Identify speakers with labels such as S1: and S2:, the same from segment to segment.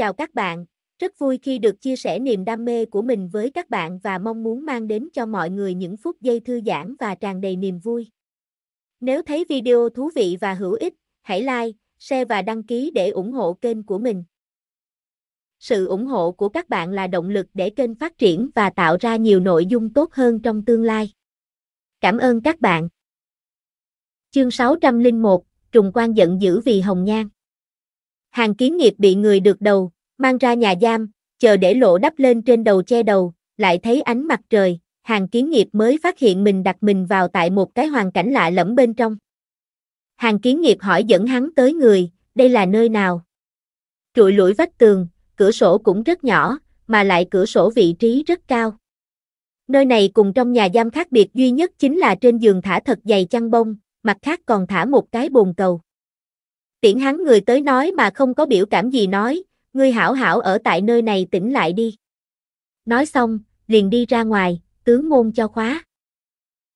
S1: Chào các bạn, rất vui khi được chia sẻ niềm đam mê của mình với các bạn và mong muốn mang đến cho mọi người những phút giây thư giãn và tràn đầy niềm vui. Nếu thấy video thú vị và hữu ích, hãy like, share và đăng ký để ủng hộ kênh của mình. Sự ủng hộ của các bạn là động lực để kênh phát triển và tạo ra nhiều nội dung tốt hơn trong tương lai. Cảm ơn các bạn. Chương 601, Trùng Quan giận dữ vì Hồng Nhan. Hàng kiến nghiệp bị người được đầu, mang ra nhà giam, chờ để lỗ đắp lên trên đầu che đầu, lại thấy ánh mặt trời, hàng kiến nghiệp mới phát hiện mình đặt mình vào tại một cái hoàn cảnh lạ lẫm bên trong. Hàng kiến nghiệp hỏi dẫn hắn tới người, đây là nơi nào? Trụi lũi vách tường, cửa sổ cũng rất nhỏ, mà lại cửa sổ vị trí rất cao. Nơi này cùng trong nhà giam khác biệt duy nhất chính là trên giường thả thật dày chăn bông, mặt khác còn thả một cái bồn cầu. Tiễn hắn người tới nói mà không có biểu cảm gì nói, ngươi hảo hảo ở tại nơi này tỉnh lại đi. Nói xong, liền đi ra ngoài, tướng môn cho khóa.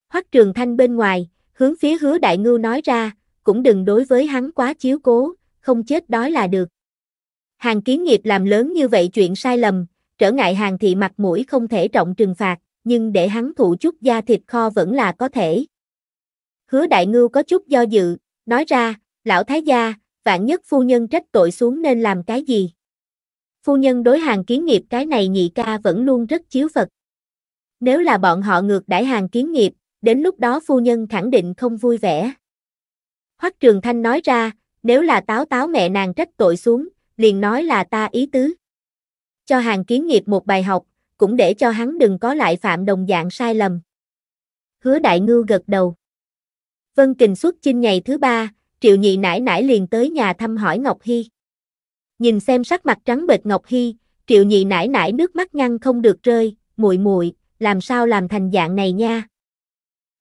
S1: Hoắc Trường Thanh bên ngoài, hướng phía Hứa Đại Ngưu nói ra, cũng đừng đối với hắn quá chiếu cố, không chết đói là được. Hàng kiến nghiệp làm lớn như vậy chuyện sai lầm, trở ngại hàng thị mặt mũi không thể trọng trừng phạt, nhưng để hắn thụ chút da thịt kho vẫn là có thể. Hứa Đại Ngưu có chút do dự, nói ra, lão thái gia, vạn nhất phu nhân trách tội xuống nên làm cái gì? Phu nhân đối hàng kiến nghiệp cái này nhị ca vẫn luôn rất chiếu Phật. Nếu là bọn họ ngược đãi hàng kiến nghiệp, đến lúc đó phu nhân khẳng định không vui vẻ. Hoắc Trường Thanh nói ra, nếu là táo táo mẹ nàng trách tội xuống, liền nói là ta ý tứ. Cho hàng kiến nghiệp một bài học, cũng để cho hắn đừng có lại phạm đồng dạng sai lầm. Hứa Đại Ngưu gật đầu. Vân Kình xuất chinh ngày thứ ba, triệu nhị nãi nãi liền tới nhà thăm hỏi Ngọc Hy. Nhìn xem sắc mặt trắng bệt Ngọc Hy, triệu nhị nãi nãi nước mắt ngăn không được rơi, muội muội làm sao làm thành dạng này nha.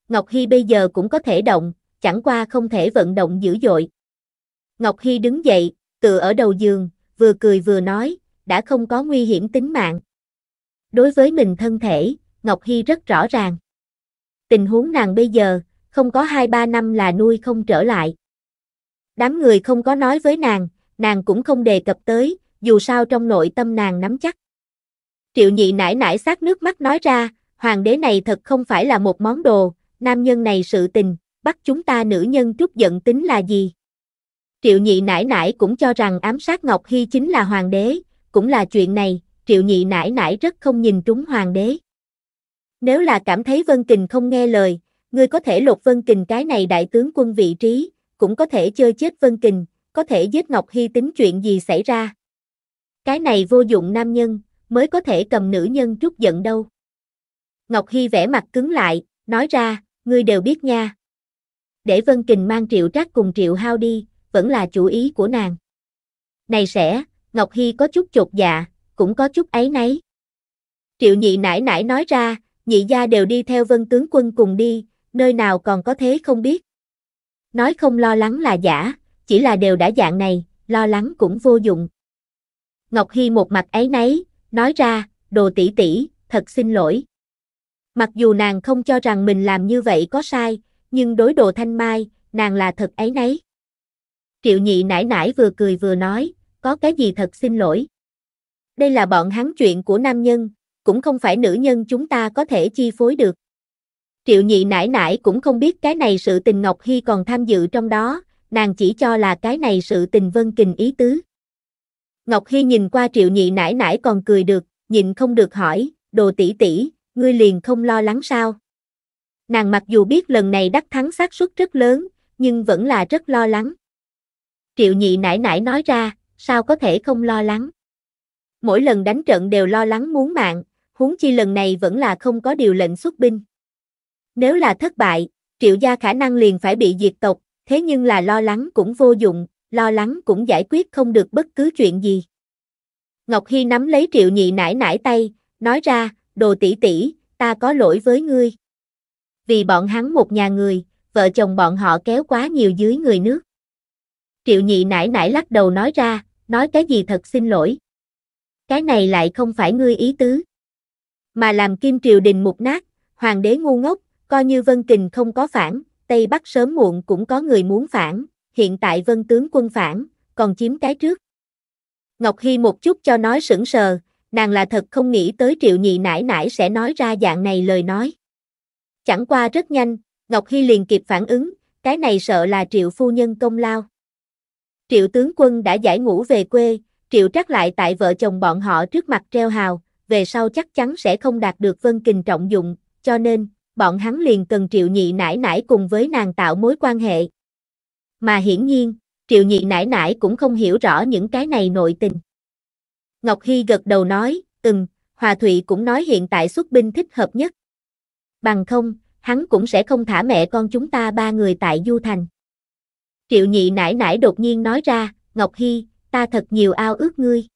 S1: Ngọc Hy bây giờ cũng có thể động, chẳng qua không thể vận động dữ dội. Ngọc Hy đứng dậy, tựa ở đầu giường, vừa cười vừa nói, đã không có nguy hiểm tính mạng. Đối với mình thân thể, Ngọc Hy rất rõ ràng. Tình huống nàng bây giờ, không có hai ba năm là nuôi không trở lại. Đám người không có nói với nàng, nàng cũng không đề cập tới, dù sao trong nội tâm nàng nắm chắc. Triệu nhị nải nải sát nước mắt nói ra, hoàng đế này thật không phải là một món đồ, nam nhân này sự tình, bắt chúng ta nữ nhân trút giận tính là gì? Triệu nhị nải nải cũng cho rằng ám sát Ngọc Hy chính là hoàng đế, cũng là chuyện này, triệu nhị nải nải rất không nhìn trúng hoàng đế. Nếu là cảm thấy Vân Kình không nghe lời, ngươi có thể lột Vân Kình cái này đại tướng quân vị trí, cũng có thể chơi chết Vân Kình, có thể giết Ngọc Hy tính chuyện gì xảy ra. Cái này vô dụng nam nhân, mới có thể cầm nữ nhân trút giận đâu. Ngọc Hy vẽ mặt cứng lại, nói ra, ngươi đều biết nha. Để Vân Kình mang Triệu Trác cùng Triệu Hao đi, vẫn là chủ ý của nàng. Này sẽ, Ngọc Hy có chút chột dạ, cũng có chút ấy nấy. Triệu nhị nãi nãi nói ra, nhị gia đều đi theo vân tướng quân cùng đi, nơi nào còn có thế không biết. Nói không lo lắng là giả, chỉ là đều đã dạng này, lo lắng cũng vô dụng. Ngọc Hy một mặt ấy nấy, nói ra, đồ tỷ tỷ, thật xin lỗi. Mặc dù nàng không cho rằng mình làm như vậy có sai, nhưng đối đồ thanh mai, nàng là thật ấy nấy. Triệu nhị nãi nãi vừa cười vừa nói, có cái gì thật xin lỗi. Đây là bọn hắn chuyện của nam nhân, cũng không phải nữ nhân chúng ta có thể chi phối được. Triệu nhị nãi nãi cũng không biết cái này sự tình Ngọc Hy còn tham dự trong đó, nàng chỉ cho là cái này sự tình vân kình ý tứ. Ngọc Hy nhìn qua triệu nhị nãi nãi còn cười được, nhìn không được hỏi, đồ tỷ tỷ, ngươi liền không lo lắng sao. Nàng mặc dù biết lần này đắc thắng xác suất rất lớn, nhưng vẫn là rất lo lắng. Triệu nhị nãi nãi nói ra, sao có thể không lo lắng. Mỗi lần đánh trận đều lo lắng muốn mạng, huống chi lần này vẫn là không có điều lệnh xuất binh. Nếu là thất bại, triệu gia khả năng liền phải bị diệt tộc, thế nhưng là lo lắng cũng vô dụng, lo lắng cũng giải quyết không được bất cứ chuyện gì. Ngọc Hy nắm lấy triệu nhị nải nải tay, nói ra, đồ tỷ tỷ, ta có lỗi với ngươi. Vì bọn hắn một nhà người, vợ chồng bọn họ kéo quá nhiều dưới người nước. Triệu nhị nải nải lắc đầu nói ra, nói cái gì thật xin lỗi. Cái này lại không phải ngươi ý tứ. Mà làm kim triều đình mục nát, hoàng đế ngu ngốc, Coi như Vân Kình không có phản, Tây Bắc sớm muộn cũng có người muốn phản, hiện tại Vân tướng quân phản, còn chiếm cái trước. Ngọc Hy một chút cho nói sững sờ, nàng là thật không nghĩ tới triệu nhị nãi nãi sẽ nói ra dạng này lời nói. Chẳng qua rất nhanh, Ngọc Hy liền kịp phản ứng, cái này sợ là triệu phu nhân công lao. Triệu tướng quân đã giải ngũ về quê, triệu trắc lại tại vợ chồng bọn họ trước mặt treo hào, về sau chắc chắn sẽ không đạt được vân kình trọng dụng, cho nên, bọn hắn liền cần triệu nhị nãi nãi cùng với nàng tạo mối quan hệ. Mà hiển nhiên, triệu nhị nãi nãi cũng không hiểu rõ những cái này nội tình. Ngọc Hy gật đầu nói, ừm, Hòa Thụy cũng nói hiện tại xuất binh thích hợp nhất. Bằng không, hắn cũng sẽ không thả mẹ con chúng ta ba người tại Du Thành. Triệu nhị nãi nãi đột nhiên nói ra, Ngọc Hy, ta thật nhiều ao ước ngươi.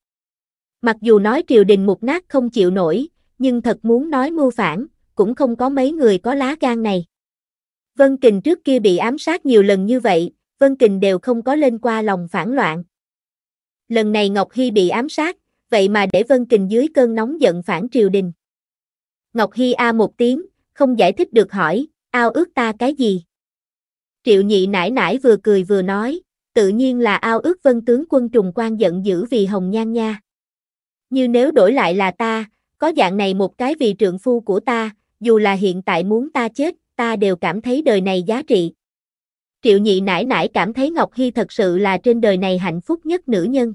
S1: Mặc dù nói triều đình mục nát không chịu nổi, nhưng thật muốn nói mưu phản, cũng không có mấy người có lá gan này. Vân Kình trước kia bị ám sát nhiều lần như vậy, Vân Kình đều không có lên qua lòng phản loạn. Lần này Ngọc Hi bị ám sát, vậy mà để Vân Kình dưới cơn nóng giận phản triều đình. Ngọc Hi a một tiếng, không giải thích được hỏi, ao ước ta cái gì? Triệu nhị nãi nãi vừa cười vừa nói, tự nhiên là ao ước vân tướng quân trùng quan giận dữ vì hồng nhan nha. Như nếu đổi lại là ta, có dạng này một cái vì Trưởng phu của ta, dù là hiện tại muốn ta chết, ta đều cảm thấy đời này giá trị. Triệu nhị nãi nãi cảm thấy Ngọc Hy thật sự là trên đời này hạnh phúc nhất nữ nhân.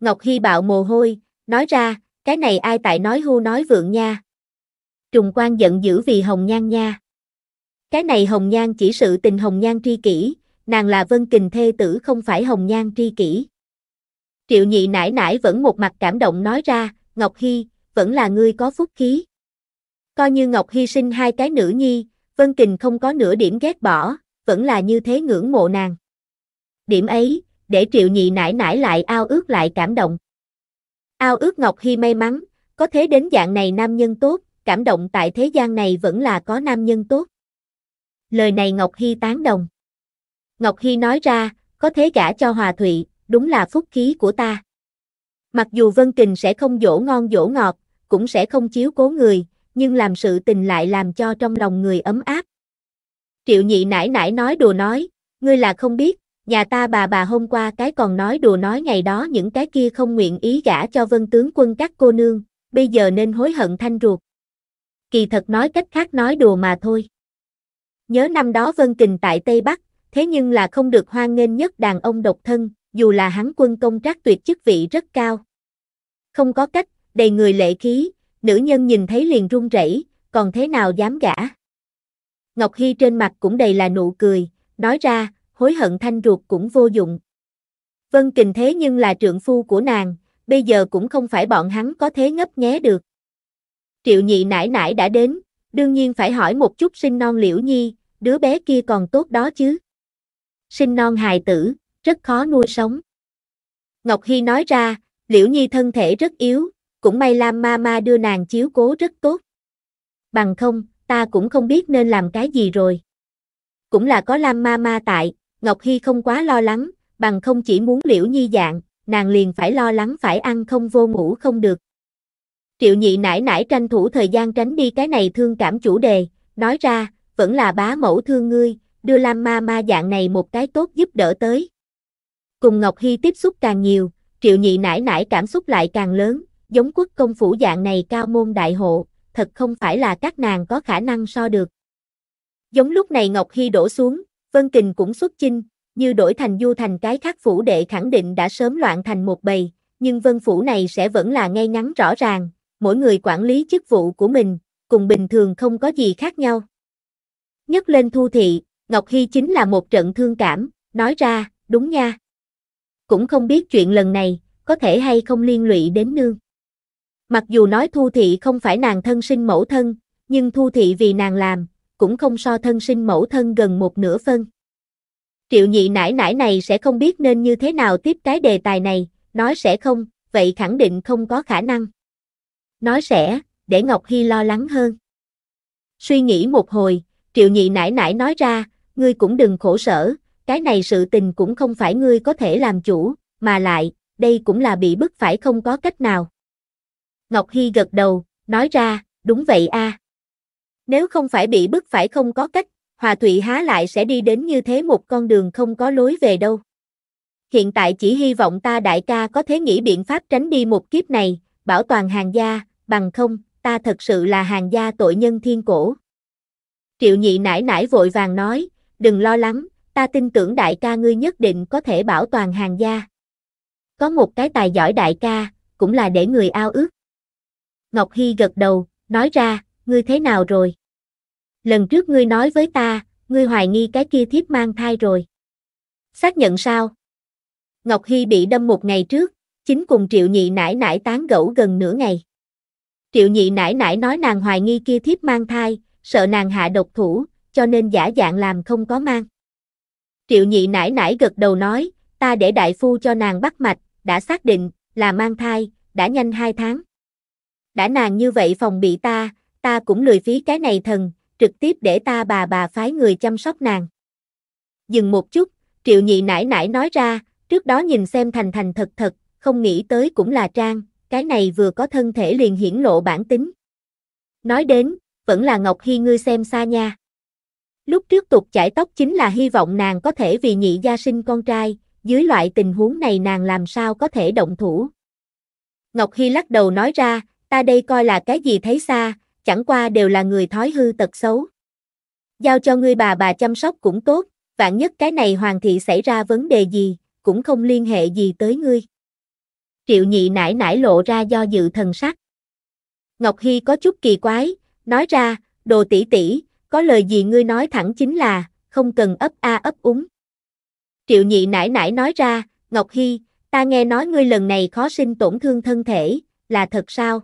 S1: Ngọc Hy bạo mồ hôi, nói ra, cái này ai tại nói hưu nói vượng nha. Trùng quan giận dữ vì Hồng Nhan nha. Cái này Hồng Nhan chỉ sự tình Hồng Nhan tri kỷ, nàng là Vân Kình thê tử không phải Hồng Nhan tri kỷ. Triệu nhị nãi nãi vẫn một mặt cảm động nói ra, Ngọc Hy, vẫn là ngươi có phúc khí. Coi như Ngọc hy sinh hai cái nữ nhi, Vân Kình không có nửa điểm ghét bỏ, vẫn là như thế ngưỡng mộ nàng. Điểm ấy, để triệu nhị nãi nãi lại ao ước lại cảm động. Ao ước Ngọc Hy may mắn, có thế đến dạng này nam nhân tốt, cảm động tại thế gian này vẫn là có nam nhân tốt. Lời này Ngọc Hy tán đồng. Ngọc Hy nói ra, có thế gả cho Hòa Thụy, đúng là phúc khí của ta. Mặc dù Vân Kình sẽ không dỗ ngon dỗ ngọt, cũng sẽ không chiếu cố người, nhưng làm sự tình lại làm cho trong lòng người ấm áp. Triệu nhị nãi nãi nói đùa nói, ngươi là không biết, nhà ta bà bà hôm qua cái còn nói đùa nói ngày đó những cái kia không nguyện ý gả cho vân tướng quân các cô nương, bây giờ nên hối hận thanh ruột. Kỳ thật nói cách khác nói đùa mà thôi. Nhớ năm đó Vân Kình tại Tây Bắc, thế nhưng là không được hoan nghênh nhất đàn ông độc thân, dù là hắn quân công trác tuyệt chức vị rất cao. Không có cách, đầy người lệ khí, nữ nhân nhìn thấy liền run rẩy, còn thế nào dám gả. Ngọc Hi trên mặt cũng đầy là nụ cười, nói ra, hối hận thanh ruột cũng vô dụng. Vân Kình thế nhưng là trượng phu của nàng, bây giờ cũng không phải bọn hắn có thế ngấp nghé được. Triệu nhị nãi nãi đã đến, đương nhiên phải hỏi một chút sinh non liễu nhi, đứa bé kia còn tốt đó chứ. Sinh non hài tử, rất khó nuôi sống. Ngọc Hi nói ra, liễu nhi thân thể rất yếu, cũng may Lam Mama đưa nàng chiếu cố rất tốt. Bằng không, ta cũng không biết nên làm cái gì rồi. Cũng là có Lam Mama tại, Ngọc Hy không quá lo lắng, bằng không chỉ muốn liễu nhi dạng, nàng liền phải lo lắng phải ăn không vô ngủ không được. Triệu nhị nãi nãi tranh thủ thời gian tránh đi cái này thương cảm chủ đề, nói ra, vẫn là bá mẫu thương ngươi, đưa Lam mama dạng này một cái tốt giúp đỡ tới. Cùng Ngọc Hy tiếp xúc càng nhiều, triệu nhị nãi nãi cảm xúc lại càng lớn, giống quốc công phủ dạng này cao môn đại hộ, thật không phải là các nàng có khả năng so được. Giống lúc này Ngọc Hy đổ xuống, Vân Kình cũng xuất chinh, như đổi thành du thành cái khác phủ đệ khẳng định đã sớm loạn thành một bầy, nhưng vân phủ này sẽ vẫn là ngay ngắn rõ ràng, mỗi người quản lý chức vụ của mình, cùng bình thường không có gì khác nhau. Nhất lên thu thị, Ngọc Hy chính là một trận thương cảm, nói ra, đúng nha. Cũng không biết chuyện lần này, có thể hay không liên lụy đến nương. Mặc dù nói Thu Thị không phải nàng thân sinh mẫu thân, nhưng Thu Thị vì nàng làm, cũng không so thân sinh mẫu thân gần một nửa phân. Triệu nhị nãi nãi này sẽ không biết nên như thế nào tiếp cái đề tài này, nói sẽ không, vậy khẳng định không có khả năng. Nói sẽ, để Ngọc Hy lo lắng hơn. Suy nghĩ một hồi, triệu nhị nãi nãi nói ra, ngươi cũng đừng khổ sở, cái này sự tình cũng không phải ngươi có thể làm chủ, mà lại, đây cũng là bị bức phải không có cách nào. Ngọc Hy gật đầu, nói ra, đúng vậy a. Nếu không phải bị bức phải không có cách, Hòa Thụy há lại sẽ đi đến như thế một con đường không có lối về đâu. Hiện tại chỉ hy vọng ta đại ca có thể nghĩ biện pháp tránh đi một kiếp này, bảo toàn hàng gia, bằng không, ta thật sự là hàng gia tội nhân thiên cổ. Triệu nhị nải nải vội vàng nói, đừng lo lắng, ta tin tưởng đại ca ngươi nhất định có thể bảo toàn hàng gia. Có một cái tài giỏi đại ca, cũng là để người ao ước. Ngọc Hy gật đầu, nói ra, ngươi thế nào rồi? Lần trước ngươi nói với ta, ngươi hoài nghi cái kia thiếp mang thai rồi. Xác nhận sao? Ngọc Hy bị đâm một ngày trước, chính cùng Triệu Nhị nải nải tán gẫu gần nửa ngày. Triệu Nhị nải nải nói nàng hoài nghi kia thiếp mang thai, sợ nàng hạ độc thủ, cho nên giả dạng làm không có mang. Triệu Nhị nải nải gật đầu nói, ta để đại phu cho nàng bắt mạch, đã xác định là mang thai, đã nhanh hai tháng đã nàng như vậy phòng bị ta, ta cũng lười phí cái này thần, trực tiếp để ta bà bà phái người chăm sóc nàng. Dừng một chút, triệu nhị nãi nãi nói ra, trước đó nhìn xem thành thành thật thật, không nghĩ tới cũng là trang, cái này vừa có thân thể liền hiển lộ bản tính. Nói đến, vẫn là Ngọc Hy ngươi xem xa nha. Lúc trước tục chải tóc chính là hy vọng nàng có thể vì nhị gia sinh con trai, dưới loại tình huống này nàng làm sao có thể động thủ. Ngọc Hy lắc đầu nói ra, ta đây coi là cái gì thấy xa, chẳng qua đều là người thói hư tật xấu. Giao cho ngươi bà bà chăm sóc cũng tốt, vạn nhất cái này hoàng thị xảy ra vấn đề gì, cũng không liên hệ gì tới ngươi. Triệu nhị nải nải lộ ra do dự thần sắc. Ngọc Hy có chút kỳ quái, nói ra, đồ tỷ tỷ, có lời gì ngươi nói thẳng chính là, không cần ấp a ấp úng. Triệu nhị nải nải nói ra, Ngọc Hy, ta nghe nói ngươi lần này khó sinh tổn thương thân thể, là thật sao?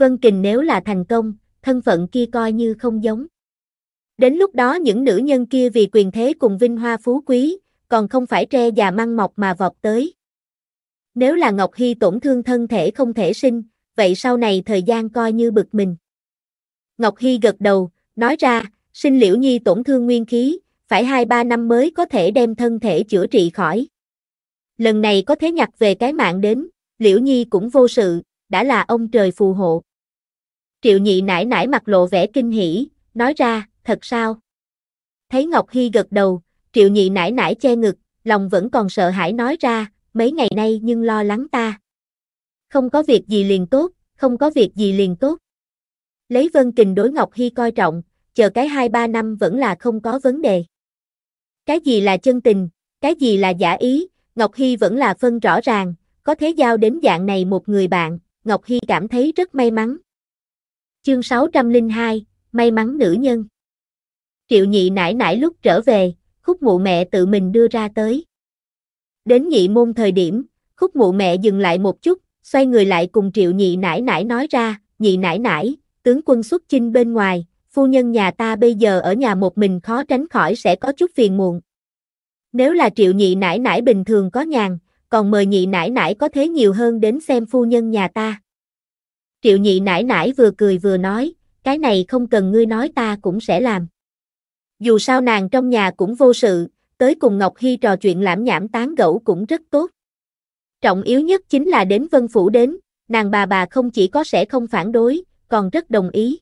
S1: Vân Kình nếu là thành công, thân phận kia coi như không giống. Đến lúc đó những nữ nhân kia vì quyền thế cùng vinh hoa phú quý, còn không phải tre già măng mọc mà vọt tới. Nếu là Ngọc Hy tổn thương thân thể không thể sinh, vậy sau này thời gian coi như bực mình. Ngọc Hy gật đầu, nói ra, sinh liễu nhi tổn thương nguyên khí, phải 2-3 năm mới có thể đem thân thể chữa trị khỏi. Lần này có thế nhặt về cái mạng đến, liễu nhi cũng vô sự, đã là ông trời phù hộ. Triệu nhị nãi nãi mặt lộ vẻ kinh hỉ, nói ra, thật sao? Thấy Ngọc Hy gật đầu, triệu nhị nãi nãi che ngực, lòng vẫn còn sợ hãi nói ra, mấy ngày nay nhưng lo lắng ta. Không có việc gì liền tốt, không có việc gì liền tốt. Lấy Vân Kình đối Ngọc Hy coi trọng, chờ cái 2-3 năm vẫn là không có vấn đề. Cái gì là chân tình, cái gì là giả ý, Ngọc Hy vẫn là phân rõ ràng, có thế giao đến dạng này một người bạn, Ngọc Hy cảm thấy rất may mắn. Chương 602, may mắn nữ nhân. Triệu nhị nãi nãi lúc trở về, khúc mụ mẹ tự mình đưa ra tới. Đến nhị môn thời điểm, khúc mụ mẹ dừng lại một chút, xoay người lại cùng triệu nhị nãi nãi nói ra, nhị nãi nãi, tướng quân xuất chinh bên ngoài, phu nhân nhà ta bây giờ ở nhà một mình khó tránh khỏi sẽ có chút phiền muộn. Nếu là triệu nhị nãi nãi bình thường có nhàn, còn mời nhị nãi nãi có thế nhiều hơn đến xem phu nhân nhà ta. Triệu nhị nãi nãi vừa cười vừa nói, cái này không cần ngươi nói ta cũng sẽ làm. Dù sao nàng trong nhà cũng vô sự, tới cùng Ngọc Hy trò chuyện lãm nhảm tán gẫu cũng rất tốt. Trọng yếu nhất chính là đến Vân Phủ đến, nàng bà bà không chỉ có sẽ không phản đối, còn rất đồng ý.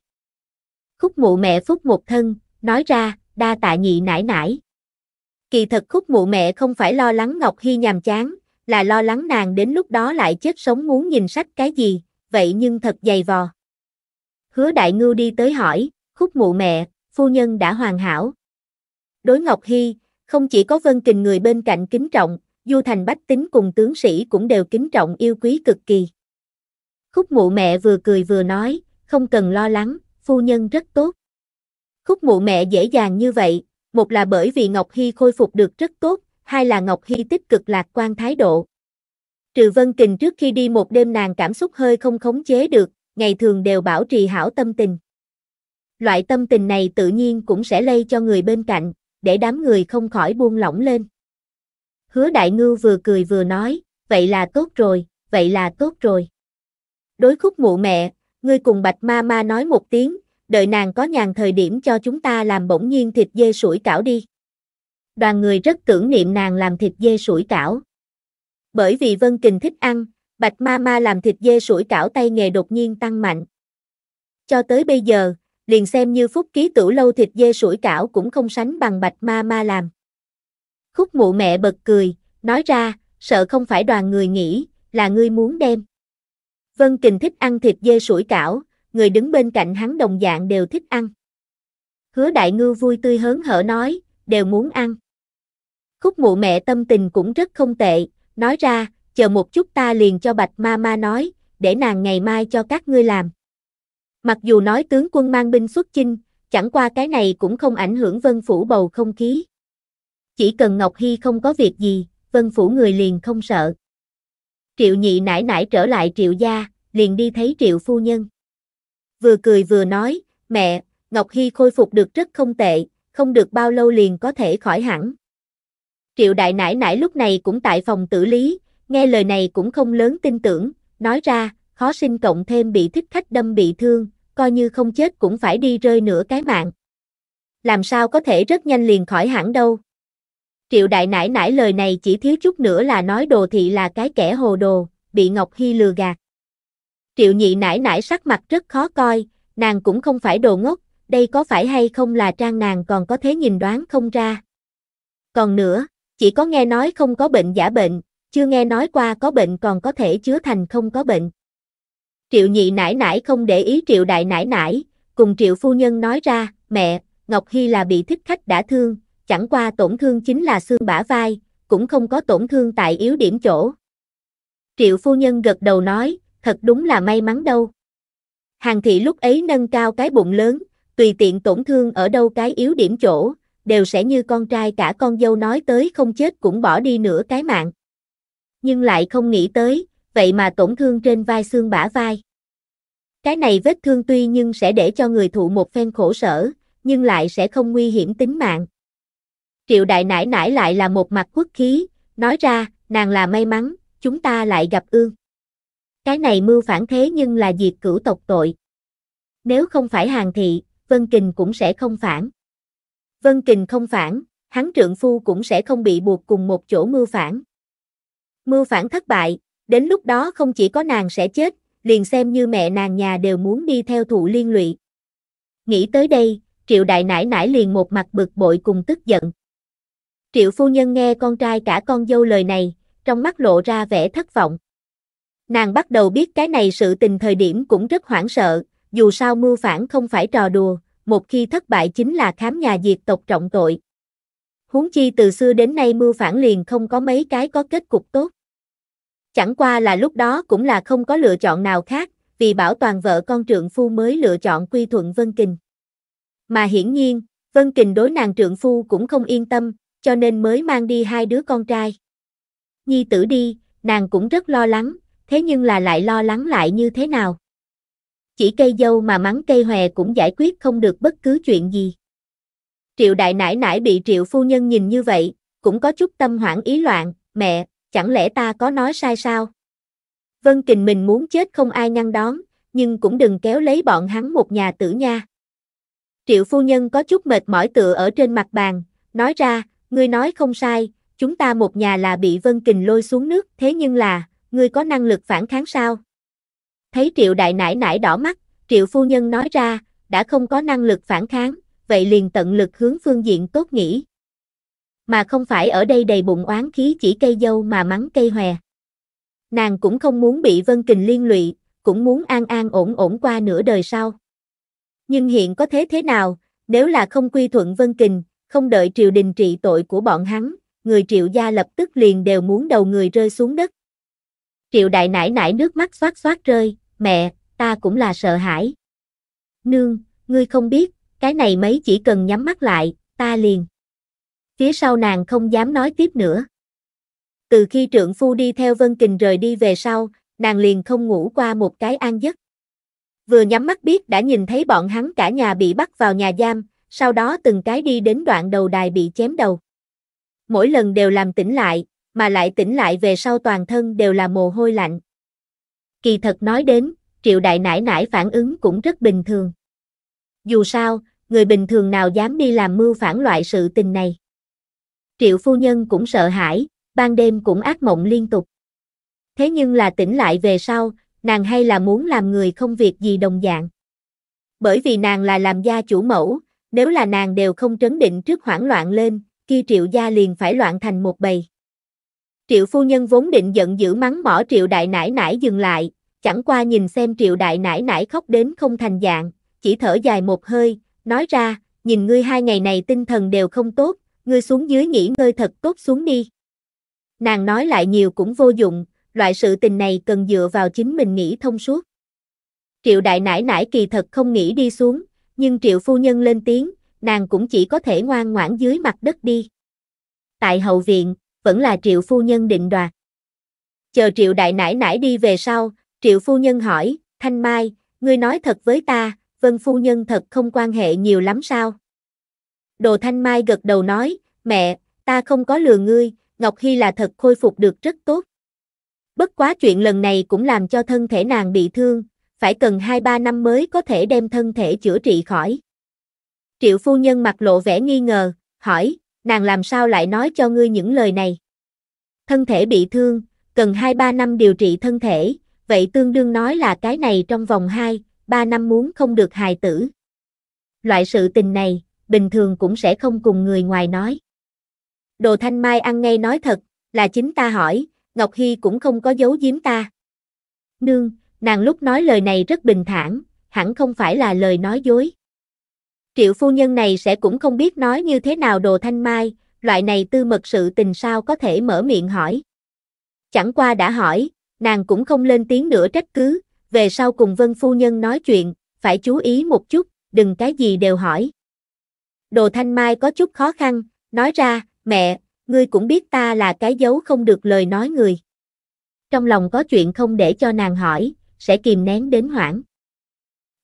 S1: Khúc mụ mẹ phúc một thân, nói ra, đa tạ nhị nãi nãi. Kỳ thật khúc mụ mẹ không phải lo lắng Ngọc Hy nhàm chán, là lo lắng nàng đến lúc đó lại chết sống muốn nhìn sách cái gì, vậy nhưng thật dày vò. Hứa đại ngưu đi tới hỏi, khúc mụ mẹ, phu nhân đã hoàn hảo. Đối Ngọc Hy, không chỉ có vân kình người bên cạnh kính trọng, du thành bách tính cùng tướng sĩ cũng đều kính trọng yêu quý cực kỳ. Khúc mụ mẹ vừa cười vừa nói, không cần lo lắng, phu nhân rất tốt. Khúc mụ mẹ dễ dàng như vậy, một là bởi vì Ngọc Hy khôi phục được rất tốt, hai là Ngọc Hy tích cực lạc quan thái độ trừ Vân Kình trước khi đi một đêm nàng cảm xúc hơi không khống chế được, ngày thường đều bảo trì hảo tâm tình. Loại tâm tình này tự nhiên cũng sẽ lây cho người bên cạnh, để đám người không khỏi buông lỏng lên. Hứa Đại Ngư vừa cười vừa nói, vậy là tốt rồi, vậy là tốt rồi. Đối khúc mụ mẹ, ngươi cùng Bạch Ma Ma nói một tiếng, đợi nàng có nhàn thời điểm cho chúng ta làm bỗng nhiên thịt dê sủi cảo đi. Đoàn người rất tưởng niệm nàng làm thịt dê sủi cảo. Bởi vì Vân Kình thích ăn, Bạch Ma Ma làm thịt dê sủi cảo tay nghề đột nhiên tăng mạnh. Cho tới bây giờ, liền xem như phúc ký tửu lâu thịt dê sủi cảo cũng không sánh bằng Bạch Ma Ma làm. Khúc mụ mẹ bật cười, nói ra, sợ không phải đoàn người nghĩ, là ngươi muốn đem. Vân Kình thích ăn thịt dê sủi cảo, người đứng bên cạnh hắn đồng dạng đều thích ăn. Hứa Đại Ngư vui tươi hớn hở nói, đều muốn ăn. Khúc mụ mẹ tâm tình cũng rất không tệ, nói ra, chờ một chút ta liền cho Bạch Ma Ma nói, để nàng ngày mai cho các ngươi làm. Mặc dù nói tướng quân mang binh xuất chinh, chẳng qua cái này cũng không ảnh hưởng vân phủ bầu không khí. Chỉ cần Ngọc Hy không có việc gì, vân phủ người liền không sợ. Triệu nhị nải nải trở lại triệu gia, liền đi thấy triệu phu nhân. Vừa cười vừa nói, mẹ, Ngọc Hy khôi phục được rất không tệ, không được bao lâu liền có thể khỏi hẳn. Triệu đại nãi nãi lúc này cũng tại phòng tử lý, nghe lời này cũng không lớn tin tưởng, nói ra, khó sinh cộng thêm bị thích khách đâm bị thương, coi như không chết cũng phải đi rơi nửa cái mạng. Làm sao có thể rất nhanh liền khỏi hẳn đâu. Triệu đại nãi nãi lời này chỉ thiếu chút nữa là nói đồ thị là cái kẻ hồ đồ, bị Ngọc Hy lừa gạt. Triệu nhị nãi nãi sắc mặt rất khó coi, nàng cũng không phải đồ ngốc, đây có phải hay không là trang nàng còn có thế nhìn đoán không ra. Còn nữa, chỉ có nghe nói không có bệnh giả bệnh, chưa nghe nói qua có bệnh còn có thể chứa thành không có bệnh. Triệu nhị nãi nãi không để ý triệu đại nãi nãi, cùng triệu phu nhân nói ra, mẹ, Ngọc Hy là bị thích khách đã thương, chẳng qua tổn thương chính là xương bả vai, cũng không có tổn thương tại yếu điểm chỗ. Triệu phu nhân gật đầu nói, thật đúng là may mắn đâu. Hàng thị lúc ấy nâng cao cái bụng lớn, tùy tiện tổn thương ở đâu cái yếu điểm chỗ, đều sẽ như con trai cả con dâu nói tới không chết cũng bỏ đi nửa cái mạng. Nhưng lại không nghĩ tới, vậy mà tổn thương trên vai xương bả vai. Cái này vết thương tuy nhưng sẽ để cho người thụ một phen khổ sở, nhưng lại sẽ không nguy hiểm tính mạng. Triệu đại nãi nãi lại là một mặt quốc khí, nói ra, nàng là may mắn, chúng ta lại gặp ương. Cái này mưu phản thế nhưng là diệt cửu tộc tội. Nếu không phải hàng thị, Vân Kình cũng sẽ không phản. Vân Kình không phản, hắn trượng phu cũng sẽ không bị buộc cùng một chỗ mưu phản. Mưu phản thất bại, đến lúc đó không chỉ có nàng sẽ chết, liền xem như mẹ nàng nhà đều muốn đi theo thụ liên lụy. Nghĩ tới đây, Triệu Đại Nãi Nãi liền một mặt bực bội cùng tức giận. Triệu phu nhân nghe con trai cả con dâu lời này, trong mắt lộ ra vẻ thất vọng. Nàng bắt đầu biết cái này sự tình thời điểm cũng rất hoảng sợ, dù sao mưu phản không phải trò đùa, một khi thất bại chính là khám nhà diệt tộc trọng tội. Huống chi từ xưa đến nay mưu phản liền không có mấy cái có kết cục tốt. Chẳng qua là lúc đó cũng là không có lựa chọn nào khác, vì bảo toàn vợ con trượng phu mới lựa chọn quy thuận Vân Kình. Mà hiển nhiên, Vân Kình đối nàng trượng phu cũng không yên tâm, cho nên mới mang đi hai đứa con trai. Nhi tử đi, nàng cũng rất lo lắng, thế nhưng là lại lo lắng lại như thế nào? chỉ cây dâu mà mắng cây hòe cũng giải quyết không được bất cứ chuyện gì. Triệu đại nãi nãi bị triệu phu nhân nhìn như vậy, cũng có chút tâm hoảng ý loạn, mẹ, chẳng lẽ ta có nói sai sao? Vân Kình mình muốn chết không ai ngăn đón, nhưng cũng đừng kéo lấy bọn hắn một nhà tử nha. Triệu phu nhân có chút mệt mỏi tựa ở trên mặt bàn, nói ra, ngươi nói không sai, chúng ta một nhà là bị Vân Kình lôi xuống nước, thế nhưng là, ngươi có năng lực phản kháng sao? Thấy triệu đại nải nải đỏ mắt, triệu phu nhân nói ra, đã không có năng lực phản kháng, vậy liền tận lực hướng phương diện tốt nghĩ. Mà không phải ở đây đầy bụng oán khí chỉ cây dâu mà mắng cây hòe. Nàng cũng không muốn bị Vân Kình liên lụy, cũng muốn an an ổn ổn qua nửa đời sau. Nhưng hiện có thế thế nào, nếu là không quy thuận Vân Kình, không đợi triều đình trị tội của bọn hắn, người triệu gia lập tức liền đều muốn đầu người rơi xuống đất. Triệu đại nãi nãi nước mắt xoát xoát rơi, mẹ, ta cũng là sợ hãi. Nương, ngươi không biết, cái này mấy chỉ cần nhắm mắt lại, ta liền. Phía sau nàng không dám nói tiếp nữa. Từ khi trượng phu đi theo Vân Kình rời đi về sau, nàng liền không ngủ qua một cái an giấc. Vừa nhắm mắt biết đã nhìn thấy bọn hắn cả nhà bị bắt vào nhà giam, sau đó từng cái đi đến đoạn đầu đài bị chém đầu. Mỗi lần đều làm tỉnh lại, mà lại tỉnh lại về sau toàn thân đều là mồ hôi lạnh. Kỳ thật nói đến, triệu đại nãi nãi phản ứng cũng rất bình thường. Dù sao, người bình thường nào dám đi làm mưu phản loại sự tình này. Triệu phu nhân cũng sợ hãi, ban đêm cũng ác mộng liên tục. Thế nhưng là tỉnh lại về sau, nàng hay là muốn làm người không việc gì đồng dạng. Bởi vì nàng là làm gia chủ mẫu, nếu là nàng đều không trấn định trước hoảng loạn lên, kia triệu gia liền phải loạn thành một bầy. Triệu phu nhân vốn định giận dữ mắng mỏ triệu đại nãi nãi dừng lại, chẳng qua nhìn xem triệu đại nãi nãi khóc đến không thành dạng, chỉ thở dài một hơi, nói ra, nhìn ngươi hai ngày này tinh thần đều không tốt, ngươi xuống dưới nghỉ ngơi thật tốt xuống đi. Nàng nói lại nhiều cũng vô dụng, loại sự tình này cần dựa vào chính mình nghĩ thông suốt. Triệu đại nãi nãi kỳ thật không nghĩ đi xuống, nhưng triệu phu nhân lên tiếng, nàng cũng chỉ có thể ngoan ngoãn dưới mặt đất đi. Tại hậu viện vẫn là triệu phu nhân định đoạt. Chờ triệu đại nãi nãi đi về sau, triệu phu nhân hỏi, Thanh Mai, ngươi nói thật với ta, vân phu nhân thật không quan hệ nhiều lắm sao? Đồ Thanh Mai gật đầu nói, mẹ, ta không có lừa ngươi, Ngọc Hy là thật khôi phục được rất tốt. Bất quá chuyện lần này cũng làm cho thân thể nàng bị thương, phải cần 2-3 năm mới có thể đem thân thể chữa trị khỏi. Triệu phu nhân mặt lộ vẻ nghi ngờ, hỏi, nàng làm sao lại nói cho ngươi những lời này? Thân thể bị thương, cần 2-3 năm điều trị thân thể, vậy tương đương nói là cái này trong vòng 2, 3 năm muốn không được hài tử. Loại sự tình này, bình thường cũng sẽ không cùng người ngoài nói. Đồ Thanh Mai ăn ngay nói thật, là chính ta hỏi, Ngọc Hy cũng không có giấu giếm ta. Nương, nàng lúc nói lời này rất bình thản, hẳn không phải là lời nói dối. Triệu phu nhân này sẽ cũng không biết nói như thế nào đồ thanh mai, loại này tư mật sự tình sao có thể mở miệng hỏi. Chẳng qua đã hỏi, nàng cũng không lên tiếng nữa trách cứ, về sau cùng vân phu nhân nói chuyện, phải chú ý một chút, đừng cái gì đều hỏi. Đồ thanh mai có chút khó khăn, nói ra, mẹ, ngươi cũng biết ta là cái dấu không được lời nói người. Trong lòng có chuyện không để cho nàng hỏi, sẽ kìm nén đến hoảng.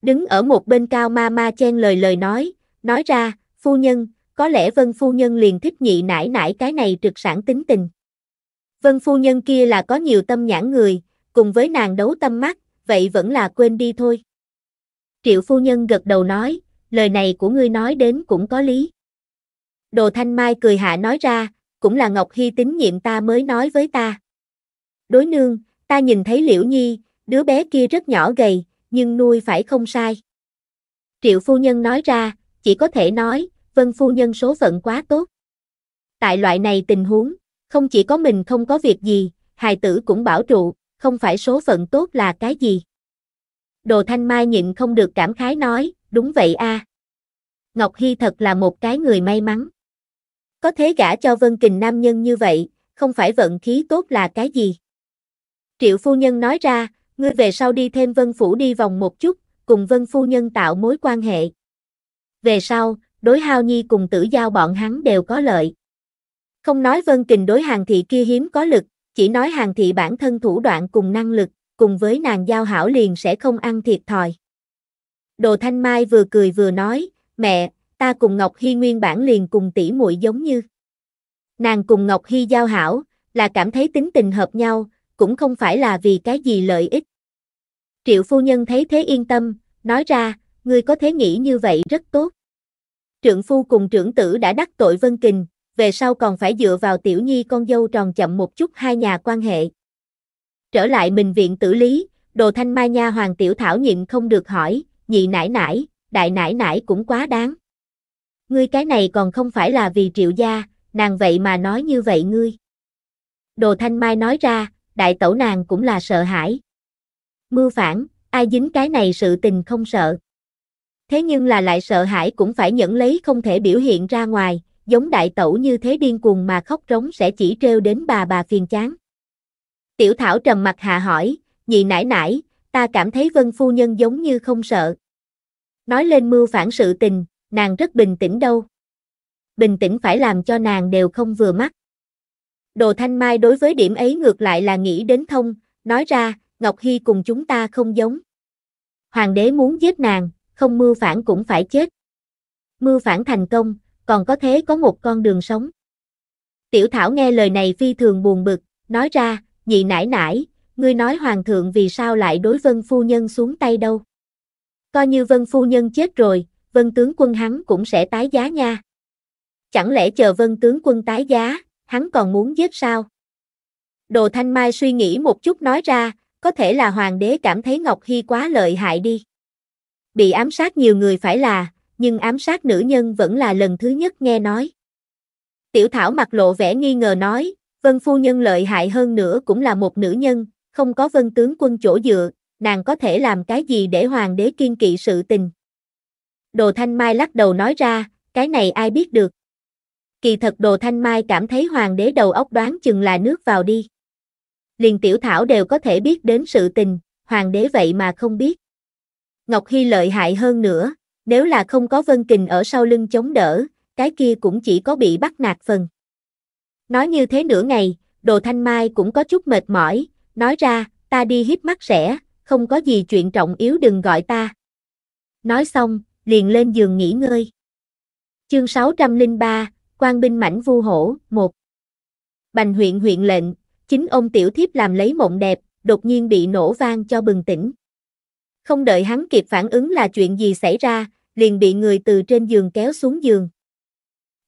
S1: Đứng ở một bên cao ma ma chen lời lời nói, nói ra, phu nhân, có lẽ vân phu nhân liền thích nhị nãi nãi cái này trực sản tính tình. Vân phu nhân kia là có nhiều tâm nhãn người, cùng với nàng đấu tâm mắt, vậy vẫn là quên đi thôi. Triệu phu nhân gật đầu nói, lời này của ngươi nói đến cũng có lý. Đồ Thanh Mai cười hạ nói ra, cũng là Ngọc Hy tín nhiệm ta mới nói với ta. Đối nương, ta nhìn thấy Liễu Nhi, đứa bé kia rất nhỏ gầy, nhưng nuôi phải không sai. Triệu phu nhân nói ra, chỉ có thể nói, vân phu nhân số phận quá tốt. Tại loại này tình huống, không chỉ có mình không có việc gì, hài tử cũng bảo trụ, không phải số phận tốt là cái gì. Đồ Thanh Mai nhịn không được cảm khái nói, đúng vậy a. Ngọc Hy thật là một cái người may mắn. Có thế gả cho Vân Kình nam nhân như vậy, không phải vận khí tốt là cái gì. Triệu phu nhân nói ra, ngươi về sau đi thêm vân phủ đi vòng một chút, cùng vân phu nhân tạo mối quan hệ. Về sau, đối hao nhi cùng tử giao bọn hắn đều có lợi. Không nói vân kình đối hàng thị kia hiếm có lực, chỉ nói hàng thị bản thân thủ đoạn cùng năng lực, cùng với nàng giao hảo liền sẽ không ăn thiệt thòi. Đồ Thanh Mai vừa cười vừa nói, mẹ, ta cùng Ngọc Hy nguyên bản liền cùng tỷ muội giống như. Nàng cùng Ngọc Hy giao hảo, là cảm thấy tính tình hợp nhau, cũng không phải là vì cái gì lợi ích. Triệu phu nhân thấy thế yên tâm, nói ra, ngươi có thế nghĩ như vậy rất tốt. Trưởng phu cùng trưởng tử đã đắc tội Vân Kình, về sau còn phải dựa vào tiểu nhi con dâu tròn chậm một chút hai nhà quan hệ. Trở lại mình viện tử lý, đồ thanh mai nha hoàng tiểu thảo nhịn không được hỏi, nhị nãi nãi, đại nãi nãi cũng quá đáng. Ngươi cái này còn không phải là vì triệu gia, nàng vậy mà nói như vậy ngươi. Đồ thanh mai nói ra, đại tẩu nàng cũng là sợ hãi. Mưu phản, ai dính cái này sự tình không sợ. Thế nhưng là lại sợ hãi cũng phải nhẫn lấy không thể biểu hiện ra ngoài, giống đại tẩu như thế điên cuồng mà khóc rống sẽ chỉ trêu đến bà bà phiền chán. Tiểu Thảo trầm mặt hạ hỏi, nhị nãi nãi, ta cảm thấy vân phu nhân giống như không sợ. Nói lên mưu phản sự tình, nàng rất bình tĩnh đâu. Bình tĩnh phải làm cho nàng đều không vừa mắt. Đồ Thanh Mai đối với điểm ấy ngược lại là nghĩ đến thông, nói ra, Ngọc Hy cùng chúng ta không giống. Hoàng đế muốn giết nàng, không mưu phản cũng phải chết. Mưu phản thành công, còn có thế có một con đường sống. Tiểu Thảo nghe lời này phi thường buồn bực, nói ra, nhị nãi nãi, ngươi nói hoàng thượng vì sao lại đối vân phu nhân xuống tay đâu. Coi như vân phu nhân chết rồi, vân tướng quân hắn cũng sẽ tái giá nha. Chẳng lẽ chờ vân tướng quân tái giá, hắn còn muốn giết sao? Đồ Thanh Mai suy nghĩ một chút nói ra, có thể là hoàng đế cảm thấy Ngọc Hy quá lợi hại đi. Bị ám sát nhiều người phải là, nhưng ám sát nữ nhân vẫn là lần thứ nhất nghe nói. Tiểu Thảo mặt lộ vẻ nghi ngờ nói, Vân Phu Nhân lợi hại hơn nữa cũng là một nữ nhân, không có Vân Tướng Quân chỗ dựa, nàng có thể làm cái gì để hoàng đế kiên kỵ sự tình. Đồ Thanh Mai lắc đầu nói ra, cái này ai biết được kỳ thật đồ thanh mai cảm thấy hoàng đế đầu óc đoán chừng là nước vào đi. Liền tiểu thảo đều có thể biết đến sự tình, hoàng đế vậy mà không biết. Ngọc Hy lợi hại hơn nữa, nếu là không có Vân Kình ở sau lưng chống đỡ, cái kia cũng chỉ có bị bắt nạt phần. Nói như thế nửa ngày, đồ thanh mai cũng có chút mệt mỏi, nói ra, ta đi hít mắt rẻ, không có gì chuyện trọng yếu đừng gọi ta. Nói xong, liền lên giường nghỉ ngơi. Chương 603, quan binh mảnh vu hổ, một. Bành huyện huyện lệnh, chính ông tiểu thiếp làm lấy mộng đẹp, đột nhiên bị nổ vang cho bừng tỉnh. Không đợi hắn kịp phản ứng là chuyện gì xảy ra, liền bị người từ trên giường kéo xuống giường.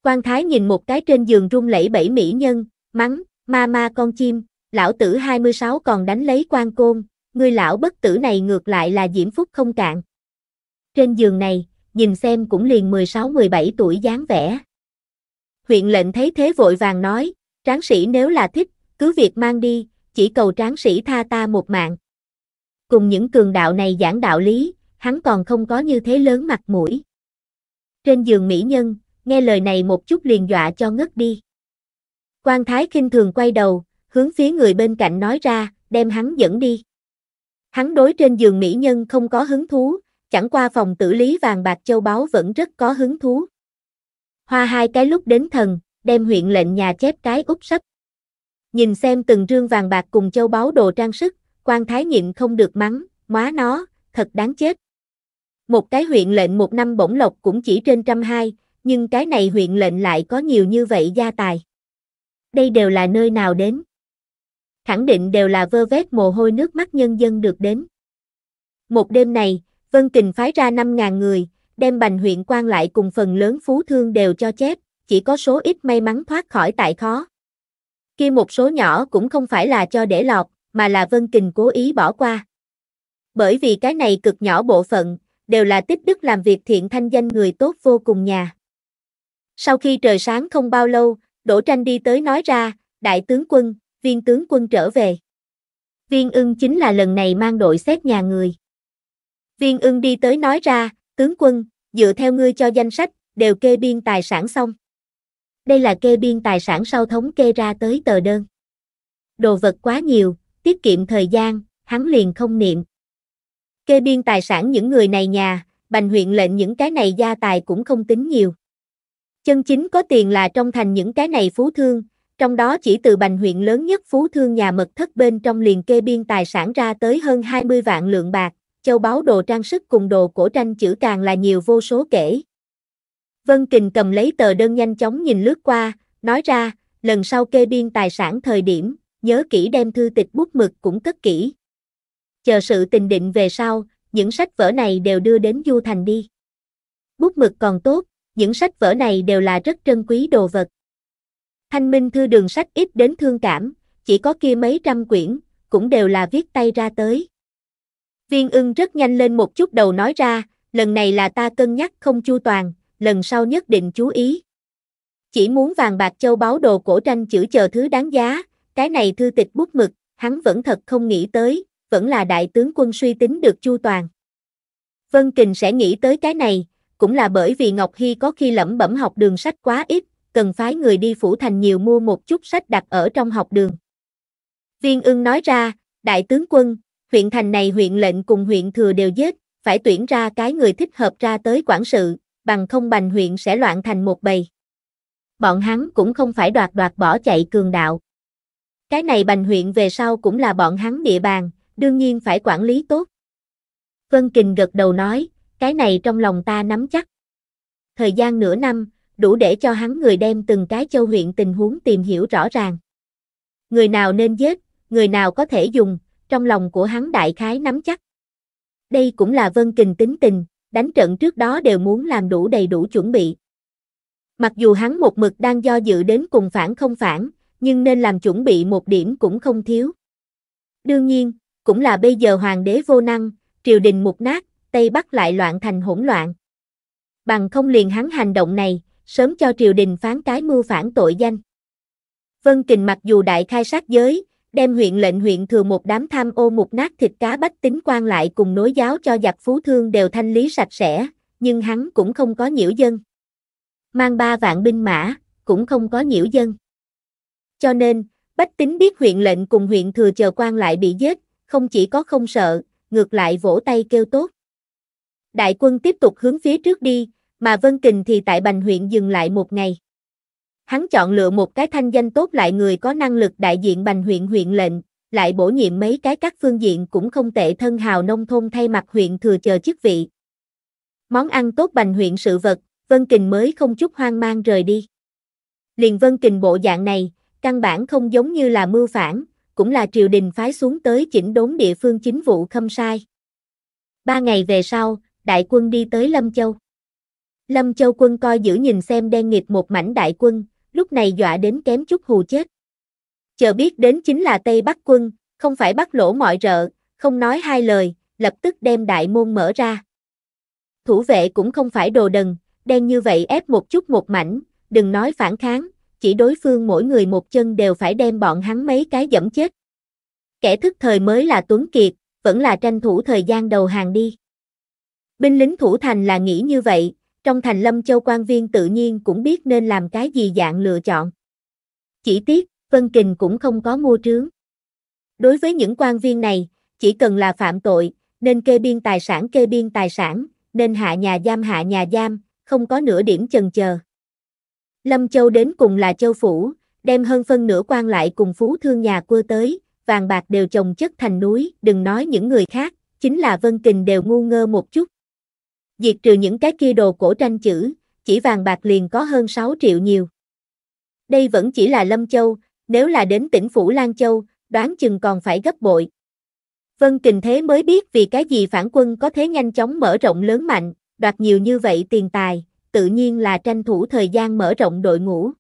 S1: Quan Thái nhìn một cái trên giường rung lẫy bảy mỹ nhân, mắng, ma ma con chim, lão tử 26 còn đánh lấy quan côn, người lão bất tử này ngược lại là diễm phúc không cạn. Trên giường này, nhìn xem cũng liền 16-17 tuổi dáng vẻ huyện lệnh thấy thế vội vàng nói, tráng sĩ nếu là thích, cứ việc mang đi, chỉ cầu tráng sĩ tha ta một mạng. Cùng những cường đạo này giảng đạo lý, hắn còn không có như thế lớn mặt mũi. Trên giường mỹ nhân, nghe lời này một chút liền dọa cho ngất đi. Quan Thái khinh thường quay đầu, hướng phía người bên cạnh nói ra, đem hắn dẫn đi. Hắn đối trên giường mỹ nhân không có hứng thú, chẳng qua phòng tử lý vàng bạc châu báu vẫn rất có hứng thú hoa hai cái lúc đến thần, đem huyện lệnh nhà chép cái úp sấp. Nhìn xem từng trương vàng bạc cùng châu báu đồ trang sức, quan thái nhịn không được mắng, móa nó, thật đáng chết. Một cái huyện lệnh một năm bổng lộc cũng chỉ trên trăm hai, nhưng cái này huyện lệnh lại có nhiều như vậy gia tài. Đây đều là nơi nào đến? Khẳng định đều là vơ vét mồ hôi nước mắt nhân dân được đến. Một đêm này, Vân Kình phái ra 5.000 người, đem Bành huyện quan lại cùng phần lớn phú thương đều cho chép, chỉ có số ít may mắn thoát khỏi tại khó. Khi một số nhỏ cũng không phải là cho để lọt, mà là Vân Kình cố ý bỏ qua. Bởi vì cái này cực nhỏ bộ phận, đều là tích đức làm việc thiện thanh danh người tốt vô cùng nhà. Sau khi trời sáng không bao lâu, Đỗ Tranh đi tới nói ra, đại tướng quân, viên tướng quân trở về. Viên ưng chính là lần này mang đội xét nhà người. Viên ưng đi tới nói ra, tướng quân, dựa theo ngươi cho danh sách, đều kê biên tài sản xong. Đây là kê biên tài sản sau thống kê ra tới tờ đơn. Đồ vật quá nhiều, tiết kiệm thời gian, hắn liền không niệm. Kê biên tài sản những người này nhà, bành huyện lệnh những cái này gia tài cũng không tính nhiều. Chân chính có tiền là trong thành những cái này phú thương, trong đó chỉ từ bành huyện lớn nhất phú thương nhà mật thất bên trong liền kê biên tài sản ra tới hơn 20 vạn lượng bạc, châu báu đồ trang sức cùng đồ cổ tranh chữ càng là nhiều vô số kể. Vân Kình cầm lấy tờ đơn nhanh chóng nhìn lướt qua, nói ra, lần sau kê biên tài sản thời điểm, nhớ kỹ đem thư tịch bút mực cũng cất kỹ. Chờ sự tình định về sau, những sách vở này đều đưa đến Du Thành đi. Bút mực còn tốt, những sách vở này đều là rất trân quý đồ vật. Thanh minh thư đường sách ít đến thương cảm, chỉ có kia mấy trăm quyển, cũng đều là viết tay ra tới. Viên ưng rất nhanh lên một chút đầu nói ra, lần này là ta cân nhắc không chu toàn, lần sau nhất định chú ý. Chỉ muốn vàng bạc châu báu đồ cổ tranh chữ chờ thứ đáng giá, cái này thư tịch bút mực, hắn vẫn thật không nghĩ tới, vẫn là đại tướng quân suy tính được chu toàn. Vân Kình sẽ nghĩ tới cái này, cũng là bởi vì Ngọc Hy có khi lẩm bẩm học đường sách quá ít, cần phái người đi phủ thành nhiều mua một chút sách đặt ở trong học đường. Viên ưng nói ra, đại tướng quân, huyện thành này huyện lệnh cùng huyện thừa đều giết, phải tuyển ra cái người thích hợp ra tới quản sự, bằng không bành huyện sẽ loạn thành một bầy. Bọn hắn cũng không phải đoạt đoạt bỏ chạy cường đạo. Cái này bành huyện về sau cũng là bọn hắn địa bàn, đương nhiên phải quản lý tốt. Vân Kình gật đầu nói, cái này trong lòng ta nắm chắc. Thời gian nửa năm, đủ để cho hắn người đem từng cái châu huyện tình huống tìm hiểu rõ ràng. Người nào nên giết, người nào có thể dùng, trong lòng của hắn đại khái nắm chắc. Đây cũng là Vân Kình tính tình, đánh trận trước đó đều muốn làm đủ đầy đủ chuẩn bị. Mặc dù hắn một mực đang do dự đến cùng phản không phản, nhưng nên làm chuẩn bị một điểm cũng không thiếu. Đương nhiên, cũng là bây giờ hoàng đế vô năng, triều đình mục nát, Tây Bắc lại loạn thành hỗn loạn. Bằng không liền hắn hành động này, sớm cho triều đình phán cái mưu phản tội danh. Vân Kình mặc dù đại khai sát giới, đem huyện lệnh huyện thừa một đám tham ô mục nát thịt cá bách tính quan lại cùng nối giáo cho giặc phú thương đều thanh lý sạch sẽ, nhưng hắn cũng không có nhiễu dân. Mang ba vạn binh mã, cũng không có nhiễu dân. Cho nên, bách tính biết huyện lệnh cùng huyện thừa chờ quan lại bị giết, không chỉ có không sợ, ngược lại vỗ tay kêu tốt. Đại quân tiếp tục hướng phía trước đi, mà Vân Kình thì tại Bành huyện dừng lại một ngày hắn chọn lựa một cái thanh danh tốt lại người có năng lực đại diện bành huyện huyện lệnh, lại bổ nhiệm mấy cái các phương diện cũng không tệ thân hào nông thôn thay mặt huyện thừa chờ chức vị. Món ăn tốt bành huyện sự vật, Vân Kình mới không chút hoang mang rời đi. Liền Vân Kình bộ dạng này, căn bản không giống như là mưu phản, cũng là triều đình phái xuống tới chỉnh đốn địa phương chính vụ khâm sai. Ba ngày về sau, đại quân đi tới Lâm Châu. Lâm Châu quân coi giữ nhìn xem đen nghịt một mảnh đại quân, lúc này dọa đến kém chút hù chết. Chờ biết đến chính là Tây Bắc quân, không phải bắt lỗ mọi rợ, không nói hai lời, lập tức đem đại môn mở ra. Thủ vệ cũng không phải đồ đần, đen như vậy ép một chút một mảnh, đừng nói phản kháng, chỉ đối phương mỗi người một chân đều phải đem bọn hắn mấy cái dẫm chết. Kẻ thức thời mới là Tuấn Kiệt, vẫn là tranh thủ thời gian đầu hàng đi. Binh lính thủ thành là nghĩ như vậy, trong thành lâm châu quan viên tự nhiên cũng biết nên làm cái gì dạng lựa chọn. Chỉ tiếc, Vân Kình cũng không có mua trướng. Đối với những quan viên này, chỉ cần là phạm tội, nên kê biên tài sản kê biên tài sản, nên hạ nhà giam hạ nhà giam, không có nửa điểm chần chờ. Lâm Châu đến cùng là Châu Phủ, đem hơn phân nửa quan lại cùng phú thương nhà quơ tới, vàng bạc đều trồng chất thành núi, đừng nói những người khác, chính là Vân Kình đều ngu ngơ một chút. Diệt trừ những cái kia đồ cổ tranh chữ, chỉ vàng bạc liền có hơn 6 triệu nhiều. Đây vẫn chỉ là Lâm Châu, nếu là đến tỉnh Phủ Lan Châu, đoán chừng còn phải gấp bội. Vân Kình Thế mới biết vì cái gì phản quân có thế nhanh chóng mở rộng lớn mạnh, đoạt nhiều như vậy tiền tài, tự nhiên là tranh thủ thời gian mở rộng đội ngũ.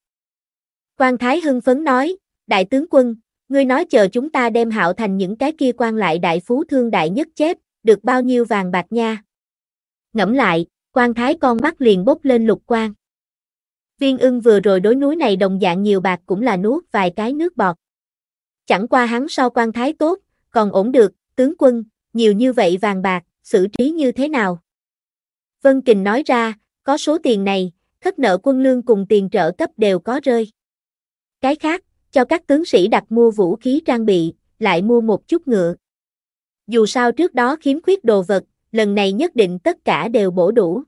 S1: Quan Thái hưng phấn nói, đại tướng quân, ngươi nói chờ chúng ta đem hạo thành những cái kia quan lại đại phú thương đại nhất chết, được bao nhiêu vàng bạc nha. Ngẫm lại, quan thái con mắt liền bốc lên lục quang. Viên ưng vừa rồi đối núi này đồng dạng nhiều bạc cũng là nuốt vài cái nước bọt. Chẳng qua hắn so quan thái tốt, còn ổn được, tướng quân, nhiều như vậy vàng bạc, xử trí như thế nào? Vân Kình nói ra, có số tiền này, thất nợ quân lương cùng tiền trợ cấp đều có rơi. Cái khác, cho các tướng sĩ đặt mua vũ khí trang bị, lại mua một chút ngựa. Dù sao trước đó khiếm khuyết đồ vật, lần này nhất định tất cả đều bổ đủ.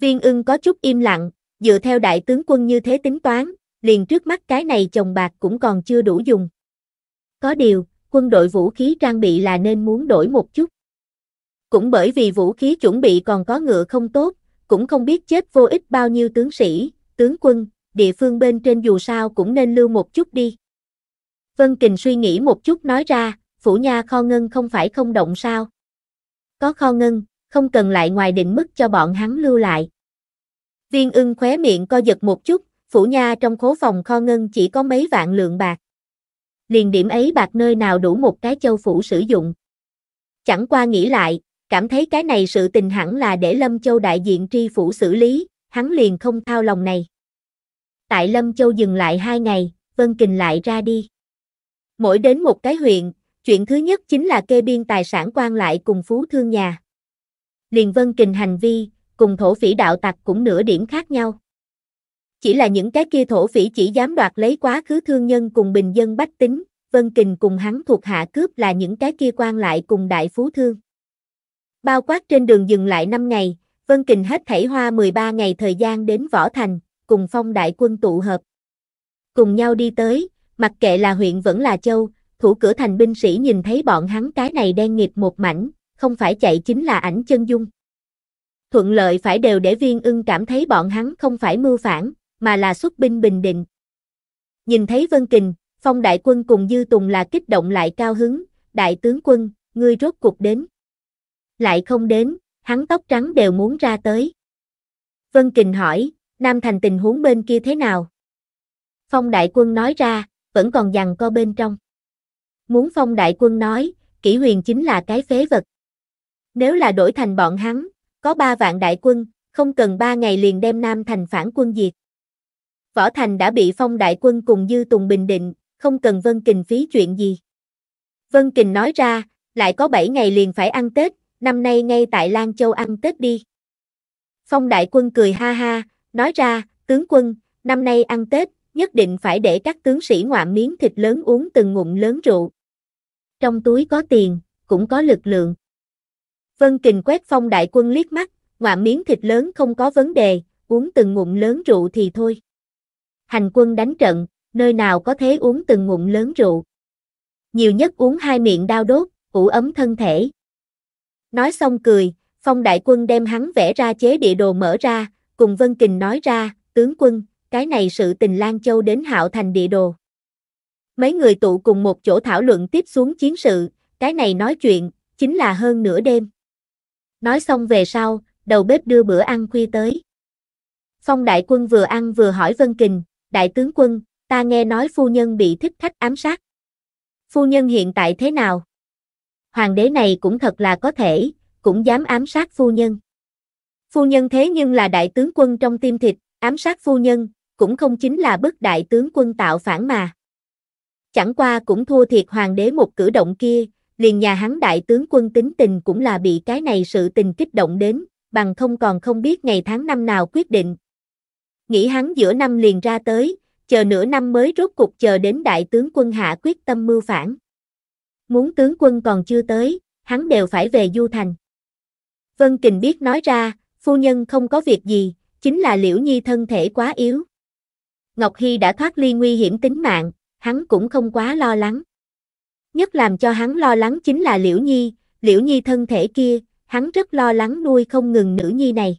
S1: Viên ưng có chút im lặng, dựa theo đại tướng quân như thế tính toán, liền trước mắt cái này chồng bạc cũng còn chưa đủ dùng. Có điều, quân đội vũ khí trang bị là nên muốn đổi một chút. Cũng bởi vì vũ khí chuẩn bị còn có ngựa không tốt, cũng không biết chết vô ích bao nhiêu tướng sĩ, tướng quân, địa phương bên trên dù sao cũng nên lưu một chút đi. Vân Kình suy nghĩ một chút nói ra, phủ nha kho ngân không phải không động sao có kho ngân, không cần lại ngoài định mức cho bọn hắn lưu lại. Viên ưng khóe miệng co giật một chút, phủ nha trong khố phòng kho ngân chỉ có mấy vạn lượng bạc. Liền điểm ấy bạc nơi nào đủ một cái châu phủ sử dụng. Chẳng qua nghĩ lại, cảm thấy cái này sự tình hẳn là để Lâm Châu đại diện tri phủ xử lý, hắn liền không thao lòng này. Tại Lâm Châu dừng lại hai ngày, Vân Kình lại ra đi. Mỗi đến một cái huyện, Chuyện thứ nhất chính là kê biên tài sản quan lại cùng phú thương nhà. Liền vân kình hành vi, cùng thổ phỉ đạo tặc cũng nửa điểm khác nhau. Chỉ là những cái kia thổ phỉ chỉ dám đoạt lấy quá khứ thương nhân cùng bình dân bách tính, Vân Kình cùng hắn thuộc hạ cướp là những cái kia quan lại cùng đại phú thương. Bao quát trên đường dừng lại 5 ngày, Vân Kình hết thảy hoa 13 ngày thời gian đến Võ Thành, cùng phong đại quân tụ hợp. Cùng nhau đi tới, mặc kệ là huyện vẫn là châu, thủ cửa thành binh sĩ nhìn thấy bọn hắn cái này đen nghiệp một mảnh, không phải chạy chính là ảnh chân dung. Thuận lợi phải đều để viên ưng cảm thấy bọn hắn không phải mưu phản, mà là xuất binh bình định. Nhìn thấy Vân Kình, phong đại quân cùng Dư Tùng là kích động lại cao hứng, đại tướng quân, ngươi rốt cuộc đến. Lại không đến, hắn tóc trắng đều muốn ra tới. Vân Kình hỏi, Nam Thành tình huống bên kia thế nào? Phong đại quân nói ra, vẫn còn dằn co bên trong. Muốn phong đại quân nói, kỷ huyền chính là cái phế vật. Nếu là đổi thành bọn hắn, có ba vạn đại quân, không cần ba ngày liền đem Nam Thành phản quân diệt. Võ Thành đã bị phong đại quân cùng Dư Tùng Bình Định, không cần Vân Kình phí chuyện gì. Vân Kình nói ra, lại có bảy ngày liền phải ăn Tết, năm nay ngay tại Lan Châu ăn Tết đi. Phong đại quân cười ha ha, nói ra, tướng quân, năm nay ăn Tết, nhất định phải để các tướng sĩ ngoạm miếng thịt lớn uống từng ngụm lớn rượu trong túi có tiền, cũng có lực lượng. Vân Kình quét phong đại quân liếc mắt, ngoạm miếng thịt lớn không có vấn đề, uống từng ngụm lớn rượu thì thôi. Hành quân đánh trận, nơi nào có thế uống từng ngụm lớn rượu. Nhiều nhất uống hai miệng đau đốt, ủ ấm thân thể. Nói xong cười, phong đại quân đem hắn vẽ ra chế địa đồ mở ra, cùng Vân Kình nói ra, tướng quân, cái này sự tình Lan Châu đến hạo thành địa đồ. Mấy người tụ cùng một chỗ thảo luận tiếp xuống chiến sự, cái này nói chuyện, chính là hơn nửa đêm. Nói xong về sau, đầu bếp đưa bữa ăn khuya tới. Phong đại quân vừa ăn vừa hỏi Vân Kình, đại tướng quân, ta nghe nói phu nhân bị thích khách ám sát. Phu nhân hiện tại thế nào? Hoàng đế này cũng thật là có thể, cũng dám ám sát phu nhân. Phu nhân thế nhưng là đại tướng quân trong tim thịt, ám sát phu nhân, cũng không chính là bức đại tướng quân tạo phản mà chẳng qua cũng thua thiệt hoàng đế một cử động kia, liền nhà hắn đại tướng quân tính tình cũng là bị cái này sự tình kích động đến, bằng không còn không biết ngày tháng năm nào quyết định. Nghĩ hắn giữa năm liền ra tới, chờ nửa năm mới rốt cục chờ đến đại tướng quân hạ quyết tâm mưu phản. Muốn tướng quân còn chưa tới, hắn đều phải về Du Thành. Vân Kình biết nói ra, phu nhân không có việc gì, chính là Liễu Nhi thân thể quá yếu. Ngọc Hy đã thoát ly nguy hiểm tính mạng, hắn cũng không quá lo lắng. Nhất làm cho hắn lo lắng chính là Liễu Nhi, Liễu Nhi thân thể kia, hắn rất lo lắng nuôi không ngừng nữ nhi này.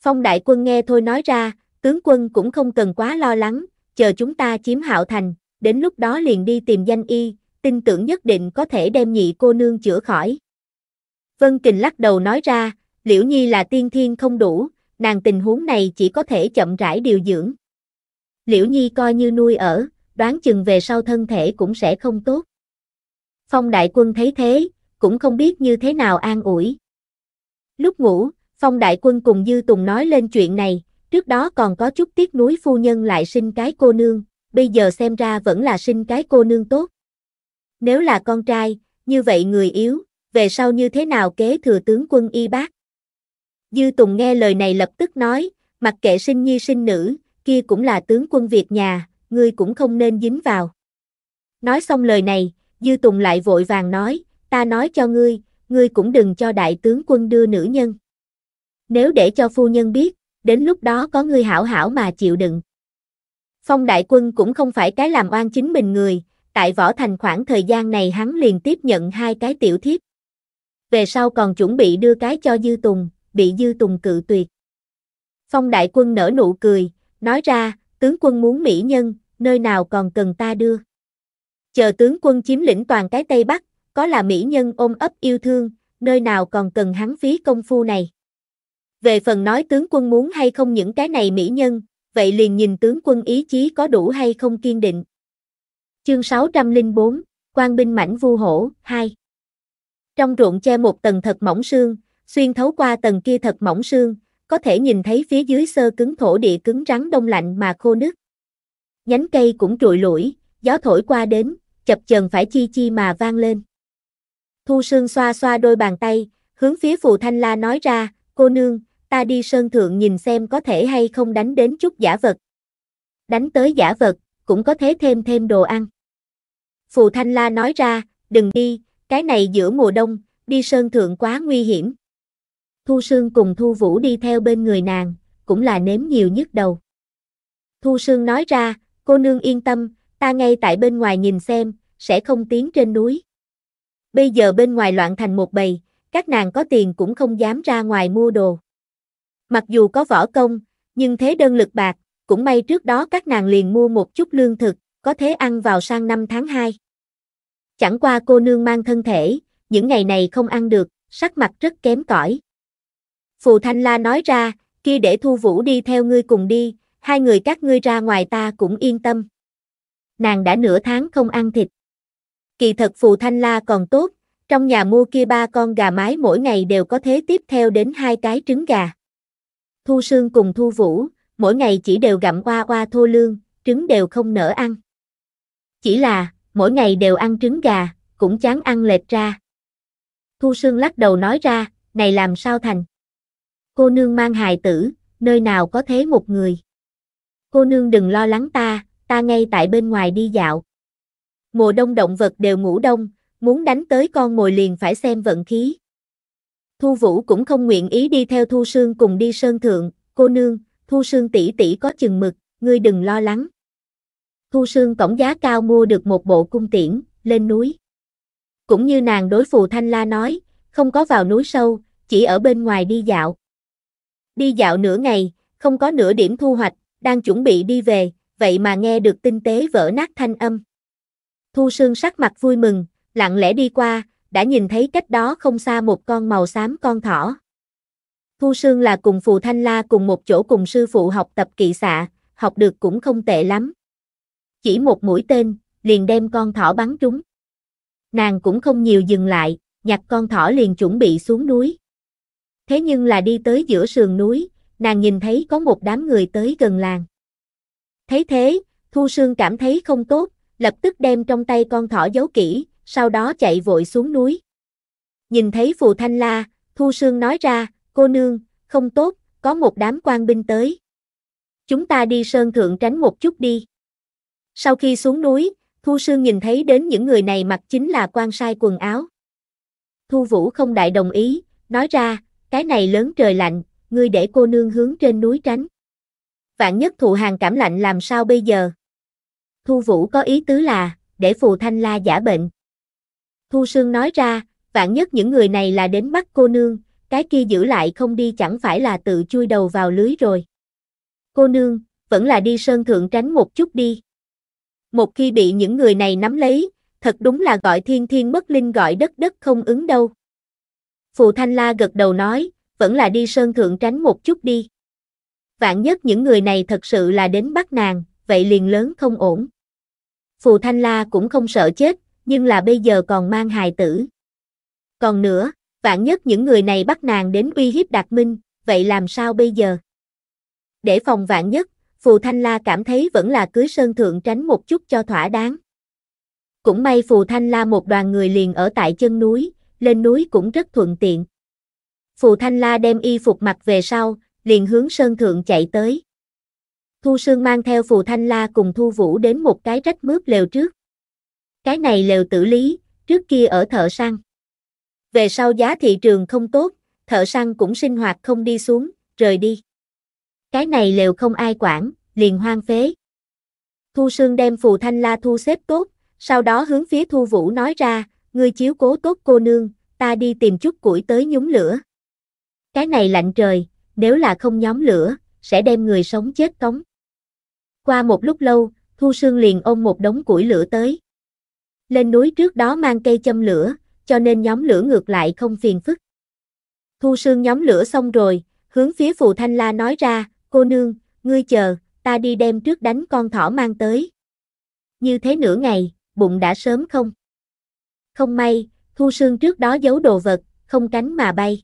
S1: Phong đại quân nghe thôi nói ra, tướng quân cũng không cần quá lo lắng, chờ chúng ta chiếm hạo thành, đến lúc đó liền đi tìm danh y, tin tưởng nhất định có thể đem nhị cô nương chữa khỏi. Vân Kình lắc đầu nói ra, Liễu Nhi là tiên thiên không đủ, nàng tình huống này chỉ có thể chậm rãi điều dưỡng. Liễu Nhi coi như nuôi ở, đoán chừng về sau thân thể cũng sẽ không tốt. Phong đại quân thấy thế, cũng không biết như thế nào an ủi. Lúc ngủ, Phong đại quân cùng Dư Tùng nói lên chuyện này, trước đó còn có chút tiếc nuối phu nhân lại sinh cái cô nương, bây giờ xem ra vẫn là sinh cái cô nương tốt. Nếu là con trai, như vậy người yếu, về sau như thế nào kế thừa tướng quân y bác? Dư Tùng nghe lời này lập tức nói, mặc kệ sinh nhi sinh nữ, kia cũng là tướng quân Việt nhà, ngươi cũng không nên dính vào. Nói xong lời này, Dư Tùng lại vội vàng nói, ta nói cho ngươi, ngươi cũng đừng cho đại tướng quân đưa nữ nhân. Nếu để cho phu nhân biết, đến lúc đó có ngươi hảo hảo mà chịu đựng. Phong đại quân cũng không phải cái làm oan chính mình người, tại võ thành khoảng thời gian này hắn liền tiếp nhận hai cái tiểu thiếp. Về sau còn chuẩn bị đưa cái cho Dư Tùng, bị Dư Tùng cự tuyệt. Phong đại quân nở nụ cười, nói ra, tướng quân muốn mỹ nhân, nơi nào còn cần ta đưa. Chờ tướng quân chiếm lĩnh toàn cái Tây Bắc, có là mỹ nhân ôm ấp yêu thương, nơi nào còn cần hắn phí công phu này. Về phần nói tướng quân muốn hay không những cái này mỹ nhân, vậy liền nhìn tướng quân ý chí có đủ hay không kiên định. Chương 604, quan binh mảnh vu hổ, 2 Trong ruộng che một tầng thật mỏng sương, xuyên thấu qua tầng kia thật mỏng sương, có thể nhìn thấy phía dưới sơ cứng thổ địa cứng rắn đông lạnh mà khô nứt. Nhánh cây cũng trụi lủi, gió thổi qua đến, chập chờn phải chi chi mà vang lên. Thu Sương xoa xoa đôi bàn tay, hướng phía Phù Thanh La nói ra, cô nương, ta đi sơn thượng nhìn xem có thể hay không đánh đến chút giả vật. Đánh tới giả vật, cũng có thể thêm thêm đồ ăn. Phù Thanh La nói ra, đừng đi, cái này giữa mùa đông, đi sơn thượng quá nguy hiểm. Thu Sương cùng Thu Vũ đi theo bên người nàng, cũng là nếm nhiều nhất đầu. Thu Sương nói ra, cô nương yên tâm, ta ngay tại bên ngoài nhìn xem, sẽ không tiến trên núi. Bây giờ bên ngoài loạn thành một bầy, các nàng có tiền cũng không dám ra ngoài mua đồ. Mặc dù có võ công, nhưng thế đơn lực bạc, cũng may trước đó các nàng liền mua một chút lương thực, có thế ăn vào sang năm tháng 2. Chẳng qua cô nương mang thân thể, những ngày này không ăn được, sắc mặt rất kém cỏi. Phù Thanh La nói ra, kia để Thu Vũ đi theo ngươi cùng đi, hai người các ngươi ra ngoài ta cũng yên tâm. Nàng đã nửa tháng không ăn thịt. Kỳ thật Phù Thanh La còn tốt, trong nhà mua kia ba con gà mái mỗi ngày đều có thế tiếp theo đến hai cái trứng gà. Thu Sương cùng Thu Vũ, mỗi ngày chỉ đều gặm qua qua thô lương, trứng đều không nỡ ăn. Chỉ là, mỗi ngày đều ăn trứng gà, cũng chán ăn lệch ra. Thu Sương lắc đầu nói ra, này làm sao thành cô nương mang hài tử, nơi nào có thế một người. Cô nương đừng lo lắng ta, ta ngay tại bên ngoài đi dạo. Mùa đông động vật đều ngủ đông, muốn đánh tới con mồi liền phải xem vận khí. Thu Vũ cũng không nguyện ý đi theo Thu Sương cùng đi sơn thượng, cô nương, Thu Sương tỷ tỷ có chừng mực, ngươi đừng lo lắng. Thu Sương tổng giá cao mua được một bộ cung tiễn, lên núi. Cũng như nàng đối phù Thanh La nói, không có vào núi sâu, chỉ ở bên ngoài đi dạo đi dạo nửa ngày, không có nửa điểm thu hoạch, đang chuẩn bị đi về, vậy mà nghe được tin tế vỡ nát thanh âm. Thu Sương sắc mặt vui mừng, lặng lẽ đi qua, đã nhìn thấy cách đó không xa một con màu xám con thỏ. Thu Sương là cùng Phù Thanh La cùng một chỗ cùng sư phụ học tập kỵ xạ, học được cũng không tệ lắm. Chỉ một mũi tên, liền đem con thỏ bắn trúng. Nàng cũng không nhiều dừng lại, nhặt con thỏ liền chuẩn bị xuống núi thế nhưng là đi tới giữa sườn núi, nàng nhìn thấy có một đám người tới gần làng. Thấy thế, Thu Sương cảm thấy không tốt, lập tức đem trong tay con thỏ giấu kỹ, sau đó chạy vội xuống núi. Nhìn thấy Phù Thanh La, Thu Sương nói ra, cô nương, không tốt, có một đám quan binh tới. Chúng ta đi sơn thượng tránh một chút đi. Sau khi xuống núi, Thu Sương nhìn thấy đến những người này mặc chính là quan sai quần áo. Thu Vũ không đại đồng ý, nói ra, cái này lớn trời lạnh, ngươi để cô nương hướng trên núi tránh. Vạn nhất thụ hàng cảm lạnh làm sao bây giờ? Thu Vũ có ý tứ là, để phù thanh la giả bệnh. Thu Sương nói ra, vạn nhất những người này là đến bắt cô nương, cái kia giữ lại không đi chẳng phải là tự chui đầu vào lưới rồi. Cô nương, vẫn là đi sơn thượng tránh một chút đi. Một khi bị những người này nắm lấy, thật đúng là gọi thiên thiên mất linh gọi đất đất không ứng đâu. Phù Thanh La gật đầu nói, vẫn là đi sơn thượng tránh một chút đi. Vạn nhất những người này thật sự là đến bắt nàng, vậy liền lớn không ổn. Phù Thanh La cũng không sợ chết, nhưng là bây giờ còn mang hài tử. Còn nữa, vạn nhất những người này bắt nàng đến uy hiếp Đạt Minh, vậy làm sao bây giờ? Để phòng vạn nhất, Phù Thanh La cảm thấy vẫn là cưới Sơn Thượng tránh một chút cho thỏa đáng. Cũng may Phù Thanh La một đoàn người liền ở tại chân núi, lên núi cũng rất thuận tiện. Phù Thanh La đem y phục mặc về sau, liền hướng sơn thượng chạy tới. Thu Sương mang theo Phù Thanh La cùng Thu Vũ đến một cái rách mướp lều trước. Cái này lều tử lý, trước kia ở thợ săn. Về sau giá thị trường không tốt, thợ săn cũng sinh hoạt không đi xuống, rời đi. Cái này lều không ai quản, liền hoang phế. Thu Sương đem Phù Thanh La thu xếp tốt, sau đó hướng phía Thu Vũ nói ra, ngươi chiếu cố tốt cô nương, ta đi tìm chút củi tới nhúng lửa. Cái này lạnh trời, nếu là không nhóm lửa, sẽ đem người sống chết cống. Qua một lúc lâu, Thu Sương liền ôm một đống củi lửa tới. Lên núi trước đó mang cây châm lửa, cho nên nhóm lửa ngược lại không phiền phức. Thu Sương nhóm lửa xong rồi, hướng phía Phù Thanh La nói ra, cô nương, ngươi chờ, ta đi đem trước đánh con thỏ mang tới. Như thế nửa ngày, bụng đã sớm không? Không may, Thu Sương trước đó giấu đồ vật, không cánh mà bay.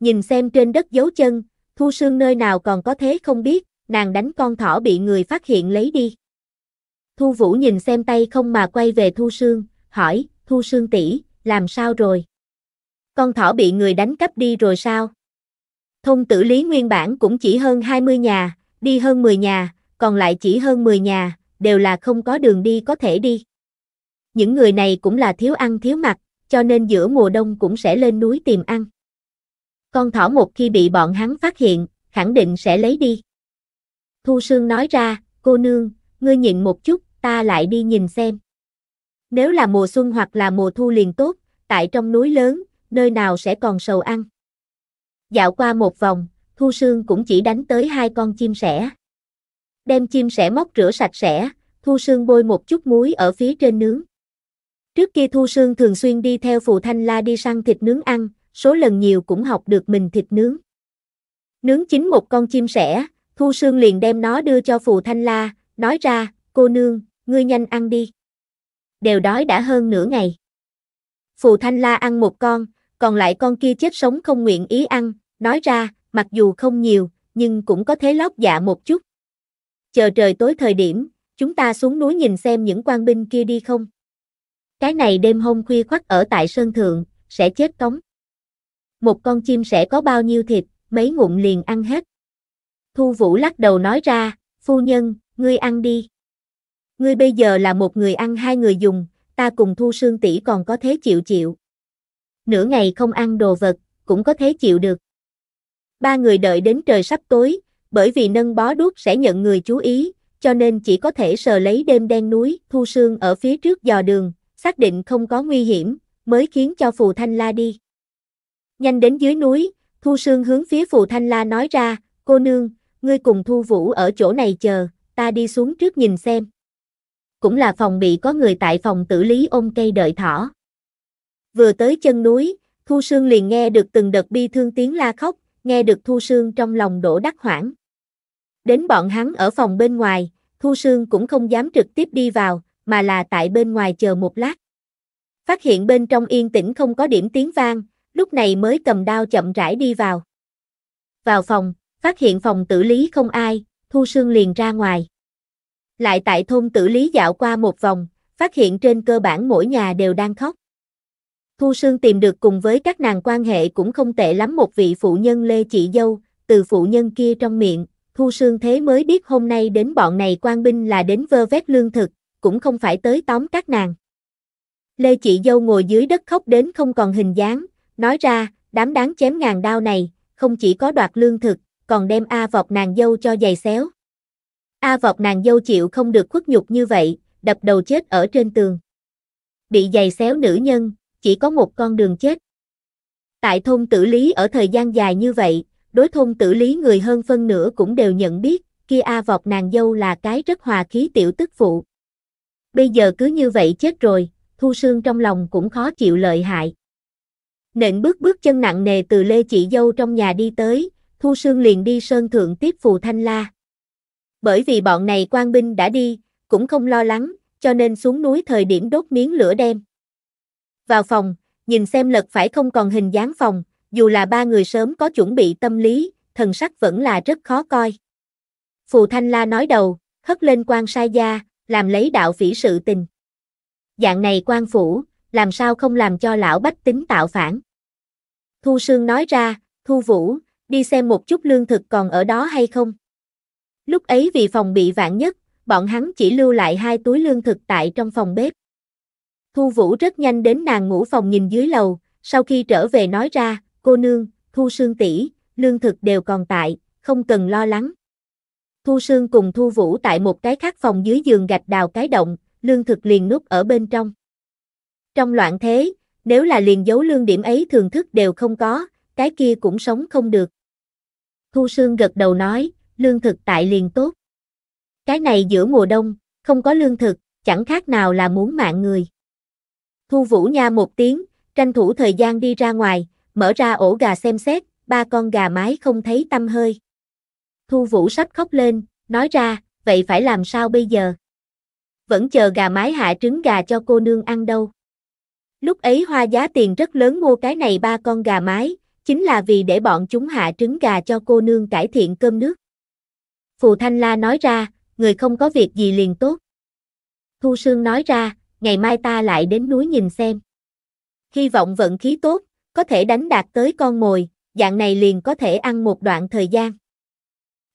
S1: Nhìn xem trên đất dấu chân, Thu Sương nơi nào còn có thế không biết, nàng đánh con thỏ bị người phát hiện lấy đi. Thu Vũ nhìn xem tay không mà quay về Thu Sương, hỏi, Thu Sương tỷ, làm sao rồi? Con thỏ bị người đánh cắp đi rồi sao? Thôn tử lý nguyên bản cũng chỉ hơn 20 nhà, đi hơn 10 nhà, còn lại chỉ hơn 10 nhà, đều là không có đường đi có thể đi những người này cũng là thiếu ăn thiếu mặc, cho nên giữa mùa đông cũng sẽ lên núi tìm ăn. Con thỏ một khi bị bọn hắn phát hiện, khẳng định sẽ lấy đi. Thu Sương nói ra, cô nương, ngươi nhịn một chút, ta lại đi nhìn xem. Nếu là mùa xuân hoặc là mùa thu liền tốt, tại trong núi lớn, nơi nào sẽ còn sầu ăn. Dạo qua một vòng, Thu Sương cũng chỉ đánh tới hai con chim sẻ. Đem chim sẻ móc rửa sạch sẽ, Thu Sương bôi một chút muối ở phía trên nướng. Trước kia Thu Sương thường xuyên đi theo Phù Thanh La đi săn thịt nướng ăn, số lần nhiều cũng học được mình thịt nướng. Nướng chín một con chim sẻ, Thu Sương liền đem nó đưa cho Phù Thanh La, nói ra, cô nương, ngươi nhanh ăn đi. Đều đói đã hơn nửa ngày. Phù Thanh La ăn một con, còn lại con kia chết sống không nguyện ý ăn, nói ra, mặc dù không nhiều, nhưng cũng có thế lót dạ một chút. Chờ trời tối thời điểm, chúng ta xuống núi nhìn xem những quan binh kia đi không? Cái này đêm hôm khuya khoắt ở tại sơn thượng, sẽ chết cống. Một con chim sẽ có bao nhiêu thịt, mấy ngụm liền ăn hết. Thu Vũ lắc đầu nói ra, phu nhân, ngươi ăn đi. Ngươi bây giờ là một người ăn hai người dùng, ta cùng Thu Sương tỷ còn có thế chịu chịu. Nửa ngày không ăn đồ vật, cũng có thế chịu được. Ba người đợi đến trời sắp tối, bởi vì nâng bó đuốc sẽ nhận người chú ý, cho nên chỉ có thể sờ lấy đêm đen núi, Thu Sương ở phía trước dò đường, xác định không có nguy hiểm, mới khiến cho Phù Thanh La đi. Nhanh đến dưới núi, Thu Sương hướng phía Phù Thanh La nói ra, cô nương, ngươi cùng Thu Vũ ở chỗ này chờ, ta đi xuống trước nhìn xem. Cũng là phòng bị có người tại phòng tử lý ôm cây đợi thỏ. Vừa tới chân núi, Thu Sương liền nghe được từng đợt bi thương tiếng la khóc, nghe được Thu Sương trong lòng đổ đắc hoảng. Đến bọn hắn ở phòng bên ngoài, Thu Sương cũng không dám trực tiếp đi vào, mà là tại bên ngoài chờ một lát. Phát hiện bên trong yên tĩnh không có điểm tiếng vang, lúc này mới cầm đao chậm rãi đi vào. Vào phòng, phát hiện phòng tử lý không ai, Thu Sương liền ra ngoài. Lại tại thôn tử lý dạo qua một vòng, phát hiện trên cơ bản mỗi nhà đều đang khóc. Thu Sương tìm được cùng với các nàng quan hệ cũng không tệ lắm một vị phụ nhân lê chị dâu, từ phụ nhân kia trong miệng, Thu Sương thế mới biết hôm nay đến bọn này quan binh là đến vơ vét lương thực, cũng không phải tới tóm các nàng. Lê chị dâu ngồi dưới đất khóc đến không còn hình dáng, nói ra, đám đáng chém ngàn đao này, không chỉ có đoạt lương thực, còn đem A vọc nàng dâu cho giày xéo. A vọc nàng dâu chịu không được khuất nhục như vậy, đập đầu chết ở trên tường. Bị giày xéo nữ nhân, chỉ có một con đường chết. Tại thôn tử lý ở thời gian dài như vậy, đối thôn tử lý người hơn phân nửa cũng đều nhận biết, kia A vọc nàng dâu là cái rất hòa khí tiểu tức phụ bây giờ cứ như vậy chết rồi, thu sương trong lòng cũng khó chịu lợi hại. Nện bước bước chân nặng nề từ lê chị dâu trong nhà đi tới, thu sương liền đi sơn thượng tiếp phù thanh la. Bởi vì bọn này quan binh đã đi, cũng không lo lắng, cho nên xuống núi thời điểm đốt miếng lửa đen. Vào phòng, nhìn xem lật phải không còn hình dáng phòng, dù là ba người sớm có chuẩn bị tâm lý, thần sắc vẫn là rất khó coi. Phù Thanh La nói đầu, hất lên quan sai gia, làm lấy đạo phỉ sự tình. Dạng này quan phủ, làm sao không làm cho lão bách tính tạo phản. Thu Sương nói ra, Thu Vũ, đi xem một chút lương thực còn ở đó hay không. Lúc ấy vì phòng bị vạn nhất, bọn hắn chỉ lưu lại hai túi lương thực tại trong phòng bếp. Thu Vũ rất nhanh đến nàng ngủ phòng nhìn dưới lầu, sau khi trở về nói ra, cô nương, Thu Sương tỷ, lương thực đều còn tại, không cần lo lắng. Thu Sương cùng Thu Vũ tại một cái khác phòng dưới giường gạch đào cái động, lương thực liền núp ở bên trong. Trong loạn thế, nếu là liền giấu lương điểm ấy thường thức đều không có, cái kia cũng sống không được. Thu Sương gật đầu nói, lương thực tại liền tốt. Cái này giữa mùa đông, không có lương thực, chẳng khác nào là muốn mạng người. Thu Vũ nha một tiếng, tranh thủ thời gian đi ra ngoài, mở ra ổ gà xem xét, ba con gà mái không thấy tâm hơi. Thu Vũ sắp khóc lên, nói ra, vậy phải làm sao bây giờ? Vẫn chờ gà mái hạ trứng gà cho cô nương ăn đâu. Lúc ấy hoa giá tiền rất lớn mua cái này ba con gà mái, chính là vì để bọn chúng hạ trứng gà cho cô nương cải thiện cơm nước. Phù Thanh La nói ra, người không có việc gì liền tốt. Thu Sương nói ra, ngày mai ta lại đến núi nhìn xem. Hy vọng vận khí tốt, có thể đánh đạt tới con mồi, dạng này liền có thể ăn một đoạn thời gian.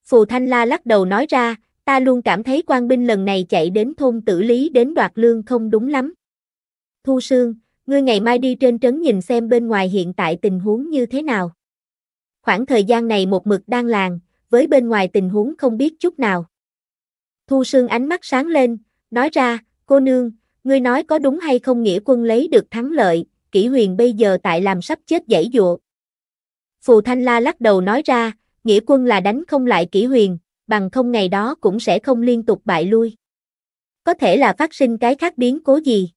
S1: Phù Thanh La lắc đầu nói ra, ta luôn cảm thấy quan binh lần này chạy đến thôn tử lý đến đoạt lương không đúng lắm. Thu Sương, ngươi ngày mai đi trên trấn nhìn xem bên ngoài hiện tại tình huống như thế nào. Khoảng thời gian này một mực đang làng, với bên ngoài tình huống không biết chút nào. Thu Sương ánh mắt sáng lên, nói ra, cô nương, ngươi nói có đúng hay không nghĩa quân lấy được thắng lợi, kỷ huyền bây giờ tại làm sắp chết dãy dụa. Phù Thanh La lắc đầu nói ra, nghĩa quân là đánh không lại kỷ huyền, bằng không ngày đó cũng sẽ không liên tục bại lui. Có thể là phát sinh cái khác biến cố gì.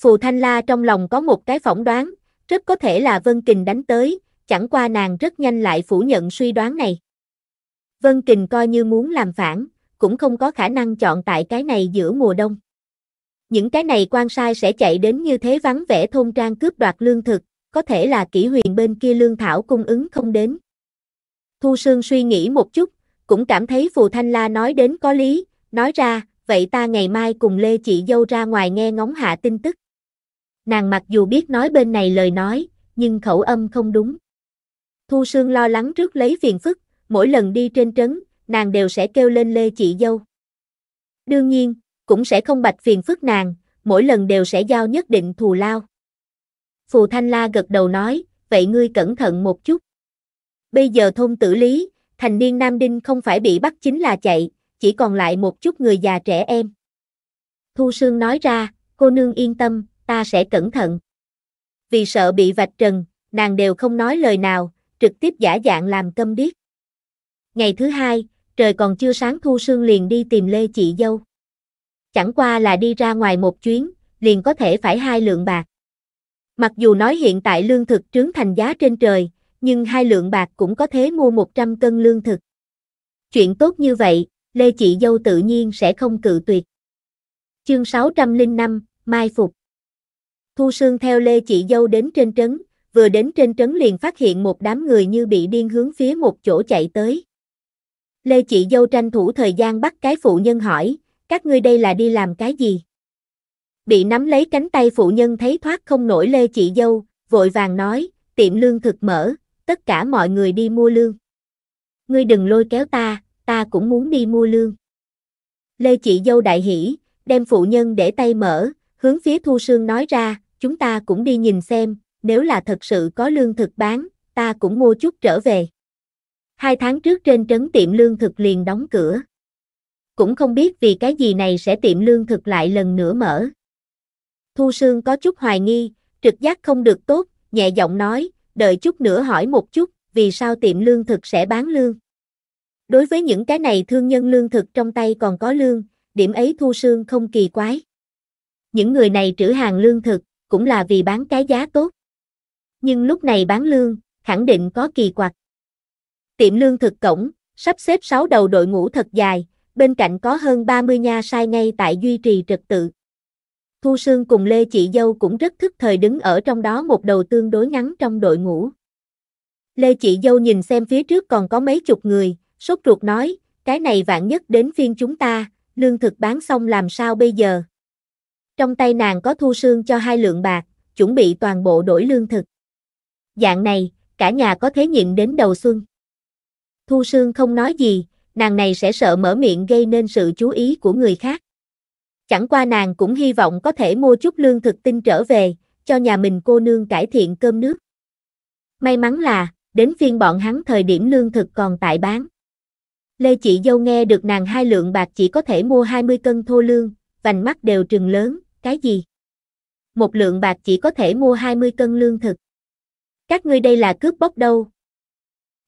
S1: Phù Thanh La trong lòng có một cái phỏng đoán, rất có thể là Vân Kình đánh tới, chẳng qua nàng rất nhanh lại phủ nhận suy đoán này. Vân Kình coi như muốn làm phản, cũng không có khả năng chọn tại cái này giữa mùa đông. Những cái này quan sai sẽ chạy đến như thế vắng vẻ thôn trang cướp đoạt lương thực, có thể là kỷ huyền bên kia lương thảo cung ứng không đến. Thu Sương suy nghĩ một chút, cũng cảm thấy Phù Thanh La nói đến có lý, nói ra, vậy ta ngày mai cùng Lê chị dâu ra ngoài nghe ngóng hạ tin tức. Nàng mặc dù biết nói bên này lời nói, nhưng khẩu âm không đúng. Thu Sương lo lắng trước lấy phiền phức, mỗi lần đi trên trấn, nàng đều sẽ kêu lên Lê chị dâu. Đương nhiên, cũng sẽ không bạch phiền phức nàng, mỗi lần đều sẽ giao nhất định thù lao. Phù Thanh La gật đầu nói, vậy ngươi cẩn thận một chút bây giờ thôn tử lý, thành niên Nam Đinh không phải bị bắt chính là chạy, chỉ còn lại một chút người già trẻ em. Thu Sương nói ra, cô nương yên tâm, ta sẽ cẩn thận. Vì sợ bị vạch trần, nàng đều không nói lời nào, trực tiếp giả dạng làm câm điếc. Ngày thứ hai, trời còn chưa sáng Thu Sương liền đi tìm Lê chị dâu. Chẳng qua là đi ra ngoài một chuyến, liền có thể phải hai lượng bạc. Mặc dù nói hiện tại lương thực trướng thành giá trên trời, nhưng hai lượng bạc cũng có thể mua 100 cân lương thực. Chuyện tốt như vậy, Lê chị dâu tự nhiên sẽ không cự tuyệt. Chương 605, Mai Phục Thu Sương theo Lê chị dâu đến trên trấn, vừa đến trên trấn liền phát hiện một đám người như bị điên hướng phía một chỗ chạy tới. Lê chị dâu tranh thủ thời gian bắt cái phụ nhân hỏi, các ngươi đây là đi làm cái gì? Bị nắm lấy cánh tay phụ nhân thấy thoát không nổi Lê chị dâu, vội vàng nói, tiệm lương thực mở, tất cả mọi người đi mua lương. Ngươi đừng lôi kéo ta, ta cũng muốn đi mua lương. Lê chị dâu đại hỉ, đem phụ nhân để tay mở, hướng phía Thu Sương nói ra, chúng ta cũng đi nhìn xem, nếu là thật sự có lương thực bán, ta cũng mua chút trở về. Hai tháng trước trên trấn tiệm lương thực liền đóng cửa. Cũng không biết vì cái gì này sẽ tiệm lương thực lại lần nữa mở. Thu Sương có chút hoài nghi, trực giác không được tốt, nhẹ giọng nói, đợi chút nữa hỏi một chút, vì sao tiệm lương thực sẽ bán lương. Đối với những cái này thương nhân lương thực trong tay còn có lương, điểm ấy thu sương không kỳ quái. Những người này trữ hàng lương thực, cũng là vì bán cái giá tốt. Nhưng lúc này bán lương, khẳng định có kỳ quặc. Tiệm lương thực cổng, sắp xếp 6 đầu đội ngũ thật dài, bên cạnh có hơn 30 nha sai ngay tại duy trì trật tự. Thu Sương cùng Lê Chị Dâu cũng rất thức thời đứng ở trong đó một đầu tương đối ngắn trong đội ngũ. Lê Chị Dâu nhìn xem phía trước còn có mấy chục người, sốt ruột nói, cái này vạn nhất đến phiên chúng ta, lương thực bán xong làm sao bây giờ? Trong tay nàng có Thu Sương cho hai lượng bạc, chuẩn bị toàn bộ đổi lương thực. Dạng này, cả nhà có thế nhịn đến đầu xuân. Thu Sương không nói gì, nàng này sẽ sợ mở miệng gây nên sự chú ý của người khác. Chẳng qua nàng cũng hy vọng có thể mua chút lương thực tinh trở về, cho nhà mình cô nương cải thiện cơm nước. May mắn là, đến phiên bọn hắn thời điểm lương thực còn tại bán. Lê chị dâu nghe được nàng hai lượng bạc chỉ có thể mua 20 cân thô lương, vành mắt đều trừng lớn, cái gì? Một lượng bạc chỉ có thể mua 20 cân lương thực. Các ngươi đây là cướp bóc đâu?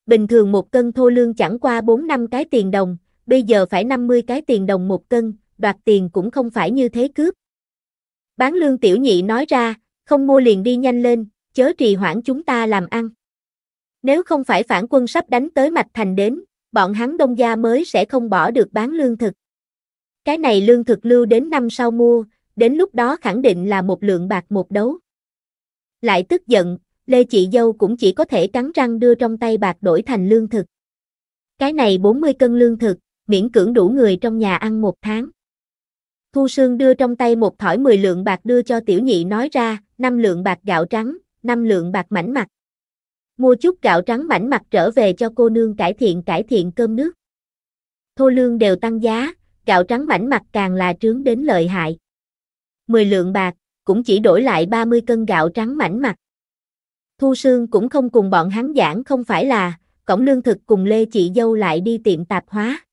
S1: Bình thường một cân thô lương chẳng qua 4 năm cái tiền đồng, bây giờ phải 50 cái tiền đồng một cân, đoạt tiền cũng không phải như thế cướp. Bán lương tiểu nhị nói ra, không mua liền đi nhanh lên, chớ trì hoãn chúng ta làm ăn. Nếu không phải phản quân sắp đánh tới mạch thành đến, bọn hắn đông gia mới sẽ không bỏ được bán lương thực. Cái này lương thực lưu đến năm sau mua, đến lúc đó khẳng định là một lượng bạc một đấu. Lại tức giận, Lê chị dâu cũng chỉ có thể cắn răng đưa trong tay bạc đổi thành lương thực. Cái này 40 cân lương thực, miễn cưỡng đủ người trong nhà ăn một tháng. Thu Sương đưa trong tay một thỏi 10 lượng bạc đưa cho tiểu nhị nói ra, 5 lượng bạc gạo trắng, 5 lượng bạc mảnh mặt. Mua chút gạo trắng mảnh mặt trở về cho cô nương cải thiện cải thiện cơm nước. Thô lương đều tăng giá, gạo trắng mảnh mặt càng là trướng đến lợi hại. 10 lượng bạc, cũng chỉ đổi lại 30 cân gạo trắng mảnh mặt. Thu Sương cũng không cùng bọn hắn giảng không phải là, cổng lương thực cùng Lê chị dâu lại đi tiệm tạp hóa.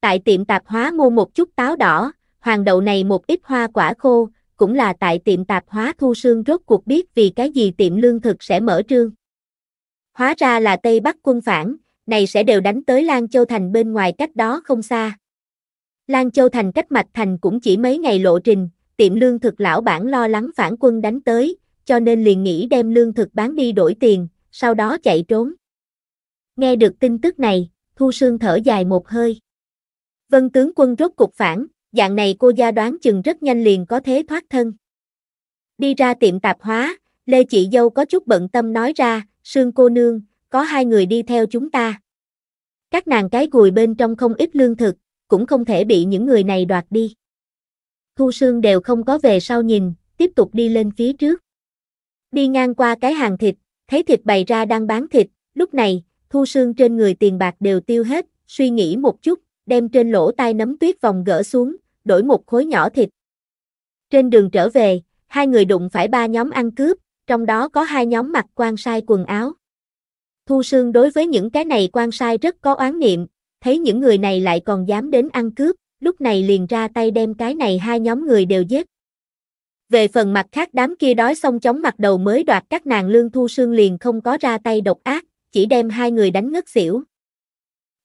S1: Tại tiệm tạp hóa mua một chút táo đỏ, hoàng đậu này một ít hoa quả khô, cũng là tại tiệm tạp hóa thu sương rốt cuộc biết vì cái gì tiệm lương thực sẽ mở trương. Hóa ra là Tây Bắc quân phản, này sẽ đều đánh tới Lan Châu Thành bên ngoài cách đó không xa. Lan Châu Thành cách Mạch Thành cũng chỉ mấy ngày lộ trình, tiệm lương thực lão bản lo lắng phản quân đánh tới, cho nên liền nghĩ đem lương thực bán đi đổi tiền, sau đó chạy trốn. Nghe được tin tức này, Thu Sương thở dài một hơi. Vân tướng quân rốt cục phản, dạng này cô gia đoán chừng rất nhanh liền có thế thoát thân. Đi ra tiệm tạp hóa, Lê chị dâu có chút bận tâm nói ra, Sương cô nương, có hai người đi theo chúng ta. Các nàng cái gùi bên trong không ít lương thực, cũng không thể bị những người này đoạt đi. Thu Sương đều không có về sau nhìn, tiếp tục đi lên phía trước. Đi ngang qua cái hàng thịt, thấy thịt bày ra đang bán thịt, lúc này, Thu Sương trên người tiền bạc đều tiêu hết, suy nghĩ một chút, đem trên lỗ tai nấm tuyết vòng gỡ xuống, đổi một khối nhỏ thịt. Trên đường trở về, hai người đụng phải ba nhóm ăn cướp, trong đó có hai nhóm mặc quan sai quần áo. Thu Sương đối với những cái này quan sai rất có oán niệm, thấy những người này lại còn dám đến ăn cướp, lúc này liền ra tay đem cái này hai nhóm người đều giết. Về phần mặt khác đám kia đói xong chóng mặt đầu mới đoạt các nàng lương thu sương liền không có ra tay độc ác, chỉ đem hai người đánh ngất xỉu.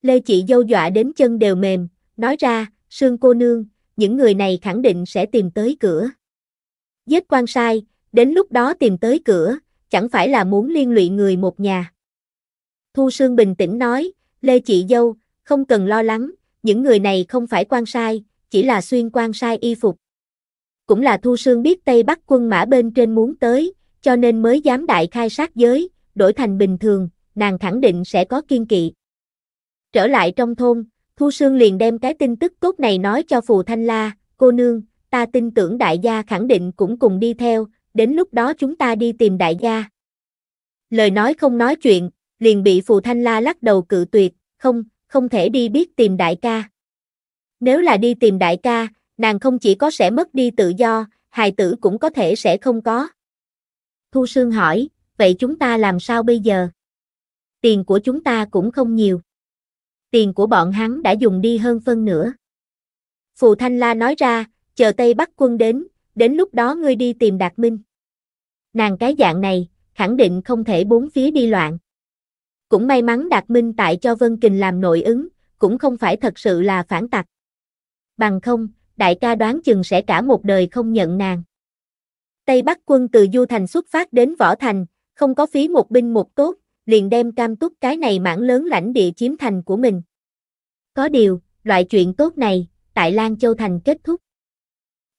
S1: Lê chị dâu dọa đến chân đều mềm, nói ra, sương cô nương, những người này khẳng định sẽ tìm tới cửa. Giết quan sai, đến lúc đó tìm tới cửa, chẳng phải là muốn liên lụy người một nhà. Thu Sương bình tĩnh nói, Lê chị dâu, không cần lo lắng, những người này không phải quan sai, chỉ là xuyên quan sai y phục. Cũng là Thu Sương biết Tây Bắc quân mã bên trên muốn tới, cho nên mới dám đại khai sát giới, đổi thành bình thường, nàng khẳng định sẽ có kiên kỵ. Trở lại trong thôn, Thu Sương liền đem cái tin tức tốt này nói cho Phù Thanh La, cô nương, ta tin tưởng đại gia khẳng định cũng cùng đi theo, đến lúc đó chúng ta đi tìm đại gia. Lời nói không nói chuyện, liền bị Phù Thanh La lắc đầu cự tuyệt, không, không thể đi biết tìm đại ca. Nếu là đi tìm đại ca, nàng không chỉ có sẽ mất đi tự do, hài tử cũng có thể sẽ không có. Thu Sương hỏi, vậy chúng ta làm sao bây giờ? Tiền của chúng ta cũng không nhiều tiền của bọn hắn đã dùng đi hơn phân nửa. Phù Thanh La nói ra, chờ Tây Bắc quân đến, đến lúc đó ngươi đi tìm Đạt Minh. Nàng cái dạng này, khẳng định không thể bốn phía đi loạn. Cũng may mắn Đạt Minh tại cho Vân Kình làm nội ứng, cũng không phải thật sự là phản tặc. Bằng không, đại ca đoán chừng sẽ cả một đời không nhận nàng. Tây Bắc quân từ Du Thành xuất phát đến Võ Thành, không có phí một binh một tốt, liền đem cam túc cái này mảng lớn lãnh địa chiếm thành của mình. Có điều, loại chuyện tốt này, tại Lan Châu Thành kết thúc.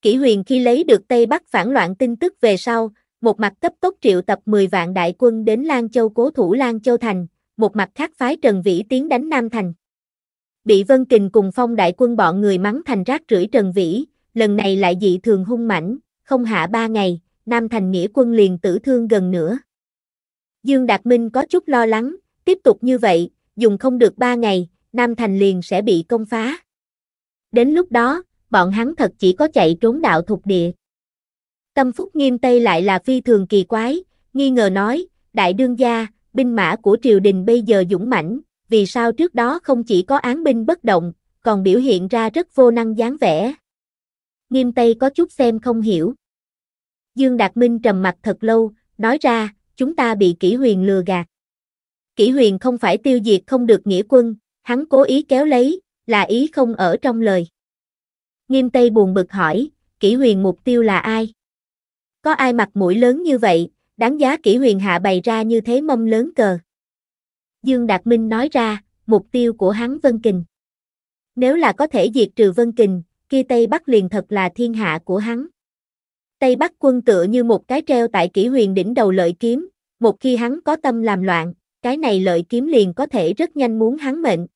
S1: Kỷ huyền khi lấy được Tây Bắc phản loạn tin tức về sau, một mặt cấp tốc triệu tập 10 vạn đại quân đến Lan Châu cố thủ Lan Châu Thành, một mặt khác phái Trần Vĩ tiến đánh Nam Thành. Bị Vân Kình cùng phong đại quân bọn người mắng thành rác rưởi Trần Vĩ, lần này lại dị thường hung mãnh, không hạ ba ngày, Nam Thành nghĩa quân liền tử thương gần nữa. Dương Đạt Minh có chút lo lắng, tiếp tục như vậy, dùng không được ba ngày, Nam Thành liền sẽ bị công phá. Đến lúc đó, bọn hắn thật chỉ có chạy trốn đạo thuộc địa. Tâm Phúc Nghiêm Tây lại là phi thường kỳ quái, nghi ngờ nói, đại đương gia, binh mã của triều đình bây giờ dũng mãnh, vì sao trước đó không chỉ có án binh bất động, còn biểu hiện ra rất vô năng dáng vẻ. Nghiêm Tây có chút xem không hiểu. Dương Đạt Minh trầm mặt thật lâu, nói ra, chúng ta bị kỷ huyền lừa gạt. Kỷ huyền không phải tiêu diệt không được nghĩa quân, hắn cố ý kéo lấy, là ý không ở trong lời. Nghiêm Tây buồn bực hỏi, kỷ huyền mục tiêu là ai? Có ai mặt mũi lớn như vậy, đáng giá kỷ huyền hạ bày ra như thế mâm lớn cờ. Dương Đạt Minh nói ra, mục tiêu của hắn Vân Kình. Nếu là có thể diệt trừ Vân Kình, kia Tây Bắc liền thật là thiên hạ của hắn. Tây Bắc quân tựa như một cái treo tại kỷ huyền đỉnh đầu lợi kiếm, một khi hắn có tâm làm loạn, cái này lợi kiếm liền có thể rất nhanh muốn hắn mệnh.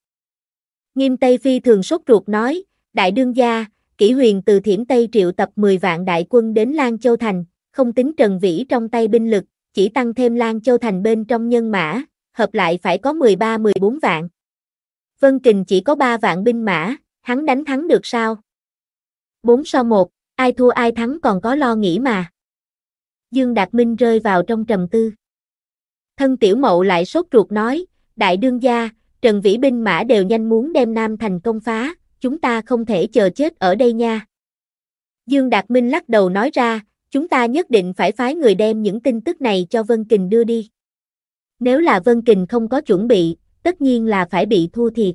S1: Nghiêm Tây Phi thường sốt ruột nói, đại đương gia, kỷ huyền từ thiểm Tây triệu tập 10 vạn đại quân đến Lan Châu Thành, không tính Trần Vĩ trong tay binh lực, chỉ tăng thêm Lan Châu Thành bên trong nhân mã, hợp lại phải có 13-14 vạn. Vân Kình chỉ có 3 vạn binh mã, hắn đánh thắng được sao? 4 so 1 Ai thua ai thắng còn có lo nghĩ mà. Dương Đạt Minh rơi vào trong trầm tư. Thân tiểu mậu lại sốt ruột nói, đại đương gia, Trần Vĩ binh mã đều nhanh muốn đem Nam thành công phá, chúng ta không thể chờ chết ở đây nha. Dương Đạt Minh lắc đầu nói ra, chúng ta nhất định phải phái người đem những tin tức này cho Vân Kình đưa đi. Nếu là Vân Kình không có chuẩn bị, tất nhiên là phải bị thua thiệt.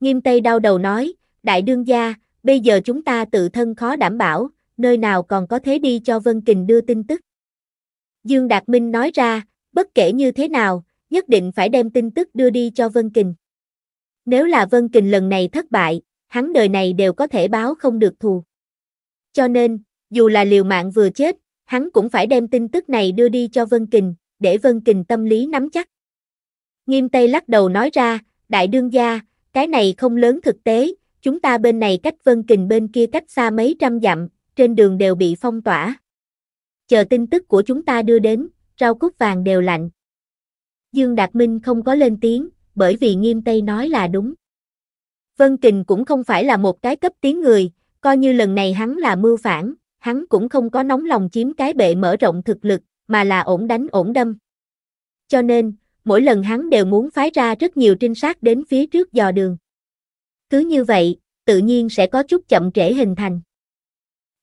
S1: Nghiêm Tây đau đầu nói, đại đương gia, Bây giờ chúng ta tự thân khó đảm bảo, nơi nào còn có thế đi cho Vân Kình đưa tin tức. Dương Đạt Minh nói ra, bất kể như thế nào, nhất định phải đem tin tức đưa đi cho Vân Kình. Nếu là Vân Kình lần này thất bại, hắn đời này đều có thể báo không được thù. Cho nên, dù là liều mạng vừa chết, hắn cũng phải đem tin tức này đưa đi cho Vân Kình, để Vân Kình tâm lý nắm chắc. Nghiêm Tây lắc đầu nói ra, đại đương gia, cái này không lớn thực tế, Chúng ta bên này cách Vân Kình bên kia cách xa mấy trăm dặm, trên đường đều bị phong tỏa. Chờ tin tức của chúng ta đưa đến, rau cúc vàng đều lạnh. Dương Đạt Minh không có lên tiếng, bởi vì nghiêm tây nói là đúng. Vân Kình cũng không phải là một cái cấp tiếng người, coi như lần này hắn là mưu phản, hắn cũng không có nóng lòng chiếm cái bệ mở rộng thực lực, mà là ổn đánh ổn đâm. Cho nên, mỗi lần hắn đều muốn phái ra rất nhiều trinh sát đến phía trước dò đường. Cứ như vậy, tự nhiên sẽ có chút chậm trễ hình thành.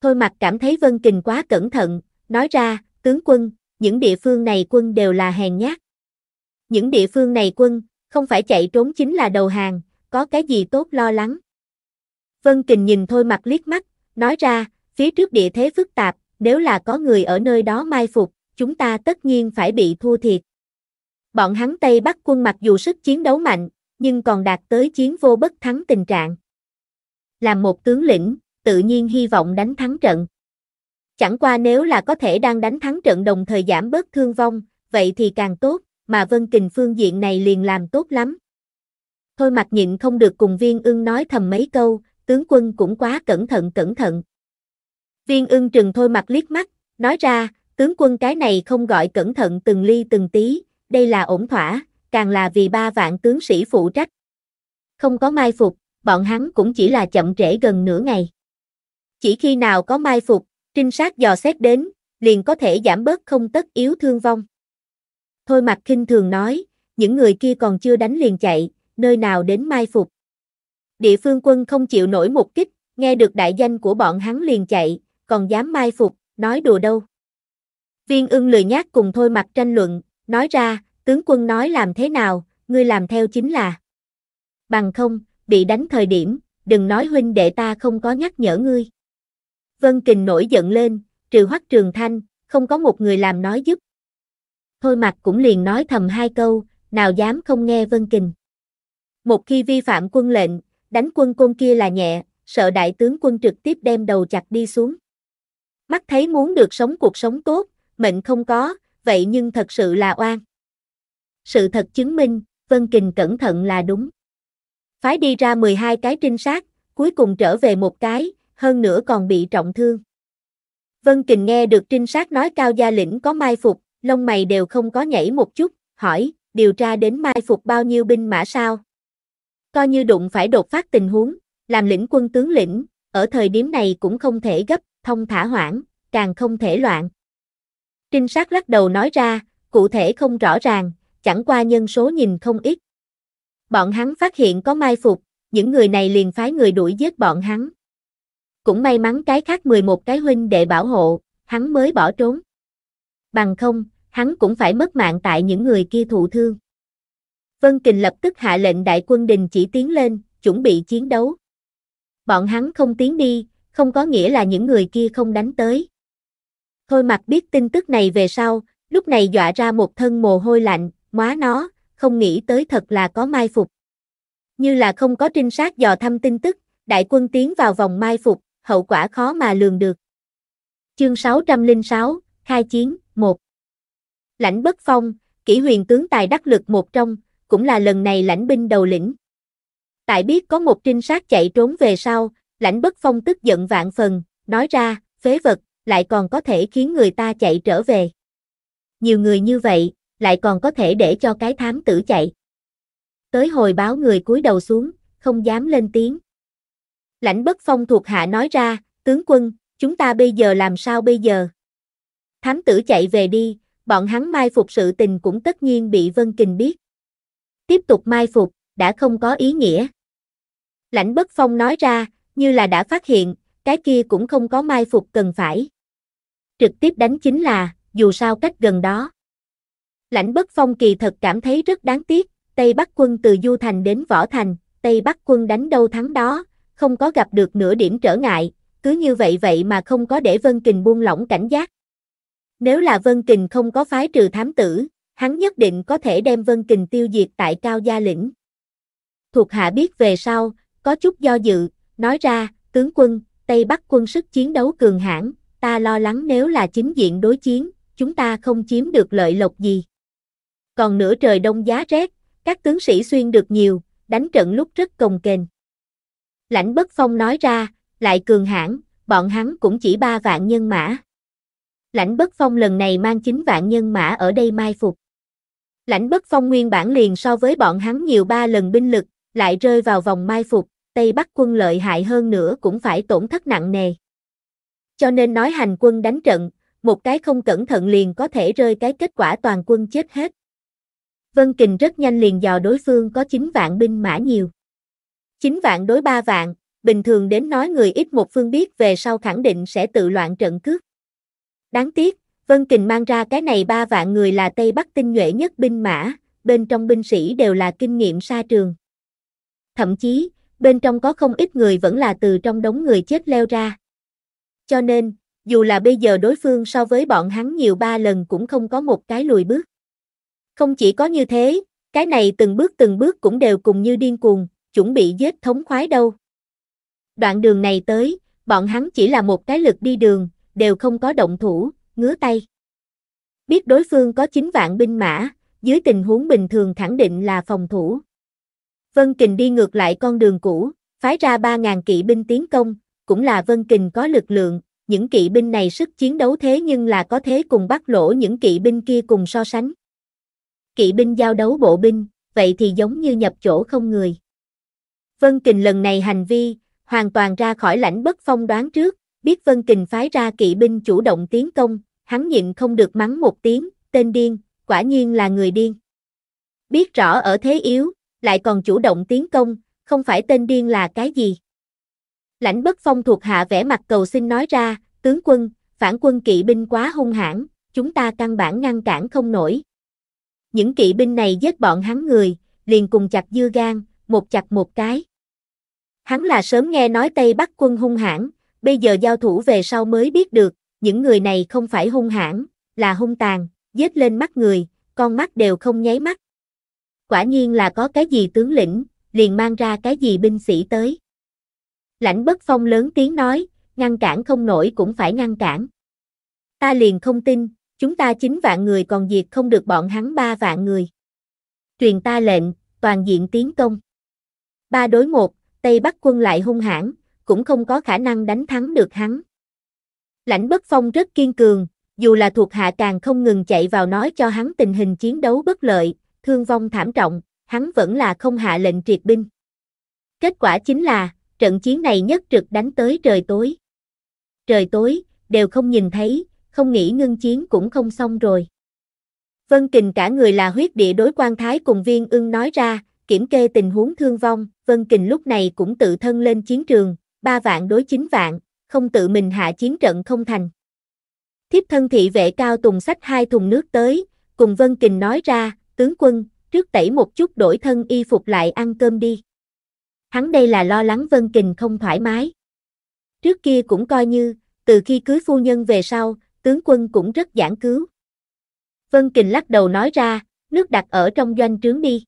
S1: Thôi mặt cảm thấy Vân Kình quá cẩn thận, nói ra, tướng quân, những địa phương này quân đều là hèn nhát. Những địa phương này quân, không phải chạy trốn chính là đầu hàng, có cái gì tốt lo lắng. Vân Kình nhìn thôi mặt liếc mắt, nói ra, phía trước địa thế phức tạp, nếu là có người ở nơi đó mai phục, chúng ta tất nhiên phải bị thua thiệt. Bọn hắn Tây Bắc quân mặc dù sức chiến đấu mạnh, nhưng còn đạt tới chiến vô bất thắng tình trạng. Làm một tướng lĩnh, tự nhiên hy vọng đánh thắng trận. Chẳng qua nếu là có thể đang đánh thắng trận đồng thời giảm bớt thương vong, vậy thì càng tốt, mà Vân Kình phương diện này liền làm tốt lắm. Thôi mặt nhịn không được cùng viên ưng nói thầm mấy câu, tướng quân cũng quá cẩn thận cẩn thận. Viên ưng trừng thôi mặt liếc mắt, nói ra, tướng quân cái này không gọi cẩn thận từng ly từng tí, đây là ổn thỏa, càng là vì ba vạn tướng sĩ phụ trách. Không có mai phục, bọn hắn cũng chỉ là chậm trễ gần nửa ngày. Chỉ khi nào có mai phục, trinh sát dò xét đến, liền có thể giảm bớt không tất yếu thương vong. Thôi mặt khinh thường nói, những người kia còn chưa đánh liền chạy, nơi nào đến mai phục. Địa phương quân không chịu nổi một kích, nghe được đại danh của bọn hắn liền chạy, còn dám mai phục, nói đùa đâu. Viên ưng lười nhát cùng thôi mặt tranh luận, nói ra, Tướng quân nói làm thế nào, ngươi làm theo chính là. Bằng không, bị đánh thời điểm, đừng nói huynh đệ ta không có nhắc nhở ngươi. Vân Kình nổi giận lên, trừ hoắc trường thanh, không có một người làm nói giúp. Thôi mặt cũng liền nói thầm hai câu, nào dám không nghe Vân Kình. Một khi vi phạm quân lệnh, đánh quân côn kia là nhẹ, sợ đại tướng quân trực tiếp đem đầu chặt đi xuống. Mắt thấy muốn được sống cuộc sống tốt, mệnh không có, vậy nhưng thật sự là oan sự thật chứng minh, Vân Kình cẩn thận là đúng. Phái đi ra 12 cái trinh sát, cuối cùng trở về một cái, hơn nữa còn bị trọng thương. Vân Kình nghe được trinh sát nói cao gia lĩnh có mai phục, lông mày đều không có nhảy một chút, hỏi, điều tra đến mai phục bao nhiêu binh mã sao? Coi như đụng phải đột phát tình huống, làm lĩnh quân tướng lĩnh, ở thời điểm này cũng không thể gấp, thông thả hoãn, càng không thể loạn. Trinh sát lắc đầu nói ra, cụ thể không rõ ràng, chẳng qua nhân số nhìn không ít. Bọn hắn phát hiện có mai phục, những người này liền phái người đuổi giết bọn hắn. Cũng may mắn cái khác 11 cái huynh đệ bảo hộ, hắn mới bỏ trốn. Bằng không, hắn cũng phải mất mạng tại những người kia thụ thương. Vân Kình lập tức hạ lệnh đại quân đình chỉ tiến lên, chuẩn bị chiến đấu. Bọn hắn không tiến đi, không có nghĩa là những người kia không đánh tới. Thôi mặt biết tin tức này về sau, lúc này dọa ra một thân mồ hôi lạnh, Móa nó, không nghĩ tới thật là có mai phục. Như là không có trinh sát dò thăm tin tức, đại quân tiến vào vòng mai phục, hậu quả khó mà lường được. Chương 606, Khai chiến, 1 Lãnh Bất Phong, kỷ huyền tướng tài đắc lực một trong, cũng là lần này lãnh binh đầu lĩnh. Tại biết có một trinh sát chạy trốn về sau, lãnh Bất Phong tức giận vạn phần, nói ra, phế vật, lại còn có thể khiến người ta chạy trở về. Nhiều người như vậy, lại còn có thể để cho cái thám tử chạy. Tới hồi báo người cúi đầu xuống, không dám lên tiếng. Lãnh bất phong thuộc hạ nói ra, tướng quân, chúng ta bây giờ làm sao bây giờ? Thám tử chạy về đi, bọn hắn mai phục sự tình cũng tất nhiên bị Vân Kình biết. Tiếp tục mai phục, đã không có ý nghĩa. Lãnh bất phong nói ra, như là đã phát hiện, cái kia cũng không có mai phục cần phải. Trực tiếp đánh chính là, dù sao cách gần đó. Lãnh Bất Phong kỳ thật cảm thấy rất đáng tiếc, Tây Bắc quân từ Du Thành đến Võ Thành, Tây Bắc quân đánh đâu thắng đó, không có gặp được nửa điểm trở ngại, cứ như vậy vậy mà không có để Vân Kình buông lỏng cảnh giác. Nếu là Vân Kình không có phái trừ thám tử, hắn nhất định có thể đem Vân Kình tiêu diệt tại Cao Gia Lĩnh. Thuộc hạ biết về sau, có chút do dự, nói ra, tướng quân, Tây Bắc quân sức chiến đấu cường hãn, ta lo lắng nếu là chính diện đối chiến, chúng ta không chiếm được lợi lộc gì còn nửa trời đông giá rét, các tướng sĩ xuyên được nhiều, đánh trận lúc rất cồng kềnh. Lãnh Bất Phong nói ra, lại cường hãn, bọn hắn cũng chỉ ba vạn nhân mã. Lãnh Bất Phong lần này mang chín vạn nhân mã ở đây mai phục. Lãnh Bất Phong nguyên bản liền so với bọn hắn nhiều ba lần binh lực, lại rơi vào vòng mai phục, Tây Bắc quân lợi hại hơn nữa cũng phải tổn thất nặng nề. Cho nên nói hành quân đánh trận, một cái không cẩn thận liền có thể rơi cái kết quả toàn quân chết hết. Vân Kình rất nhanh liền dò đối phương có 9 vạn binh mã nhiều. 9 vạn đối 3 vạn, bình thường đến nói người ít một phương biết về sau khẳng định sẽ tự loạn trận cướp. Đáng tiếc, Vân Kình mang ra cái này 3 vạn người là Tây Bắc tinh nhuệ nhất binh mã, bên trong binh sĩ đều là kinh nghiệm xa trường. Thậm chí, bên trong có không ít người vẫn là từ trong đống người chết leo ra. Cho nên, dù là bây giờ đối phương so với bọn hắn nhiều ba lần cũng không có một cái lùi bước. Không chỉ có như thế, cái này từng bước từng bước cũng đều cùng như điên cuồng, chuẩn bị giết thống khoái đâu. Đoạn đường này tới, bọn hắn chỉ là một cái lực đi đường, đều không có động thủ, ngứa tay. Biết đối phương có 9 vạn binh mã, dưới tình huống bình thường khẳng định là phòng thủ. Vân Kình đi ngược lại con đường cũ, phái ra 3.000 kỵ binh tiến công, cũng là Vân Kình có lực lượng, những kỵ binh này sức chiến đấu thế nhưng là có thế cùng bắt lỗ những kỵ binh kia cùng so sánh kỵ binh giao đấu bộ binh, vậy thì giống như nhập chỗ không người. Vân Kình lần này hành vi, hoàn toàn ra khỏi lãnh bất phong đoán trước, biết Vân Kình phái ra kỵ binh chủ động tiến công, hắn nhịn không được mắng một tiếng, tên điên, quả nhiên là người điên. Biết rõ ở thế yếu, lại còn chủ động tiến công, không phải tên điên là cái gì. Lãnh bất phong thuộc hạ vẽ mặt cầu xin nói ra, tướng quân, phản quân kỵ binh quá hung hãn, chúng ta căn bản ngăn cản không nổi, những kỵ binh này giết bọn hắn người, liền cùng chặt dưa gan, một chặt một cái. Hắn là sớm nghe nói Tây Bắc quân hung hãn, bây giờ giao thủ về sau mới biết được, những người này không phải hung hãn, là hung tàn, giết lên mắt người, con mắt đều không nháy mắt. Quả nhiên là có cái gì tướng lĩnh, liền mang ra cái gì binh sĩ tới. Lãnh bất phong lớn tiếng nói, ngăn cản không nổi cũng phải ngăn cản. Ta liền không tin, chúng ta chín vạn người còn diệt không được bọn hắn ba vạn người. Truyền ta lệnh, toàn diện tiến công. Ba đối một, Tây Bắc quân lại hung hãn, cũng không có khả năng đánh thắng được hắn. Lãnh Bất Phong rất kiên cường, dù là thuộc hạ càng không ngừng chạy vào nói cho hắn tình hình chiến đấu bất lợi, thương vong thảm trọng, hắn vẫn là không hạ lệnh triệt binh. Kết quả chính là, trận chiến này nhất trực đánh tới trời tối. Trời tối, đều không nhìn thấy, không nghĩ ngưng chiến cũng không xong rồi. Vân Kình cả người là huyết địa đối quan thái cùng viên ưng nói ra, kiểm kê tình huống thương vong, Vân Kình lúc này cũng tự thân lên chiến trường, ba vạn đối chín vạn, không tự mình hạ chiến trận không thành. Thiếp thân thị vệ cao tùng sách hai thùng nước tới, cùng Vân Kình nói ra, tướng quân, trước tẩy một chút đổi thân y phục lại ăn cơm đi. Hắn đây là lo lắng Vân Kình không thoải mái. Trước kia cũng coi như, từ khi cưới phu nhân về sau, tướng quân cũng rất giảng cứu. Vân Kình lắc đầu nói ra, nước đặt ở trong doanh trướng đi.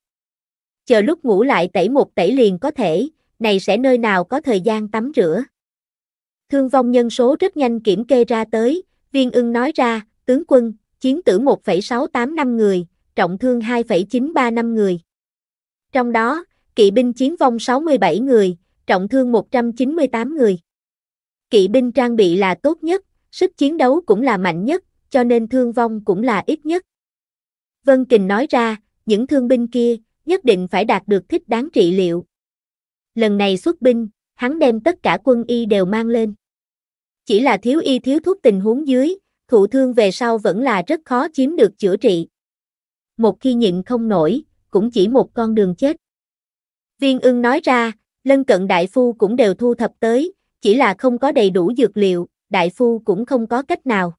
S1: Chờ lúc ngủ lại tẩy một tẩy liền có thể, này sẽ nơi nào có thời gian tắm rửa. Thương vong nhân số rất nhanh kiểm kê ra tới, viên ưng nói ra, tướng quân, chiến tử 1,685 người, trọng thương 2,935 người. Trong đó, kỵ binh chiến vong 67 người, trọng thương 198 người. Kỵ binh trang bị là tốt nhất, sức chiến đấu cũng là mạnh nhất, cho nên thương vong cũng là ít nhất. Vân Kình nói ra, những thương binh kia, nhất định phải đạt được thích đáng trị liệu. Lần này xuất binh, hắn đem tất cả quân y đều mang lên. Chỉ là thiếu y thiếu thuốc tình huống dưới, thụ thương về sau vẫn là rất khó chiếm được chữa trị. Một khi nhịn không nổi, cũng chỉ một con đường chết. Viên ưng nói ra, lân cận đại phu cũng đều thu thập tới, chỉ là không có đầy đủ dược liệu đại phu cũng không có cách nào.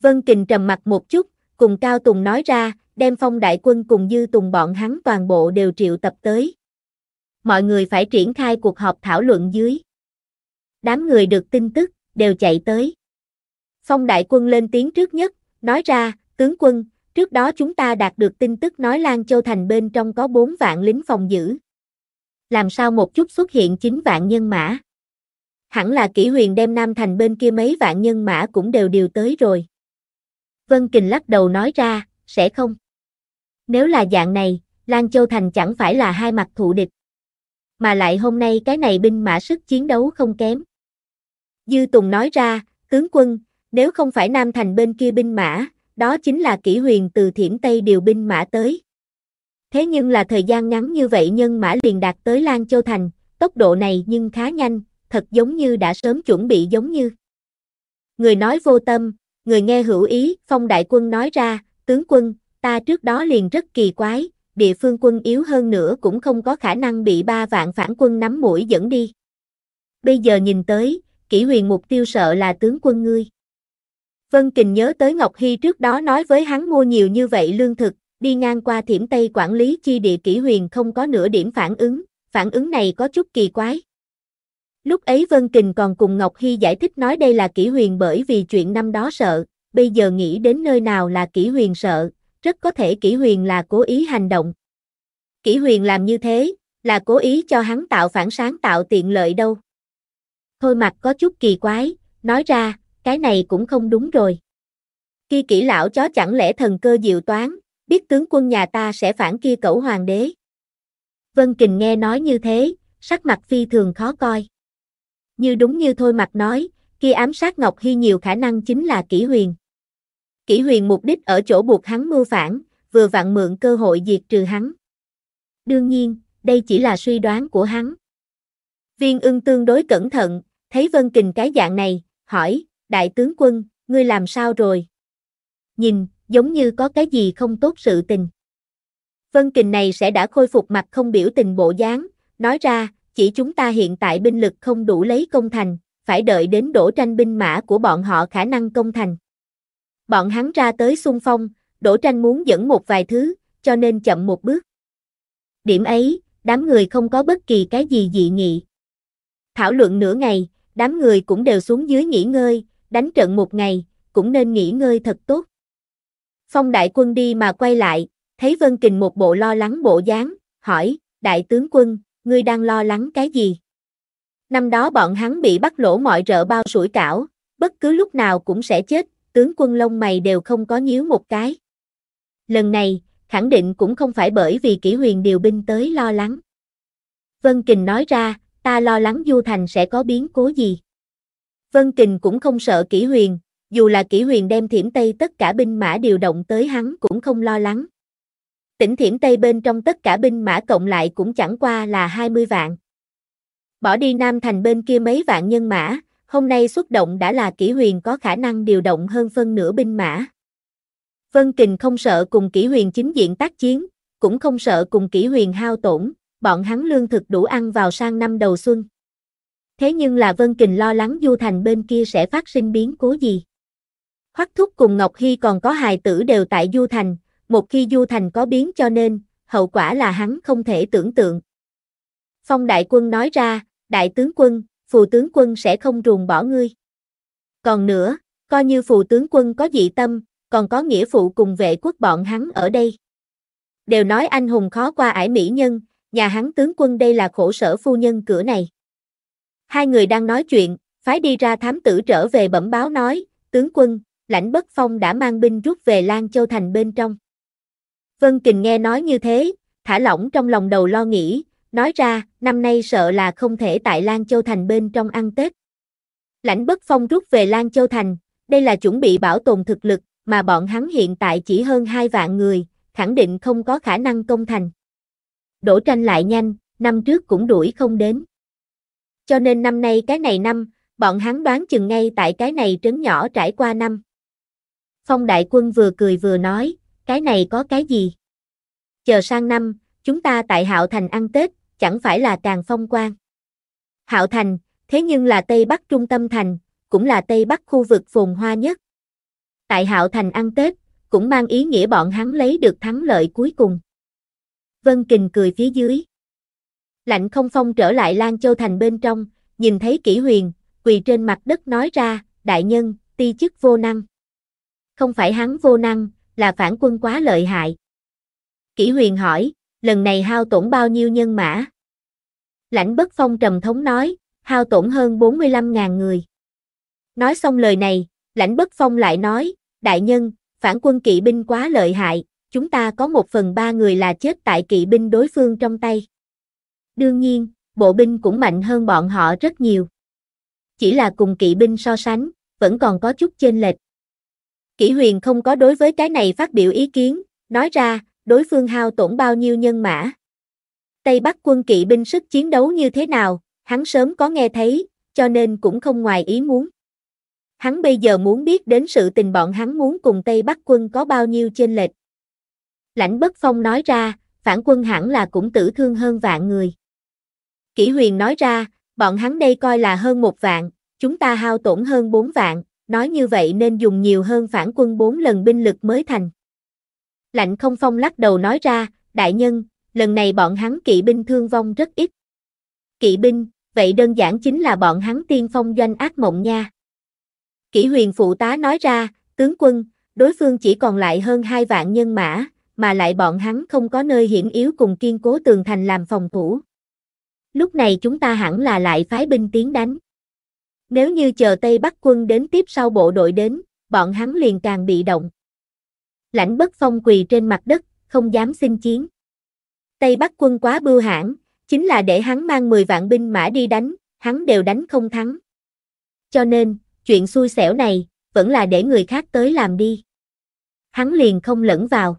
S1: Vân Kình trầm mặt một chút, cùng Cao Tùng nói ra, đem phong đại quân cùng dư tùng bọn hắn toàn bộ đều triệu tập tới. Mọi người phải triển khai cuộc họp thảo luận dưới. Đám người được tin tức, đều chạy tới. Phong đại quân lên tiếng trước nhất, nói ra, tướng quân, trước đó chúng ta đạt được tin tức nói Lan Châu Thành bên trong có 4 vạn lính phòng giữ. Làm sao một chút xuất hiện 9 vạn nhân mã? hẳn là kỷ huyền đem Nam Thành bên kia mấy vạn nhân mã cũng đều điều tới rồi. Vân Kình lắc đầu nói ra, sẽ không. Nếu là dạng này, Lan Châu Thành chẳng phải là hai mặt thụ địch. Mà lại hôm nay cái này binh mã sức chiến đấu không kém. Dư Tùng nói ra, tướng quân, nếu không phải Nam Thành bên kia binh mã, đó chính là kỷ huyền từ thiểm Tây điều binh mã tới. Thế nhưng là thời gian ngắn như vậy nhân mã liền đạt tới Lan Châu Thành, tốc độ này nhưng khá nhanh, thật giống như đã sớm chuẩn bị giống như. Người nói vô tâm, người nghe hữu ý, phong đại quân nói ra, tướng quân, ta trước đó liền rất kỳ quái, địa phương quân yếu hơn nữa cũng không có khả năng bị ba vạn phản quân nắm mũi dẫn đi. Bây giờ nhìn tới, kỷ huyền mục tiêu sợ là tướng quân ngươi. Vân Kình nhớ tới Ngọc Hy trước đó nói với hắn mua nhiều như vậy lương thực, đi ngang qua thiểm Tây quản lý chi địa kỷ huyền không có nửa điểm phản ứng, phản ứng này có chút kỳ quái. Lúc ấy Vân Kình còn cùng Ngọc Hy giải thích nói đây là kỷ huyền bởi vì chuyện năm đó sợ, bây giờ nghĩ đến nơi nào là kỷ huyền sợ, rất có thể kỷ huyền là cố ý hành động. Kỷ huyền làm như thế, là cố ý cho hắn tạo phản sáng tạo tiện lợi đâu. Thôi mặt có chút kỳ quái, nói ra, cái này cũng không đúng rồi. Khi kỷ lão chó chẳng lẽ thần cơ diệu toán, biết tướng quân nhà ta sẽ phản kia cẩu hoàng đế. Vân Kình nghe nói như thế, sắc mặt phi thường khó coi như đúng như thôi mặt nói, kia ám sát Ngọc Hy nhiều khả năng chính là kỷ huyền. Kỷ huyền mục đích ở chỗ buộc hắn mưu phản, vừa vặn mượn cơ hội diệt trừ hắn. Đương nhiên, đây chỉ là suy đoán của hắn. Viên ưng tương đối cẩn thận, thấy Vân Kình cái dạng này, hỏi, đại tướng quân, ngươi làm sao rồi? Nhìn, giống như có cái gì không tốt sự tình. Vân Kình này sẽ đã khôi phục mặt không biểu tình bộ dáng, nói ra, chỉ chúng ta hiện tại binh lực không đủ lấy công thành, phải đợi đến đổ tranh binh mã của bọn họ khả năng công thành. Bọn hắn ra tới xung phong, đổ tranh muốn dẫn một vài thứ, cho nên chậm một bước. Điểm ấy, đám người không có bất kỳ cái gì dị nghị. Thảo luận nửa ngày, đám người cũng đều xuống dưới nghỉ ngơi, đánh trận một ngày, cũng nên nghỉ ngơi thật tốt. Phong đại quân đi mà quay lại, thấy Vân Kình một bộ lo lắng bộ dáng, hỏi, đại tướng quân, ngươi đang lo lắng cái gì? Năm đó bọn hắn bị bắt lỗ mọi rợ bao sủi cảo, bất cứ lúc nào cũng sẽ chết, tướng quân lông mày đều không có nhíu một cái. Lần này, khẳng định cũng không phải bởi vì kỷ huyền điều binh tới lo lắng. Vân Kình nói ra, ta lo lắng Du Thành sẽ có biến cố gì. Vân Kình cũng không sợ kỷ huyền, dù là kỷ huyền đem thiểm Tây tất cả binh mã điều động tới hắn cũng không lo lắng, Tỉnh Thiểm Tây bên trong tất cả binh mã cộng lại cũng chẳng qua là 20 vạn. Bỏ đi Nam Thành bên kia mấy vạn nhân mã, hôm nay xuất động đã là kỷ huyền có khả năng điều động hơn phân nửa binh mã. Vân Kình không sợ cùng kỷ huyền chính diện tác chiến, cũng không sợ cùng kỷ huyền hao tổn, bọn hắn lương thực đủ ăn vào sang năm đầu xuân. Thế nhưng là Vân Kình lo lắng Du Thành bên kia sẽ phát sinh biến cố gì. Hoắc Thúc cùng Ngọc Hy còn có hài tử đều tại Du Thành, một khi Du Thành có biến cho nên, hậu quả là hắn không thể tưởng tượng. Phong đại quân nói ra, đại tướng quân, phù tướng quân sẽ không ruồng bỏ ngươi. Còn nữa, coi như phù tướng quân có dị tâm, còn có nghĩa phụ cùng vệ quốc bọn hắn ở đây. Đều nói anh hùng khó qua ải mỹ nhân, nhà hắn tướng quân đây là khổ sở phu nhân cửa này. Hai người đang nói chuyện, phái đi ra thám tử trở về bẩm báo nói, tướng quân, lãnh bất phong đã mang binh rút về Lan Châu Thành bên trong. Vân Kình nghe nói như thế, thả lỏng trong lòng đầu lo nghĩ, nói ra, năm nay sợ là không thể tại Lan Châu Thành bên trong ăn Tết. Lãnh Bất Phong rút về Lan Châu Thành, đây là chuẩn bị bảo tồn thực lực, mà bọn hắn hiện tại chỉ hơn hai vạn người, khẳng định không có khả năng công thành. Đổ tranh lại nhanh, năm trước cũng đuổi không đến. Cho nên năm nay cái này năm, bọn hắn đoán chừng ngay tại cái này trấn nhỏ trải qua năm. Phong đại quân vừa cười vừa nói, cái này có cái gì? Chờ sang năm, chúng ta tại Hạo Thành ăn Tết, chẳng phải là càng phong quang. Hạo Thành, thế nhưng là Tây Bắc trung tâm thành, cũng là Tây Bắc khu vực phồn hoa nhất. Tại Hạo Thành ăn Tết, cũng mang ý nghĩa bọn hắn lấy được thắng lợi cuối cùng. Vân Kình cười phía dưới. Lạnh không phong trở lại Lan Châu Thành bên trong, nhìn thấy Kỷ huyền, quỳ trên mặt đất nói ra, đại nhân, ti chức vô năng. Không phải hắn vô năng, là phản quân quá lợi hại. Kỷ huyền hỏi, lần này hao tổn bao nhiêu nhân mã? Lãnh bất phong trầm thống nói, hao tổn hơn 45.000 người. Nói xong lời này, lãnh bất phong lại nói, đại nhân, phản quân kỵ binh quá lợi hại, chúng ta có một phần ba người là chết tại kỵ binh đối phương trong tay. Đương nhiên, bộ binh cũng mạnh hơn bọn họ rất nhiều. Chỉ là cùng kỵ binh so sánh, vẫn còn có chút chênh lệch. Kỷ huyền không có đối với cái này phát biểu ý kiến, nói ra, đối phương hao tổn bao nhiêu nhân mã. Tây Bắc quân kỵ binh sức chiến đấu như thế nào, hắn sớm có nghe thấy, cho nên cũng không ngoài ý muốn. Hắn bây giờ muốn biết đến sự tình bọn hắn muốn cùng Tây Bắc quân có bao nhiêu chênh lệch. Lãnh Bất Phong nói ra, phản quân hẳn là cũng tử thương hơn vạn người. Kỷ huyền nói ra, bọn hắn đây coi là hơn một vạn, chúng ta hao tổn hơn bốn vạn, nói như vậy nên dùng nhiều hơn phản quân 4 lần binh lực mới thành. Lạnh không phong lắc đầu nói ra, đại nhân, lần này bọn hắn kỵ binh thương vong rất ít. Kỵ binh, vậy đơn giản chính là bọn hắn tiên phong doanh ác mộng nha. Kỷ huyền phụ tá nói ra, tướng quân, đối phương chỉ còn lại hơn 2 vạn nhân mã, mà lại bọn hắn không có nơi hiểm yếu cùng kiên cố tường thành làm phòng thủ. Lúc này chúng ta hẳn là lại phái binh tiến đánh. Nếu như chờ Tây Bắc quân đến tiếp sau bộ đội đến, bọn hắn liền càng bị động. Lãnh bất phong quỳ trên mặt đất, không dám xin chiến. Tây Bắc quân quá bưu hãn, chính là để hắn mang 10 vạn binh mã đi đánh, hắn đều đánh không thắng. Cho nên, chuyện xui xẻo này, vẫn là để người khác tới làm đi. Hắn liền không lẫn vào.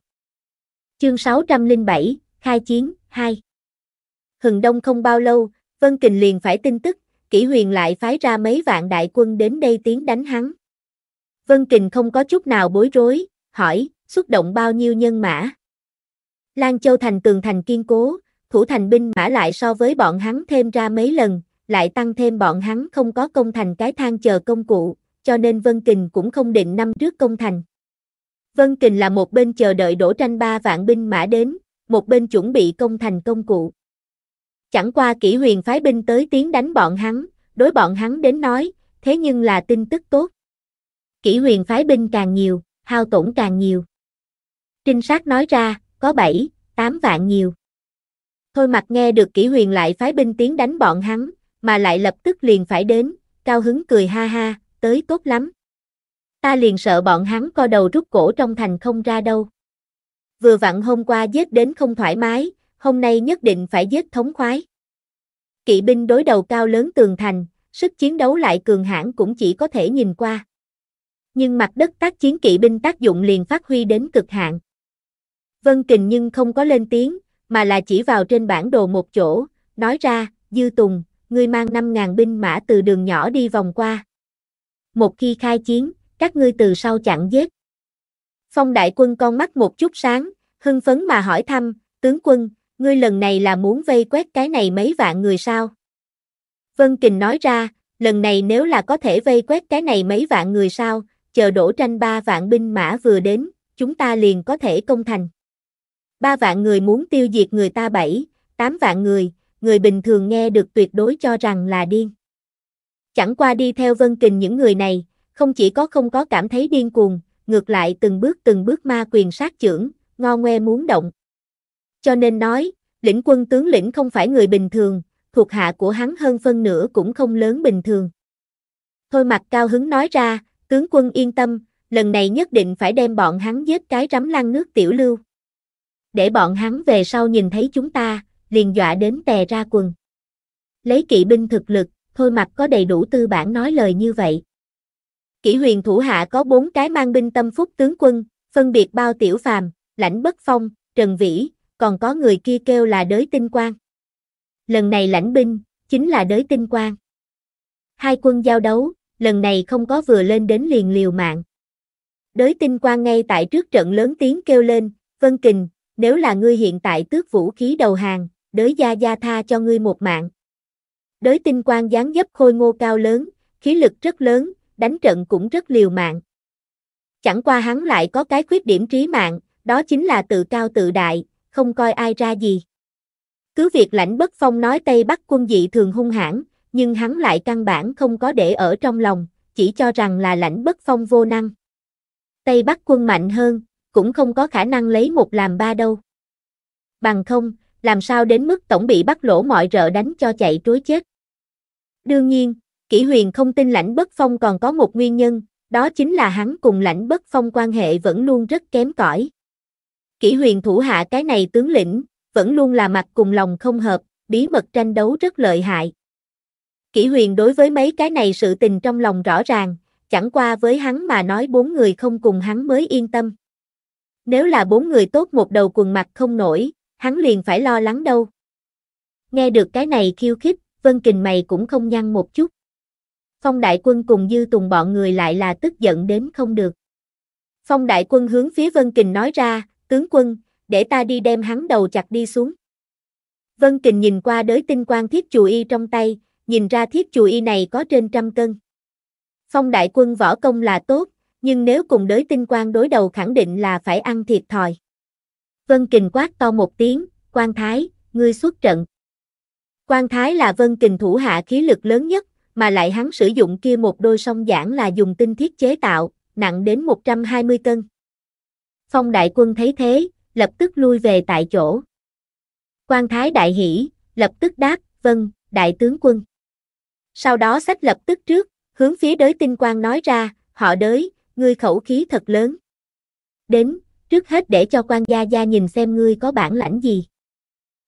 S1: Chương 607, Khai chiến, 2 Hừng Đông không bao lâu, Vân Kình liền phải tin tức Kỷ huyền lại phái ra mấy vạn đại quân đến đây tiến đánh hắn. Vân Kình không có chút nào bối rối, hỏi, xuất động bao nhiêu nhân mã. Lan Châu thành tường thành kiên cố, thủ thành binh mã lại so với bọn hắn thêm ra mấy lần, lại tăng thêm bọn hắn không có công thành cái thang chờ công cụ, cho nên Vân Kình cũng không định năm trước công thành. Vân Kình là một bên chờ đợi đổ tranh ba vạn binh mã đến, một bên chuẩn bị công thành công cụ. Chẳng qua kỷ huyền phái binh tới tiến đánh bọn hắn, đối bọn hắn đến nói, thế nhưng là tin tức tốt. Kỷ huyền phái binh càng nhiều, hao tổn càng nhiều. Trinh sát nói ra, có 7, 8 vạn nhiều. Thôi mặt nghe được kỷ huyền lại phái binh tiến đánh bọn hắn, mà lại lập tức liền phải đến, cao hứng cười ha ha, tới tốt lắm. Ta liền sợ bọn hắn co đầu rút cổ trong thành không ra đâu. Vừa vặn hôm qua giết đến không thoải mái, hôm nay nhất định phải giết thống khoái. Kỵ binh đối đầu cao lớn tường thành, sức chiến đấu lại cường hãn cũng chỉ có thể nhìn qua. Nhưng mặt đất tác chiến kỵ binh tác dụng liền phát huy đến cực hạn. Vân Kình nhưng không có lên tiếng, mà là chỉ vào trên bản đồ một chỗ, nói ra, Dư Tùng, ngươi mang 5.000 binh mã từ đường nhỏ đi vòng qua. Một khi khai chiến, các ngươi từ sau chặn giết. Phong đại quân con mắt một chút sáng, hưng phấn mà hỏi thăm, tướng quân, ngươi lần này là muốn vây quét cái này mấy vạn người sao? Vân Kình nói ra, lần này nếu là có thể vây quét cái này mấy vạn người sao, chờ đổ tranh ba vạn binh mã vừa đến, chúng ta liền có thể công thành. Ba vạn người muốn tiêu diệt người ta bảy, tám vạn người, người bình thường nghe được tuyệt đối cho rằng là điên. Chẳng qua đi theo Vân Kình những người này, không chỉ có không có cảm thấy điên cuồng, ngược lại từng bước từng bước ma quyền sát trưởng, ngo ngoe muốn động, cho nên nói, lĩnh quân tướng lĩnh không phải người bình thường, thuộc hạ của hắn hơn phân nửa cũng không lớn bình thường. Thôi mặt cao hứng nói ra, tướng quân yên tâm, lần này nhất định phải đem bọn hắn giết cái rắm lăn nước tiểu lưu. Để bọn hắn về sau nhìn thấy chúng ta, liền dọa đến tè ra quần. Lấy kỵ binh thực lực, thôi mặt có đầy đủ tư bản nói lời như vậy. Kỷ huyền thủ hạ có bốn cái mang binh tâm phúc tướng quân, phân biệt bao tiểu phàm, lãnh bất phong, trần vĩ, còn có người kia kêu là đới tinh quang. Lần này lãnh binh, chính là đới tinh quang. Hai quân giao đấu, lần này không có vừa lên đến liền liều mạng. Đới tinh quang ngay tại trước trận lớn tiếng kêu lên, Vân Kình, nếu là ngươi hiện tại tước vũ khí đầu hàng, đới gia gia tha cho ngươi một mạng. Đới tinh quang dáng dấp khôi ngô cao lớn, khí lực rất lớn, đánh trận cũng rất liều mạng. Chẳng qua hắn lại có cái khuyết điểm trí mạng, đó chính là tự cao tự đại, không coi ai ra gì. Cứ việc lãnh bất phong nói Tây Bắc quân dị thường hung hãn, nhưng hắn lại căn bản không có để ở trong lòng, chỉ cho rằng là lãnh bất phong vô năng. Tây Bắc quân mạnh hơn, cũng không có khả năng lấy một làm ba đâu. Bằng không, làm sao đến mức tổng bị bắt lỗ mọi rợ đánh cho chạy trối chết. Đương nhiên, Kỷ Huyền không tin lãnh bất phong còn có một nguyên nhân, đó chính là hắn cùng lãnh bất phong quan hệ vẫn luôn rất kém cỏi. Kỷ huyền thủ hạ cái này tướng lĩnh, vẫn luôn là mặt cùng lòng không hợp, bí mật tranh đấu rất lợi hại. Kỷ huyền đối với mấy cái này sự tình trong lòng rõ ràng, chẳng qua với hắn mà nói bốn người không cùng hắn mới yên tâm. Nếu là bốn người tốt một đầu quần mặt không nổi, hắn liền phải lo lắng đâu. Nghe được cái này khiêu khích, Vân Kình mày cũng không nhăn một chút. Phong đại quân cùng dư tùng bọn người lại là tức giận đến không được. Phong đại quân hướng phía Vân Kình nói ra, tướng quân, để ta đi đem hắn đầu chặt đi xuống. Vân Kình nhìn qua đới tinh quang thiết chù y trong tay, nhìn ra thiết chù y này có trên trăm cân. Phong đại quân võ công là tốt, nhưng nếu cùng đới tinh quang đối đầu khẳng định là phải ăn thiệt thòi. Vân Kình quát to một tiếng, quan thái, ngươi xuất trận. Quan thái là vân kình thủ hạ khí lực lớn nhất, mà lại hắn sử dụng kia một đôi song giản là dùng tinh thiết chế tạo, nặng đến 120 cân. Phong đại quân thấy thế, lập tức lui về tại chỗ. Quan Thái đại hỉ, lập tức đáp, vâng, đại tướng quân. Sau đó sách lập tức trước, hướng phía đới tinh quang nói ra, họ đới, ngươi khẩu khí thật lớn. Đến, trước hết để cho quan gia gia nhìn xem ngươi có bản lãnh gì.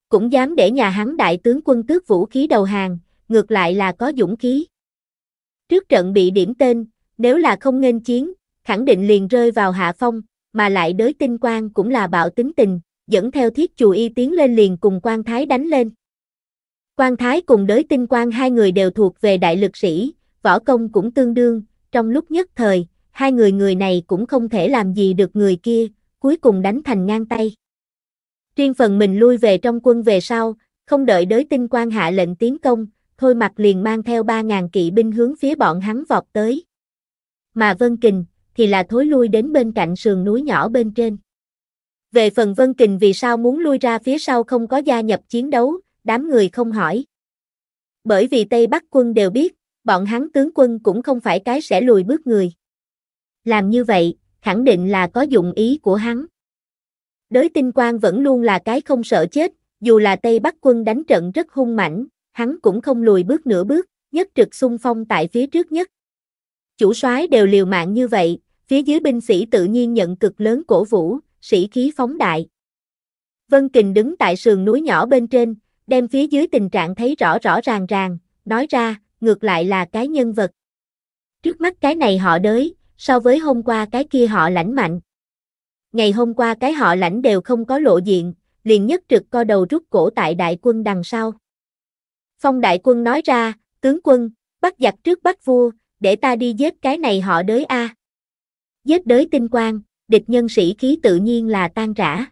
S1: Cũng dám để nhà hắn đại tướng quân tước vũ khí đầu hàng, ngược lại là có dũng khí. Trước trận bị điểm tên, nếu là không nên chiến, khẳng định liền rơi vào hạ phong, mà lại đới tinh quang cũng là bạo tính tình, dẫn theo thiết chù y tiến lên liền cùng quan thái đánh lên. Quan thái cùng đới tinh quang hai người đều thuộc về đại lực sĩ, võ công cũng tương đương, trong lúc nhất thời, hai người người này cũng không thể làm gì được người kia, cuối cùng đánh thành ngang tay. Riêng phần mình lui về trong quân về sau, không đợi đới tinh quang hạ lệnh tiến công, thôi mặt liền mang theo 3.000 kỵ binh hướng phía bọn hắn vọt tới. Mà Vân Kình, thì là thối lui đến bên cạnh sườn núi nhỏ bên trên. Về phần Vân Kình vì sao muốn lui ra phía sau không có gia nhập chiến đấu, đám người không hỏi. Bởi vì Tây Bắc quân đều biết, bọn hắn tướng quân cũng không phải cái sẽ lùi bước người. Làm như vậy, khẳng định là có dụng ý của hắn. đối tinh quang vẫn luôn là cái không sợ chết, dù là Tây Bắc quân đánh trận rất hung mãnh, hắn cũng không lùi bước nửa bước, nhất trực xung phong tại phía trước nhất. Chủ soái đều liều mạng như vậy, phía dưới binh sĩ tự nhiên nhận cực lớn cổ vũ, sĩ khí phóng đại. Vân Kình đứng tại sườn núi nhỏ bên trên, đem phía dưới tình trạng thấy rõ rõ ràng ràng, nói ra, ngược lại là cái nhân vật. Trước mắt cái này họ đới, so với hôm qua cái kia họ lãnh mạnh. Ngày hôm qua cái họ lãnh đều không có lộ diện, liền nhất trực co đầu rút cổ tại đại quân đằng sau. Phong đại quân nói ra, tướng quân, bắt giặc trước bắt vua, để ta đi giết cái này họ đới a. Giết đới tinh quang, địch nhân sĩ khí tự nhiên là tan rã.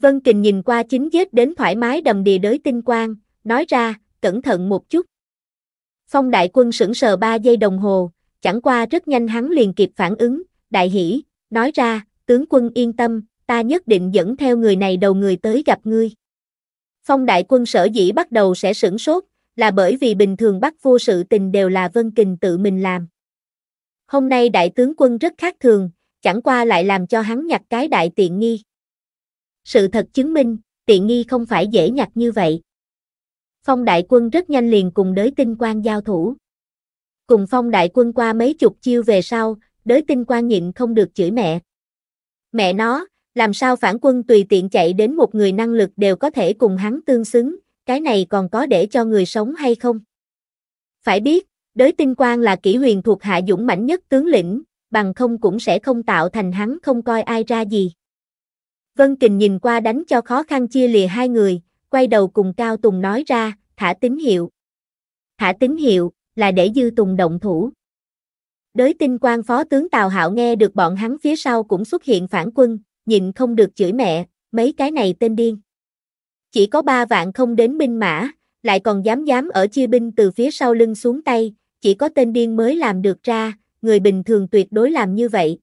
S1: Vân Kình nhìn qua chính giết đến thoải mái đầm đìa đới tinh quang, nói ra, cẩn thận một chút. Phong đại quân sững sờ 3 giây đồng hồ, chẳng qua rất nhanh hắn liền kịp phản ứng, đại hỉ, nói ra, tướng quân yên tâm, ta nhất định dẫn theo người này đầu người tới gặp ngươi. Phong đại quân sở dĩ bắt đầu sẽ sửng sốt, là bởi vì bình thường bắt vua sự tình đều là Vân Kình tự mình làm. Hôm nay đại tướng quân rất khác thường, chẳng qua lại làm cho hắn nhặt cái đại tiện nghi. Sự thật chứng minh, tiện nghi không phải dễ nhặt như vậy. Phong đại quân rất nhanh liền cùng đới tinh quan giao thủ. Cùng phong đại quân qua mấy chục chiêu về sau, đới tinh quan nhịn không được chửi mẹ. Mẹ nó, làm sao phản quân tùy tiện chạy đến một người năng lực đều có thể cùng hắn tương xứng, cái này còn có để cho người sống hay không? Phải biết, đối tinh quang là kỷ huyền thuộc hạ dũng mãnh nhất tướng lĩnh, bằng không cũng sẽ không tạo thành hắn không coi ai ra gì. Vân Kình nhìn qua đánh cho khó khăn chia lìa hai người, quay đầu cùng Cao Tùng nói ra, thả tín hiệu. Thả tín hiệu, là để Dư Tùng động thủ. đối tinh quang phó tướng Tào Hạo nghe được bọn hắn phía sau cũng xuất hiện phản quân, nhìn không được chửi mẹ, mấy cái này tên điên. Chỉ có ba vạn không đến binh mã, lại còn dám dám ở chia binh từ phía sau lưng xuống tay, chỉ có tên điên mới làm được ra, người bình thường tuyệt đối làm như vậy.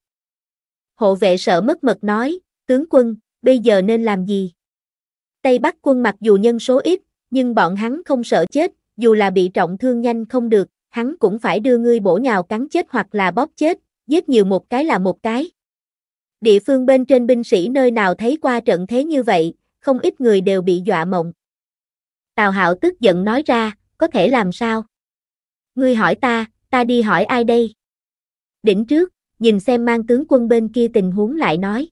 S1: Hộ vệ sợ mất mật nói, tướng quân, bây giờ nên làm gì? Tây Bắc quân mặc dù nhân số ít, nhưng bọn hắn không sợ chết, dù là bị trọng thương nhanh không được, hắn cũng phải đưa ngươi bổ nhào cắn chết hoặc là bóp chết, giết nhiều một cái là một cái. Địa phương bên trên binh sĩ nơi nào thấy qua trận thế như vậy, không ít người đều bị dọa mộng. Tào Hạo tức giận nói ra, có thể làm sao? Ngươi hỏi ta, ta đi hỏi ai đây? Đỉnh trước, nhìn xem mang tướng quân bên kia tình huống lại nói.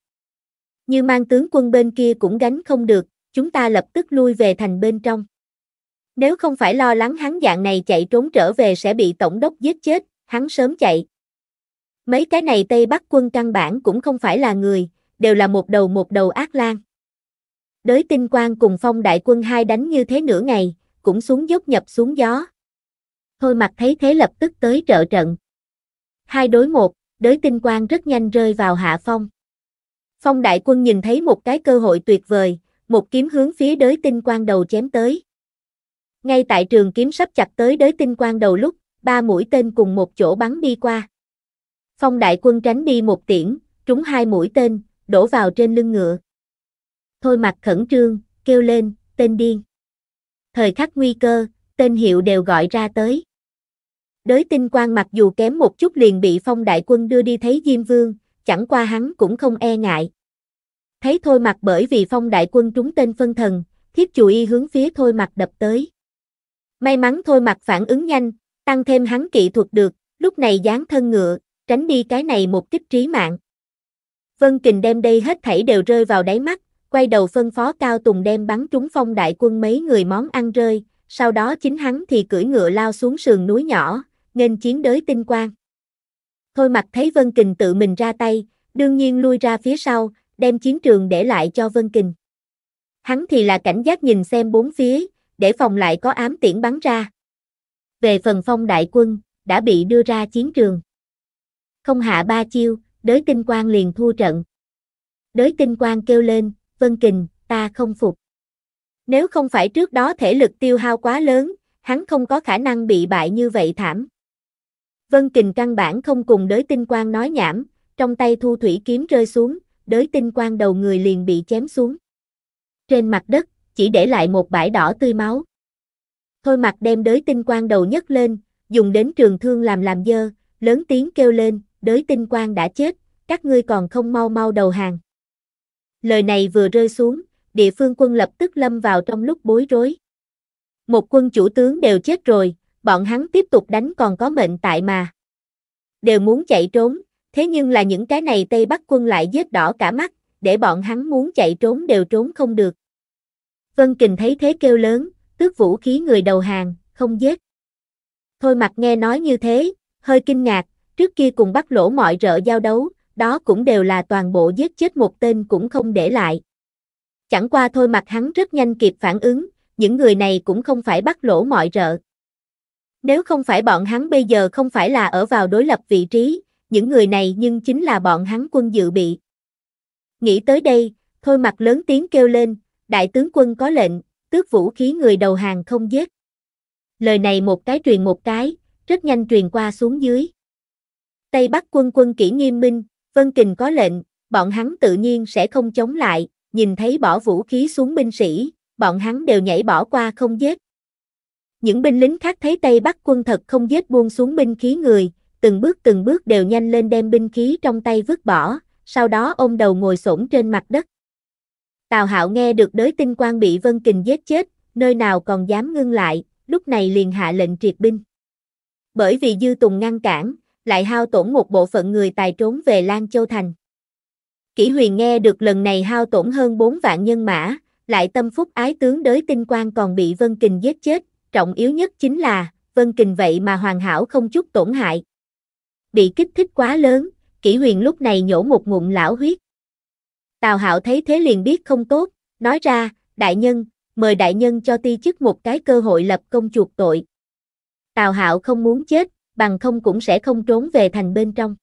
S1: Như mang tướng quân bên kia cũng gánh không được, chúng ta lập tức lui về thành bên trong. Nếu không phải lo lắng hắn dạng này chạy trốn trở về sẽ bị tổng đốc giết chết, hắn sớm chạy. Mấy cái này Tây Bắc quân căn bản cũng không phải là người, đều là một đầu một đầu ác lang đới tinh quang cùng phong đại quân hai đánh như thế nửa ngày, cũng xuống dốc nhập xuống gió. Thôi mặt thấy thế lập tức tới trợ trận. Hai đối một, đới tinh quang rất nhanh rơi vào hạ phong. Phong đại quân nhìn thấy một cái cơ hội tuyệt vời, một kiếm hướng phía đới tinh quang đầu chém tới. Ngay tại trường kiếm sắp chặt tới đới tinh quang đầu lúc, ba mũi tên cùng một chỗ bắn đi qua. Phong đại quân tránh đi một tiễn, trúng hai mũi tên, đổ vào trên lưng ngựa thôi mặt khẩn trương, kêu lên, tên điên. Thời khắc nguy cơ, tên hiệu đều gọi ra tới. Đới tinh quang mặc dù kém một chút liền bị phong đại quân đưa đi thấy Diêm Vương, chẳng qua hắn cũng không e ngại. Thấy thôi mặt bởi vì phong đại quân trúng tên phân thần, thiết chủ y hướng phía thôi mặt đập tới. May mắn thôi mặt phản ứng nhanh, tăng thêm hắn kỹ thuật được, lúc này dán thân ngựa, tránh đi cái này một kích trí mạng. Vân Kình đem đây hết thảy đều rơi vào đáy mắt, quay đầu phân phó Cao Tùng đem bắn trúng phong đại quân mấy người món ăn rơi, sau đó chính hắn thì cưỡi ngựa lao xuống sườn núi nhỏ, nghênh chiến đới tinh quang. Thôi mặt thấy Vân Kình tự mình ra tay, đương nhiên lui ra phía sau, đem chiến trường để lại cho Vân Kình. Hắn thì là cảnh giác nhìn xem bốn phía, để phòng lại có ám tiễn bắn ra. Về phần phong đại quân, đã bị đưa ra chiến trường. Không hạ ba chiêu, đới tinh quang liền thua trận. Đới tinh quang kêu lên, Vân Kình, ta không phục. Nếu không phải trước đó thể lực tiêu hao quá lớn, hắn không có khả năng bị bại như vậy thảm. Vân Kình căn bản không cùng đới tinh quang nói nhảm, trong tay thu thủy kiếm rơi xuống, đới tinh quang đầu người liền bị chém xuống. Trên mặt đất, chỉ để lại một bãi đỏ tươi máu. Thôi mặt đem đới tinh quang đầu nhấc lên, dùng đến trường thương làm làm dơ, lớn tiếng kêu lên, đới tinh quang đã chết, các ngươi còn không mau mau đầu hàng. Lời này vừa rơi xuống, địa phương quân lập tức lâm vào trong lúc bối rối. Một quân chủ tướng đều chết rồi, bọn hắn tiếp tục đánh còn có mệnh tại mà. Đều muốn chạy trốn, thế nhưng là những cái này Tây Bắc quân lại giết đỏ cả mắt, để bọn hắn muốn chạy trốn đều trốn không được. Vân Kình thấy thế kêu lớn, tước vũ khí người đầu hàng, không giết. Thôi mặt nghe nói như thế, hơi kinh ngạc, trước kia cùng bắt lỗ mọi rợ giao đấu, đó cũng đều là toàn bộ giết chết một tên cũng không để lại. Chẳng qua thôi mặt hắn rất nhanh kịp phản ứng, những người này cũng không phải bắt lỗ mọi rợ. Nếu không phải bọn hắn bây giờ không phải là ở vào đối lập vị trí, những người này nhưng chính là bọn hắn quân dự bị. Nghĩ tới đây, thôi mặt lớn tiếng kêu lên, đại tướng quân có lệnh, tước vũ khí người đầu hàng không giết. Lời này một cái truyền một cái, rất nhanh truyền qua xuống dưới. Tây Bắc quân quân kỹ nghiêm minh, Vân Kình có lệnh, bọn hắn tự nhiên sẽ không chống lại, nhìn thấy bỏ vũ khí xuống binh sĩ, bọn hắn đều nhảy bỏ qua không giết. Những binh lính khác thấy Tây Bắc quân thật không giết buông xuống binh khí người, từng bước từng bước đều nhanh lên đem binh khí trong tay vứt bỏ, sau đó ôm đầu ngồi xổm trên mặt đất. Tào Hạo nghe được đới tinh quan bị Vân Kình giết chết, nơi nào còn dám ngưng lại, lúc này liền hạ lệnh triệt binh. Bởi vì Dư Tùng ngăn cản, lại hao tổn một bộ phận người tài trốn về Lan Châu Thành. Kỷ huyền nghe được lần này hao tổn hơn 4 vạn nhân mã, lại tâm phúc ái tướng đới tinh quang còn bị Vân Kình giết chết, trọng yếu nhất chính là, Vân Kình vậy mà hoàn hảo không chút tổn hại. Bị kích thích quá lớn, kỷ huyền lúc này nhổ một ngụm lão huyết. Tào hạo thấy thế liền biết không tốt, nói ra, đại nhân, mời đại nhân cho ti chức một cái cơ hội lập công chuộc tội. Tào hạo không muốn chết, bằng không cũng sẽ không trốn về thành bên trong.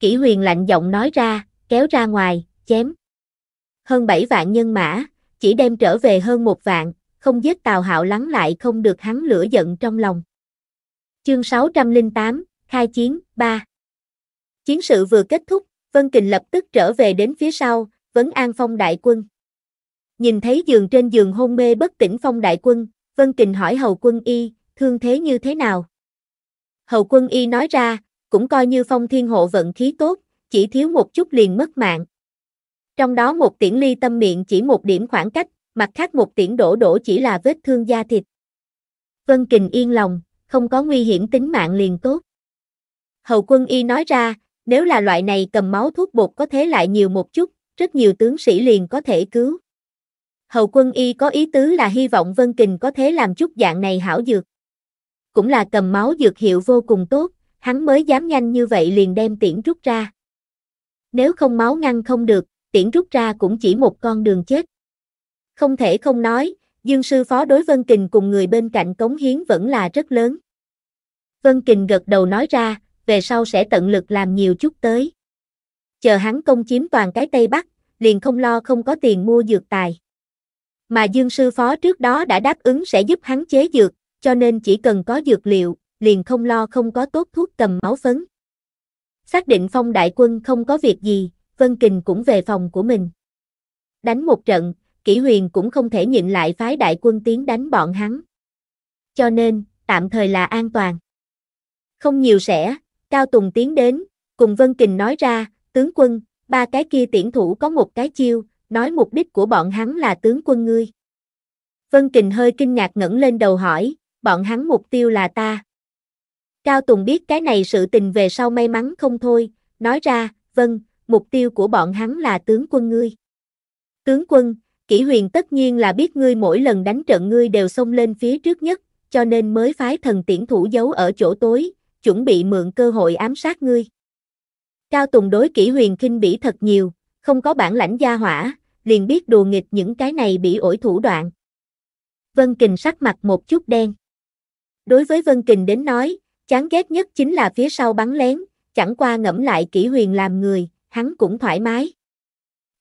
S1: Kỷ huyền lạnh giọng nói ra, kéo ra ngoài, chém. Hơn 7 vạn nhân mã, chỉ đem trở về hơn một vạn, không giết Tào Hạo lắng lại không được hắn lửa giận trong lòng. Chương 608, Khai chiến, 3 Chiến sự vừa kết thúc, Vân Kình lập tức trở về đến phía sau, vấn an phong đại quân. Nhìn thấy giường trên giường hôn mê bất tỉnh phong đại quân, Vân Kình hỏi hầu quân y, thương thế như thế nào? Hầu quân y nói ra, cũng coi như phong thiên hộ vận khí tốt, chỉ thiếu một chút liền mất mạng. Trong đó một tiễn ly tâm miệng chỉ một điểm khoảng cách, mặt khác một tiễn đổ đổ chỉ là vết thương da thịt. Vân Kình yên lòng, không có nguy hiểm tính mạng liền tốt. Hầu quân y nói ra, nếu là loại này cầm máu thuốc bột có thế lại nhiều một chút, rất nhiều tướng sĩ liền có thể cứu. Hầu quân y có ý tứ là hy vọng Vân Kình có thể làm chút dạng này hảo dược cũng là cầm máu dược hiệu vô cùng tốt, hắn mới dám nhanh như vậy liền đem tiễn rút ra. Nếu không máu ngăn không được, tiễn rút ra cũng chỉ một con đường chết. Không thể không nói, Dương sư phó đối Vân Kình cùng người bên cạnh cống hiến vẫn là rất lớn. Vân Kình gật đầu nói ra, về sau sẽ tận lực làm nhiều chút tới. Chờ hắn công chiếm toàn cái Tây Bắc, liền không lo không có tiền mua dược tài. Mà Dương sư phó trước đó đã đáp ứng sẽ giúp hắn chế dược, cho nên chỉ cần có dược liệu, liền không lo không có tốt thuốc cầm máu phấn. Xác định phong đại quân không có việc gì, Vân Kình cũng về phòng của mình. Đánh một trận, Kỷ Huyền cũng không thể nhịn lại phái đại quân tiến đánh bọn hắn. Cho nên, tạm thời là an toàn. Không nhiều sẻ Cao Tùng tiến đến, cùng Vân Kình nói ra, tướng quân, ba cái kia tiễn thủ có một cái chiêu, nói mục đích của bọn hắn là tướng quân ngươi. Vân Kình hơi kinh ngạc ngẩng lên đầu hỏi, bọn hắn mục tiêu là ta. Cao Tùng biết cái này sự tình về sau may mắn không thôi, nói ra, vâng, mục tiêu của bọn hắn là tướng quân ngươi. Tướng quân, kỷ huyền tất nhiên là biết ngươi mỗi lần đánh trận ngươi đều xông lên phía trước nhất, cho nên mới phái thần tiễn thủ giấu ở chỗ tối, chuẩn bị mượn cơ hội ám sát ngươi. Cao Tùng đối kỷ huyền kinh bỉ thật nhiều, không có bản lãnh gia hỏa, liền biết đùa nghịch những cái này bị ổi thủ đoạn. Vân Kình sắc mặt một chút đen. Đối với Vân Kình đến nói, chán ghét nhất chính là phía sau bắn lén, chẳng qua ngẫm lại kỷ huyền làm người, hắn cũng thoải mái.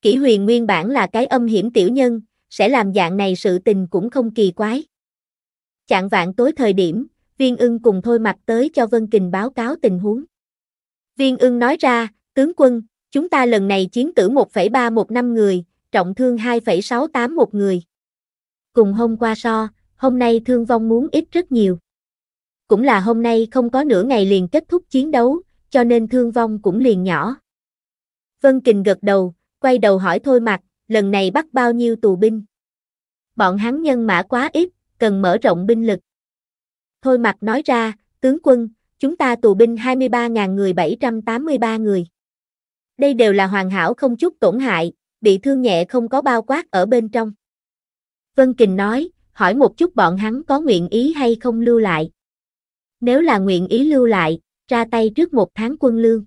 S1: Kỷ huyền nguyên bản là cái âm hiểm tiểu nhân, sẽ làm dạng này sự tình cũng không kỳ quái. Chạng vạn tối thời điểm, viên ưng cùng thôi mặt tới cho Vân Kình báo cáo tình huống. Viên ưng nói ra, tướng quân, chúng ta lần này chiến tử 1,315 người, trọng thương 2,681 người. Cùng hôm qua so, hôm nay thương vong muốn ít rất nhiều cũng là hôm nay không có nửa ngày liền kết thúc chiến đấu, cho nên thương vong cũng liền nhỏ. Vân Kình gật đầu, quay đầu hỏi Thôi Mặc, lần này bắt bao nhiêu tù binh? Bọn hắn nhân mã quá ít, cần mở rộng binh lực. Thôi Mặc nói ra, tướng quân, chúng ta tù binh 23.000 người 783 người. Đây đều là hoàn hảo không chút tổn hại, bị thương nhẹ không có bao quát ở bên trong. Vân Kình nói, hỏi một chút bọn hắn có nguyện ý hay không lưu lại. Nếu là nguyện ý lưu lại, ra tay trước một tháng quân lương.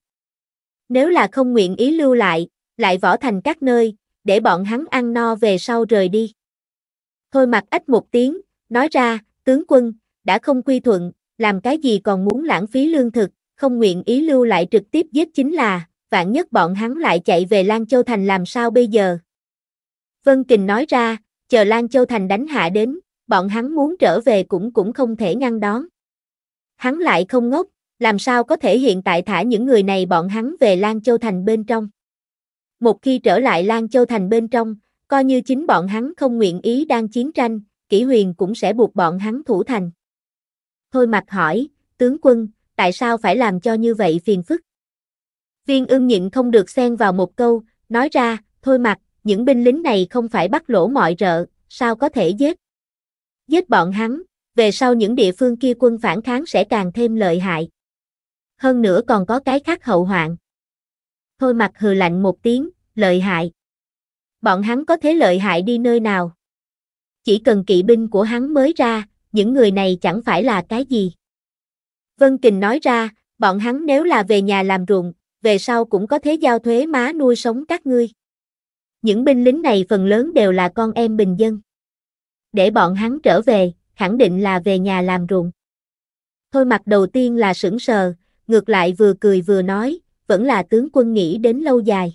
S1: Nếu là không nguyện ý lưu lại, lại võ thành các nơi, để bọn hắn ăn no về sau rời đi. Thôi mặt ít một tiếng, nói ra, tướng quân, đã không quy thuận, làm cái gì còn muốn lãng phí lương thực, không nguyện ý lưu lại trực tiếp giết chính là, vạn nhất bọn hắn lại chạy về Lan Châu Thành làm sao bây giờ. Vân Kình nói ra, chờ Lan Châu Thành đánh hạ đến, bọn hắn muốn trở về cũng cũng không thể ngăn đón. Hắn lại không ngốc, làm sao có thể hiện tại thả những người này bọn hắn về Lan Châu Thành bên trong. Một khi trở lại Lan Châu Thành bên trong, coi như chính bọn hắn không nguyện ý đang chiến tranh, kỷ huyền cũng sẽ buộc bọn hắn thủ thành. Thôi mặt hỏi, tướng quân, tại sao phải làm cho như vậy phiền phức? Viên ưng nhịn không được xen vào một câu, nói ra, thôi mặt, những binh lính này không phải bắt lỗ mọi rợ, sao có thể giết? Giết bọn hắn, về sau những địa phương kia quân phản kháng sẽ càng thêm lợi hại. Hơn nữa còn có cái khác hậu hoạn. Thôi mặt hừ lạnh một tiếng, lợi hại. Bọn hắn có thế lợi hại đi nơi nào? Chỉ cần kỵ binh của hắn mới ra, những người này chẳng phải là cái gì. Vân Kình nói ra, bọn hắn nếu là về nhà làm ruộng, về sau cũng có thế giao thuế má nuôi sống các ngươi. Những binh lính này phần lớn đều là con em bình dân. Để bọn hắn trở về, khẳng định là về nhà làm ruộng. Thôi mặt đầu tiên là sững sờ, ngược lại vừa cười vừa nói, vẫn là tướng quân nghĩ đến lâu dài.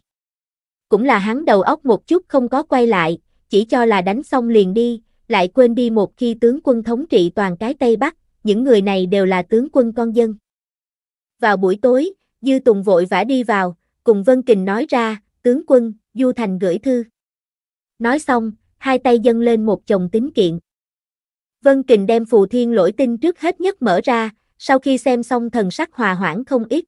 S1: Cũng là hắn đầu óc một chút không có quay lại, chỉ cho là đánh xong liền đi, lại quên đi một khi tướng quân thống trị toàn cái Tây Bắc, những người này đều là tướng quân con dân. Vào buổi tối, Dư Tùng vội vã đi vào, cùng Vân Kình nói ra, tướng quân, Du Thành gửi thư. Nói xong, hai tay dâng lên một chồng tín kiện. Vân Kình đem phù thiên lỗi tinh trước hết nhất mở ra, sau khi xem xong thần sắc hòa hoãn không ít.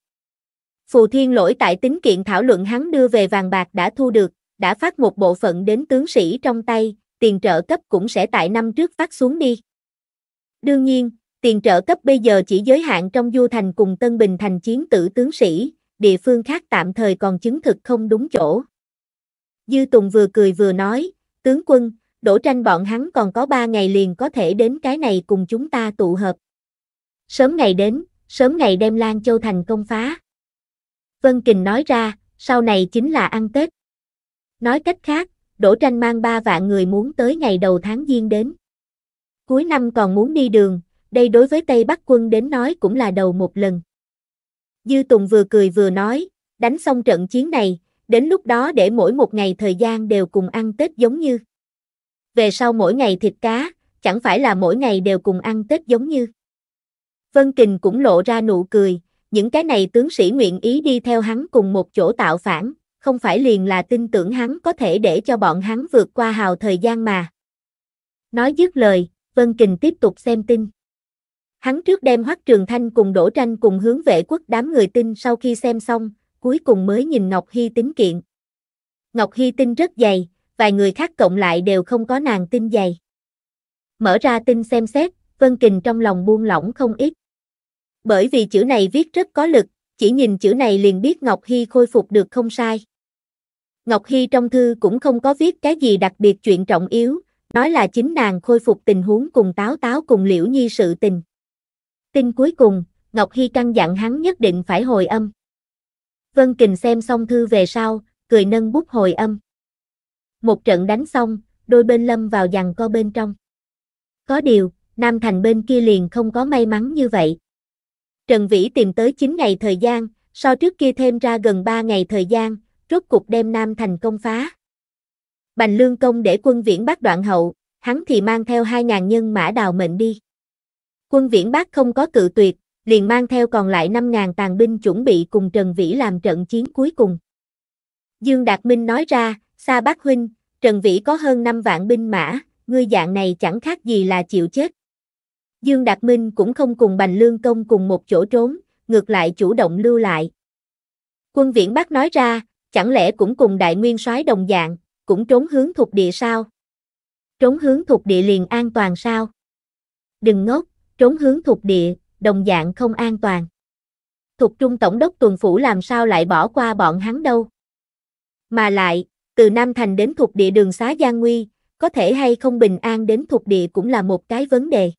S1: Phù thiên lỗi tại tính kiện thảo luận hắn đưa về vàng bạc đã thu được, đã phát một bộ phận đến tướng sĩ trong tay, tiền trợ cấp cũng sẽ tại năm trước phát xuống đi. Đương nhiên, tiền trợ cấp bây giờ chỉ giới hạn trong Du Thành cùng Tân Bình thành chiến tử tướng sĩ, địa phương khác tạm thời còn chứng thực không đúng chỗ. Dư Tùng vừa cười vừa nói, tướng quân, đổ tranh bọn hắn còn có ba ngày liền có thể đến cái này cùng chúng ta tụ hợp. Sớm ngày đến, sớm ngày đem Lan Châu thành công phá. Vân Kình nói ra, sau này chính là ăn Tết. Nói cách khác, đổ tranh mang ba vạn người muốn tới ngày đầu tháng Giêng đến. Cuối năm còn muốn đi đường, đây đối với Tây Bắc quân đến nói cũng là đầu một lần. Dư Tùng vừa cười vừa nói, đánh xong trận chiến này, đến lúc đó để mỗi một ngày thời gian đều cùng ăn Tết giống như về sau mỗi ngày thịt cá, chẳng phải là mỗi ngày đều cùng ăn Tết giống như. Vân Kình cũng lộ ra nụ cười, những cái này tướng sĩ nguyện ý đi theo hắn cùng một chỗ tạo phản, không phải liền là tin tưởng hắn có thể để cho bọn hắn vượt qua hào thời gian mà. Nói dứt lời, Vân Kình tiếp tục xem tin. Hắn trước đem Hoắc Trường Thanh cùng Đỗ Tranh cùng hướng vệ quốc đám người tin sau khi xem xong, cuối cùng mới nhìn Ngọc Hy tính kiện. Ngọc Hy tin rất dày, vài người khác cộng lại đều không có nàng tin dày. Mở ra tin xem xét, Vân Kình trong lòng buông lỏng không ít. Bởi vì chữ này viết rất có lực, chỉ nhìn chữ này liền biết Ngọc Hy khôi phục được không sai. Ngọc Hy trong thư cũng không có viết cái gì đặc biệt chuyện trọng yếu, nói là chính nàng khôi phục tình huống cùng táo táo cùng liễu nhi sự tình. Tin cuối cùng, Ngọc Hy căn dặn hắn nhất định phải hồi âm. Vân Kình xem xong thư về sau, cười nâng bút hồi âm. Một trận đánh xong, đôi bên lâm vào giằng co bên trong. Có điều, Nam Thành bên kia liền không có may mắn như vậy. Trần Vĩ tìm tới 9 ngày thời gian, so trước kia thêm ra gần 3 ngày thời gian, rốt cục đem Nam Thành công phá. Bành lương công để quân viễn bác đoạn hậu, hắn thì mang theo 2.000 nhân mã đào mệnh đi. Quân viễn bác không có cự tuyệt, liền mang theo còn lại 5.000 tàn binh chuẩn bị cùng Trần Vĩ làm trận chiến cuối cùng. Dương Đạt Minh nói ra, Sa Bác Huynh, Trần Vĩ có hơn 5 vạn binh mã, ngươi dạng này chẳng khác gì là chịu chết. Dương Đạt Minh cũng không cùng Bành Lương Công cùng một chỗ trốn, ngược lại chủ động lưu lại. Quân viễn bác nói ra, chẳng lẽ cũng cùng đại nguyên soái đồng dạng, cũng trốn hướng thuộc địa sao? Trốn hướng thuộc địa liền an toàn sao? Đừng ngốc, trốn hướng thuộc địa, đồng dạng không an toàn. Thục trung tổng đốc tuần phủ làm sao lại bỏ qua bọn hắn đâu? Mà lại, từ Nam Thành đến thuộc địa đường xá Giang Nguy, có thể hay không bình an đến thuộc địa cũng là một cái vấn đề.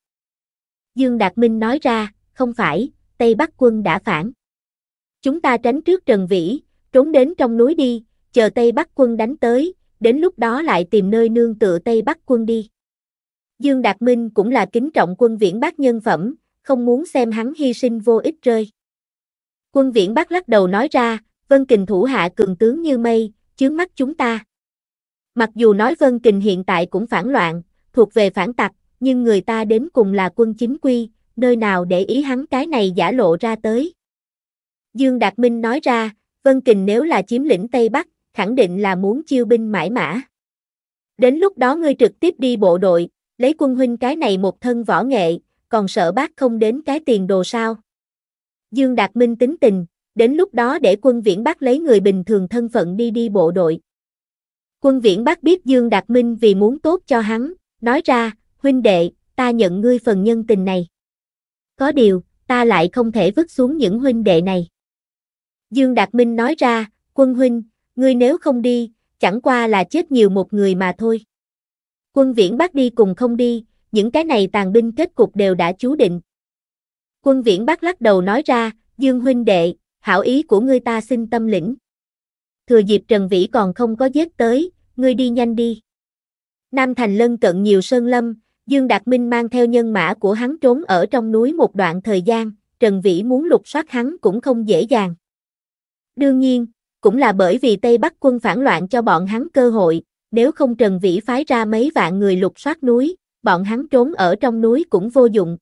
S1: Dương Đạt Minh nói ra, không phải, Tây Bắc quân đã phản. Chúng ta tránh trước Trần Vĩ, trốn đến trong núi đi, chờ Tây Bắc quân đánh tới, đến lúc đó lại tìm nơi nương tựa Tây Bắc quân đi. Dương Đạt Minh cũng là kính trọng quân viễn bác nhân phẩm, không muốn xem hắn hy sinh vô ích rơi. Quân viễn bác lắc đầu nói ra, Vân Kình thủ hạ cường tướng như mây, chướng mắt chúng ta. Mặc dù nói Vân Kình hiện tại cũng phản loạn, thuộc về phản tặc, nhưng người ta đến cùng là quân chính quy, nơi nào để ý hắn cái này giả lộ ra tới. Dương Đạt Minh nói ra, Vân Kình nếu là chiếm lĩnh Tây Bắc, khẳng định là muốn chiêu binh mãi mã. Đến lúc đó ngươi trực tiếp đi bộ đội, lấy quân huynh cái này một thân võ nghệ, còn sợ bác không đến cái tiền đồ sao. Dương Đạt Minh tính tình, đến lúc đó để quân viễn bắc lấy người bình thường thân phận đi đi bộ đội. Quân viễn bắc biết Dương Đạt Minh vì muốn tốt cho hắn, nói ra, huynh đệ, ta nhận ngươi phần nhân tình này. Có điều, ta lại không thể vứt xuống những huynh đệ này. Dương Đạt Minh nói ra, quân huynh, ngươi nếu không đi, chẳng qua là chết nhiều một người mà thôi. Quân viễn bắt đi cùng không đi, những cái này tàn binh kết cục đều đã chú định. Quân viễn bắt lắc đầu nói ra, Dương huynh đệ, hảo ý của ngươi ta xin tâm lĩnh. Thừa dịp Trần Vĩ còn không có giết tới, ngươi đi nhanh đi. Nam Thành lân cận nhiều sơn lâm, Dương Đạt Minh mang theo nhân mã của hắn trốn ở trong núi một đoạn thời gian, Trần Vĩ muốn lục soát hắn cũng không dễ dàng. Đương nhiên, cũng là bởi vì Tây Bắc quân phản loạn cho bọn hắn cơ hội, nếu không Trần Vĩ phái ra mấy vạn người lục soát núi, bọn hắn trốn ở trong núi cũng vô dụng.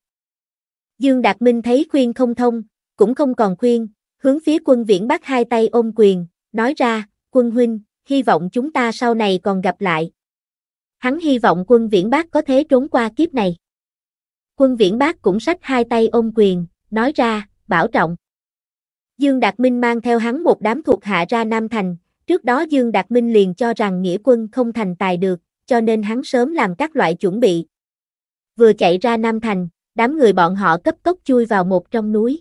S1: Dương Đạt Minh thấy khuyên không thông, cũng không còn khuyên, Hướng phía quân viễn bắt hai tay ôm quyền, nói ra, quân huynh, hy vọng chúng ta sau này còn gặp lại. Hắn hy vọng quân viễn bác có thể trốn qua kiếp này. Quân viễn bác cũng sách hai tay ôm quyền, nói ra, bảo trọng. Dương Đạt Minh mang theo hắn một đám thuộc hạ ra Nam Thành, trước đó Dương Đạt Minh liền cho rằng nghĩa quân không thành tài được, cho nên hắn sớm làm các loại chuẩn bị. Vừa chạy ra Nam Thành, đám người bọn họ cấp tốc chui vào một trong núi.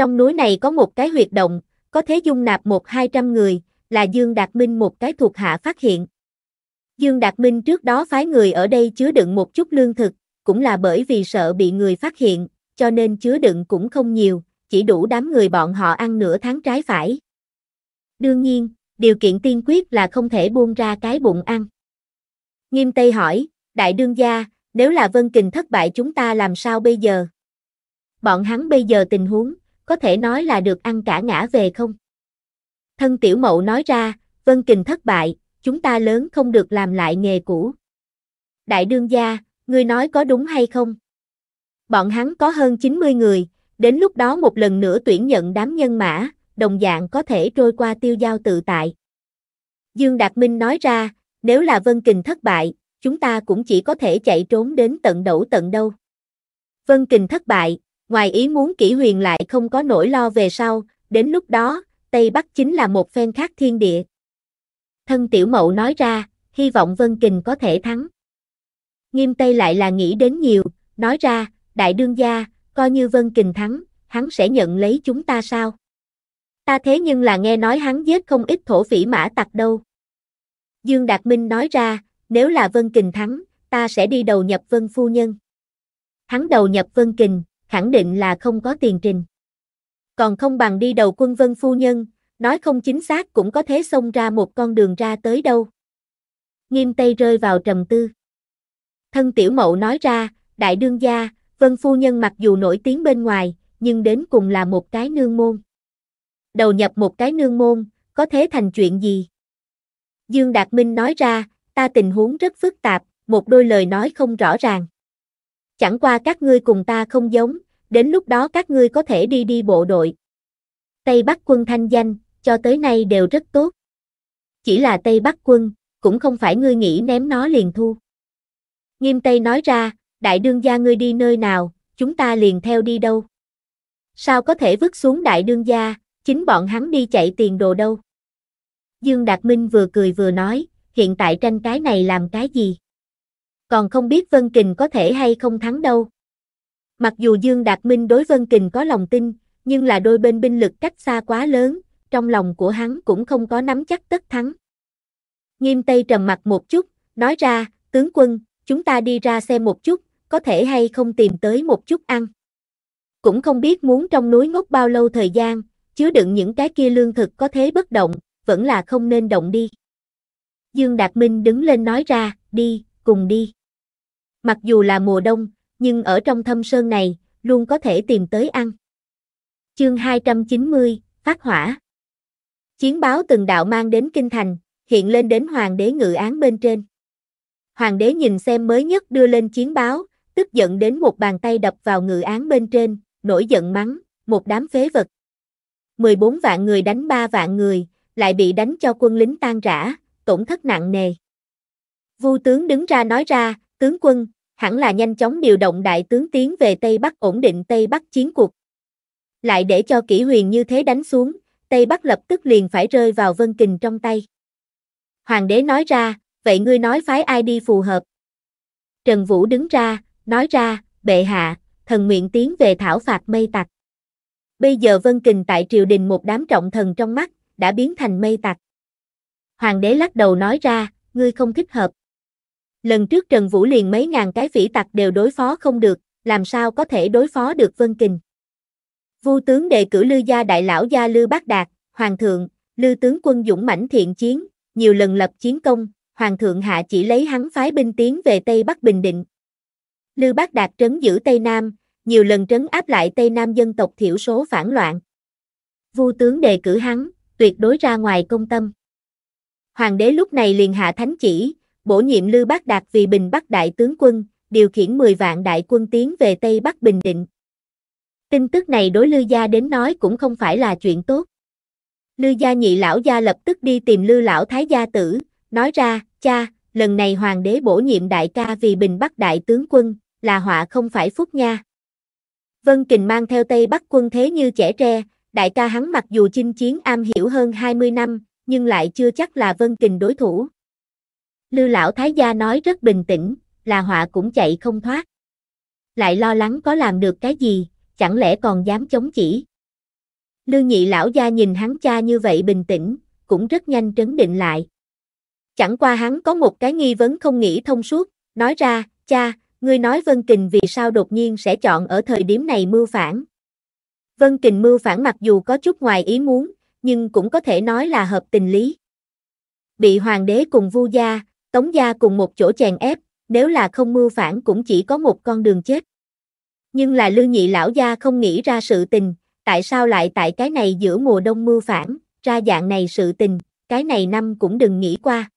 S1: Trong núi này có một cái huyệt động, có thế dung nạp một hai trăm người, là Dương Đạt Minh một cái thuộc hạ phát hiện. Dương Đạt Minh trước đó phái người ở đây chứa đựng một chút lương thực, cũng là bởi vì sợ bị người phát hiện, cho nên chứa đựng cũng không nhiều, chỉ đủ đám người bọn họ ăn nửa tháng trái phải. Đương nhiên, điều kiện tiên quyết là không thể buông ra cái bụng ăn. Nghiêm Tây hỏi, đại đương gia, nếu là Vân Kình thất bại chúng ta làm sao bây giờ? Bọn hắn bây giờ tình huống, có thể nói là được ăn cả ngã về không? Thân tiểu mậu nói ra, Vân Kình thất bại, chúng ta lớn không được làm lại nghề cũ. Đại đương gia, ngươi nói có đúng hay không? Bọn hắn có hơn 90 người, đến lúc đó một lần nữa tuyển nhận đám nhân mã, đồng dạng có thể trôi qua tiêu giao tự tại. Dương Đạt Minh nói ra, nếu là Vân Kình thất bại, chúng ta cũng chỉ có thể chạy trốn đến tận đẩu tận đâu. Vân Kình thất bại, Ngoài ý muốn kỷ huyền lại không có nỗi lo về sau, đến lúc đó, Tây Bắc chính là một phen khác thiên địa. Thân tiểu mậu nói ra, hy vọng Vân Kình có thể thắng. Nghiêm Tây lại là nghĩ đến nhiều, nói ra, đại đương gia, coi như Vân Kình thắng, hắn sẽ nhận lấy chúng ta sao? Ta thế nhưng là nghe nói hắn giết không ít thổ phỉ mã tặc đâu. Dương Đạt Minh nói ra, nếu là Vân Kình thắng, ta sẽ đi đầu nhập Vân Phu Nhân. Hắn đầu nhập Vân Kình, khẳng định là không có tiền trình. Còn không bằng đi đầu quân vân phu nhân, nói không chính xác cũng có thể xông ra một con đường ra tới đâu. Nghiêm Tây rơi vào trầm tư. Thân tiểu mậu nói ra, đại đương gia, vân phu nhân mặc dù nổi tiếng bên ngoài, nhưng đến cùng là một cái nương môn. Đầu nhập một cái nương môn, có thế thành chuyện gì? Dương Đạt Minh nói ra, ta tình huống rất phức tạp, một đôi lời nói không rõ ràng chẳng qua các ngươi cùng ta không giống, đến lúc đó các ngươi có thể đi đi bộ đội. Tây Bắc quân thanh danh, cho tới nay đều rất tốt. Chỉ là Tây Bắc quân, cũng không phải ngươi nghĩ ném nó liền thu. Nghiêm Tây nói ra, đại đương gia ngươi đi nơi nào, chúng ta liền theo đi đâu. Sao có thể vứt xuống đại đương gia, chính bọn hắn đi chạy tiền đồ đâu. Dương Đạt Minh vừa cười vừa nói, hiện tại tranh cái này làm cái gì? còn không biết Vân Kình có thể hay không thắng đâu. Mặc dù Dương Đạt Minh đối Vân Kình có lòng tin, nhưng là đôi bên binh lực cách xa quá lớn, trong lòng của hắn cũng không có nắm chắc tất thắng. Nghiêm Tây trầm mặt một chút, nói ra, tướng quân, chúng ta đi ra xem một chút, có thể hay không tìm tới một chút ăn. Cũng không biết muốn trong núi ngốc bao lâu thời gian, chứa đựng những cái kia lương thực có thế bất động, vẫn là không nên động đi. Dương Đạt Minh đứng lên nói ra, đi, cùng đi. Mặc dù là mùa đông, nhưng ở trong thâm sơn này, luôn có thể tìm tới ăn. Chương 290, Phát hỏa Chiến báo từng đạo mang đến kinh thành, hiện lên đến hoàng đế ngự án bên trên. Hoàng đế nhìn xem mới nhất đưa lên chiến báo, tức giận đến một bàn tay đập vào ngự án bên trên, nổi giận mắng, một đám phế vật. 14 vạn người đánh 3 vạn người, lại bị đánh cho quân lính tan rã, tổn thất nặng nề. Vu tướng đứng ra nói ra, tướng quân, hẳn là nhanh chóng điều động đại tướng tiến về Tây Bắc ổn định Tây Bắc chiến cuộc. Lại để cho kỷ huyền như thế đánh xuống, Tây Bắc lập tức liền phải rơi vào vân kình trong tay. Hoàng đế nói ra, vậy ngươi nói phái ai đi phù hợp? Trần Vũ đứng ra, nói ra, bệ hạ, thần nguyện tiến về thảo phạt mây tặc. Bây giờ Vân Kình tại triều đình một đám trọng thần trong mắt, đã biến thành mây tặc. Hoàng đế lắc đầu nói ra, ngươi không thích hợp. Lần trước Trần Vũ liền mấy ngàn cái phỉ tặc đều đối phó không được, làm sao có thể đối phó được Vân Kình. Vu tướng đề cử Lư gia đại lão gia Lư Bác Đạt, hoàng thượng, Lư tướng quân dũng mãnh thiện chiến, nhiều lần lập chiến công, hoàng thượng hạ chỉ lấy hắn phái binh tiến về Tây Bắc Bình Định. Lư Bác Đạt trấn giữ Tây Nam, nhiều lần trấn áp lại Tây Nam dân tộc thiểu số phản loạn. Vu tướng đề cử hắn, tuyệt đối ra ngoài công tâm. Hoàng đế lúc này liền hạ thánh chỉ, bổ nhiệm Lưu Bác Đạt vì Bình Bắc Đại tướng quân, điều khiển 10 vạn đại quân tiến về Tây Bắc Bình Định. Tin tức này đối Lưu Gia đến nói cũng không phải là chuyện tốt. Lưu Gia nhị lão gia lập tức đi tìm Lưu lão thái gia tử, nói ra, cha, lần này hoàng đế bổ nhiệm đại ca vì Bình Bắc Đại tướng quân, là họa không phải phúc nha. Vân Kình mang theo Tây Bắc quân thế như trẻ tre, đại ca hắn mặc dù chinh chiến am hiểu hơn 20 năm, nhưng lại chưa chắc là Vân Kình đối thủ. Lư lão thái gia nói rất bình tĩnh, là họa cũng chạy không thoát. Lại lo lắng có làm được cái gì, chẳng lẽ còn dám chống chỉ. Lư nhị lão gia nhìn hắn cha như vậy bình tĩnh, cũng rất nhanh trấn định lại. Chẳng qua hắn có một cái nghi vấn không nghĩ thông suốt, nói ra, cha, ngươi nói Vân Kình vì sao đột nhiên sẽ chọn ở thời điểm này mưu phản. Vân Kình mưu phản mặc dù có chút ngoài ý muốn, nhưng cũng có thể nói là hợp tình lý. Bị hoàng đế cùng vu gia, Tống gia cùng một chỗ chèn ép, nếu là không mưu phản cũng chỉ có một con đường chết. Nhưng là Lưu Nhị lão gia không nghĩ ra sự tình, tại sao lại tại cái này giữa mùa đông mưu phản, ra dạng này sự tình, cái này năm cũng đừng nghĩ qua.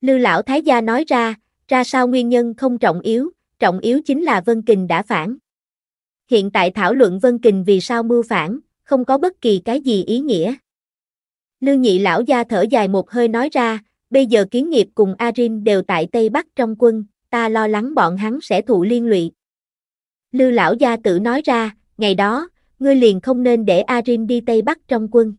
S1: Lưu lão thái gia nói ra, ra sao nguyên nhân không trọng yếu, trọng yếu chính là Vân Kình đã phản. Hiện tại thảo luận Vân Kình vì sao mưu phản, không có bất kỳ cái gì ý nghĩa. Lưu nhị lão gia thở dài một hơi nói ra, Bây giờ kiến nghiệp cùng Arin đều tại Tây Bắc trong quân, ta lo lắng bọn hắn sẽ thụ liên lụy. Lưu lão gia tử nói ra, ngày đó, ngươi liền không nên để Arin đi Tây Bắc trong quân.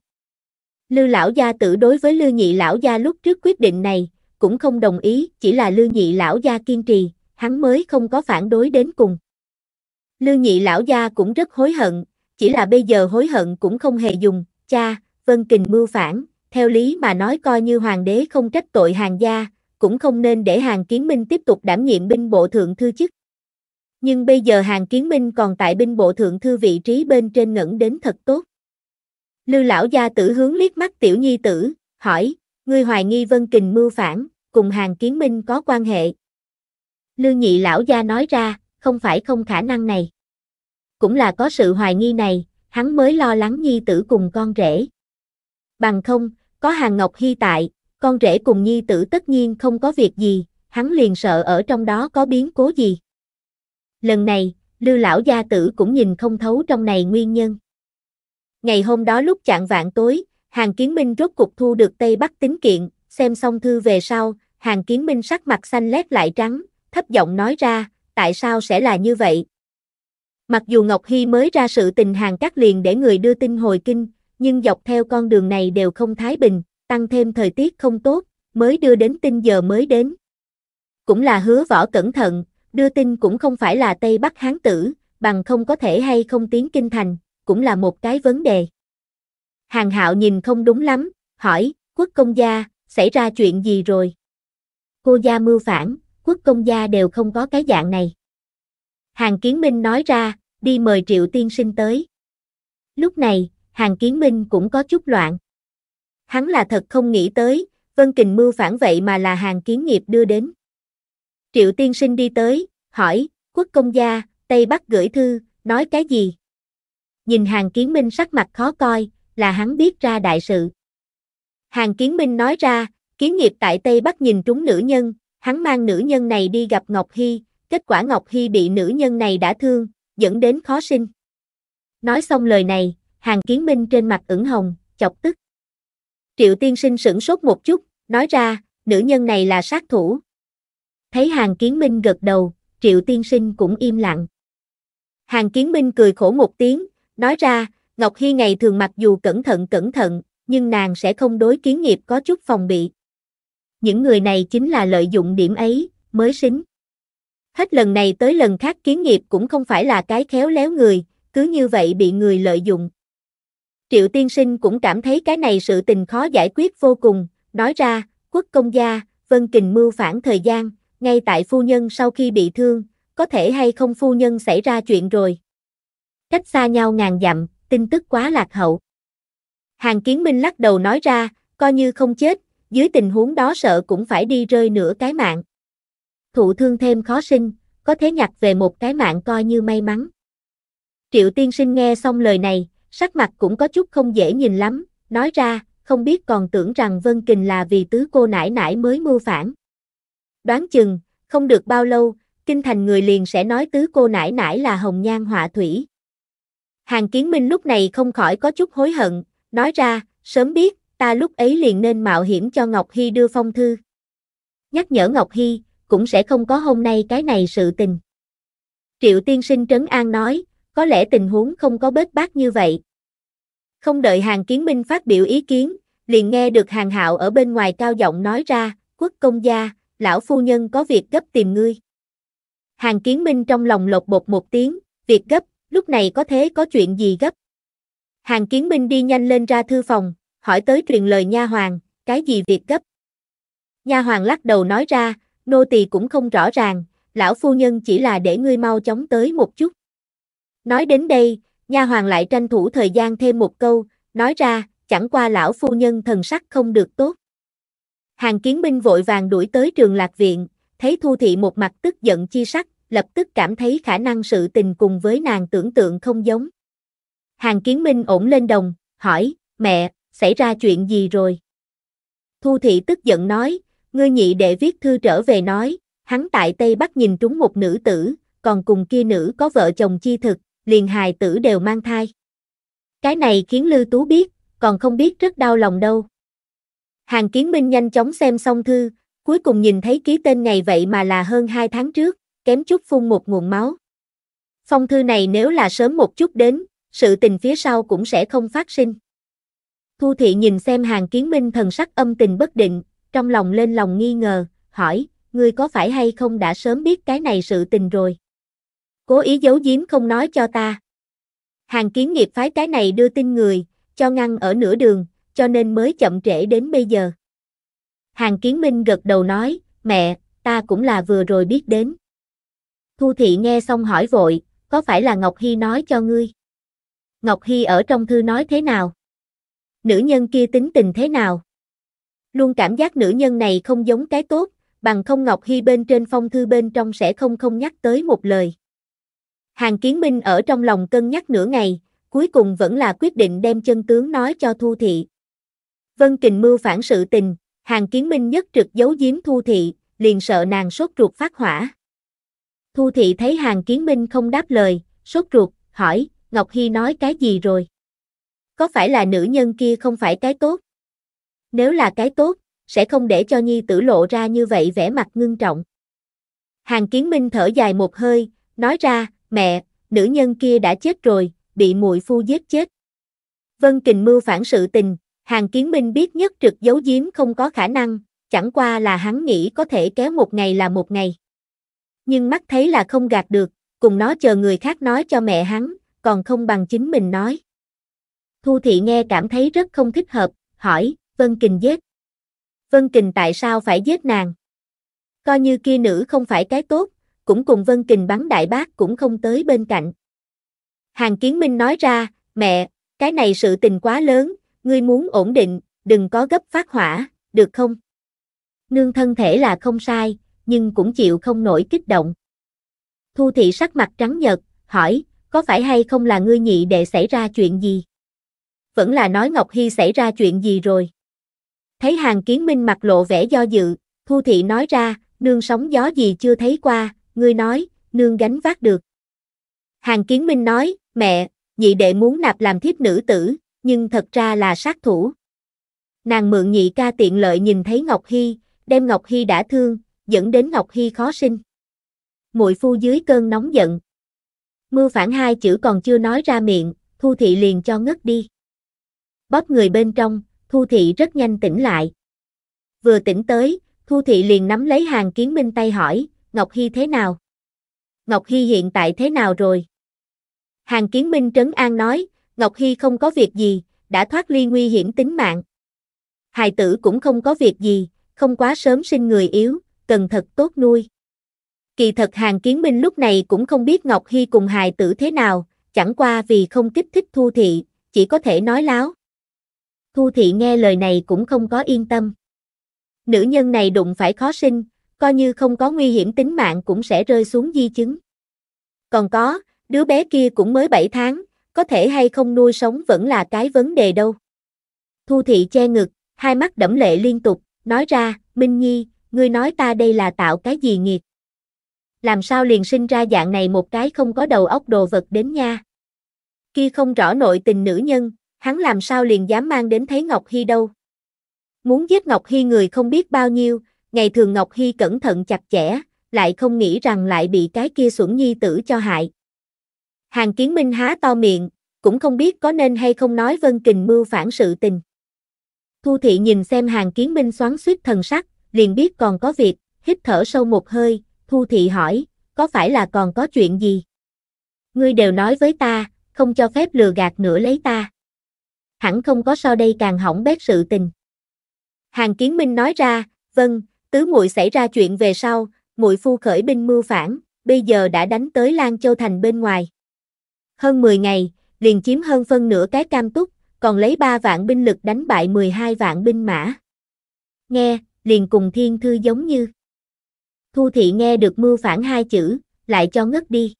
S1: Lưu lão gia tử đối với Lưu nhị lão gia lúc trước quyết định này, cũng không đồng ý, chỉ là Lưu nhị lão gia kiên trì, hắn mới không có phản đối đến cùng. Lưu nhị lão gia cũng rất hối hận, chỉ là bây giờ hối hận cũng không hề dùng, cha, Vân Kình mưu phản, theo lý mà nói coi như hoàng đế không trách tội hàng gia, cũng không nên để hàng kiến minh tiếp tục đảm nhiệm binh bộ thượng thư chức. Nhưng bây giờ hàng kiến minh còn tại binh bộ thượng thư vị trí bên trên ngẩng đến thật tốt. Lưu lão gia tử hướng liếc mắt tiểu nhi tử, hỏi, ngươi hoài nghi vân kình mưu phản, cùng hàng kiến minh có quan hệ. Lưu nhị lão gia nói ra, không phải không khả năng này. Cũng là có sự hoài nghi này, hắn mới lo lắng nhi tử cùng con rể. Bằng không, có hàng Ngọc Hy tại, con rể cùng nhi tử tất nhiên không có việc gì, hắn liền sợ ở trong đó có biến cố gì. Lần này, Lưu lão gia tử cũng nhìn không thấu trong này nguyên nhân. Ngày hôm đó lúc chạng vạn tối, Hàng Kiến Minh rốt cục thu được Tây Bắc tín kiện, xem xong thư về sau, Hàng Kiến Minh sắc mặt xanh lét lại trắng, thấp giọng nói ra, tại sao sẽ là như vậy? Mặc dù Ngọc Hy mới ra sự tình hàng cắt liền để người đưa tin hồi kinh, nhưng dọc theo con đường này đều không thái bình, tăng thêm thời tiết không tốt, mới đưa đến tin giờ mới đến. Cũng là hứa võ cẩn thận, đưa tin cũng không phải là Tây Bắc Hán tử, bằng không có thể hay không tiến kinh thành, cũng là một cái vấn đề. Hàng hạo nhìn không đúng lắm, hỏi, quốc công gia, xảy ra chuyện gì rồi? Cô gia mưu phản, quốc công gia đều không có cái dạng này. Hàng kiến minh nói ra, đi mời triệu tiên sinh tới. Lúc này, hàng kiến minh cũng có chút loạn. Hắn là thật không nghĩ tới, Vân Kình mưu phản vậy mà là hàng kiến nghiệp đưa đến. Triệu tiên sinh đi tới, hỏi, quốc công gia, Tây Bắc gửi thư, nói cái gì? Nhìn hàng kiến minh sắc mặt khó coi, là hắn biết ra đại sự. Hàng kiến minh nói ra, kiến nghiệp tại Tây Bắc nhìn trúng nữ nhân, hắn mang nữ nhân này đi gặp Ngọc Hy, kết quả Ngọc Hy bị nữ nhân này đã thương, dẫn đến khó sinh. Nói xong lời này, hàng kiến minh trên mặt ửng hồng, chọc tức. Triệu tiên sinh sửng sốt một chút, nói ra, nữ nhân này là sát thủ. Thấy hàng kiến minh gật đầu, triệu tiên sinh cũng im lặng. Hàng kiến minh cười khổ một tiếng, nói ra, Ngọc Hy ngày thường mặc dù cẩn thận cẩn thận, nhưng nàng sẽ không đối kiến nghiệp có chút phòng bị. Những người này chính là lợi dụng điểm ấy, mới xính. Hết lần này tới lần khác kiến nghiệp cũng không phải là cái khéo léo người, cứ như vậy bị người lợi dụng. Triệu tiên sinh cũng cảm thấy cái này sự tình khó giải quyết vô cùng, nói ra, quốc công gia, vân kình mưu phản thời gian, ngay tại phu nhân sau khi bị thương, có thể hay không phu nhân xảy ra chuyện rồi. Cách xa nhau ngàn dặm, tin tức quá lạc hậu. Hàng kiến minh lắc đầu nói ra, coi như không chết, dưới tình huống đó sợ cũng phải đi rơi nửa cái mạng. Thụ thương thêm khó sinh, có thế nhặt về một cái mạng coi như may mắn. Triệu tiên sinh nghe xong lời này, sắc mặt cũng có chút không dễ nhìn lắm, nói ra, không biết còn tưởng rằng Vân Kình là vì tứ cô nãi nãi mới mưu phản. Đoán chừng, không được bao lâu, kinh thành người liền sẽ nói tứ cô nãi nãi là hồng nhan họa thủy. Hàng kiến minh lúc này không khỏi có chút hối hận, nói ra, sớm biết, ta lúc ấy liền nên mạo hiểm cho Ngọc Hy đưa phong thư. Nhắc nhở Ngọc Hy, cũng sẽ không có hôm nay cái này sự tình. Triệu tiên sinh trấn an nói, có lẽ tình huống không có bết bát như vậy. Không đợi Hàng Kiến Minh phát biểu ý kiến, liền nghe được Hàng Hạo ở bên ngoài cao giọng nói ra, quốc công gia, lão phu nhân có việc gấp tìm ngươi. Hàng Kiến Minh trong lòng lột bột một tiếng, việc gấp, lúc này có thế có chuyện gì gấp. Hàng Kiến Minh đi nhanh lên ra thư phòng, hỏi tới truyền lời nha hoàng, cái gì việc gấp. Nha hoàng lắc đầu nói ra, nô tỳ cũng không rõ ràng, lão phu nhân chỉ là để ngươi mau chóng tới một chút. Nói đến đây, nha hoàng lại tranh thủ thời gian thêm một câu, nói ra, chẳng qua lão phu nhân thần sắc không được tốt. Hàng kiến binh vội vàng đuổi tới trường lạc viện, thấy Thu Thị một mặt tức giận chi sắc, lập tức cảm thấy khả năng sự tình cùng với nàng tưởng tượng không giống. Hàng kiến minh ổn lên đồng, hỏi, mẹ, xảy ra chuyện gì rồi? Thu Thị tức giận nói, ngươi nhị đệ viết thư trở về nói, hắn tại Tây Bắc nhìn trúng một nữ tử, còn cùng kia nữ có vợ chồng chi thực, liền hài tử đều mang thai. Cái này khiến Lư Tú biết, còn không biết rất đau lòng đâu. Hàng kiến minh nhanh chóng xem xong thư, cuối cùng nhìn thấy ký tên ngày vậy mà là hơn 2 tháng trước, kém chút phun một nguồn máu. Phong thư này nếu là sớm một chút đến, sự tình phía sau cũng sẽ không phát sinh. Thu Thị nhìn xem hàng kiến minh thần sắc âm tình bất định, trong lòng lên lòng nghi ngờ, hỏi, ngươi có phải hay không đã sớm biết cái này sự tình rồi? cố ý giấu giếm không nói cho ta. Hàng kiến nghiệp phái cái này đưa tin người, cho ngăn ở nửa đường, cho nên mới chậm trễ đến bây giờ. Hàng kiến minh gật đầu nói, mẹ, ta cũng là vừa rồi biết đến. Thu thị nghe xong hỏi vội, có phải là Ngọc Hy nói cho ngươi? Ngọc Hy ở trong thư nói thế nào? Nữ nhân kia tính tình thế nào? Luôn cảm giác nữ nhân này không giống cái tốt, bằng không Ngọc Hy bên trên phong thư bên trong sẽ không không nhắc tới một lời. Hàng kiến minh ở trong lòng cân nhắc nửa ngày, cuối cùng vẫn là quyết định đem chân tướng nói cho Thu Thị. Vân Kình Mưu phản sự tình, hàng kiến minh nhất trực giấu giếm Thu Thị, liền sợ nàng sốt ruột phát hỏa. Thu Thị thấy hàng kiến minh không đáp lời, sốt ruột, hỏi, Ngọc Hy nói cái gì rồi? Có phải là nữ nhân kia không phải cái tốt? Nếu là cái tốt, sẽ không để cho nhi tử lộ ra như vậy vẻ mặt ngưng trọng. Hàng kiến minh thở dài một hơi, nói ra, mẹ, nữ nhân kia đã chết rồi, bị muội phu giết chết. Vân Kình Mưu phản sự tình, Hàn Kiến Minh biết nhất trực giấu giếm không có khả năng, chẳng qua là hắn nghĩ có thể kéo một ngày là một ngày. Nhưng mắt thấy là không gạt được, cùng nó chờ người khác nói cho mẹ hắn, còn không bằng chính mình nói. Thu Thị nghe cảm thấy rất không thích hợp, hỏi, Vân Kình giết. Vân Kình tại sao phải giết nàng? Coi như kia nữ không phải cái tốt, cũng cùng Vân Kình bắn đại bác cũng không tới bên cạnh. Hàng Kiến Minh nói ra, mẹ, cái này sự tình quá lớn, ngươi muốn ổn định, đừng có gấp phát hỏa, được không? Nương thân thể là không sai, nhưng cũng chịu không nổi kích động. Thu thị sắc mặt trắng nhợt, hỏi, có phải hay không là ngươi nhị đệ xảy ra chuyện gì? Vẫn là nói Ngọc Hy xảy ra chuyện gì rồi? Thấy hàng kiến minh mặt lộ vẻ do dự, Thu thị nói ra, nương sóng gió gì chưa thấy qua, ngươi nói, nương gánh vác được. Hàng Kiến Minh nói, mẹ, nhị đệ muốn nạp làm thiếp nữ tử, nhưng thật ra là sát thủ. Nàng mượn nhị ca tiện lợi nhìn thấy Ngọc Hy, đem Ngọc Hy đã thương, dẫn đến Ngọc Hy khó sinh. Mụi phu dưới cơn nóng giận. Mưu phản hai chữ còn chưa nói ra miệng, Thu Thị liền cho ngất đi. Bóp người bên trong, Thu Thị rất nhanh tỉnh lại. Vừa tỉnh tới, Thu Thị liền nắm lấy hàng kiến minh tay hỏi, Ngọc Hy thế nào? Ngọc Hy hiện tại thế nào rồi? Hàng Kiến Minh trấn an nói, Ngọc Hy không có việc gì, đã thoát ly nguy hiểm tính mạng. Hài tử cũng không có việc gì, không quá sớm sinh người yếu, cần thật tốt nuôi. Kỳ thật Hàng Kiến Minh lúc này cũng không biết Ngọc Hy cùng hài tử thế nào, chẳng qua vì không kích thích Thu Thị, chỉ có thể nói láo. Thu Thị nghe lời này cũng không có yên tâm. Nữ nhân này đụng phải khó sinh, coi như không có nguy hiểm tính mạng cũng sẽ rơi xuống di chứng. Còn có, đứa bé kia cũng mới 7 tháng, có thể hay không nuôi sống vẫn là cái vấn đề đâu. Thu Thị che ngực, hai mắt đẫm lệ liên tục, nói ra, Minh Nhi, ngươi nói ta đây là tạo cái gì nghiệt. Làm sao liền sinh ra dạng này một cái không có đầu óc đồ vật đến nha. Khi không rõ nội tình nữ nhân, hắn làm sao liền dám mang đến thấy Ngọc Hy đâu. Muốn giết Ngọc Hy người không biết bao nhiêu, Ngày thường Ngọc Hy cẩn thận chặt chẽ, lại không nghĩ rằng lại bị cái kia xuẩn nhi tử cho hại. Hàng kiến minh há to miệng, cũng không biết có nên hay không nói Vân Kình mưu phản sự tình. Thu Thị nhìn xem hàng kiến minh xoắn suýt thần sắc, liền biết còn có việc, hít thở sâu một hơi, Thu Thị hỏi, có phải là còn có chuyện gì? Ngươi đều nói với ta, không cho phép lừa gạt nữa lấy ta. Hẳn không có sau đây càng hỏng bét sự tình. Hàng kiến minh nói ra, vâng, Tứ muội xảy ra chuyện về sau, muội phu khởi binh mưu phản, bây giờ đã đánh tới Lan Châu thành bên ngoài. Hơn 10 ngày, liền chiếm hơn phân nửa cái cam túc, còn lấy 3 vạn binh lực đánh bại 12 vạn binh mã. Nghe, liền cùng thiên thư giống như. Thu thị nghe được mưu phản hai chữ, lại cho ngất đi.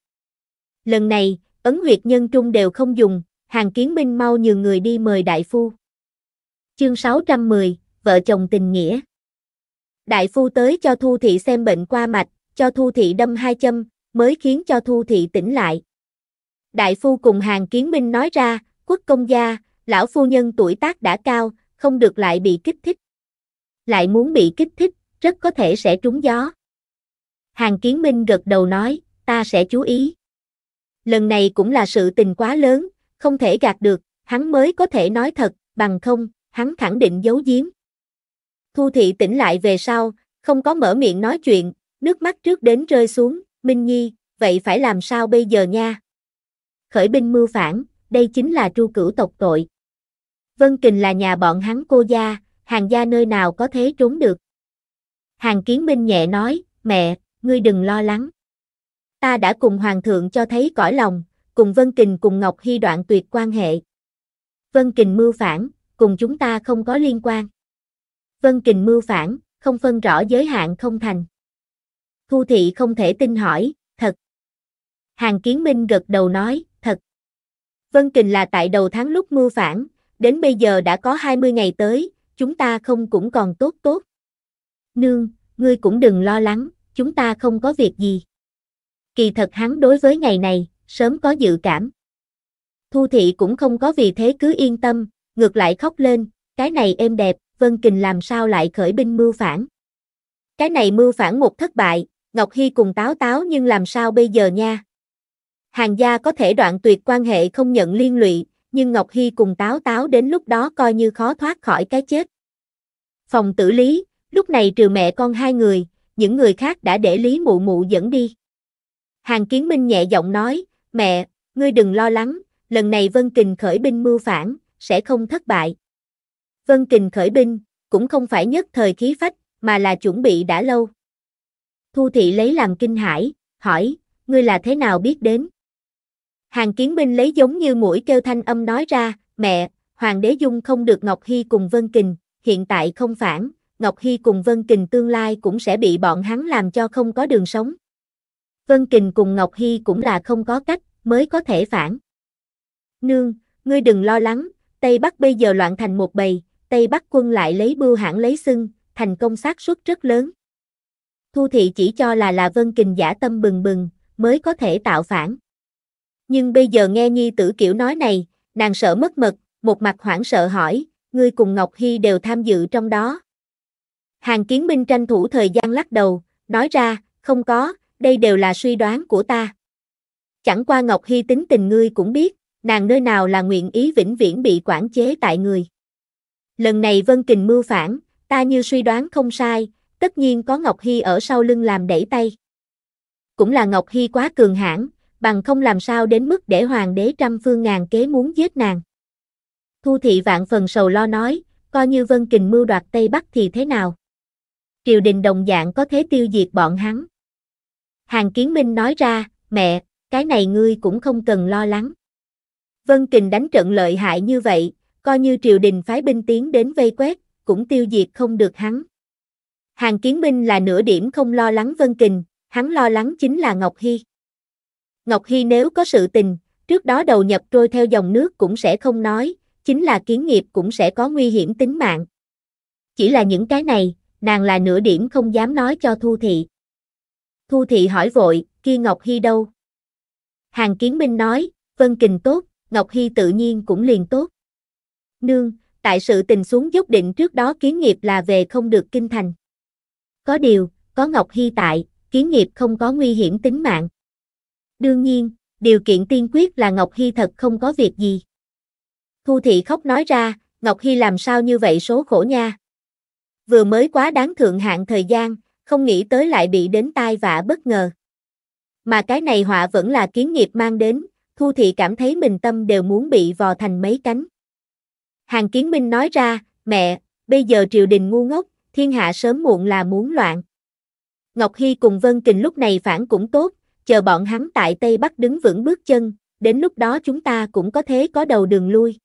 S1: Lần này, ấn huyệt nhân trung đều không dùng, hàng kiến binh mau nhường người đi mời đại phu. Chương 610, vợ chồng tình nghĩa. Đại phu tới cho Thu Thị xem bệnh qua mạch, cho Thu Thị đâm hai châm, mới khiến cho Thu Thị tỉnh lại. Đại phu cùng hàng kiến minh nói ra, quốc công gia, lão phu nhân tuổi tác đã cao, không được lại bị kích thích. Lại muốn bị kích thích, rất có thể sẽ trúng gió. Hàng kiến minh gật đầu nói, ta sẽ chú ý. Lần này cũng là sự tình quá lớn, không thể gạt được, hắn mới có thể nói thật, bằng không, hắn khẳng định giấu giếm. Thu Thị tỉnh lại về sau, không có mở miệng nói chuyện, nước mắt trước đến rơi xuống, Minh Nhi, vậy phải làm sao bây giờ nha? Khởi binh mưu phản, đây chính là tru cửu tộc tội. Vân Kình là nhà bọn hắn cô gia, hàng gia nơi nào có thế trốn được. Hàng kiến minh nhẹ nói, mẹ, ngươi đừng lo lắng. Ta đã cùng hoàng thượng cho thấy cõi lòng, cùng Vân Kình cùng Ngọc Hy đoạn tuyệt quan hệ. Vân Kình mưu phản, cùng chúng ta không có liên quan. Vân Kình mưu phản, không phân rõ giới hạn không thành. Thu thị không thể tin hỏi, thật. Hàng Kiến Minh gật đầu nói, thật. Vân Kình là tại đầu tháng lúc mưu phản, đến bây giờ đã có 20 ngày tới, chúng ta không cũng còn tốt tốt. Nương, ngươi cũng đừng lo lắng, chúng ta không có việc gì. Kỳ thật hắn đối với ngày này, sớm có dự cảm. Thu thị cũng không có vì thế cứ yên tâm, ngược lại khóc lên, cái này êm đẹp, Vân Kình làm sao lại khởi binh mưu phản. Cái này mưu phản một thất bại, Ngọc Hy cùng táo táo nhưng làm sao bây giờ nha? Hàng gia có thể đoạn tuyệt quan hệ không nhận liên lụy, nhưng Ngọc Hy cùng táo táo đến lúc đó coi như khó thoát khỏi cái chết. Phòng tử lý, lúc này trừ mẹ con hai người, những người khác đã để Lý Mụ Mụ dẫn đi. Hàng Kiến Minh nhẹ giọng nói, mẹ, ngươi đừng lo lắng, lần này Vân Kình khởi binh mưu phản, sẽ không thất bại. Vân Kình khởi binh, cũng không phải nhất thời khí phách, mà là chuẩn bị đã lâu. Thu thị lấy làm kinh hãi, hỏi, ngươi là thế nào biết đến? Hàng kiến binh lấy giống như mũi kêu thanh âm nói ra, mẹ, Hoàng đế Dung không được Ngọc Hy cùng Vân Kình, hiện tại không phản, Ngọc Hy cùng Vân Kình tương lai cũng sẽ bị bọn hắn làm cho không có đường sống. Vân Kình cùng Ngọc Hy cũng là không có cách, mới có thể phản. Nương, ngươi đừng lo lắng, Tây Bắc bây giờ loạn thành một bầy, Tây Bắc quân lại lấy bưu hãng lấy xưng, thành công xác suất rất lớn. Thu thị chỉ cho là là Vân Kình giả tâm bừng bừng, mới có thể tạo phản. Nhưng bây giờ nghe nhi tử kiểu nói này, nàng sợ mất mật, một mặt hoảng sợ hỏi, ngươi cùng Ngọc Hy đều tham dự trong đó. Hàn kiến binh tranh thủ thời gian lắc đầu, nói ra, không có, đây đều là suy đoán của ta. Chẳng qua Ngọc Hy tính tình ngươi cũng biết, nàng nơi nào là nguyện ý vĩnh viễn bị quản chế tại người. Lần này Vân Kình mưu phản, ta như suy đoán không sai, tất nhiên có Ngọc Hy ở sau lưng làm đẩy tay. Cũng là Ngọc Hy quá cường hãn, bằng không làm sao đến mức để hoàng đế trăm phương ngàn kế muốn giết nàng. Thu thị vạn phần sầu lo nói, coi như Vân Kình mưu đoạt Tây Bắc thì thế nào? Triều đình đồng dạng có thế tiêu diệt bọn hắn. Hàng Kiến Minh nói ra, mẹ, cái này ngươi cũng không cần lo lắng. Vân Kình đánh trận lợi hại như vậy, Coi như triều đình phái binh tiến đến vây quét, cũng tiêu diệt không được hắn. Hàng kiến binh là nửa điểm không lo lắng Vân Kình, hắn lo lắng chính là Ngọc Hy. Ngọc Hy nếu có sự tình, trước đó đầu nhập trôi theo dòng nước cũng sẽ không nói, chính là kiến nghiệp cũng sẽ có nguy hiểm tính mạng. Chỉ là những cái này, nàng là nửa điểm không dám nói cho Thu Thị. Thu Thị hỏi vội, kia Ngọc Hy đâu? Hàng Kiến binh nói, Vân Kình tốt, Ngọc Hy tự nhiên cũng liền tốt nương, tại sự tình xuống dốc định trước đó kiến nghiệp là về không được kinh thành. Có điều, có Ngọc Hy tại, kiến nghiệp không có nguy hiểm tính mạng. Đương nhiên, điều kiện tiên quyết là Ngọc Hy thật không có việc gì. Thu Thị khóc nói ra, Ngọc Hy làm sao như vậy số khổ nha. Vừa mới quá đáng thượng hạn thời gian, không nghĩ tới lại bị đến tai vạ bất ngờ. Mà cái này họa vẫn là kiến nghiệp mang đến, Thu Thị cảm thấy mình tâm đều muốn bị vò thành mấy cánh. Hàng Kiến Minh nói ra, mẹ, bây giờ triều đình ngu ngốc, thiên hạ sớm muộn là muốn loạn. Ngọc Hy cùng Vân Kình lúc này phản cũng tốt, chờ bọn hắn tại Tây Bắc đứng vững bước chân, đến lúc đó chúng ta cũng có thế có đầu đường lui.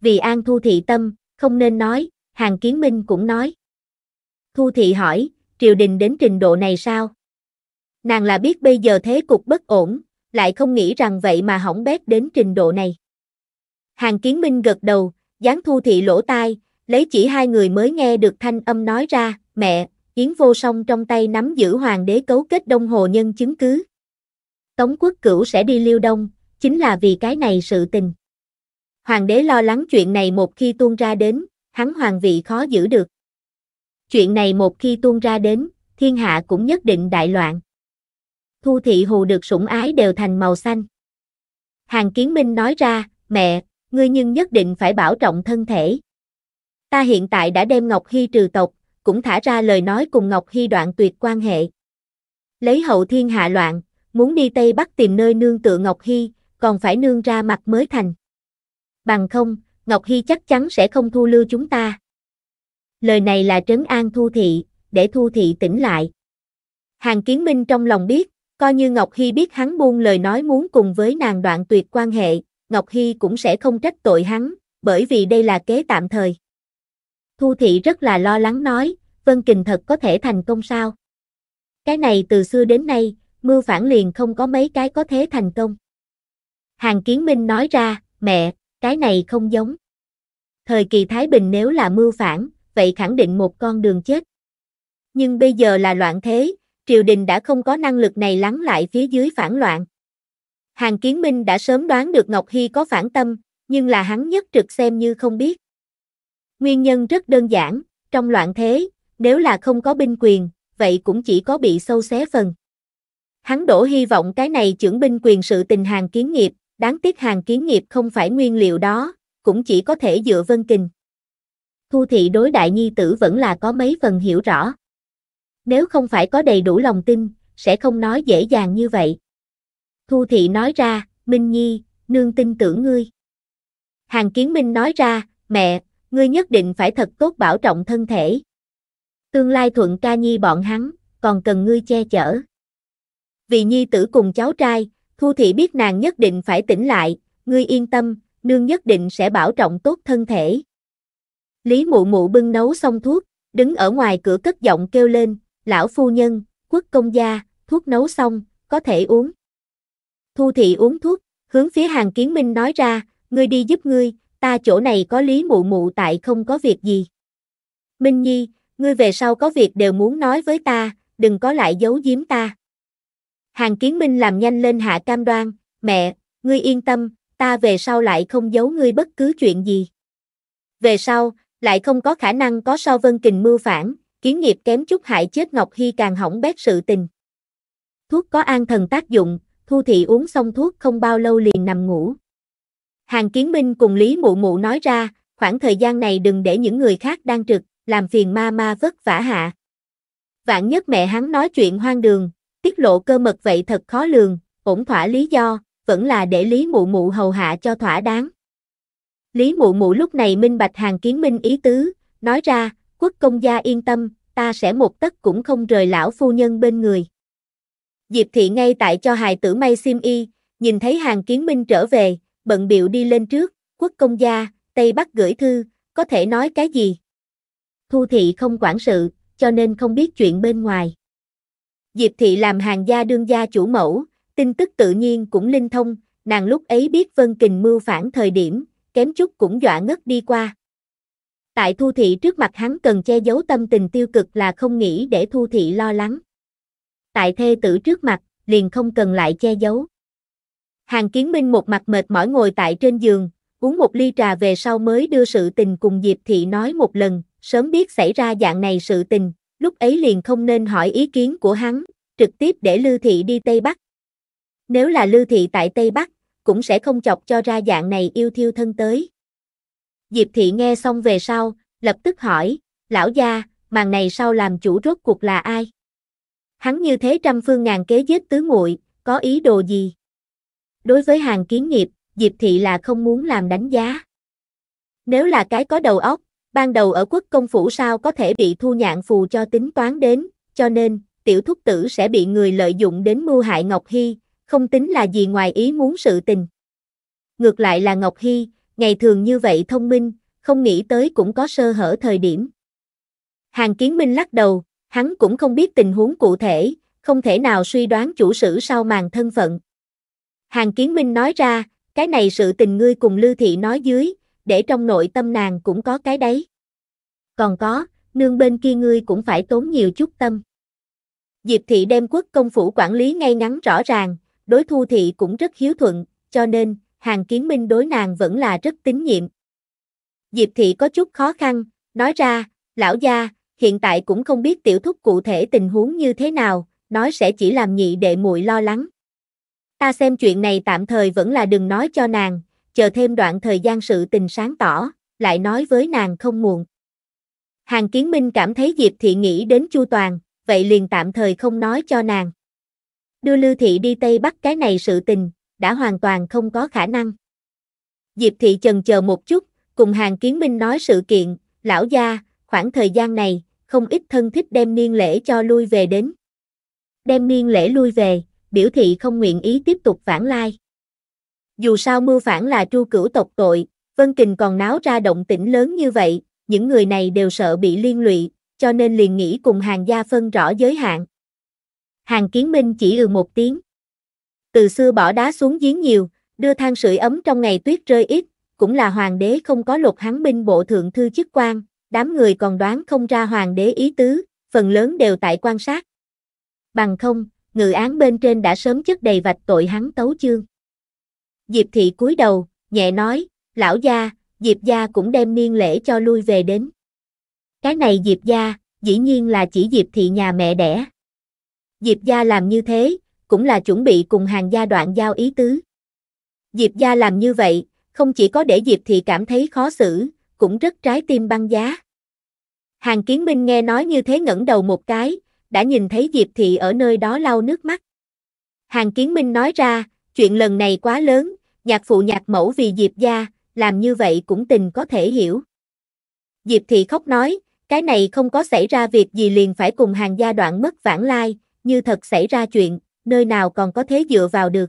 S1: Vì an thu thị tâm, không nên nói, Hàng Kiến Minh cũng nói. Thu thị hỏi, triều đình đến trình độ này sao? Nàng là biết bây giờ thế cục bất ổn, lại không nghĩ rằng vậy mà hỏng bét đến trình độ này. Hàng Kiến Minh gật đầu, Giáng thu thị lỗ tai, lấy chỉ hai người mới nghe được thanh âm nói ra, mẹ, Yến vô song trong tay nắm giữ hoàng đế cấu kết đông hồ nhân chứng cứ. Tống quốc cửu sẽ đi liêu đông, chính là vì cái này sự tình. Hoàng đế lo lắng chuyện này một khi tuôn ra đến, hắn hoàng vị khó giữ được. Chuyện này một khi tuôn ra đến, thiên hạ cũng nhất định đại loạn. Thu thị hù được sủng ái đều thành màu xanh. Hàng kiến minh nói ra, mẹ, ngươi nhưng nhất định phải bảo trọng thân thể. Ta hiện tại đã đem Ngọc Hy trừ tộc, cũng thả ra lời nói cùng Ngọc Hy đoạn tuyệt quan hệ. Lấy hậu thiên hạ loạn, muốn đi Tây Bắc tìm nơi nương tựa Ngọc Hy, còn phải nương ra mặt mới thành. Bằng không, Ngọc Hy chắc chắn sẽ không thu lưu chúng ta. Lời này là trấn an Thu Thị, để Thu Thị tỉnh lại. Hàng Kiến Minh trong lòng biết, coi như Ngọc Hy biết hắn buông lời nói muốn cùng với nàng đoạn tuyệt quan hệ, Ngọc Hy cũng sẽ không trách tội hắn, bởi vì đây là kế tạm thời. Thu Thị rất là lo lắng nói, Vân Kình thật có thể thành công sao? Cái này từ xưa đến nay, mưu phản liền không có mấy cái có thể thành công. Hàng Kiến Minh nói ra, mẹ, cái này không giống. Thời kỳ Thái Bình nếu là mưu phản, vậy khẳng định một con đường chết. Nhưng bây giờ là loạn thế, triều đình đã không có năng lực này lắng lại phía dưới phản loạn. Hàng Kiến Minh đã sớm đoán được Ngọc Hy có phản tâm, nhưng là hắn nhất trực xem như không biết. Nguyên nhân rất đơn giản, trong loạn thế, nếu là không có binh quyền, vậy cũng chỉ có bị sâu xé phần. Hắn đổ hy vọng cái này trưởng binh quyền sự tình hàng kiến nghiệp, đáng tiếc hàng kiến nghiệp không phải nguyên liệu đó, cũng chỉ có thể dựa vân kình. Thu thị đối đại nhi tử vẫn là có mấy phần hiểu rõ. Nếu không phải có đầy đủ lòng tin, sẽ không nói dễ dàng như vậy. Thu Thị nói ra, Minh Nhi, nương tin tưởng ngươi. Hàng Kiến Minh nói ra, mẹ, ngươi nhất định phải thật tốt bảo trọng thân thể. Tương lai thuận ca nhi bọn hắn, còn cần ngươi che chở. Vì nhi tử cùng cháu trai, Thu Thị biết nàng nhất định phải tỉnh lại, ngươi yên tâm, nương nhất định sẽ bảo trọng tốt thân thể. Lý mụ mụ bưng nấu xong thuốc, đứng ở ngoài cửa cất giọng kêu lên, lão phu nhân, quốc công gia, thuốc nấu xong, có thể uống. Thu Thị uống thuốc, hướng phía hàng kiến minh nói ra, ngươi đi giúp ngươi, ta chỗ này có lý mụ mụ tại không có việc gì. Minh Nhi, ngươi về sau có việc đều muốn nói với ta, đừng có lại giấu giếm ta. Hàng kiến minh làm nhanh lên hạ cam đoan, mẹ, ngươi yên tâm, ta về sau lại không giấu ngươi bất cứ chuyện gì. Về sau, lại không có khả năng có so vân kình mưu phản, kiến nghiệp kém chút hại chết Ngọc Hy càng hỏng bét sự tình. Thuốc có an thần tác dụng, Thu Thị uống xong thuốc không bao lâu liền nằm ngủ. Hàng Kiến Minh cùng Lý Mụ Mụ nói ra, khoảng thời gian này đừng để những người khác đang trực, làm phiền ma ma vất vả hạ. Vạn nhất mẹ hắn nói chuyện hoang đường, tiết lộ cơ mật vậy thật khó lường, ổn thỏa lý do, vẫn là để Lý Mụ Mụ hầu hạ cho thỏa đáng. Lý Mụ Mụ lúc này minh bạch Hàng Kiến Minh ý tứ, nói ra, quốc công gia yên tâm, ta sẽ một tấc cũng không rời lão phu nhân bên người. Diệp Thị ngay tại cho hài tử may sim y, nhìn thấy hàng kiến minh trở về, bận biệu đi lên trước, quốc công gia, Tây Bắc gửi thư, có thể nói cái gì? Thu Thị không quản sự, cho nên không biết chuyện bên ngoài. Diệp Thị làm hàng gia đương gia chủ mẫu, tin tức tự nhiên cũng linh thông, nàng lúc ấy biết Vân Kình mưu phản thời điểm, kém chút cũng dọa ngất đi qua. Tại Thu Thị trước mặt hắn cần che giấu tâm tình tiêu cực là không nghĩ để Thu Thị lo lắng tại thê tử trước mặt, liền không cần lại che giấu. Hàng Kiến Minh một mặt mệt mỏi ngồi tại trên giường, uống một ly trà về sau mới đưa sự tình cùng Diệp Thị nói một lần, sớm biết xảy ra dạng này sự tình, lúc ấy liền không nên hỏi ý kiến của hắn, trực tiếp để Lưu Thị đi Tây Bắc. Nếu là Lưu Thị tại Tây Bắc, cũng sẽ không chọc cho ra dạng này yêu thiêu thân tới. Diệp Thị nghe xong về sau, lập tức hỏi, lão gia, màn này sau làm chủ rốt cuộc là ai? Hắn như thế trăm phương ngàn kế giết tứ muội, có ý đồ gì? Đối với hàng kiến nghiệp, Diệp Thị là không muốn làm đánh giá. Nếu là cái có đầu óc, ban đầu ở quốc công phủ sao có thể bị thu nhạn phù cho tính toán đến, cho nên, tiểu thúc tử sẽ bị người lợi dụng đến mưu hại Ngọc Hy, không tính là gì ngoài ý muốn sự tình. Ngược lại là Ngọc Hy, ngày thường như vậy thông minh, không nghĩ tới cũng có sơ hở thời điểm. Hàng kiến minh lắc đầu, hắn cũng không biết tình huống cụ thể, không thể nào suy đoán chủ sử sau màn thân phận. Hàng Kiến Minh nói ra, cái này sự tình ngươi cùng Lưu Thị nói dưới, để trong nội tâm nàng cũng có cái đấy. Còn có, nương bên kia ngươi cũng phải tốn nhiều chút tâm. Diệp Thị đem quốc công phủ quản lý ngay ngắn rõ ràng, đối thu thị cũng rất hiếu thuận, cho nên, Hàng Kiến Minh đối nàng vẫn là rất tín nhiệm. Diệp Thị có chút khó khăn, nói ra, lão gia, hiện tại cũng không biết tiểu thúc cụ thể tình huống như thế nào, nói sẽ chỉ làm nhị đệ muội lo lắng. Ta xem chuyện này tạm thời vẫn là đừng nói cho nàng, chờ thêm đoạn thời gian sự tình sáng tỏ, lại nói với nàng không muộn. Hàng Kiến Minh cảm thấy Diệp Thị nghĩ đến Chu Toàn, vậy liền tạm thời không nói cho nàng. Đưa Lưu Thị đi Tây Bắc cái này sự tình, đã hoàn toàn không có khả năng. Diệp Thị chần chờ một chút, cùng Hàng Kiến Minh nói sự kiện, lão gia, khoảng thời gian này, không ít thân thích đem niên lễ cho lui về đến. Đem niên lễ lui về, biểu thị không nguyện ý tiếp tục phản lai. Dù sao mưu phản là tru cửu tộc tội, Vân Kình còn náo ra động tĩnh lớn như vậy, những người này đều sợ bị liên lụy, cho nên liền nghĩ cùng hàng gia phân rõ giới hạn. Hàng kiến minh chỉ ừ một tiếng. Từ xưa bỏ đá xuống giếng nhiều, đưa than sưởi ấm trong ngày tuyết rơi ít, cũng là hoàng đế không có lục hắn binh bộ thượng thư chức quan, đám người còn đoán không ra hoàng đế ý tứ, phần lớn đều tại quan sát. Bằng không, ngự án bên trên đã sớm chất đầy vạch tội hắn tấu chương. Diệp thị cúi đầu, nhẹ nói, lão gia, Diệp gia cũng đem niên lễ cho lui về đến. Cái này Diệp gia, dĩ nhiên là chỉ Diệp thị nhà mẹ đẻ. Diệp gia làm như thế, cũng là chuẩn bị cùng hàng gia đoạn giao ý tứ. Diệp gia làm như vậy, không chỉ có để Diệp thị cảm thấy khó xử, cũng rất trái tim băng giá. Hàng kiến Minh nghe nói như thế ngẩng đầu một cái, đã nhìn thấy Diệp Thị ở nơi đó lau nước mắt. Hàng kiến minh nói ra, chuyện lần này quá lớn, nhạc phụ nhạc mẫu vì Diệp gia, làm như vậy cũng tình có thể hiểu. Diệp Thị khóc nói, cái này không có xảy ra việc gì liền phải cùng hàng gia đoạn mất vãng lai, như thật xảy ra chuyện, nơi nào còn có thế dựa vào được.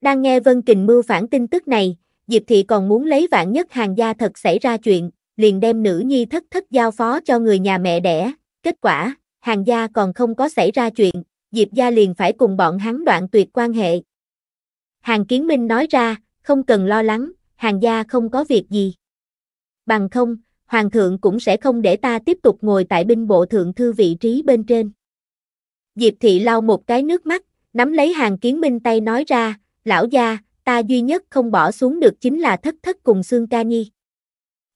S1: Đang nghe Vân Kình mưu phản tin tức này, Diệp Thị còn muốn lấy vạn nhất hàng gia thật xảy ra chuyện, liền đem nữ nhi thất thất giao phó cho người nhà mẹ đẻ. Kết quả, hàng gia còn không có xảy ra chuyện, Diệp gia liền phải cùng bọn hắn đoạn tuyệt quan hệ. Hàng Kiến Minh nói ra, không cần lo lắng, hàng gia không có việc gì. Bằng không, Hoàng thượng cũng sẽ không để ta tiếp tục ngồi tại binh bộ thượng thư vị trí bên trên. Diệp Thị lau một cái nước mắt, nắm lấy hàng Kiến Minh tay nói ra, lão gia, ta duy nhất không bỏ xuống được chính là thất thất cùng xương ca nhi.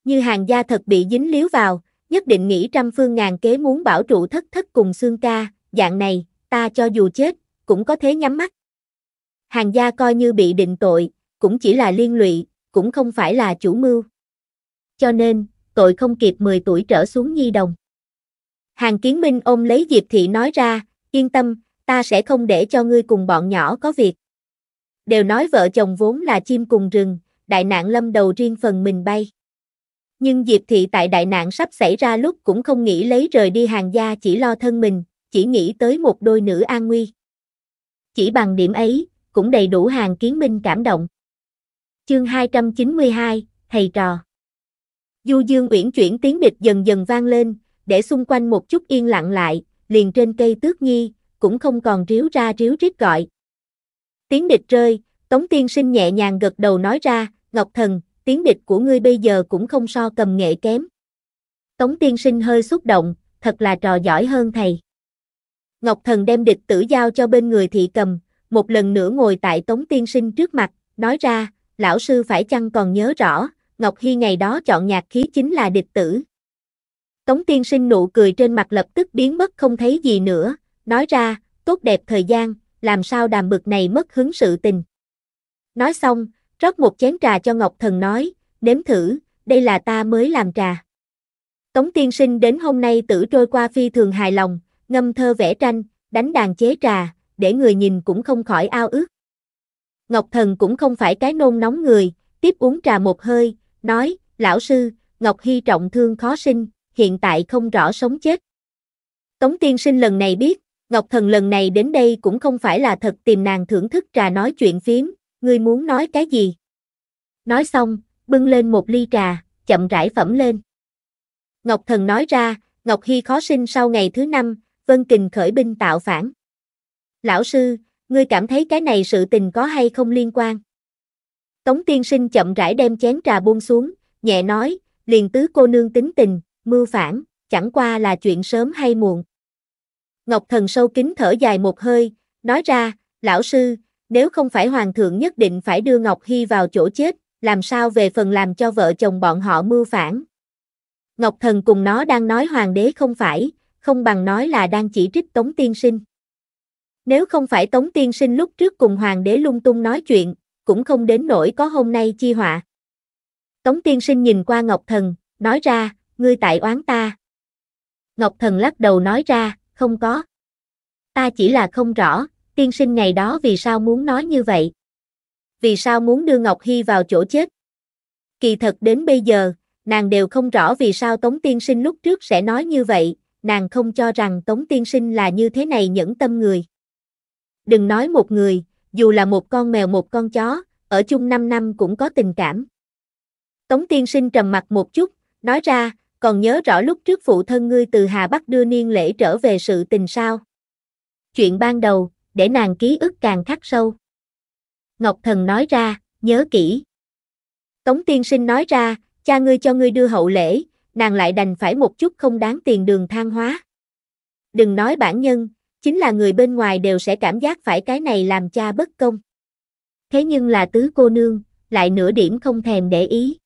S1: Như hàng gia thật bị dính líu vào, nhất định nghĩ trăm phương ngàn kế muốn bảo trụ thất thất cùng xương ca, dạng này, ta cho dù chết, cũng có thế nhắm mắt. Hàng gia coi như bị định tội, cũng chỉ là liên lụy, cũng không phải là chủ mưu. Cho nên, tội không kịp 10 tuổi trở xuống nhi đồng. Hàng kiến minh ôm lấy Diệp Thị nói ra, yên tâm, ta sẽ không để cho ngươi cùng bọn nhỏ có việc đều nói vợ chồng vốn là chim cùng rừng, đại nạn lâm đầu riêng phần mình bay. Nhưng Diệp Thị tại đại nạn sắp xảy ra lúc cũng không nghĩ lấy rời đi hàng gia chỉ lo thân mình, chỉ nghĩ tới một đôi nữ an nguy. Chỉ bằng điểm ấy, cũng đầy đủ hàng kiến minh cảm động. Chương 292, Thầy trò Du Dương uyển chuyển tiếng bịch dần dần vang lên, để xung quanh một chút yên lặng lại, liền trên cây tước nhi, cũng không còn ríu ra ríu rít gọi, Tiếng địch rơi, Tống Tiên Sinh nhẹ nhàng gật đầu nói ra, Ngọc Thần, tiếng địch của ngươi bây giờ cũng không so cầm nghệ kém. Tống Tiên Sinh hơi xúc động, thật là trò giỏi hơn thầy. Ngọc Thần đem địch tử giao cho bên người thị cầm, một lần nữa ngồi tại Tống Tiên Sinh trước mặt, nói ra, lão sư phải chăng còn nhớ rõ, Ngọc Hy ngày đó chọn nhạc khí chính là địch tử. Tống Tiên Sinh nụ cười trên mặt lập tức biến mất không thấy gì nữa, nói ra, tốt đẹp thời gian, làm sao đàm bực này mất hứng sự tình. Nói xong, rót một chén trà cho Ngọc Thần nói, nếm thử, đây là ta mới làm trà. Tống tiên sinh đến hôm nay tử trôi qua phi thường hài lòng, ngâm thơ vẽ tranh, đánh đàn chế trà, để người nhìn cũng không khỏi ao ước. Ngọc Thần cũng không phải cái nôn nóng người, tiếp uống trà một hơi, nói, lão sư, Ngọc Hy trọng thương khó sinh, hiện tại không rõ sống chết. Tống tiên sinh lần này biết, Ngọc Thần lần này đến đây cũng không phải là thật tìm nàng thưởng thức trà nói chuyện phím, ngươi muốn nói cái gì? Nói xong, bưng lên một ly trà, chậm rãi phẩm lên. Ngọc Thần nói ra, Ngọc Hy khó sinh sau ngày thứ năm, Vân Kình khởi binh tạo phản. Lão sư, ngươi cảm thấy cái này sự tình có hay không liên quan? Tống tiên sinh chậm rãi đem chén trà buông xuống, nhẹ nói, liền tứ cô nương tính tình, mưu phản, chẳng qua là chuyện sớm hay muộn. Ngọc Thần sâu kín thở dài một hơi, nói ra, lão sư, nếu không phải hoàng thượng nhất định phải đưa Ngọc Hy vào chỗ chết, làm sao về phần làm cho vợ chồng bọn họ mưu phản. Ngọc Thần cùng nó đang nói hoàng đế không phải, không bằng nói là đang chỉ trích Tống Tiên Sinh. Nếu không phải Tống Tiên Sinh lúc trước cùng hoàng đế lung tung nói chuyện, cũng không đến nỗi có hôm nay chi họa. Tống Tiên Sinh nhìn qua Ngọc Thần, nói ra, ngươi tại oán ta. Ngọc Thần lắc đầu nói ra, không có. Ta chỉ là không rõ, tiên sinh ngày đó vì sao muốn nói như vậy? Vì sao muốn đưa Ngọc Hy vào chỗ chết? Kỳ thật đến bây giờ, nàng đều không rõ vì sao Tống Tiên Sinh lúc trước sẽ nói như vậy, nàng không cho rằng Tống Tiên Sinh là như thế này nhẫn tâm người. Đừng nói một người, dù là một con mèo một con chó, ở chung 5 năm cũng có tình cảm. Tống Tiên Sinh trầm mặt một chút, nói ra, còn nhớ rõ lúc trước phụ thân ngươi từ Hà Bắc đưa niên lễ trở về sự tình sao? Chuyện ban đầu, để nàng ký ức càng khắc sâu. Ngọc Thần nói ra, nhớ kỹ. Tống tiên sinh nói ra, cha ngươi cho ngươi đưa hậu lễ, nàng lại đành phải một chút không đáng tiền đường than hóa. Đừng nói bản nhân, chính là người bên ngoài đều sẽ cảm giác phải cái này làm cha bất công. Thế nhưng là tứ cô nương, lại nửa điểm không thèm để ý.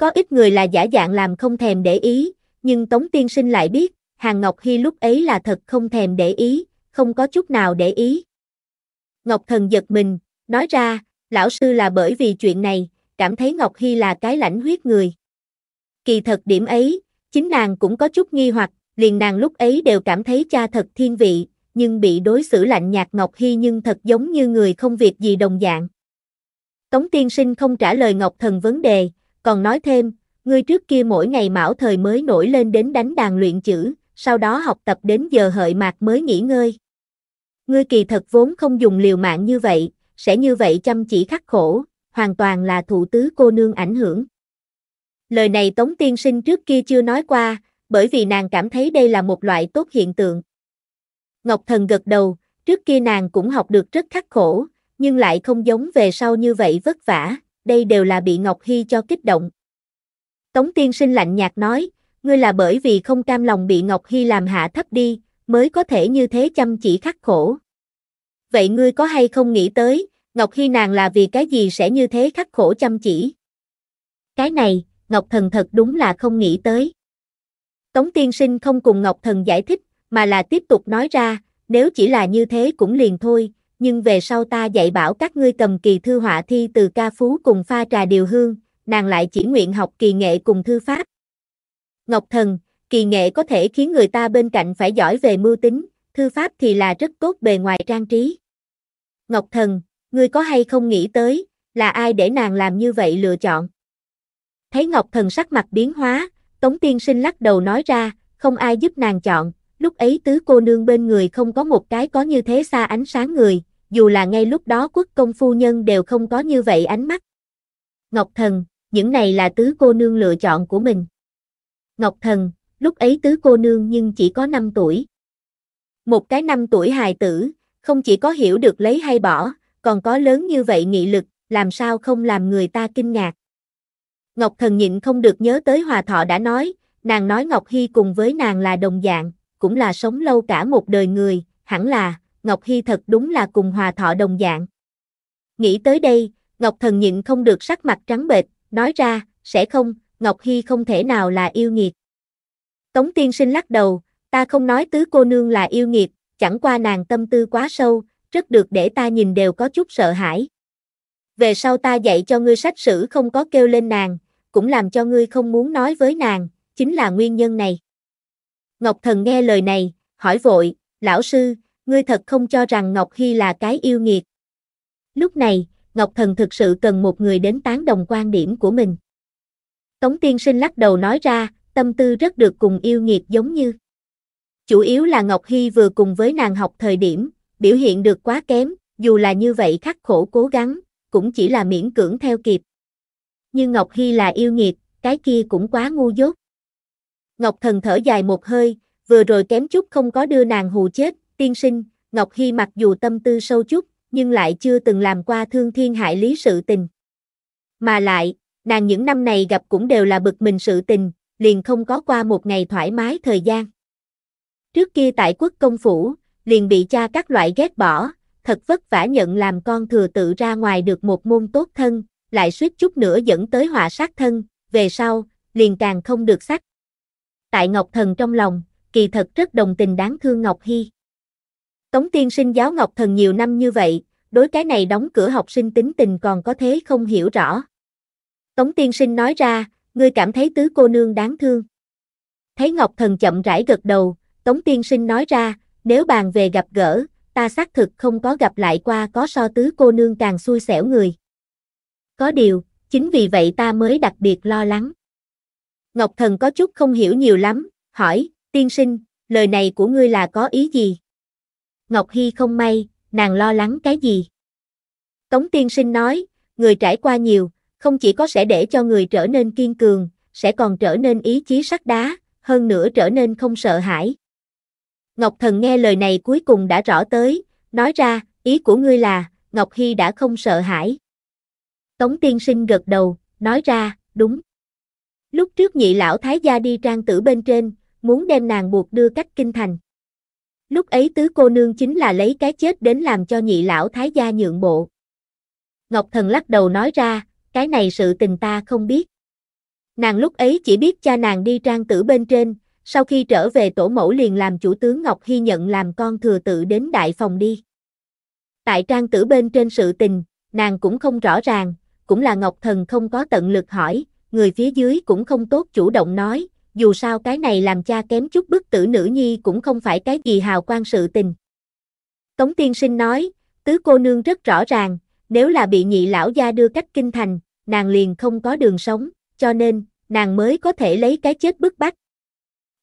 S1: Có ít người là giả dạng làm không thèm để ý, nhưng Tống Tiên Sinh lại biết, Hàng Ngọc Hy lúc ấy là thật không thèm để ý, không có chút nào để ý. Ngọc Thần giật mình, nói ra, lão sư là bởi vì chuyện này, cảm thấy Ngọc Hy là cái lãnh huyết người. Kỳ thật điểm ấy, chính nàng cũng có chút nghi hoặc, liền nàng lúc ấy đều cảm thấy cha thật thiên vị, nhưng bị đối xử lạnh nhạt Ngọc Hy nhưng thật giống như người không việc gì đồng dạng. Tống tiên sinh không trả lời Ngọc Thần vấn đề, còn nói thêm, ngươi trước kia mỗi ngày mão thời mới nổi lên đến đánh đàn luyện chữ, sau đó học tập đến giờ hợi mạc mới nghỉ ngơi. Ngươi kỳ thật vốn không dùng liều mạng như vậy, sẽ như vậy chăm chỉ khắc khổ, hoàn toàn là thủ tứ cô nương ảnh hưởng. Lời này Tống Tiên Sinh trước kia chưa nói qua, bởi vì nàng cảm thấy đây là một loại tốt hiện tượng. Ngọc Thần gật đầu, trước kia nàng cũng học được rất khắc khổ, nhưng lại không giống về sau như vậy vất vả, đây đều là bị Ngọc Hy cho kích động. Tống tiên sinh lạnh nhạt nói, ngươi là bởi vì không cam lòng bị Ngọc Hy làm hạ thấp đi, mới có thể như thế chăm chỉ khắc khổ. Vậy ngươi có hay không nghĩ tới, Ngọc Hy nàng là vì cái gì sẽ như thế khắc khổ chăm chỉ? Cái này, Ngọc Thần thật đúng là không nghĩ tới. Tống tiên sinh không cùng Ngọc Thần giải thích, mà là tiếp tục nói ra, nếu chỉ là như thế cũng liền thôi, nhưng về sau ta dạy bảo các ngươi cầm kỳ thư họa thi từ ca phú cùng pha trà điều hương, nàng lại chỉ nguyện học kỳ nghệ cùng thư pháp. Ngọc thần, kỳ nghệ có thể khiến người ta bên cạnh phải giỏi về mưu tính, thư pháp thì là rất tốt bề ngoài trang trí. Ngọc thần, ngươi có hay không nghĩ tới, là ai để nàng làm như vậy lựa chọn? Thấy Ngọc thần sắc mặt biến hóa, Tống tiên sinh lắc đầu nói ra, không ai giúp nàng chọn, lúc ấy tứ cô nương bên người không có một cái có như thế xa ánh sáng người, dù là ngay lúc đó quốc công phu nhân đều không có như vậy ánh mắt. Ngọc Thần, những này là tứ cô nương lựa chọn của mình. Ngọc Thần, lúc ấy tứ cô nương nhưng chỉ có 5 tuổi. Một cái năm tuổi hài tử, không chỉ có hiểu được lấy hay bỏ, còn có lớn như vậy nghị lực, làm sao không làm người ta kinh ngạc. Ngọc Thần nhịn không được nhớ tới Hòa Thọ đã nói, nàng nói Ngọc Hy cùng với nàng là đồng dạng, cũng là sống lâu cả một đời người, hẳn là, Ngọc Hy thật đúng là cùng hòa thọ đồng dạng. Nghĩ tới đây, Ngọc Thần nhịn không được sắc mặt trắng bệch, nói ra, sẽ không, Ngọc Hy không thể nào là yêu nghiệt. Tống tiên sinh lắc đầu, ta không nói tứ cô nương là yêu nghiệt, chẳng qua nàng tâm tư quá sâu, rất được để ta nhìn đều có chút sợ hãi. Về sau ta dạy cho ngươi sách sử không có kêu lên nàng, cũng làm cho ngươi không muốn nói với nàng, chính là nguyên nhân này. Ngọc Thần nghe lời này, hỏi vội, lão sư, ngươi thật không cho rằng Ngọc Hy là cái yêu nghiệt. Lúc này, Ngọc Thần thực sự cần một người đến tán đồng quan điểm của mình. Tống Tiên Sinh lắc đầu nói ra, tâm tư rất được cùng yêu nghiệt giống như. Chủ yếu là Ngọc Hy vừa cùng với nàng học thời điểm, biểu hiện được quá kém, dù là như vậy khắc khổ cố gắng, cũng chỉ là miễn cưỡng theo kịp. Nhưng Ngọc Hy là yêu nghiệt, cái kia cũng quá ngu dốt. Ngọc Thần thở dài một hơi, vừa rồi kém chút không có đưa nàng hù chết, tiên sinh, Ngọc Hy mặc dù tâm tư sâu chút, nhưng lại chưa từng làm qua thương thiên hại lý sự tình. Mà lại, nàng những năm này gặp cũng đều là bực mình sự tình, liền không có qua một ngày thoải mái thời gian. Trước kia tại quốc công phủ, liền bị cha các loại ghét bỏ, thật vất vả nhận làm con thừa tự ra ngoài được một môn tốt thân, lại suýt chút nữa dẫn tới họa sát thân, về sau, liền càng không được sắc. Tại Ngọc Thần trong lòng, kỳ thật rất đồng tình đáng thương Ngọc Hy. Tống tiên sinh giáo Ngọc Thần nhiều năm như vậy, đối cái này đóng cửa học sinh tính tình còn có thế không hiểu rõ. Tống tiên sinh nói ra, ngươi cảm thấy tứ cô nương đáng thương. Thấy Ngọc Thần chậm rãi gật đầu, Tống tiên sinh nói ra, nếu bàn về gặp gỡ, ta xác thực không có gặp lại qua có so tứ cô nương càng xui xẻo người. Có điều, chính vì vậy ta mới đặc biệt lo lắng. Ngọc Thần có chút không hiểu nhiều lắm, hỏi, tiên sinh, lời này của ngươi là có ý gì? Ngọc Hy không may, nàng lo lắng cái gì? Tống tiên sinh nói, người trải qua nhiều, không chỉ có sẽ để cho người trở nên kiên cường, sẽ còn trở nên ý chí sắt đá, hơn nữa trở nên không sợ hãi. Ngọc Thần nghe lời này cuối cùng đã rõ tới, nói ra, ý của ngươi là, Ngọc Hy đã không sợ hãi. Tống tiên sinh gật đầu, nói ra, đúng. Lúc trước nhị lão thái gia đi trang tử bên trên, muốn đem nàng buộc đưa cách kinh thành. Lúc ấy tứ cô nương chính là lấy cái chết đến làm cho nhị lão thái gia nhượng bộ. Ngọc Thần lắc đầu nói ra, cái này sự tình ta không biết. Nàng lúc ấy chỉ biết cha nàng đi trang tử bên trên, sau khi trở về tổ mẫu liền làm chủ tướng Ngọc Hy nhận làm con thừa tự đến đại phòng đi. Tại trang tử bên trên sự tình, nàng cũng không rõ ràng, cũng là Ngọc Thần không có tận lực hỏi, người phía dưới cũng không tốt chủ động nói, dù sao cái này làm cha kém chút bức tử nữ nhi cũng không phải cái gì hào quang sự tình. Tống tiên sinh nói, tứ cô nương rất rõ ràng, nếu là bị nhị lão gia đưa cách kinh thành, nàng liền không có đường sống, cho nên, nàng mới có thể lấy cái chết bức bách.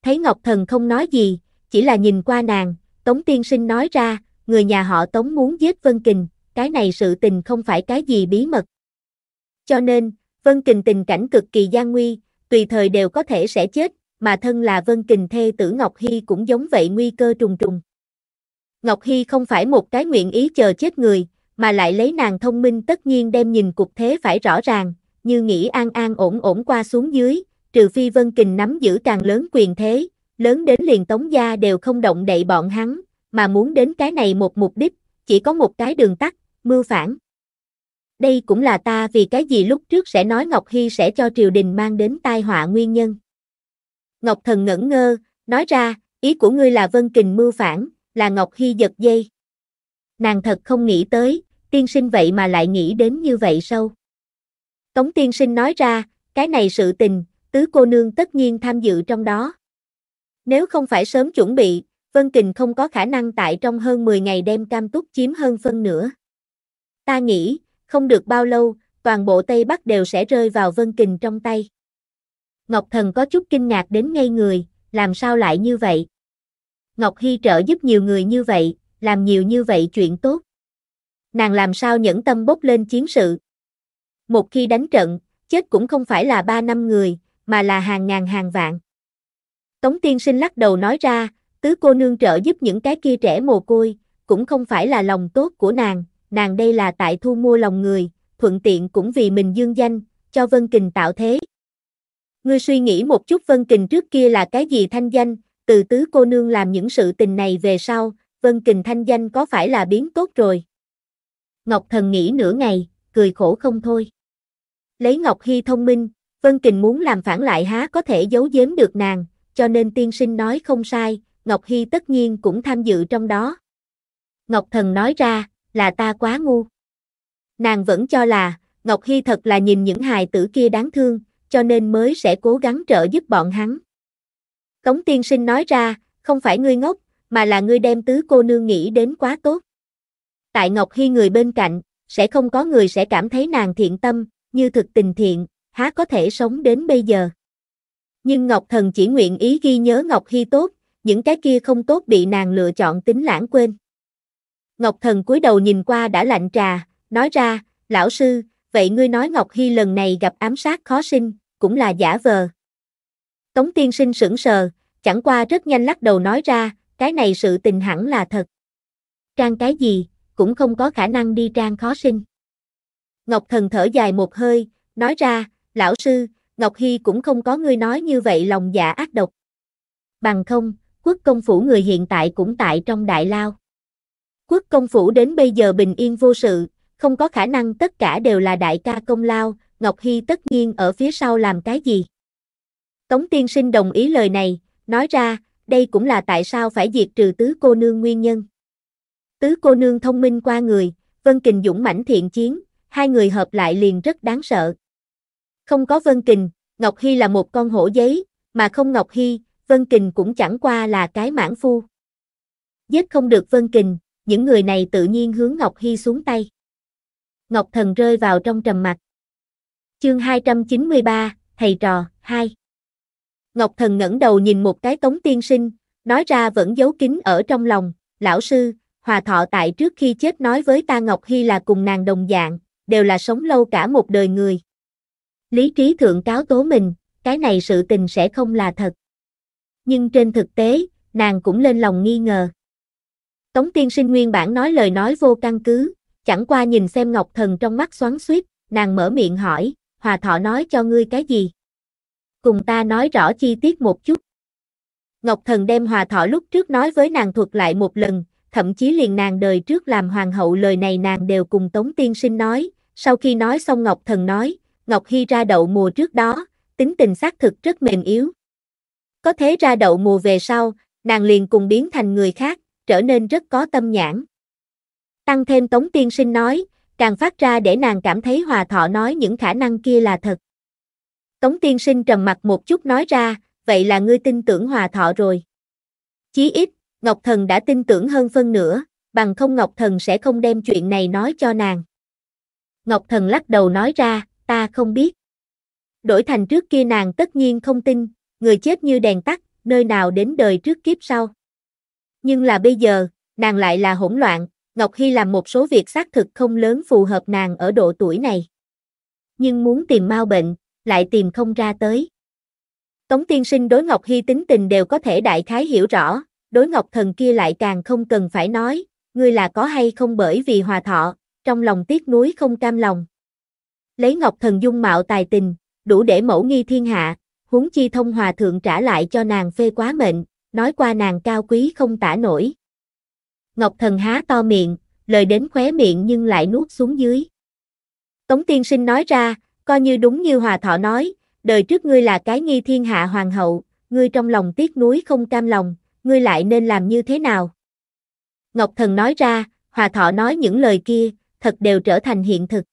S1: Thấy Ngọc Thần không nói gì, chỉ là nhìn qua nàng, Tống tiên sinh nói ra, người nhà họ Tống muốn giết Vân Kình, cái này sự tình không phải cái gì bí mật. Cho nên, Vân Kình tình cảnh cực kỳ gian nguy, tùy thời đều có thể sẽ chết, mà thân là Vân Kình thê tử Ngọc Hy cũng giống vậy nguy cơ trùng trùng. Ngọc Hy không phải một cái nguyện ý chờ chết người, mà lại lấy nàng thông minh tất nhiên đem nhìn cục thế phải rõ ràng, như nghĩ an an ổn ổn qua xuống dưới, trừ phi Vân Kình nắm giữ càng lớn quyền thế, lớn đến liền tống gia đều không động đậy bọn hắn, mà muốn đến cái này một mục đích, chỉ có một cái đường tắt, mưu phản đây cũng là ta vì cái gì lúc trước sẽ nói Ngọc Hy sẽ cho triều đình mang đến tai họa nguyên nhân. Ngọc Thần ngẩn ngơ, nói ra, ý của ngươi là Vân Kình mưu phản, là Ngọc Hy giật dây. Nàng thật không nghĩ tới, tiên sinh vậy mà lại nghĩ đến như vậy sâu. Tống tiên sinh nói ra, cái này sự tình, tứ cô nương tất nhiên tham dự trong đó. Nếu không phải sớm chuẩn bị, Vân Kình không có khả năng tại trong hơn 10 ngày đem cam túc chiếm hơn phân nữa. Ta nghĩ, không được bao lâu, toàn bộ Tây Bắc đều sẽ rơi vào Vân Kình trong tay. Ngọc Thần có chút kinh ngạc đến ngây người, làm sao lại như vậy? Ngọc Hy trợ giúp nhiều người như vậy, làm nhiều như vậy chuyện tốt. Nàng làm sao nhẫn tâm bốc lên chiến sự? Một khi đánh trận, chết cũng không phải là ba năm người, mà là hàng ngàn hàng vạn. Tống tiên sinh lắc đầu nói ra, tứ cô nương trợ giúp những cái kia trẻ mồ côi, cũng không phải là lòng tốt của nàng, nàng đây là tại thu mua lòng người, thuận tiện cũng vì mình dương danh, cho Vân Kình tạo thế. Ngươi suy nghĩ một chút Vân Kình trước kia là cái gì thanh danh, từ tứ cô nương làm những sự tình này về sau, Vân Kình thanh danh có phải là biến tốt rồi? Ngọc Thần nghĩ nửa ngày, cười khổ không thôi. Lấy Ngọc Hy thông minh, Vân Kình muốn làm phản lại há có thể giấu giếm được nàng, cho nên tiên sinh nói không sai, Ngọc Hy tất nhiên cũng tham dự trong đó. Ngọc Thần nói ra, là ta quá ngu. Nàng vẫn cho là, Ngọc Hy thật là nhìn những hài tử kia đáng thương, cho nên mới sẽ cố gắng trợ giúp bọn hắn. Tống tiên sinh nói ra, không phải ngươi ngốc, mà là ngươi đem tứ cô nương nghĩ đến quá tốt. Tại Ngọc Hy người bên cạnh, sẽ không có người sẽ cảm thấy nàng thiện tâm, như thực tình thiện, há có thể sống đến bây giờ. Nhưng Ngọc Thần chỉ nguyện ý ghi nhớ Ngọc Hy tốt, những cái kia không tốt bị nàng lựa chọn tính lãng quên. Ngọc Thần cúi đầu nhìn qua đã lạnh trà, nói ra, lão sư, vậy ngươi nói Ngọc Hy lần này gặp ám sát khó sinh, cũng là giả vờ. Tống tiên sinh sững sờ, chẳng qua rất nhanh lắc đầu nói ra, cái này sự tình hẳn là thật. Trang cái gì, cũng không có khả năng đi trang khó sinh. Ngọc Thần thở dài một hơi, nói ra, lão sư, Ngọc Hy cũng không có ngươi nói như vậy lòng dạ ác độc. Bằng không, quốc công phủ người hiện tại cũng tại trong đại lao. Quốc công phủ đến bây giờ bình yên vô sự, không có khả năng tất cả đều là đại ca công lao, Ngọc Hy tất nhiên ở phía sau làm cái gì. Tống tiên sinh đồng ý lời này, nói ra, đây cũng là tại sao phải diệt trừ tứ cô nương nguyên nhân. Tứ cô nương thông minh qua người, Vân Kình dũng mãnh thiện chiến, hai người hợp lại liền rất đáng sợ. Không có Vân Kình, Ngọc Hy là một con hổ giấy, mà không Ngọc Hy, Vân Kình cũng chẳng qua là cái mãn phu. Giết không được Vân Kình, những người này tự nhiên hướng Ngọc Hy xuống tay. Ngọc Thần rơi vào trong trầm mặc. Chương 293, Thầy trò, 2 Ngọc Thần ngẩng đầu nhìn một cái tống tiên sinh, nói ra vẫn giấu kín ở trong lòng, lão sư, hòa thọ tại trước khi chết nói với ta Ngọc Hy là cùng nàng đồng dạng, đều là sống lâu cả một đời người. Lý trí thượng cáo tố mình, cái này sự tình sẽ không là thật. Nhưng trên thực tế, nàng cũng lên lòng nghi ngờ. Tống tiên sinh nguyên bản nói lời nói vô căn cứ, chẳng qua nhìn xem Ngọc Thần trong mắt xoắn suýt, nàng mở miệng hỏi, Hòa Thọ nói cho ngươi cái gì? Cùng ta nói rõ chi tiết một chút. Ngọc Thần đem Hòa Thọ lúc trước nói với nàng thuật lại một lần, thậm chí liền nàng đời trước làm hoàng hậu lời này nàng đều cùng Tống Tiên Sinh nói, sau khi nói xong Ngọc Thần nói, Ngọc Hy ra đậu mùa trước đó, tính tình xác thực rất mềm yếu. Có thế ra đậu mùa về sau, nàng liền cùng biến thành người khác, trở nên rất có tâm nhãn. Tăng thêm Tống Tiên Sinh nói, càng phát ra để nàng cảm thấy hòa thọ nói những khả năng kia là thật. Tống Tiên Sinh trầm mặt một chút nói ra, vậy là ngươi tin tưởng hòa thọ rồi. Chí ít, Ngọc Thần đã tin tưởng hơn phân nữa, bằng không Ngọc Thần sẽ không đem chuyện này nói cho nàng. Ngọc Thần lắc đầu nói ra, ta không biết. Đổi thành trước kia nàng tất nhiên không tin, người chết như đèn tắt, nơi nào đến đời trước kiếp sau nhưng là bây giờ, nàng lại là hỗn loạn, Ngọc Hy làm một số việc xác thực không lớn phù hợp nàng ở độ tuổi này. Nhưng muốn tìm mau bệnh, lại tìm không ra tới. Tống tiên sinh đối Ngọc Hy tính tình đều có thể đại khái hiểu rõ, đối Ngọc Thần kia lại càng không cần phải nói, ngươi là có hay không bởi vì hòa thọ, trong lòng tiếc nuối không cam lòng. Lấy Ngọc Thần dung mạo tài tình, đủ để mẫu nghi thiên hạ, huống chi thông hòa thượng trả lại cho nàng phê quá mệnh, nói qua nàng cao quý không tả nổi. Ngọc thần há to miệng, lời đến khóe miệng nhưng lại nuốt xuống dưới. Tống tiên sinh nói ra, coi như đúng như hòa thọ nói, đời trước ngươi là cái nghi thiên hạ hoàng hậu, ngươi trong lòng tiếc núi không cam lòng, ngươi lại nên làm như thế nào? Ngọc thần nói ra, hòa thọ nói những lời kia, thật đều trở thành hiện thực.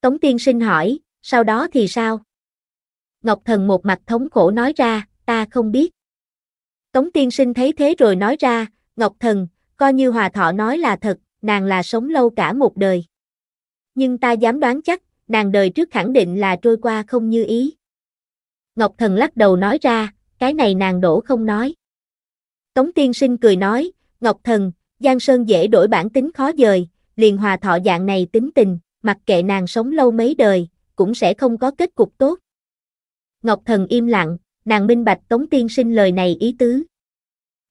S1: Tống tiên sinh hỏi, sau đó thì sao? Ngọc thần một mặt thống khổ nói ra, ta không biết. Tống tiên sinh thấy thế rồi nói ra, Ngọc Thần, coi như hòa thọ nói là thật, nàng là sống lâu cả một đời. Nhưng ta dám đoán chắc, nàng đời trước khẳng định là trôi qua không như ý. Ngọc Thần lắc đầu nói ra, cái này nàng đổ không nói. Tống tiên sinh cười nói, Ngọc Thần, Giang Sơn dễ đổi bản tính khó dời, liền hòa thọ dạng này tính tình, mặc kệ nàng sống lâu mấy đời, cũng sẽ không có kết cục tốt. Ngọc Thần im lặng, nàng minh bạch Tống Tiên Sinh lời này ý tứ.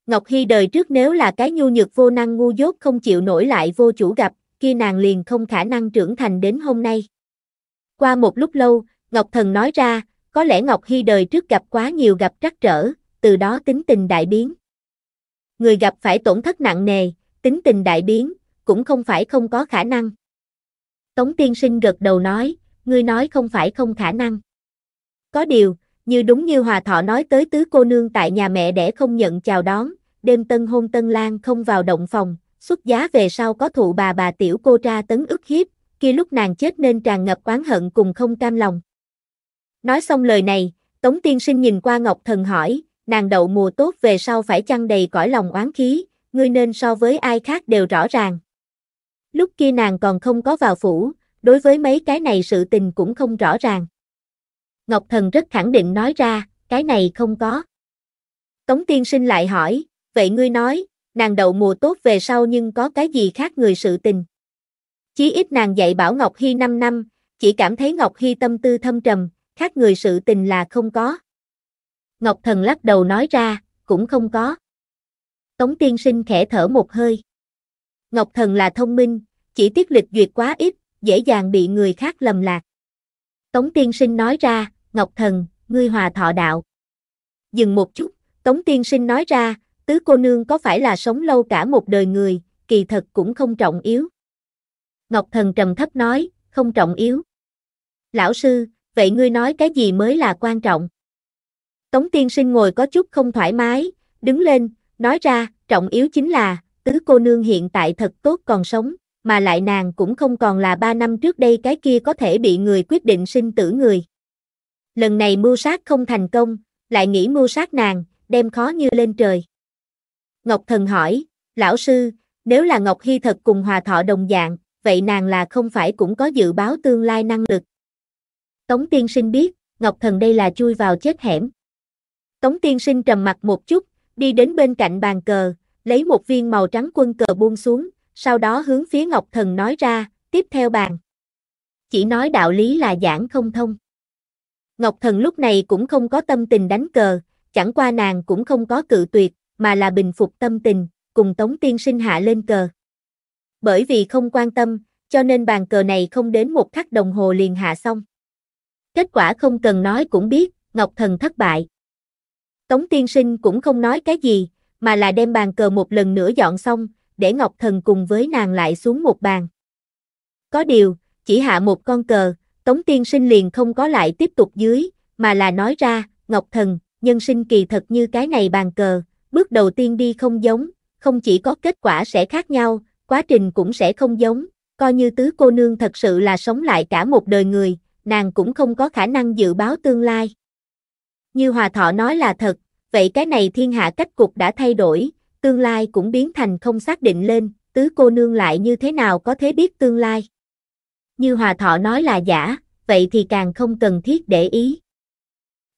S1: Ngọc Hy đời trước nếu là cái nhu nhược vô năng ngu dốt không chịu nổi lại vô chủ gặp, kia nàng liền không khả năng trưởng thành đến hôm nay. Qua một lúc lâu, Ngọc Thần nói ra, có lẽ Ngọc Hy đời trước gặp quá nhiều gặp trắc trở, từ đó tính tình đại biến. Người gặp phải tổn thất nặng nề, tính tình đại biến, cũng không phải không có khả năng. Tống tiên sinh gật đầu nói, ngươi nói không phải không khả năng. Có điều, như đúng như Hòa Thọ nói tới tứ cô nương tại nhà mẹ đẻ không nhận chào đón, đêm tân hôn tân lang không vào động phòng, xuất giá về sau có thụ bà bà tiểu cô tra tấn ức hiếp, kia lúc nàng chết nên tràn ngập oán hận cùng không cam lòng. Nói xong lời này, Tống Tiên Sinh nhìn qua Ngọc Thần hỏi, nàng đậu mùa tốt về sau phải chăng đầy cõi lòng oán khí, ngươi nên so với ai khác đều rõ ràng. Lúc kia nàng còn không có vào phủ, đối với mấy cái này sự tình cũng không rõ ràng. Ngọc Thần rất khẳng định nói ra, cái này không có. Tống tiên sinh lại hỏi, vậy ngươi nói, nàng đậu mùa tốt về sau nhưng có cái gì khác người sự tình. Chí ít nàng dạy bảo Ngọc Hy 5 năm, chỉ cảm thấy Ngọc Hy tâm tư thâm trầm, khác người sự tình là không có. Ngọc Thần lắc đầu nói ra, cũng không có. Tống tiên sinh khẽ thở một hơi. Ngọc Thần là thông minh, chỉ tiết lịch duyệt quá ít, dễ dàng bị người khác lầm lạc. Tống tiên sinh nói ra, Ngọc Thần, ngươi hòa thọ đạo. Dừng một chút, Tống tiên sinh nói ra, tứ cô nương có phải là sống lâu cả một đời người, kỳ thật cũng không trọng yếu. Ngọc Thần trầm thấp nói, không trọng yếu. Lão sư, vậy ngươi nói cái gì mới là quan trọng? Tống tiên sinh ngồi có chút không thoải mái, đứng lên, nói ra, trọng yếu chính là, tứ cô nương hiện tại thật tốt còn sống mà lại nàng cũng không còn là ba năm trước đây cái kia có thể bị người quyết định sinh tử người. Lần này mưu sát không thành công, lại nghĩ mưu sát nàng, đem khó như lên trời. Ngọc Thần hỏi, lão sư, nếu là Ngọc Hy thật cùng hòa thọ đồng dạng, vậy nàng là không phải cũng có dự báo tương lai năng lực. Tống tiên sinh biết, Ngọc Thần đây là chui vào chết hẻm. Tống tiên sinh trầm mặt một chút, đi đến bên cạnh bàn cờ, lấy một viên màu trắng quân cờ buông xuống, sau đó hướng phía Ngọc Thần nói ra, tiếp theo bàn. Chỉ nói đạo lý là giảng không thông. Ngọc Thần lúc này cũng không có tâm tình đánh cờ, chẳng qua nàng cũng không có cự tuyệt, mà là bình phục tâm tình, cùng Tống Tiên Sinh hạ lên cờ. Bởi vì không quan tâm, cho nên bàn cờ này không đến một khắc đồng hồ liền hạ xong. Kết quả không cần nói cũng biết, Ngọc Thần thất bại. Tống Tiên Sinh cũng không nói cái gì, mà là đem bàn cờ một lần nữa dọn xong, để Ngọc Thần cùng với nàng lại xuống một bàn. Có điều, chỉ hạ một con cờ, Tống Tiên Sinh liền không có lại tiếp tục dưới, mà là nói ra, Ngọc Thần, nhân sinh kỳ thật như cái này bàn cờ, bước đầu tiên đi không giống, không chỉ có kết quả sẽ khác nhau, quá trình cũng sẽ không giống, coi như tứ cô nương thật sự là sống lại cả một đời người, nàng cũng không có khả năng dự báo tương lai. Như Hòa Thọ nói là thật, vậy cái này thiên hạ cách cục đã thay đổi, tương lai cũng biến thành không xác định lên, tứ cô nương lại như thế nào có thể biết tương lai. Như Hòa Thọ nói là giả, vậy thì càng không cần thiết để ý.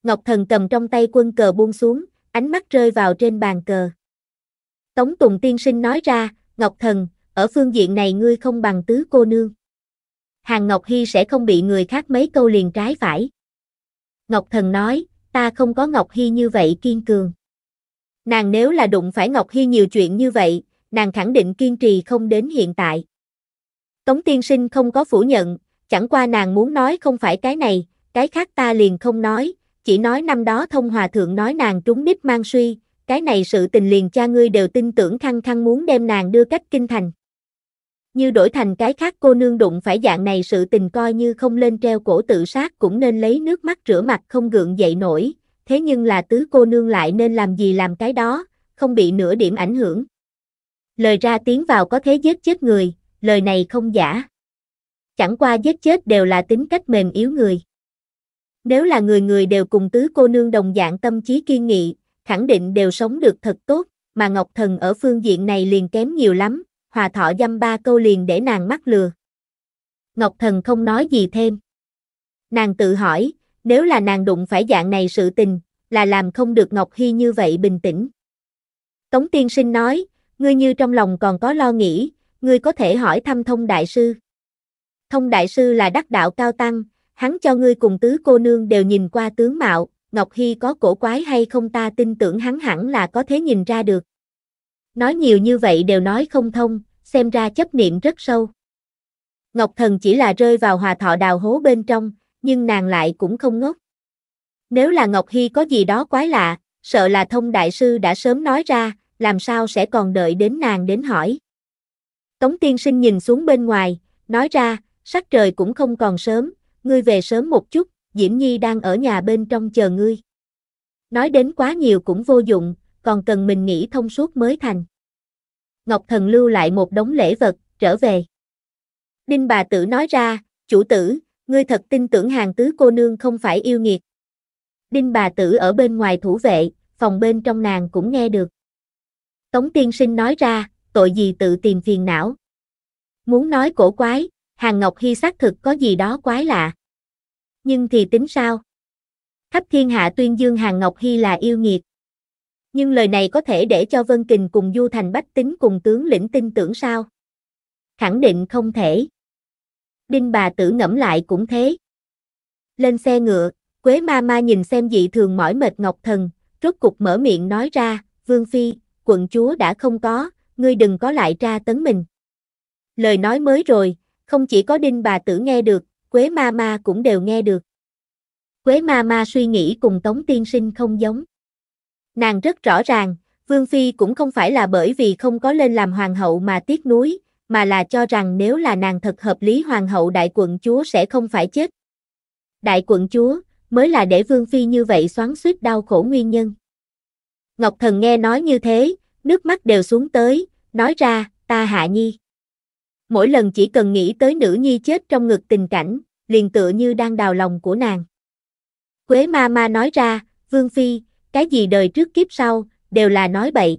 S1: Ngọc Thần cầm trong tay quân cờ buông xuống, ánh mắt rơi vào trên bàn cờ. Tống Tùng Tiên Sinh nói ra, Ngọc Thần, ở phương diện này ngươi không bằng tứ cô nương. Hàng Ngọc Hy sẽ không bị người khác mấy câu liền trái phải. Ngọc Thần nói, ta không có Ngọc Hy như vậy kiên cường. Nàng nếu là đụng phải Ngọc hi nhiều chuyện như vậy, nàng khẳng định kiên trì không đến hiện tại. Tống tiên sinh không có phủ nhận, chẳng qua nàng muốn nói không phải cái này, cái khác ta liền không nói, chỉ nói năm đó thông hòa thượng nói nàng trúng nít mang suy, cái này sự tình liền cha ngươi đều tin tưởng khăng khăng muốn đem nàng đưa cách kinh thành. Như đổi thành cái khác cô nương đụng phải dạng này sự tình coi như không lên treo cổ tự sát cũng nên lấy nước mắt rửa mặt không gượng dậy nổi, thế nhưng là tứ cô nương lại nên làm gì làm cái đó, không bị nửa điểm ảnh hưởng. Lời ra tiếng vào có thế giết chết người, lời này không giả. Chẳng qua giết chết đều là tính cách mềm yếu người. Nếu là người người đều cùng tứ cô nương đồng dạng tâm trí kiên nghị, khẳng định đều sống được thật tốt, mà Ngọc Thần ở phương diện này liền kém nhiều lắm, hòa thọ dăm ba câu liền để nàng mắc lừa. Ngọc Thần không nói gì thêm. Nàng tự hỏi, nếu là nàng đụng phải dạng này sự tình, là làm không được Ngọc Hy như vậy bình tĩnh. Tống tiên sinh nói, ngươi như trong lòng còn có lo nghĩ, ngươi có thể hỏi thăm thông đại sư. Thông đại sư là đắc đạo cao tăng, hắn cho ngươi cùng tứ cô nương đều nhìn qua tướng mạo, Ngọc Hy có cổ quái hay không ta tin tưởng hắn hẳn là có thể nhìn ra được. Nói nhiều như vậy đều nói không thông, xem ra chấp niệm rất sâu. Ngọc Thần chỉ là rơi vào hòa thọ đào hố bên trong, nhưng nàng lại cũng không ngốc. Nếu là Ngọc Hy có gì đó quái lạ, sợ là thông đại sư đã sớm nói ra, làm sao sẽ còn đợi đến nàng đến hỏi. Tống tiên sinh nhìn xuống bên ngoài, nói ra, sắc trời cũng không còn sớm, ngươi về sớm một chút, Diễm Nhi đang ở nhà bên trong chờ ngươi. Nói đến quá nhiều cũng vô dụng, còn cần mình nghĩ thông suốt mới thành. Ngọc Thần lưu lại một đống lễ vật, trở về. Đinh bà tử nói ra, chủ tử, ngươi thật tin tưởng hàng tứ cô nương không phải yêu nghiệt. Đinh bà tử ở bên ngoài thủ vệ, phòng bên trong nàng cũng nghe được. Tống tiên sinh nói ra, tội gì tự tìm phiền não. Muốn nói cổ quái, hàng ngọc hy xác thực có gì đó quái lạ. Nhưng thì tính sao? Khắp thiên hạ tuyên dương hàng ngọc hy là yêu nghiệt. Nhưng lời này có thể để cho Vân Kình cùng Du Thành Bách Tính cùng tướng lĩnh tin tưởng sao? Khẳng định không thể đinh bà tử ngẫm lại cũng thế. Lên xe ngựa, Quế ma ma nhìn xem dị thường mỏi mệt Ngọc Thần, rốt cục mở miệng nói ra, Vương Phi, quận chúa đã không có, ngươi đừng có lại tra tấn mình. Lời nói mới rồi, không chỉ có đinh bà tử nghe được, Quế ma ma cũng đều nghe được. Quế ma ma suy nghĩ cùng Tống Tiên Sinh không giống. Nàng rất rõ ràng, Vương Phi cũng không phải là bởi vì không có lên làm hoàng hậu mà tiếc nuối, mà là cho rằng nếu là nàng thật hợp lý hoàng hậu đại quận chúa sẽ không phải chết. Đại quận chúa, mới là để vương phi như vậy xoắn suýt đau khổ nguyên nhân. Ngọc Thần nghe nói như thế, nước mắt đều xuống tới, nói ra, ta hạ nhi. Mỗi lần chỉ cần nghĩ tới nữ nhi chết trong ngực tình cảnh, liền tựa như đang đào lòng của nàng. Quế ma ma nói ra, Vương Phi, cái gì đời trước kiếp sau, đều là nói bậy.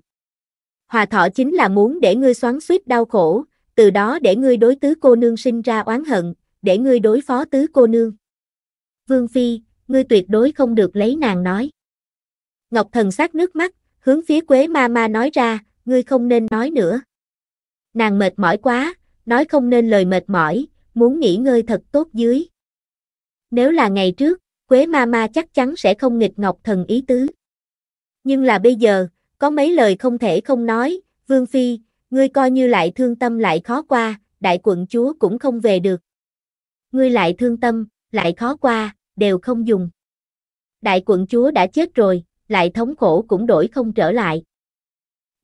S1: Hòa thọ chính là muốn để ngươi xoắn suýt đau khổ, từ đó để ngươi đối tứ cô nương sinh ra oán hận, để ngươi đối phó tứ cô nương. Vương Phi, ngươi tuyệt đối không được lấy nàng nói. Ngọc Thần sát nước mắt, hướng phía Quế Ma Ma nói ra, ngươi không nên nói nữa. Nàng mệt mỏi quá, nói không nên lời mệt mỏi, muốn nghỉ ngơi thật tốt dưới. Nếu là ngày trước, Quế Ma Ma chắc chắn sẽ không nghịch Ngọc Thần ý tứ. Nhưng là bây giờ, có mấy lời không thể không nói, Vương Phi, ngươi coi như lại thương tâm lại khó qua, đại quận chúa cũng không về được. Ngươi lại thương tâm, lại khó qua, đều không dùng. Đại quận chúa đã chết rồi, lại thống khổ cũng đổi không trở lại.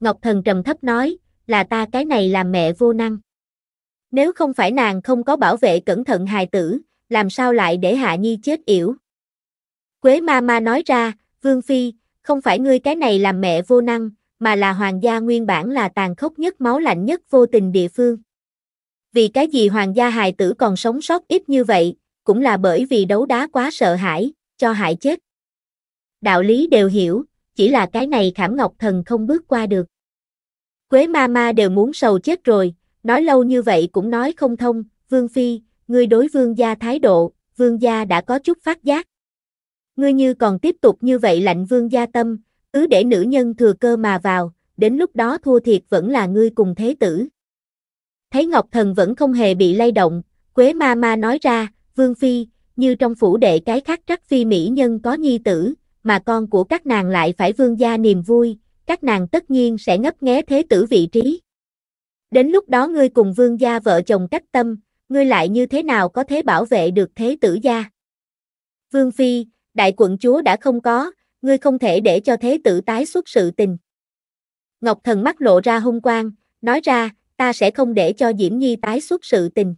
S1: Ngọc Thần trầm thấp nói, là ta cái này làm mẹ vô năng. Nếu không phải nàng không có bảo vệ cẩn thận hài tử, làm sao lại để Hạ Nhi chết yểu? Quế ma ma nói ra, Vương Phi, không phải ngươi cái này làm mẹ vô năng, mà là hoàng gia nguyên bản là tàn khốc nhất máu lạnh nhất vô tình địa phương. Vì cái gì hoàng gia hài tử còn sống sót ít như vậy, cũng là bởi vì đấu đá quá sợ hãi, cho hại chết. Đạo lý đều hiểu, chỉ là cái này khảm ngọc thần không bước qua được. Quế ma ma đều muốn sầu chết rồi, nói lâu như vậy cũng nói không thông, vương phi, ngươi đối vương gia thái độ, vương gia đã có chút phát giác. Ngươi như còn tiếp tục như vậy lạnh vương gia tâm, cứ để nữ nhân thừa cơ mà vào, đến lúc đó thua thiệt vẫn là ngươi cùng thế tử. Thấy Ngọc Thần vẫn không hề bị lay động, Quế ma ma nói ra, Vương Phi, như trong phủ đệ cái khác trắc phi mỹ nhân có nhi tử, mà con của các nàng lại phải vương gia niềm vui, các nàng tất nhiên sẽ ngấp nghé thế tử vị trí. Đến lúc đó ngươi cùng vương gia vợ chồng cách tâm, ngươi lại như thế nào có thể bảo vệ được thế tử gia? Vương Phi, đại quận chúa đã không có, ngươi không thể để cho thế tử tái xuất sự tình. Ngọc Thần mắt lộ ra hung quang, nói ra, ta sẽ không để cho Diễm Nhi tái xuất sự tình.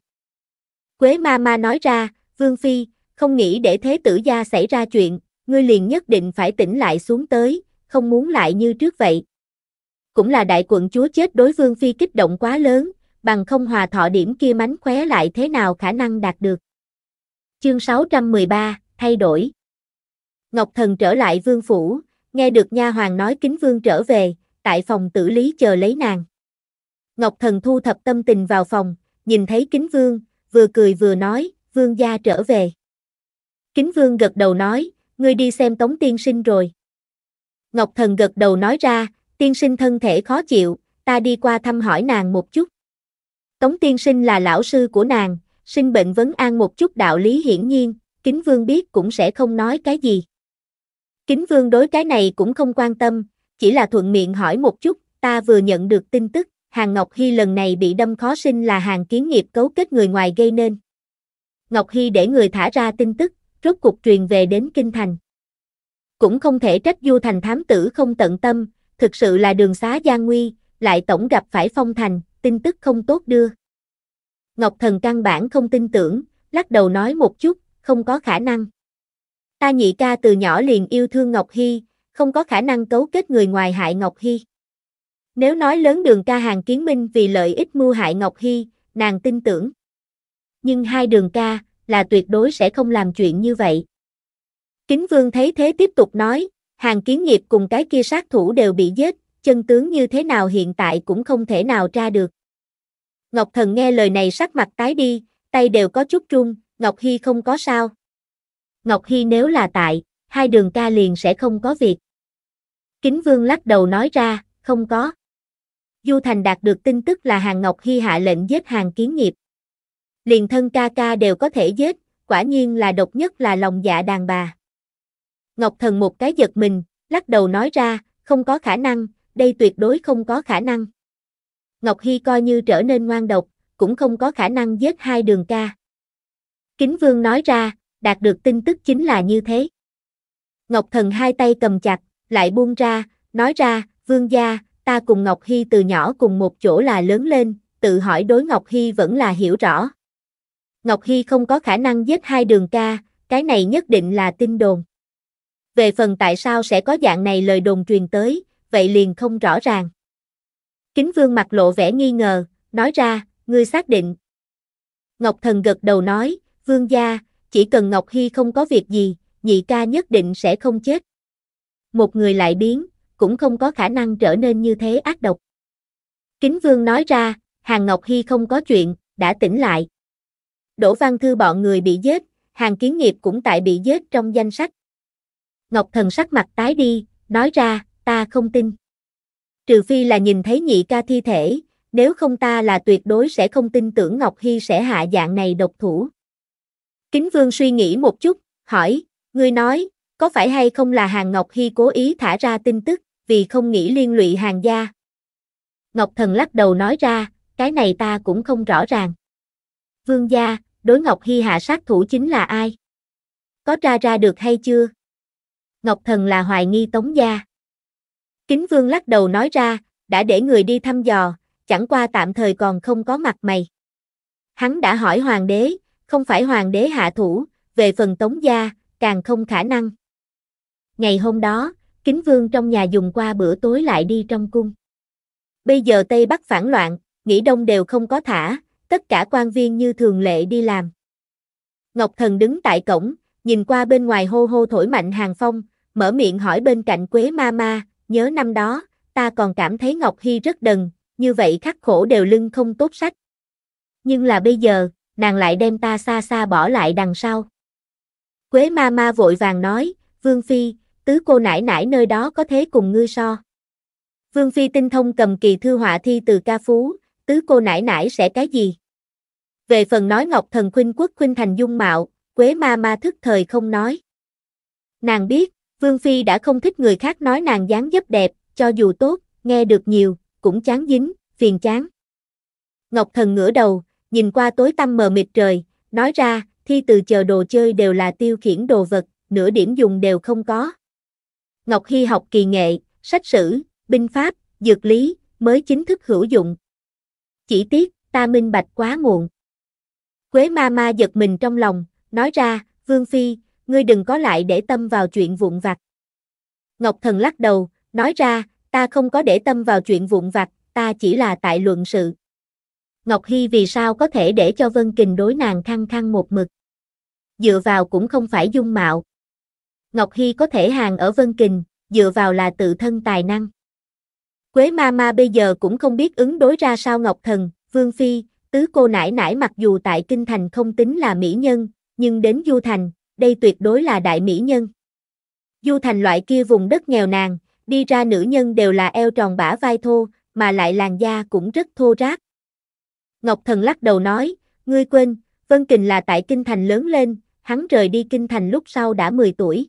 S1: Quế ma ma nói ra, Vương Phi, không nghĩ để thế tử gia xảy ra chuyện, ngươi liền nhất định phải tỉnh lại xuống tới, không muốn lại như trước vậy. Cũng là đại quận chúa chết đối Vương Phi kích động quá lớn, bằng không hòa thọ điểm kia mánh khóe lại thế nào khả năng đạt được. Chương 613, thay đổi. Ngọc Thần trở lại vương phủ, nghe được nha hoàng nói kính vương trở về, tại phòng tử lý chờ lấy nàng. Ngọc Thần thu thập tâm tình vào phòng, nhìn thấy kính vương, vừa cười vừa nói, vương gia trở về. Kính vương gật đầu nói, ngươi đi xem tống tiên sinh rồi. Ngọc Thần gật đầu nói ra, tiên sinh thân thể khó chịu, ta đi qua thăm hỏi nàng một chút. Tống tiên sinh là lão sư của nàng, sinh bệnh vấn an một chút đạo lý hiển nhiên, kính vương biết cũng sẽ không nói cái gì. Kính Vương đối cái này cũng không quan tâm, chỉ là thuận miệng hỏi một chút, ta vừa nhận được tin tức, Hàng Ngọc Hy lần này bị đâm khó sinh là hàng kiến nghiệp cấu kết người ngoài gây nên. Ngọc Hy để người thả ra tin tức, rốt cuộc truyền về đến Kinh Thành. Cũng không thể trách Du Thành thám tử không tận tâm, thực sự là đường xá gian nguy, lại tổng gặp phải phong thành, tin tức không tốt đưa. Ngọc Thần căn bản không tin tưởng, lắc đầu nói một chút, không có khả năng. Ta nhị ca từ nhỏ liền yêu thương Ngọc Hy, không có khả năng cấu kết người ngoài hại Ngọc Hy. Nếu nói lớn đường ca hàng kiến minh vì lợi ích mưu hại Ngọc Hy, nàng tin tưởng. Nhưng hai đường ca là tuyệt đối sẽ không làm chuyện như vậy. Kính Vương thấy thế tiếp tục nói, hàng kiến nghiệp cùng cái kia sát thủ đều bị giết, chân tướng như thế nào hiện tại cũng không thể nào ra được. Ngọc Thần nghe lời này sắc mặt tái đi, tay đều có chút trung, Ngọc Hy không có sao. Ngọc Hy nếu là tại, hai đường ca liền sẽ không có việc. Kính Vương lắc đầu nói ra, không có. Du Thành đạt được tin tức là Hàng Ngọc Hy hạ lệnh giết hàng kiến nghiệp. Liền thân ca ca đều có thể giết, quả nhiên là độc nhất là lòng dạ đàn bà. Ngọc Thần một cái giật mình, lắc đầu nói ra, không có khả năng, đây tuyệt đối không có khả năng. Ngọc Hy coi như trở nên ngoan độc, cũng không có khả năng giết hai đường ca. Kính Vương nói ra, đạt được tin tức chính là như thế. Ngọc Thần hai tay cầm chặt, lại buông ra, nói ra, vương gia, ta cùng Ngọc Hy từ nhỏ cùng một chỗ là lớn lên, tự hỏi đối Ngọc Hy vẫn là hiểu rõ. Ngọc Hy không có khả năng giết hai đường ca, cái này nhất định là tin đồn. Về phần tại sao sẽ có dạng này lời đồn truyền tới, vậy liền không rõ ràng. Kính vương mặt lộ vẻ nghi ngờ, nói ra, ngươi xác định. Ngọc Thần gật đầu nói, vương gia, chỉ cần Ngọc Hy không có việc gì, nhị ca nhất định sẽ không chết. Một người lại biến, cũng không có khả năng trở nên như thế ác độc. Kính Vương nói ra, Hàng Ngọc Hy không có chuyện, đã tỉnh lại. Đỗ Văn Thư bọn người bị giết, Hàng Kiến Nghiệp cũng tại bị giết trong danh sách. Ngọc Thần sắc mặt tái đi, nói ra, ta không tin. Trừ phi là nhìn thấy nhị ca thi thể, nếu không ta là tuyệt đối sẽ không tin tưởng Ngọc Hy sẽ hạ dạng này độc thủ. Kính Vương suy nghĩ một chút, hỏi, ngươi nói, có phải hay không là Hàng Ngọc Hy cố ý thả ra tin tức, vì không nghĩ liên lụy Hàng gia? Ngọc Thần lắc đầu nói ra, cái này ta cũng không rõ ràng. Vương gia, đối Ngọc Hy hạ sát thủ chính là ai? Có ra ra được hay chưa? Ngọc Thần là hoài nghi tống gia. Kính Vương lắc đầu nói ra, đã để người đi thăm dò, chẳng qua tạm thời còn không có mặt mày. Hắn đã hỏi hoàng đế, không phải hoàng đế hạ thủ, về phần tống gia, càng không khả năng. Ngày hôm đó, kính vương trong nhà dùng qua bữa tối lại đi trong cung. Bây giờ Tây Bắc phản loạn, nghỉ đông đều không có thả, tất cả quan viên như thường lệ đi làm. Ngọc Thần đứng tại cổng, nhìn qua bên ngoài hô hô thổi mạnh hàng phong, mở miệng hỏi bên cạnh Quế ma ma, nhớ năm đó, ta còn cảm thấy Ngọc Hy rất đần, như vậy khắc khổ đều lưng không tốt sách. Nhưng là bây giờ, nàng lại đem ta xa xa bỏ lại đằng sau. Quế ma ma vội vàng nói, Vương Phi, tứ cô nãi nãi nơi đó có thế cùng ngươi so. Vương Phi tinh thông cầm kỳ thư họa thi từ ca phú, tứ cô nãi nãi sẽ cái gì? Về phần nói Ngọc Thần Khuynh Quốc Khuynh Thành Dung Mạo, Quế ma ma thức thời không nói. Nàng biết, Vương Phi đã không thích người khác nói nàng dáng dấp đẹp, cho dù tốt, nghe được nhiều, cũng chán dính, phiền chán. Ngọc Thần ngửa đầu, nhìn qua tối tăm mờ mịt trời, nói ra, thi từ chờ đồ chơi đều là tiêu khiển đồ vật, nửa điểm dùng đều không có. Ngọc Hy học kỳ nghệ, sách sử, binh pháp, dược lý, mới chính thức hữu dụng. Chỉ tiếc, ta minh bạch quá muộn. Quế ma ma giật mình trong lòng, nói ra, Vương Phi, ngươi đừng có lại để tâm vào chuyện vụn vặt. Ngọc Thần lắc đầu, nói ra, ta không có để tâm vào chuyện vụn vặt, ta chỉ là tại luận sự. Ngọc Hy vì sao có thể để cho Vân Kình đối nàng khăng khăng một mực. Dựa vào cũng không phải dung mạo. Ngọc Hy có thể hàng ở Vân Kình, dựa vào là tự thân tài năng. Quế ma ma bây giờ cũng không biết ứng đối ra sao Ngọc Thần, Vương Phi, tứ cô nãi nãi mặc dù tại Kinh Thành không tính là mỹ nhân, nhưng đến Du Thành, đây tuyệt đối là đại mỹ nhân. Du Thành loại kia vùng đất nghèo nàn, đi ra nữ nhân đều là eo tròn bả vai thô, mà lại làn da cũng rất thô rác. Ngọc Thần lắc đầu nói, ngươi quên, Vân Kình là tại Kinh Thành lớn lên, hắn rời đi Kinh Thành lúc sau đã 10 tuổi.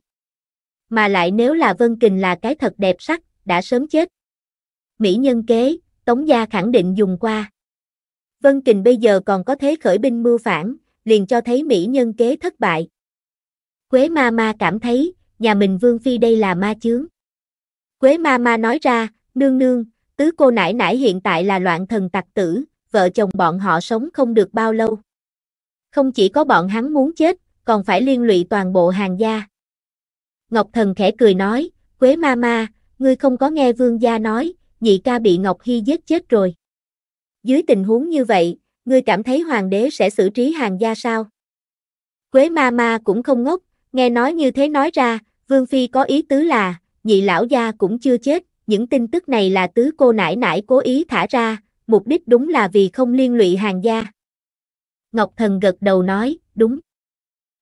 S1: Mà lại nếu là Vân Kình là cái thật đẹp sắc, đã sớm chết. Mỹ nhân kế, Tống Gia khẳng định dùng qua. Vân Kình bây giờ còn có thế khởi binh mưu phản, liền cho thấy Mỹ nhân kế thất bại. Quế ma ma cảm thấy, nhà mình Vương Phi đây là ma chướng. Quế ma ma nói ra, nương nương, tứ cô nãi nãi hiện tại là loạn thần tặc tử, vợ chồng bọn họ sống không được bao lâu. Không chỉ có bọn hắn muốn chết, còn phải liên lụy toàn bộ hàng gia. Ngọc Thần khẽ cười nói, Quế ma ma, ngươi không có nghe vương gia nói, nhị ca bị Ngọc Hy giết chết rồi. Dưới tình huống như vậy, ngươi cảm thấy hoàng đế sẽ xử trí hàng gia sao? Quế ma ma cũng không ngốc, nghe nói như thế nói ra, vương phi có ý tứ là, nhị lão gia cũng chưa chết, những tin tức này là tứ cô nãi nãi cố ý thả ra, mục đích đúng là vì không liên lụy hàng gia. Ngọc Thần gật đầu nói, đúng.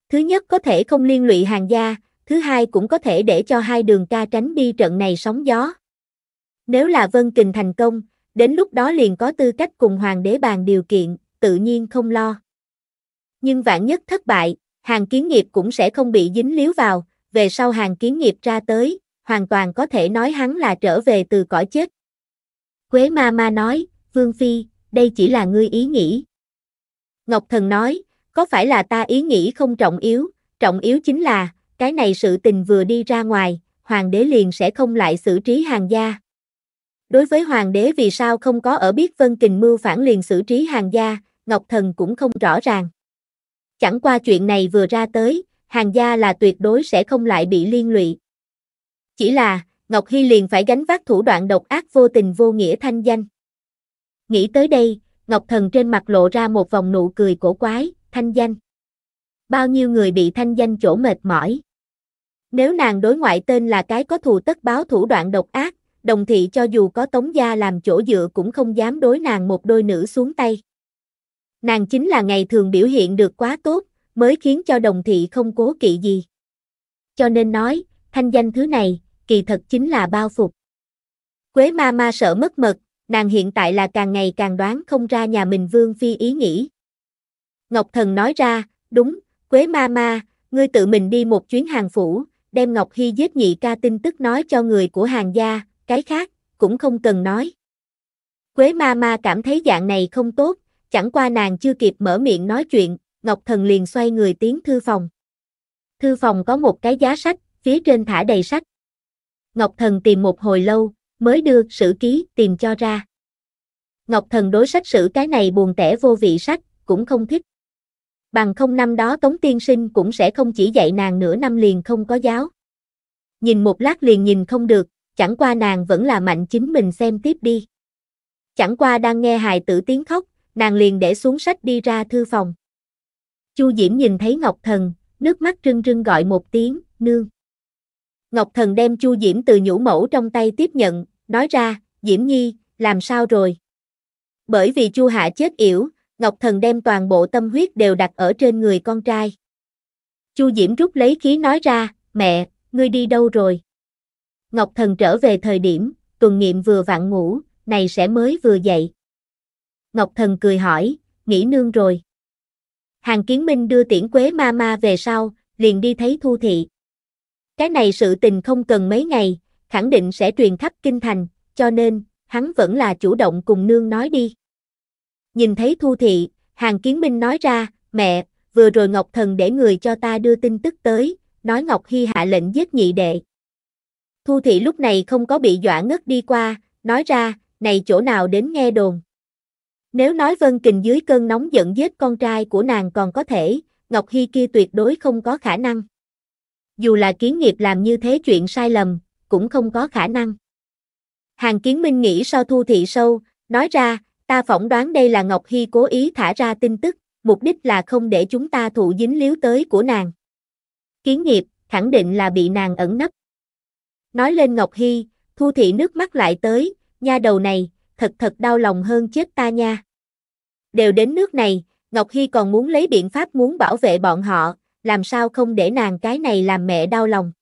S1: Thứ nhất có thể không liên lụy hàng gia, thứ hai cũng có thể để cho hai đường ca tránh đi trận này sóng gió. Nếu là Vân Kình thành công, đến lúc đó liền có tư cách cùng hoàng đế bàn điều kiện, tự nhiên không lo. Nhưng vạn nhất thất bại, hàng kiến nghiệp cũng sẽ không bị dính líu vào, về sau hàng kiến nghiệp ra tới, hoàn toàn có thể nói hắn là trở về từ cõi chết. Quế ma ma nói, Vương Phi, đây chỉ là ngươi ý nghĩ. Ngọc Thần nói, có phải là ta ý nghĩ không trọng yếu, trọng yếu chính là, cái này sự tình vừa đi ra ngoài, hoàng đế liền sẽ không lại xử trí hàng gia. Đối với hoàng đế vì sao không có ở biết Vân Kình mưu phản liền xử trí hàng gia, Ngọc Thần cũng không rõ ràng. Chẳng qua chuyện này vừa ra tới, hàng gia là tuyệt đối sẽ không lại bị liên lụy. Chỉ là, Ngọc Hy liền phải gánh vác thủ đoạn độc ác vô tình vô nghĩa thanh danh. Nghĩ tới đây, Ngọc Thần trên mặt lộ ra một vòng nụ cười cổ quái, thanh danh. Bao nhiêu người bị thanh danh chỗ mệt mỏi. Nếu nàng đối ngoại tên là cái có thù tất báo thủ đoạn độc ác, đồng thị cho dù có tống gia làm chỗ dựa cũng không dám đối nàng một đôi nữ xuống tay. Nàng chính là ngày thường biểu hiện được quá tốt, mới khiến cho đồng thị không cố kỵ gì. Cho nên nói, thanh danh thứ này, kỳ thật chính là bao phục. Quế ma ma sợ mất mật, nàng hiện tại là càng ngày càng đoán không ra nhà mình Vương Phi ý nghĩ. Ngọc Thần nói ra, đúng, Quế ma ma, ngươi tự mình đi một chuyến hàng phủ, đem Ngọc Hy giết nhị ca tin tức nói cho người của hàng gia, cái khác, cũng không cần nói. Quế ma ma cảm thấy dạng này không tốt, chẳng qua nàng chưa kịp mở miệng nói chuyện, Ngọc Thần liền xoay người tiến thư phòng. Thư phòng có một cái giá sách, phía trên thả đầy sách. Ngọc Thần tìm một hồi lâu, mới đưa sử ký tìm cho ra. Ngọc Thần đối sách sử cái này buồn tẻ vô vị sách, cũng không thích. Bằng không năm đó Tống Tiên Sinh cũng sẽ không chỉ dạy nàng nửa năm liền không có giáo. Nhìn một lát liền nhìn không được, chẳng qua nàng vẫn là mạnh chính mình xem tiếp đi. Chẳng qua đang nghe hài tử tiếng khóc, nàng liền để xuống sách đi ra thư phòng. Chu Diễm nhìn thấy Ngọc Thần, nước mắt rưng rưng gọi một tiếng, nương. Ngọc Thần đem Chu Diễm từ nhũ mẫu trong tay tiếp nhận, nói ra, Diễm Nhi, làm sao rồi? Bởi vì Chu Hạ chết yểu, Ngọc Thần đem toàn bộ tâm huyết đều đặt ở trên người con trai. Chu Diễm rút lấy khí nói ra, mẹ, ngươi đi đâu rồi? Ngọc Thần trở về thời điểm, tuần nghiệm vừa vặn ngủ, này sẽ mới vừa dậy. Ngọc Thần cười hỏi, nghỉ nương rồi. Hàng Kiến Minh đưa tiễn Quế ma ma về sau, liền đi thấy Thu Thị. Cái này sự tình không cần mấy ngày, khẳng định sẽ truyền khắp kinh thành, cho nên, hắn vẫn là chủ động cùng nương nói đi. Nhìn thấy Thu Thị, Hàng Kiến Minh nói ra, mẹ, vừa rồi Ngọc Thần để người cho ta đưa tin tức tới, nói Ngọc Hy hạ lệnh giết nhị đệ. Thu Thị lúc này không có bị dọa ngất đi qua, nói ra, này chỗ nào đến nghe đồn. Nếu nói Vân Kình dưới cơn nóng giận giết con trai của nàng còn có thể, Ngọc Hy kia tuyệt đối không có khả năng. Dù là kiến nghiệp làm như thế chuyện sai lầm, cũng không có khả năng. Hàng Kiến Minh nghĩ sau thu thị sâu, nói ra, ta phỏng đoán đây là Ngọc Hy cố ý thả ra tin tức, mục đích là không để chúng ta thụ dính líu tới của nàng. Kiến nghiệp, khẳng định là bị nàng ẩn nấp. Nói lên Ngọc Hy, thu thị nước mắt lại tới, nha đầu này, thật thật đau lòng hơn chết ta nha. Đều đến nước này, Ngọc Hy còn muốn lấy biện pháp muốn bảo vệ bọn họ, làm sao không để nàng cái này làm mẹ đau lòng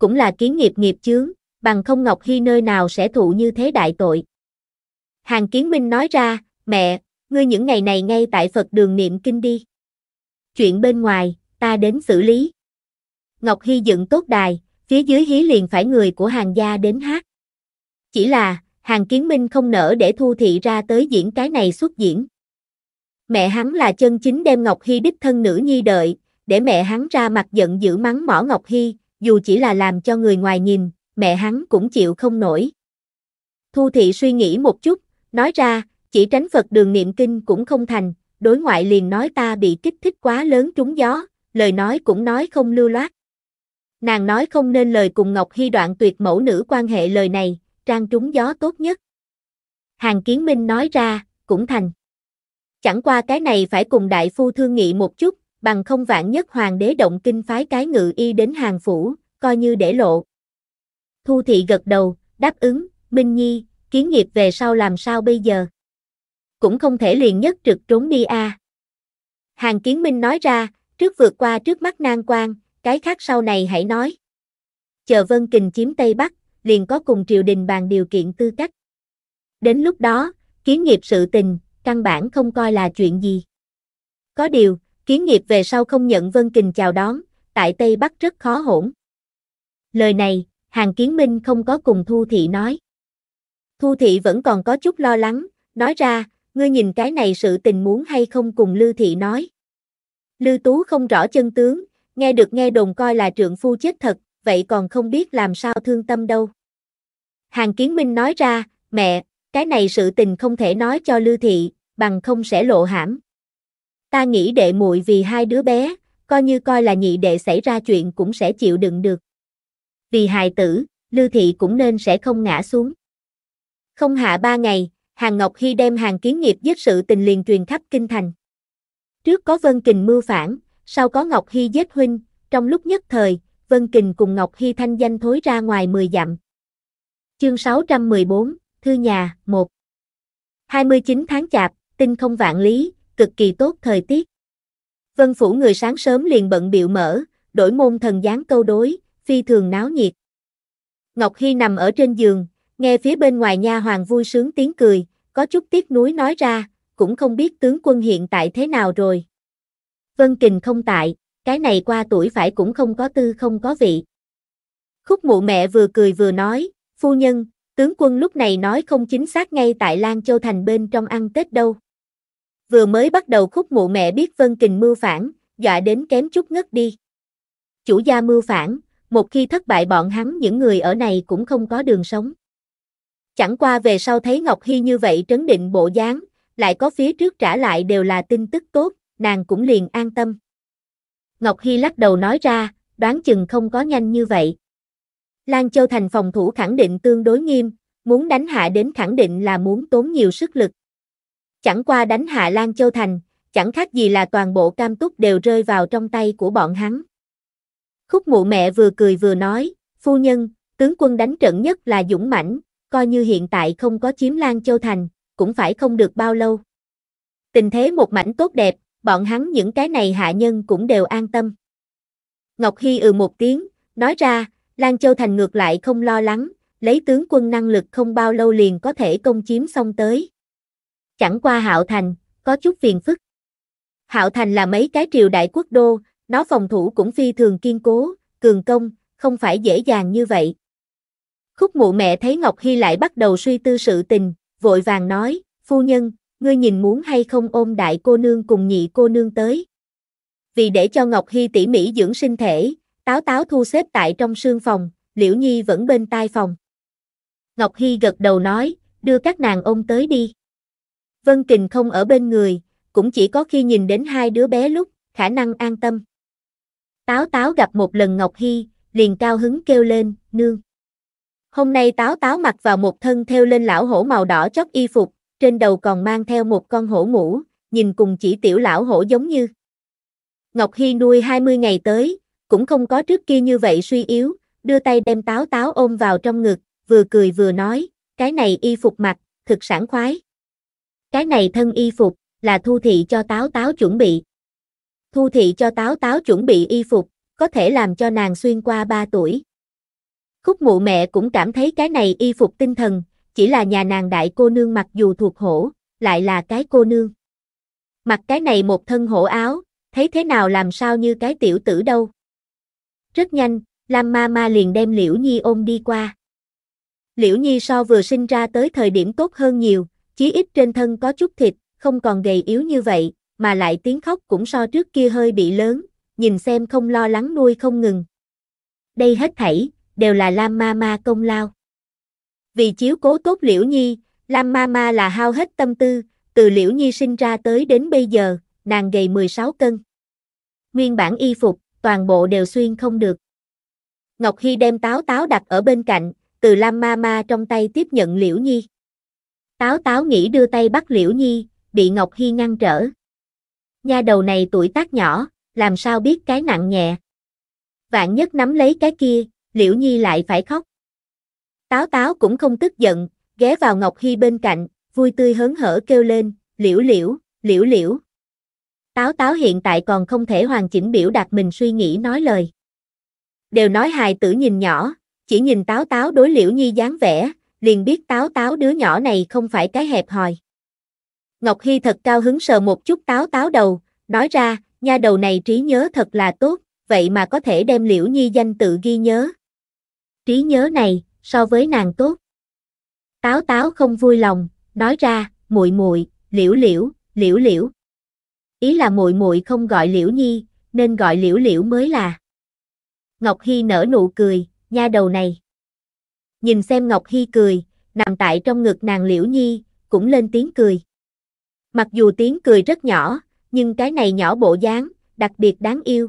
S1: cũng là kiến nghiệp nghiệp chướng, bằng không Ngọc Hy nơi nào sẽ thụ như thế đại tội. Hàng Kiến Minh nói ra, mẹ, ngươi những ngày này ngay tại Phật đường niệm kinh đi. Chuyện bên ngoài, ta đến xử lý. Ngọc Hy dựng tốt đài, phía dưới hí liền phải người của hàng gia đến hát. Chỉ là, hàng kiến minh không nỡ để thu thị ra tới diễn cái này xuất diễn. Mẹ hắn là chân chính đem Ngọc Hy đích thân nữ nhi đợi, để mẹ hắn ra mặt giận dữ mắng mỏ Ngọc Hy, dù chỉ là làm cho người ngoài nhìn, mẹ hắn cũng chịu không nổi. Thu thị suy nghĩ một chút, nói ra, chỉ tránh Phật đường niệm kinh cũng không thành, đối ngoại liền nói ta bị kích thích quá lớn trúng gió, lời nói cũng nói không lưu loát. Nàng nói không nên lời cùng Ngọc Hy đoạn tuyệt mẫu nữ quan hệ lời này, trang trúng gió tốt nhất. Hàng Kiến Minh nói ra, cũng thành. Chẳng qua cái này phải cùng đại phu thương nghị một chút, bằng không vạn nhất hoàng đế động kinh phái cái ngự y đến hàng phủ, coi như để lộ. Thu thị gật đầu, đáp ứng, Minh Nhi, kiến nghiệp về sau làm sao bây giờ? Cũng không thể liền nhất trực trốn đi a. À. Hàng kiến minh nói ra, trước vượt qua trước mắt nan quan, cái khác sau này hãy nói. Chờ Vân Kình chiếm Tây Bắc, liền có cùng triều đình bàn điều kiện tư cách. Đến lúc đó, kiến nghiệp sự tình, căn bản không coi là chuyện gì. Có điều, Kiến nghiệp về sau không nhận Vân Kình chào đón, tại Tây Bắc rất khó hỗn. Lời này, Hàng Kiến Minh không có cùng Thu Thị nói. Thu Thị vẫn còn có chút lo lắng, nói ra, ngươi nhìn cái này sự tình muốn hay không cùng Lư Thị nói. Lư Tú không rõ chân tướng, nghe được nghe đồn coi là trượng phu chết thật, vậy còn không biết làm sao thương tâm đâu. Hàng Kiến Minh nói ra, mẹ, cái này sự tình không thể nói cho Lư Thị, bằng không sẽ lộ hãm. Ta nghĩ đệ muội vì hai đứa bé, coi như coi là nhị đệ xảy ra chuyện cũng sẽ chịu đựng được. Vì hài tử, Lưu Thị cũng nên sẽ không ngã xuống. Không hạ ba ngày, Hàng Ngọc Hy đem hàng kiến nghiệp giết sự tình liền truyền khắp kinh thành. Trước có Vân Kình mưu phản, sau có Ngọc Hy giết huynh, trong lúc nhất thời, Vân Kình cùng Ngọc Hy thanh danh thối ra ngoài 10 dặm. Chương 614, Thư nhà, 1 29 tháng chạp, tinh không vạn lý, cực kỳ tốt thời tiết. Vân phủ người sáng sớm liền bận biệu mở, đổi môn thần dáng câu đối, phi thường náo nhiệt. Ngọc Hy nằm ở trên giường, nghe phía bên ngoài nha hoàng vui sướng tiếng cười, có chút tiếc nuối nói ra, cũng không biết tướng quân hiện tại thế nào rồi. Vân Kình không tại, cái này qua tuổi phải cũng không có tư không có vị. Khúc mụ mẹ vừa cười vừa nói, phu nhân, tướng quân lúc này nói không chính xác ngay tại Lan Châu Thành bên trong ăn Tết đâu vừa mới bắt đầu khúc mụ mẹ biết Vân Kình mưu phản, dọa đến kém chút ngất đi. Chủ gia mưu phản, một khi thất bại bọn hắn những người ở này cũng không có đường sống. Chẳng qua về sau thấy Ngọc Hy như vậy trấn định bộ dáng, lại có phía trước trả lại đều là tin tức tốt, nàng cũng liền an tâm. Ngọc Hy lắc đầu nói ra, đoán chừng không có nhanh như vậy. Lan Châu thành phòng thủ khẳng định tương đối nghiêm, muốn đánh hạ đến khẳng định là muốn tốn nhiều sức lực. Chẳng qua đánh hạ Lan Châu Thành, chẳng khác gì là toàn bộ cam túc đều rơi vào trong tay của bọn hắn. Khúc mụ mẹ vừa cười vừa nói, phu nhân, tướng quân đánh trận nhất là dũng mãnh, coi như hiện tại không có chiếm Lan Châu Thành, cũng phải không được bao lâu. Tình thế một mảnh tốt đẹp, bọn hắn những cái này hạ nhân cũng đều an tâm. Ngọc Hy ừ một tiếng, nói ra, Lan Châu Thành ngược lại không lo lắng, lấy tướng quân năng lực không bao lâu liền có thể công chiếm xong tới chẳng qua Hạo Thành, có chút phiền phức. Hạo Thành là mấy cái triều đại quốc đô, nó phòng thủ cũng phi thường kiên cố, cường công, không phải dễ dàng như vậy. Khúc mụ mẹ thấy Ngọc Hy lại bắt đầu suy tư sự tình, vội vàng nói, phu nhân, ngươi nhìn muốn hay không ôm đại cô nương cùng nhị cô nương tới. Vì để cho Ngọc Hy tỉ mỉ dưỡng sinh thể, táo táo thu xếp tại trong sương phòng, Liễu Nhi vẫn bên tai phòng. Ngọc Hy gật đầu nói, đưa các nàng ôm tới đi. Vân Kình không ở bên người, cũng chỉ có khi nhìn đến hai đứa bé lúc, khả năng an tâm. Táo Táo gặp một lần Ngọc Hy, liền cao hứng kêu lên, nương. Hôm nay Táo Táo mặc vào một thân theo lên lão hổ màu đỏ chót y phục, trên đầu còn mang theo một con hổ mũ, nhìn cùng chỉ tiểu lão hổ giống như. Ngọc Hy nuôi 20 ngày tới, cũng không có trước kia như vậy suy yếu, đưa tay đem Táo Táo ôm vào trong ngực, vừa cười vừa nói, cái này y phục mặc, thực sản khoái. Cái này thân y phục, là Thu Thị cho Táo Táo chuẩn bị. Thu Thị cho Táo Táo chuẩn bị y phục, có thể làm cho nàng xuyên qua 3 tuổi. Khúc mụ mẹ cũng cảm thấy cái này y phục tinh thần, chỉ là nhà nàng đại cô nương mặc dù thuộc hổ, lại là cái cô nương. Mặc cái này một thân hổ áo, thấy thế nào làm sao như cái tiểu tử đâu. Rất nhanh, Lam ma ma liền đem Liễu Nhi ôm đi qua. Liễu Nhi so vừa sinh ra tới thời điểm tốt hơn nhiều, chí ít trên thân có chút thịt, không còn gầy yếu như vậy, mà lại tiếng khóc cũng so trước kia hơi bị lớn, nhìn xem không lo lắng nuôi không ngừng. Đây hết thảy, đều là Lam Ma Ma công lao. Vì chiếu cố tốt Liễu Nhi, Lam Ma Ma là hao hết tâm tư, từ Liễu Nhi sinh ra tới đến bây giờ, nàng gầy 16 cân. Nguyên bản y phục, toàn bộ đều xuyên không được. Ngọc Hy đem táo táo đặt ở bên cạnh, từ Lam Ma Ma trong tay tiếp nhận Liễu Nhi. Táo táo nghĩ đưa tay bắt Liễu Nhi, bị Ngọc Hy ngăn trở. Nha đầu này tuổi tác nhỏ, làm sao biết cái nặng nhẹ. Vạn nhất nắm lấy cái kia, Liễu Nhi lại phải khóc. Táo táo cũng không tức giận, ghé vào Ngọc Hy bên cạnh, vui tươi hớn hở kêu lên, liễu liễu, liễu liễu. Táo táo hiện tại còn không thể hoàn chỉnh biểu đạt mình suy nghĩ nói lời. Đều nói hài tử nhìn nhỏ, chỉ nhìn táo táo đối liễu nhi dáng vẻ, liền biết táo táo đứa nhỏ này không phải cái hẹp hòi. Ngọc Hy thật cao hứng sờ một chút táo táo đầu, nói ra, nha đầu này trí nhớ thật là tốt, vậy mà có thể đem liễu nhi danh tự ghi nhớ. Trí nhớ này, so với nàng tốt. Táo táo không vui lòng, nói ra, muội muội, liễu liễu, liễu liễu. Ý là muội muội không gọi liễu nhi, nên gọi liễu liễu mới là. Ngọc Hy nở nụ cười, nha đầu này nhìn xem Ngọc Hy cười, nằm tại trong ngực nàng Liễu Nhi, cũng lên tiếng cười. Mặc dù tiếng cười rất nhỏ, nhưng cái này nhỏ bộ dáng, đặc biệt đáng yêu.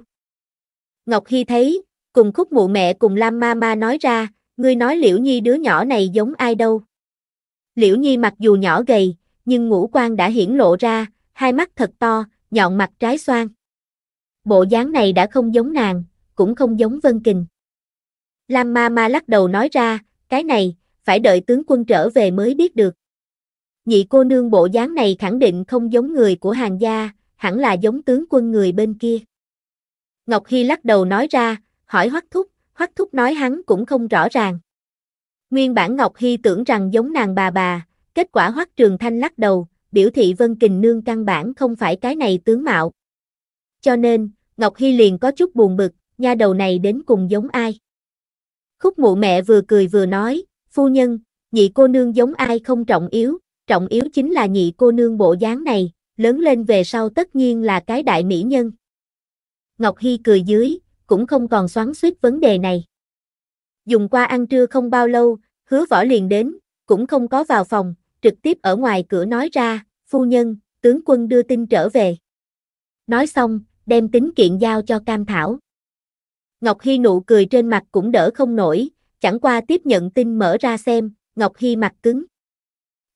S1: Ngọc Hy thấy, cùng khúc mụ mẹ cùng Lam Mama nói ra, ngươi nói Liễu Nhi đứa nhỏ này giống ai đâu. Liễu Nhi mặc dù nhỏ gầy, nhưng ngũ quan đã hiển lộ ra, hai mắt thật to, nhọn mặt trái xoan. Bộ dáng này đã không giống nàng, cũng không giống Vân Kình. Lam ma ma lắc đầu nói ra, cái này, phải đợi tướng quân trở về mới biết được. Nhị cô nương bộ dáng này khẳng định không giống người của hàng gia, hẳn là giống tướng quân người bên kia. Ngọc Hy lắc đầu nói ra, hỏi Hoắc Thúc, Hoắc Thúc nói hắn cũng không rõ ràng. Nguyên bản Ngọc Hy tưởng rằng giống nàng bà bà, kết quả Hoắc Trường Thanh lắc đầu, biểu thị Vân Kình Nương căn bản không phải cái này tướng mạo. Cho nên, Ngọc Hy liền có chút buồn bực, nha đầu này đến cùng giống ai. Khúc mụ mẹ vừa cười vừa nói, phu nhân, nhị cô nương giống ai không trọng yếu, trọng yếu chính là nhị cô nương bộ dáng này, lớn lên về sau tất nhiên là cái đại mỹ nhân. Ngọc Hy cười dưới, cũng không còn xoắn suýt vấn đề này. Dùng qua ăn trưa không bao lâu, hứa võ liền đến, cũng không có vào phòng, trực tiếp ở ngoài cửa nói ra, phu nhân, tướng quân đưa tin trở về. Nói xong, đem tính kiện giao cho Cam Thảo. Ngọc Hy nụ cười trên mặt cũng đỡ không nổi, chẳng qua tiếp nhận tin mở ra xem, Ngọc Hy mặt cứng.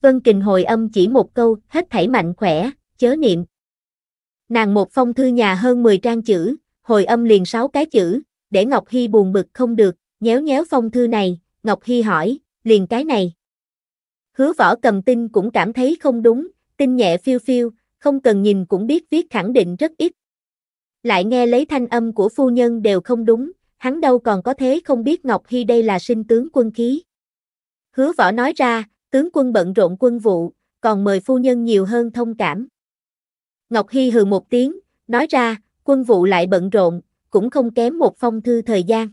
S1: Vân Kình hồi âm chỉ một câu, hết thảy mạnh khỏe, chớ niệm. Nàng một phong thư nhà hơn 10 trang chữ, hồi âm liền 6 cái chữ, để Ngọc Hy buồn bực không được, nhéo nhéo phong thư này, Ngọc Hy hỏi, liền cái này. Hứa võ cầm tin cũng cảm thấy không đúng, tin nhẹ phiêu phiêu, không cần nhìn cũng biết viết khẳng định rất ít, lại nghe lấy thanh âm của phu nhân đều không đúng, hắn đâu còn có thế không biết Ngọc Hy đây là sinh tướng quân khí. Hứa võ nói ra, tướng quân bận rộn quân vụ, còn mời phu nhân nhiều hơn thông cảm. Ngọc Hy hừ một tiếng, nói ra, quân vụ lại bận rộn, cũng không kém một phong thư thời gian.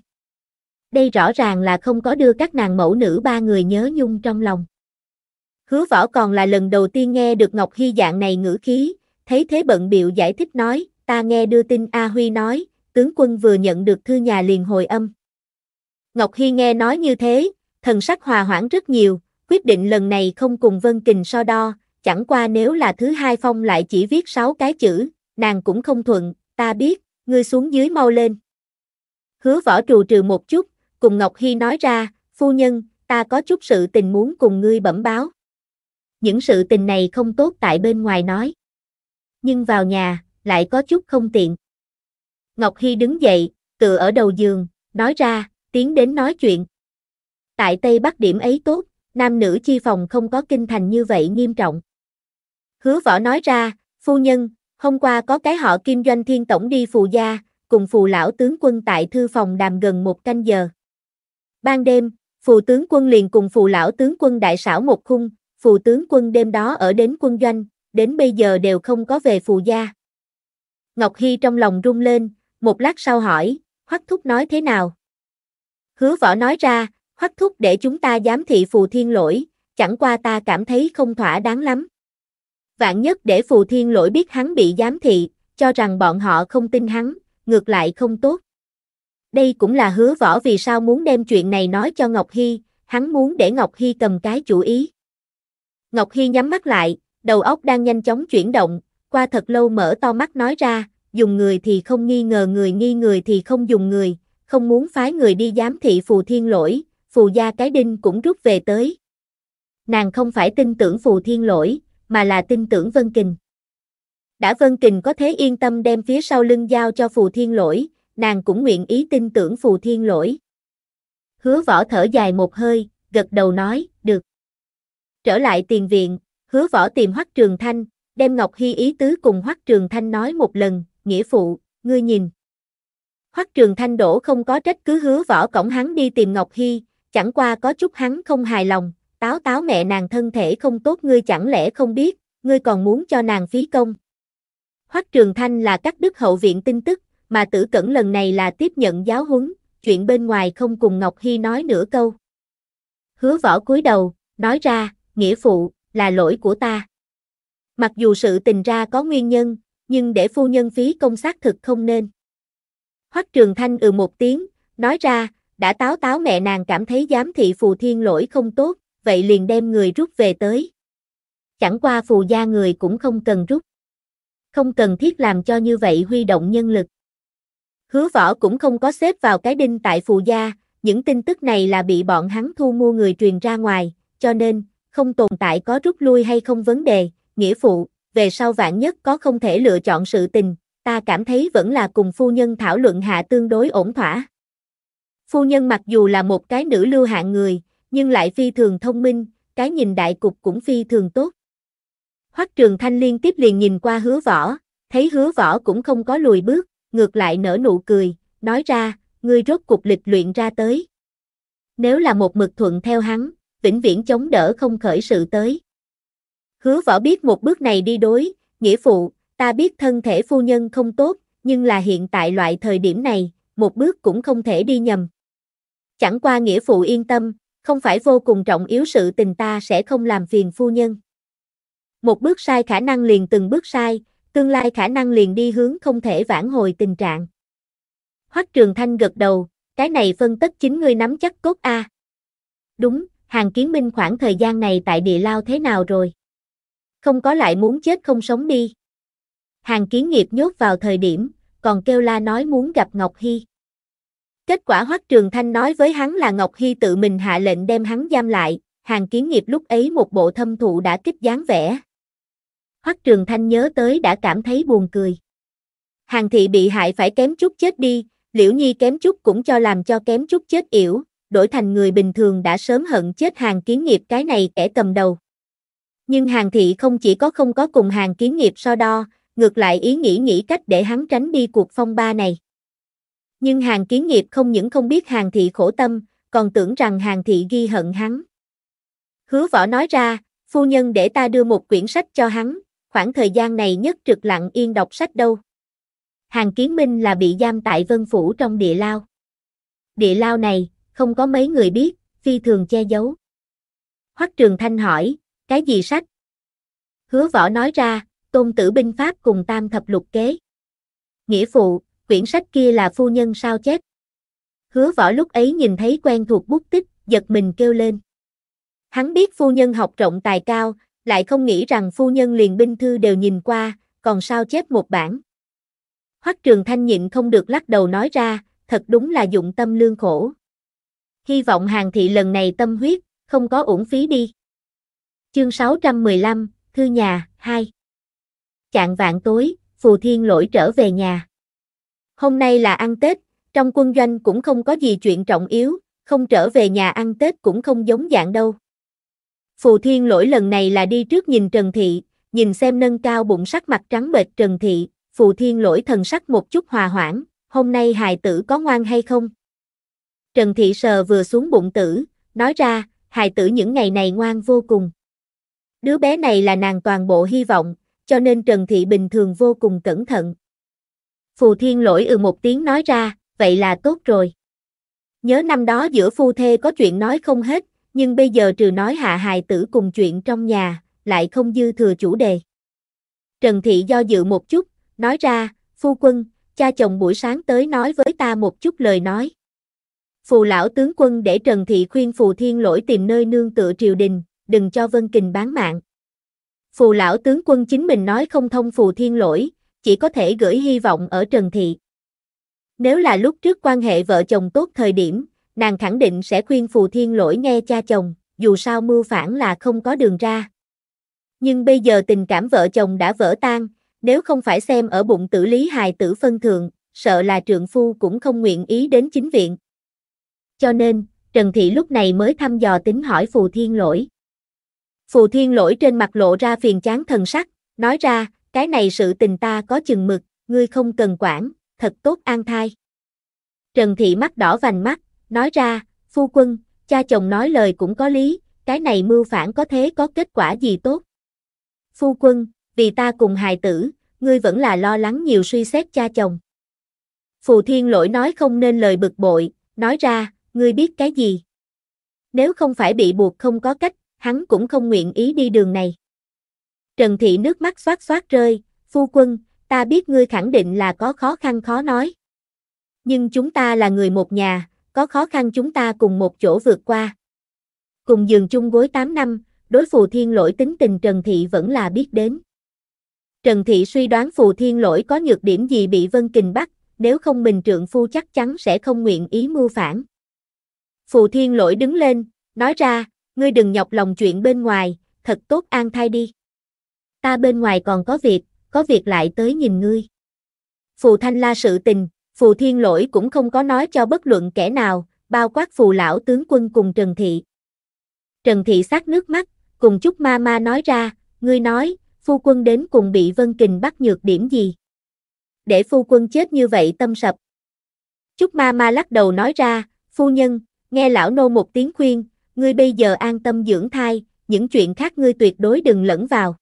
S1: Đây rõ ràng là không có đưa các nàng mẫu nữ ba người nhớ nhung trong lòng. Hứa võ còn là lần đầu tiên nghe được Ngọc Hy dạng này ngữ khí, thấy thế bận biệu giải thích nói, ta nghe đưa tin A Huy nói, tướng quân vừa nhận được thư nhà liền hồi âm. Ngọc Hy nghe nói như thế, thần sắc hòa hoãn rất nhiều, quyết định lần này không cùng Vân Kình so đo, chẳng qua nếu là thứ hai phong lại chỉ viết sáu cái chữ, nàng cũng không thuận, ta biết, ngươi xuống dưới mau lên. Hứa võ trù trừ một chút, cùng Ngọc Hy nói ra, phu nhân, ta có chút sự tình muốn cùng ngươi bẩm báo. Những sự tình này không tốt tại bên ngoài nói. Nhưng vào nhà, lại có chút không tiện. Ngọc Hy đứng dậy, tựa ở đầu giường, nói ra, tiến đến nói chuyện. Tại Tây Bắc điểm ấy tốt, nam nữ chi phòng không có kinh thành như vậy nghiêm trọng. Hứa võ nói ra, phu nhân, hôm qua có cái họ kim doanh thiên tổng đi phù gia, cùng phù lão tướng quân tại thư phòng đàm gần một canh giờ. Ban đêm, phù tướng quân liền cùng phù lão tướng quân đại xảo một khung, phù tướng quân đêm đó ở đến quân doanh, đến bây giờ đều không có về phù gia. Ngọc Hy trong lòng rung lên, một lát sau hỏi, Hoắc Thúc nói thế nào? Hứa võ nói ra, Hoắc Thúc để chúng ta giám thị phù thiên lỗi, chẳng qua ta cảm thấy không thỏa đáng lắm. Vạn nhất để phù thiên lỗi biết hắn bị giám thị, cho rằng bọn họ không tin hắn, ngược lại không tốt. Đây cũng là hứa võ vì sao muốn đem chuyện này nói cho Ngọc Hy, hắn muốn để Ngọc Hy cầm cái chủ ý. Ngọc Hy nhắm mắt lại, đầu óc đang nhanh chóng chuyển động, qua thật lâu mở to mắt nói ra, dùng người thì không nghi ngờ người nghi người thì không dùng người, không muốn phái người đi giám thị phù thiên lỗi, phù gia cái đinh cũng rút về tới. Nàng không phải tin tưởng phù thiên lỗi, mà là tin tưởng Vân Kình. Đã Vân Kình có thế yên tâm đem phía sau lưng giao cho phù thiên lỗi, nàng cũng nguyện ý tin tưởng phù thiên lỗi. Hứa võ thở dài một hơi, gật đầu nói, được. Trở lại tiền viện, hứa võ tìm hoắc trường thanh, đem Ngọc Hy ý tứ cùng Hoắc Trường Thanh nói một lần, nghĩa phụ, ngươi nhìn. Hoắc Trường Thanh đổ không có trách cứ hứa võ cổng hắn đi tìm Ngọc Hy, chẳng qua có chút hắn không hài lòng, táo táo mẹ nàng thân thể không tốt ngươi chẳng lẽ không biết, ngươi còn muốn cho nàng phí công. Hoắc Trường Thanh là các đức hậu viện tin tức, mà tử cẩn lần này là tiếp nhận giáo huấn, chuyện bên ngoài không cùng Ngọc Hy nói nửa câu. Hứa võ cúi đầu, nói ra, nghĩa phụ, là lỗi của ta. Mặc dù sự tình ra có nguyên nhân, nhưng để phu nhân phí công xác thực không nên. Hoắc Trường Thanh ừ một tiếng, nói ra, đã táo táo mẹ nàng cảm thấy giám thị phù thiên lỗi không tốt, vậy liền đem người rút về tới. Chẳng qua phù gia người cũng không cần rút. Không cần thiết làm cho như vậy huy động nhân lực. Hứa võ cũng không có xếp vào cái đinh tại phù gia, những tin tức này là bị bọn hắn thu mua người truyền ra ngoài, cho nên, không tồn tại có rút lui hay không vấn đề, nghĩa phụ, về sau vạn nhất có không thể lựa chọn sự tình, ta cảm thấy vẫn là cùng phu nhân thảo luận hạ tương đối ổn thỏa. Phu nhân mặc dù là một cái nữ lưu hạng người, nhưng lại phi thường thông minh, cái nhìn đại cục cũng phi thường tốt. Hoắc Trường Thanh liên tiếp liền nhìn qua hứa võ, thấy hứa võ cũng không có lùi bước, ngược lại nở nụ cười, nói ra, ngươi rốt cục lịch luyện ra tới. Nếu là một mực thuận theo hắn, vĩnh viễn chống đỡ không khởi sự tới. Hứa võ biết một bước này đi đối, nghĩa phụ, ta biết thân thể phu nhân không tốt, nhưng là hiện tại loại thời điểm này, một bước cũng không thể đi nhầm. Chẳng qua nghĩa phụ yên tâm, không phải vô cùng trọng yếu sự tình ta sẽ không làm phiền phu nhân. Một bước sai khả năng liền từng bước sai, tương lai khả năng liền đi hướng không thể vãn hồi tình trạng. Hoắc Trường Thanh gật đầu, cái này phân tích chính ngươi nắm chắc cốt a. Đúng, Hàng Kiến Minh khoảng thời gian này tại địa lao thế nào rồi? không có lại muốn chết không sống đi. Hàng kiến nghiệp nhốt vào thời điểm, còn kêu la nói muốn gặp Ngọc Hy. Kết quả Hoắc Trường Thanh nói với hắn là Ngọc Hy tự mình hạ lệnh đem hắn giam lại, hàng kiến nghiệp lúc ấy một bộ thâm thụ đã kích dáng vẻ. Hoắc Trường Thanh nhớ tới đã cảm thấy buồn cười. Hàng thị bị hại phải kém chút chết đi, Liễu Nhi kém chút cũng cho làm cho kém chút chết yểu, đổi thành người bình thường đã sớm hận chết hàng kiến nghiệp cái này kẻ cầm đầu. Nhưng hàng thị không chỉ có không có cùng hàng kiến nghiệp so đo, ngược lại ý nghĩ nghĩ cách để hắn tránh đi cuộc phong ba này. Nhưng hàng kiến nghiệp không những không biết hàng thị khổ tâm, còn tưởng rằng hàng thị ghi hận hắn. Hứa võ nói ra, phu nhân để ta đưa một quyển sách cho hắn, khoảng thời gian này nhất trực lặng yên đọc sách đâu. Hàng kiến minh là bị giam tại Vân Phủ trong địa lao. Địa lao này, không có mấy người biết, phi thường che giấu. Hoắc Trường Thanh hỏi, cái gì sách? Hứa võ nói ra, tôn tử binh pháp cùng tam thập lục kế. Nghĩa phụ, quyển sách kia là phu nhân sao chép. Hứa võ lúc ấy nhìn thấy quen thuộc bút tích, giật mình kêu lên. Hắn biết phu nhân học rộng tài cao, lại không nghĩ rằng phu nhân liền binh thư đều nhìn qua, còn sao chép một bản. Hoắc Trường Thanh nhịn không được lắc đầu nói ra, thật đúng là dụng tâm lương khổ. Hy vọng hàng thị lần này tâm huyết, không có uổng phí đi. Chương 615, Thư nhà, 2 Chạng vạn tối, Phù Thiên lỗi trở về nhà. Hôm nay là ăn Tết, trong quân doanh cũng không có gì chuyện trọng yếu, không trở về nhà ăn Tết cũng không giống dạng đâu. Phù Thiên lỗi lần này là đi trước nhìn Trần Thị, nhìn xem nâng cao bụng sắc mặt trắng bệch Trần Thị, Phù Thiên lỗi thần sắc một chút hòa hoãn, hôm nay hài tử có ngoan hay không? Trần Thị sờ vừa xuống bụng tử, nói ra, hài tử những ngày này ngoan vô cùng. Đứa bé này là nàng toàn bộ hy vọng, cho nên Trần Thị bình thường vô cùng cẩn thận. Phù Thiên lỗi ừ một tiếng nói ra, vậy là tốt rồi. Nhớ năm đó giữa phu thê có chuyện nói không hết, nhưng bây giờ trừ nói hạ hài tử cùng chuyện trong nhà, lại không dư thừa chủ đề. Trần Thị do dự một chút, nói ra, phu quân, cha chồng buổi sáng tới nói với ta một chút lời nói. Phù lão tướng quân để Trần Thị khuyên Phù Thiên lỗi tìm nơi nương tựa triều đình, đừng cho Vân Kình bán mạng. Phù lão tướng quân chính mình nói không thông phù thiên lỗi, chỉ có thể gửi hy vọng ở Trần Thị. Nếu là lúc trước quan hệ vợ chồng tốt thời điểm, nàng khẳng định sẽ khuyên phù thiên lỗi nghe cha chồng, dù sao mưu phản là không có đường ra. Nhưng bây giờ tình cảm vợ chồng đã vỡ tan, nếu không phải xem ở bụng tử lý hài tử phân thường, sợ là trượng phu cũng không nguyện ý đến chính viện. Cho nên, Trần Thị lúc này mới thăm dò tính hỏi phù thiên lỗi. Phù thiên lỗi trên mặt lộ ra phiền chán thần sắc, nói ra, cái này sự tình ta có chừng mực, ngươi không cần quản, thật tốt an thai. Trần thị mắt đỏ vành mắt, nói ra, phu quân, cha chồng nói lời cũng có lý, cái này mưu phản có thế có kết quả gì tốt. Phu quân, vì ta cùng hài tử, ngươi vẫn là lo lắng nhiều suy xét cha chồng. Phù thiên lỗi nói không nên lời bực bội, nói ra, ngươi biết cái gì. Nếu không phải bị buộc không có cách hắn cũng không nguyện ý đi đường này. Trần Thị nước mắt xoát xoát rơi, phu quân, ta biết ngươi khẳng định là có khó khăn khó nói. Nhưng chúng ta là người một nhà, có khó khăn chúng ta cùng một chỗ vượt qua. Cùng giường chung gối 8 năm, đối phù thiên lỗi tính tình Trần Thị vẫn là biết đến. Trần Thị suy đoán phù thiên lỗi có nhược điểm gì bị Vân Kình bắt, nếu không mình trượng phu chắc chắn sẽ không nguyện ý mưu phản. Phù thiên lỗi đứng lên, nói ra, ngươi đừng nhọc lòng chuyện bên ngoài, thật tốt an thai đi. Ta bên ngoài còn có việc, có việc lại tới nhìn ngươi. Phù Thanh La sự tình, Phù Thiên Lỗi cũng không có nói cho bất luận kẻ nào, bao quát Phù Lão tướng quân cùng Trần Thị. Trần Thị sát nước mắt, cùng chúc ma ma nói ra, ngươi nói, phu quân đến cùng bị Vân Kình bắt nhược điểm gì? Để phu quân chết như vậy tâm sập. Chúc ma ma lắc đầu nói ra, phu nhân, nghe lão nô một tiếng khuyên, ngươi bây giờ an tâm dưỡng thai, những chuyện khác ngươi tuyệt đối đừng lẫn vào.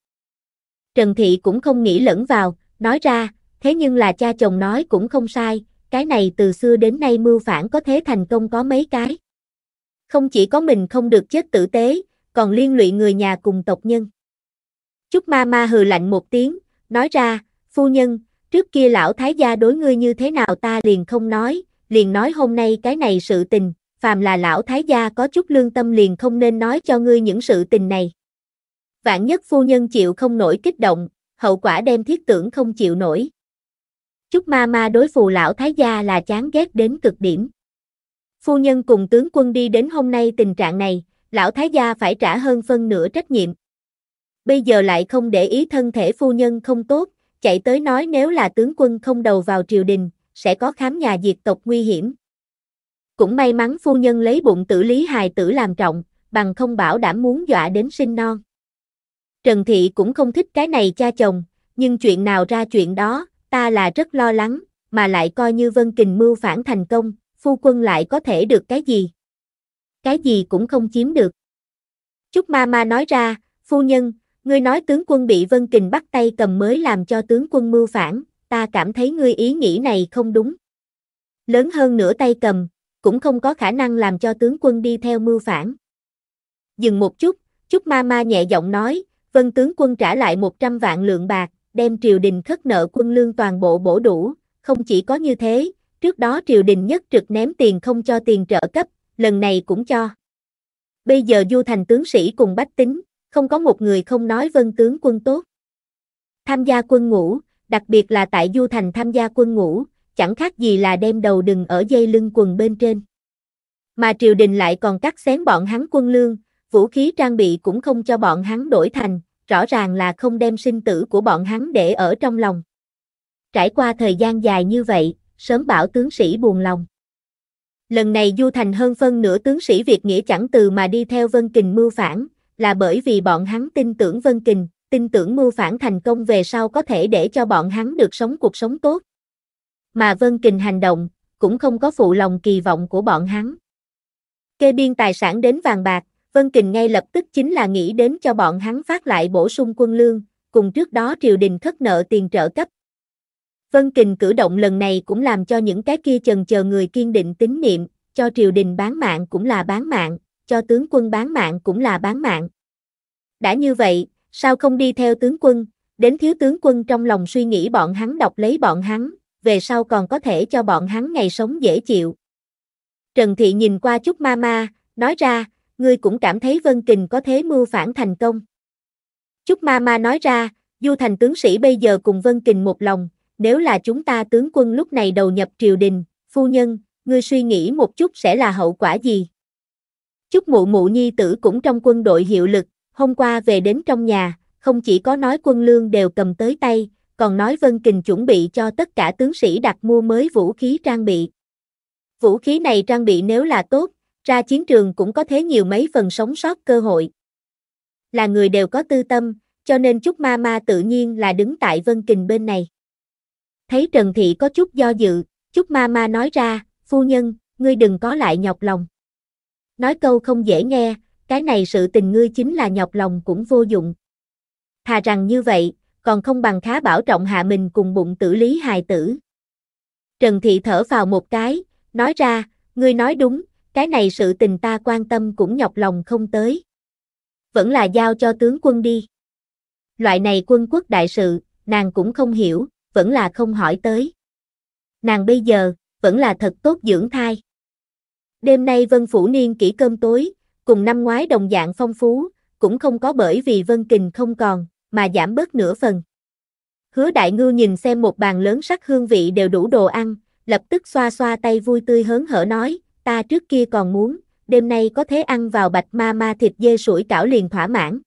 S1: Trần Thị cũng không nghĩ lẫn vào, nói ra, thế nhưng là cha chồng nói cũng không sai, cái này từ xưa đến nay mưu phản có thế thành công có mấy cái. Không chỉ có mình không được chết tử tế, còn liên lụy người nhà cùng tộc nhân. Chúc ma ma hừ lạnh một tiếng, nói ra, phu nhân, trước kia lão thái gia đối ngươi như thế nào ta liền không nói, liền nói hôm nay cái này sự tình, phàm là lão thái gia có chút lương tâm liền không nên nói cho ngươi những sự tình này. Vạn nhất phu nhân chịu không nổi kích động, hậu quả đem thiết tưởng không chịu nổi. Chúc ma ma đối phù lão thái gia là chán ghét đến cực điểm. Phu nhân cùng tướng quân đi đến hôm nay tình trạng này, lão thái gia phải trả hơn phân nửa trách nhiệm. Bây giờ lại không để ý thân thể phu nhân không tốt, chạy tới nói nếu là tướng quân không đầu vào triều đình, sẽ có khám nhà diệt tộc nguy hiểm. Cũng may mắn phu nhân lấy bụng tử lý hài tử làm trọng, bằng không bảo đảm muốn dọa đến sinh non. Trần Thị cũng không thích cái này cha chồng, nhưng chuyện nào ra chuyện đó, ta là rất lo lắng, mà lại coi như Vân Kình mưu phản thành công, phu quân lại có thể được cái gì? Cái gì cũng không chiếm được. Chúc ma ma nói ra, phu nhân, ngươi nói tướng quân bị Vân Kình bắt tay cầm mới làm cho tướng quân mưu phản, ta cảm thấy ngươi ý nghĩ này không đúng. Lớn hơn nửa tay cầm, cũng không có khả năng làm cho tướng quân đi theo mưu phản. Dừng một chút, Chúc ma ma nhẹ giọng nói, vân tướng quân trả lại 100 vạn lượng bạc, đem triều đình khất nợ quân lương toàn bộ bổ đủ, không chỉ có như thế, trước đó triều đình nhất trực ném tiền không cho tiền trợ cấp, lần này cũng cho. Bây giờ du thành tướng sĩ cùng bách tính, không có một người không nói vân tướng quân tốt. Tham gia quân ngũ, đặc biệt là tại du thành tham gia quân ngũ, chẳng khác gì là đem đầu đừng ở dây lưng quần bên trên. Mà triều đình lại còn cắt xén bọn hắn quân lương, vũ khí trang bị cũng không cho bọn hắn đổi thành, rõ ràng là không đem sinh tử của bọn hắn để ở trong lòng. Trải qua thời gian dài như vậy, sớm bảo tướng sĩ buồn lòng. Lần này Du Thành hơn phân nửa tướng sĩ Việt nghĩa chẳng từ mà đi theo Vân Kình mưu phản, là bởi vì bọn hắn tin tưởng Vân Kình, tin tưởng mưu phản thành công về sau có thể để cho bọn hắn được sống cuộc sống tốt mà Vân Kình hành động, cũng không có phụ lòng kỳ vọng của bọn hắn. Kê biên tài sản đến vàng bạc, Vân Kình ngay lập tức chính là nghĩ đến cho bọn hắn phát lại bổ sung quân lương, cùng trước đó triều đình thất nợ tiền trợ cấp. Vân Kình cử động lần này cũng làm cho những cái kia chần chờ người kiên định tín niệm, cho triều đình bán mạng cũng là bán mạng, cho tướng quân bán mạng cũng là bán mạng. Đã như vậy, sao không đi theo tướng quân, đến thiếu tướng quân trong lòng suy nghĩ bọn hắn đọc lấy bọn hắn, về sau còn có thể cho bọn hắn ngày sống dễ chịu. Trần Thị nhìn qua chút ma ma, nói ra, ngươi cũng cảm thấy Vân Kình có thế mưu phản thành công. Chúc ma ma nói ra, Du Thành tướng sĩ bây giờ cùng Vân Kình một lòng, nếu là chúng ta tướng quân lúc này đầu nhập triều đình, phu nhân, ngươi suy nghĩ một chút sẽ là hậu quả gì? Chúc mụ mụ nhi tử cũng trong quân đội hiệu lực, hôm qua về đến trong nhà, không chỉ có nói quân lương đều cầm tới tay, còn nói Vân Kình chuẩn bị cho tất cả tướng sĩ đặt mua mới vũ khí trang bị. Vũ khí này trang bị nếu là tốt, ra chiến trường cũng có thế nhiều mấy phần sống sót cơ hội. Là người đều có tư tâm, cho nên Trúc Ma Ma tự nhiên là đứng tại Vân Kình bên này. Thấy Trần Thị có chút do dự, Trúc Ma Ma nói ra, phu nhân, ngươi đừng có lại nhọc lòng. Nói câu không dễ nghe, cái này sự tình ngươi chính là nhọc lòng cũng vô dụng. Thà rằng như vậy, còn không bằng khá bảo trọng hạ mình cùng bụng tử lý hài tử. Trần Thị thở vào một cái, nói ra, ngươi nói đúng, cái này sự tình ta quan tâm cũng nhọc lòng không tới. Vẫn là giao cho tướng quân đi. Loại này quân quốc đại sự, nàng cũng không hiểu, vẫn là không hỏi tới. Nàng bây giờ, vẫn là thật tốt dưỡng thai. Đêm nay Vân Phủ Niên kỹ cơm tối, cùng năm ngoái đồng dạng phong phú, cũng không có bởi vì Vân Kình không còn, mà giảm bớt nửa phần. Hứa đại ngư nhìn xem một bàn lớn sắc hương vị đều đủ đồ ăn, lập tức xoa xoa tay vui tươi hớn hở nói, ta trước kia còn muốn, đêm nay có thế ăn vào bạch ma ma thịt dê sủi cảo liền thỏa mãn.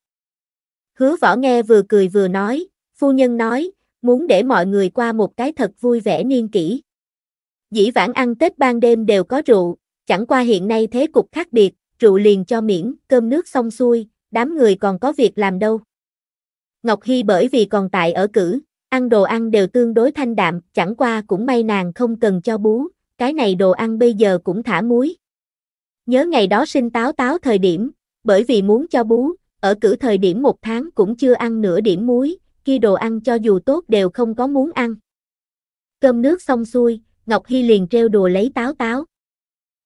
S1: Hứa võ nghe vừa cười vừa nói, phu nhân nói, muốn để mọi người qua một cái thật vui vẻ niên kỷ. Dĩ vãng ăn Tết ban đêm đều có rượu, chẳng qua hiện nay thế cục khác biệt, rượu liền cho miễn, cơm nước xong xuôi, đám người còn có việc làm đâu. Ngọc Hy bởi vì còn tại ở cử, ăn đồ ăn đều tương đối thanh đạm, chẳng qua cũng may nàng không cần cho bú, cái này đồ ăn bây giờ cũng thả muối. Nhớ ngày đó sinh táo táo thời điểm, bởi vì muốn cho bú, ở cử thời điểm một tháng cũng chưa ăn nửa điểm muối, kia đồ ăn cho dù tốt đều không có muốn ăn. Cơm nước xong xuôi, Ngọc Hy liền treo đùa lấy táo táo.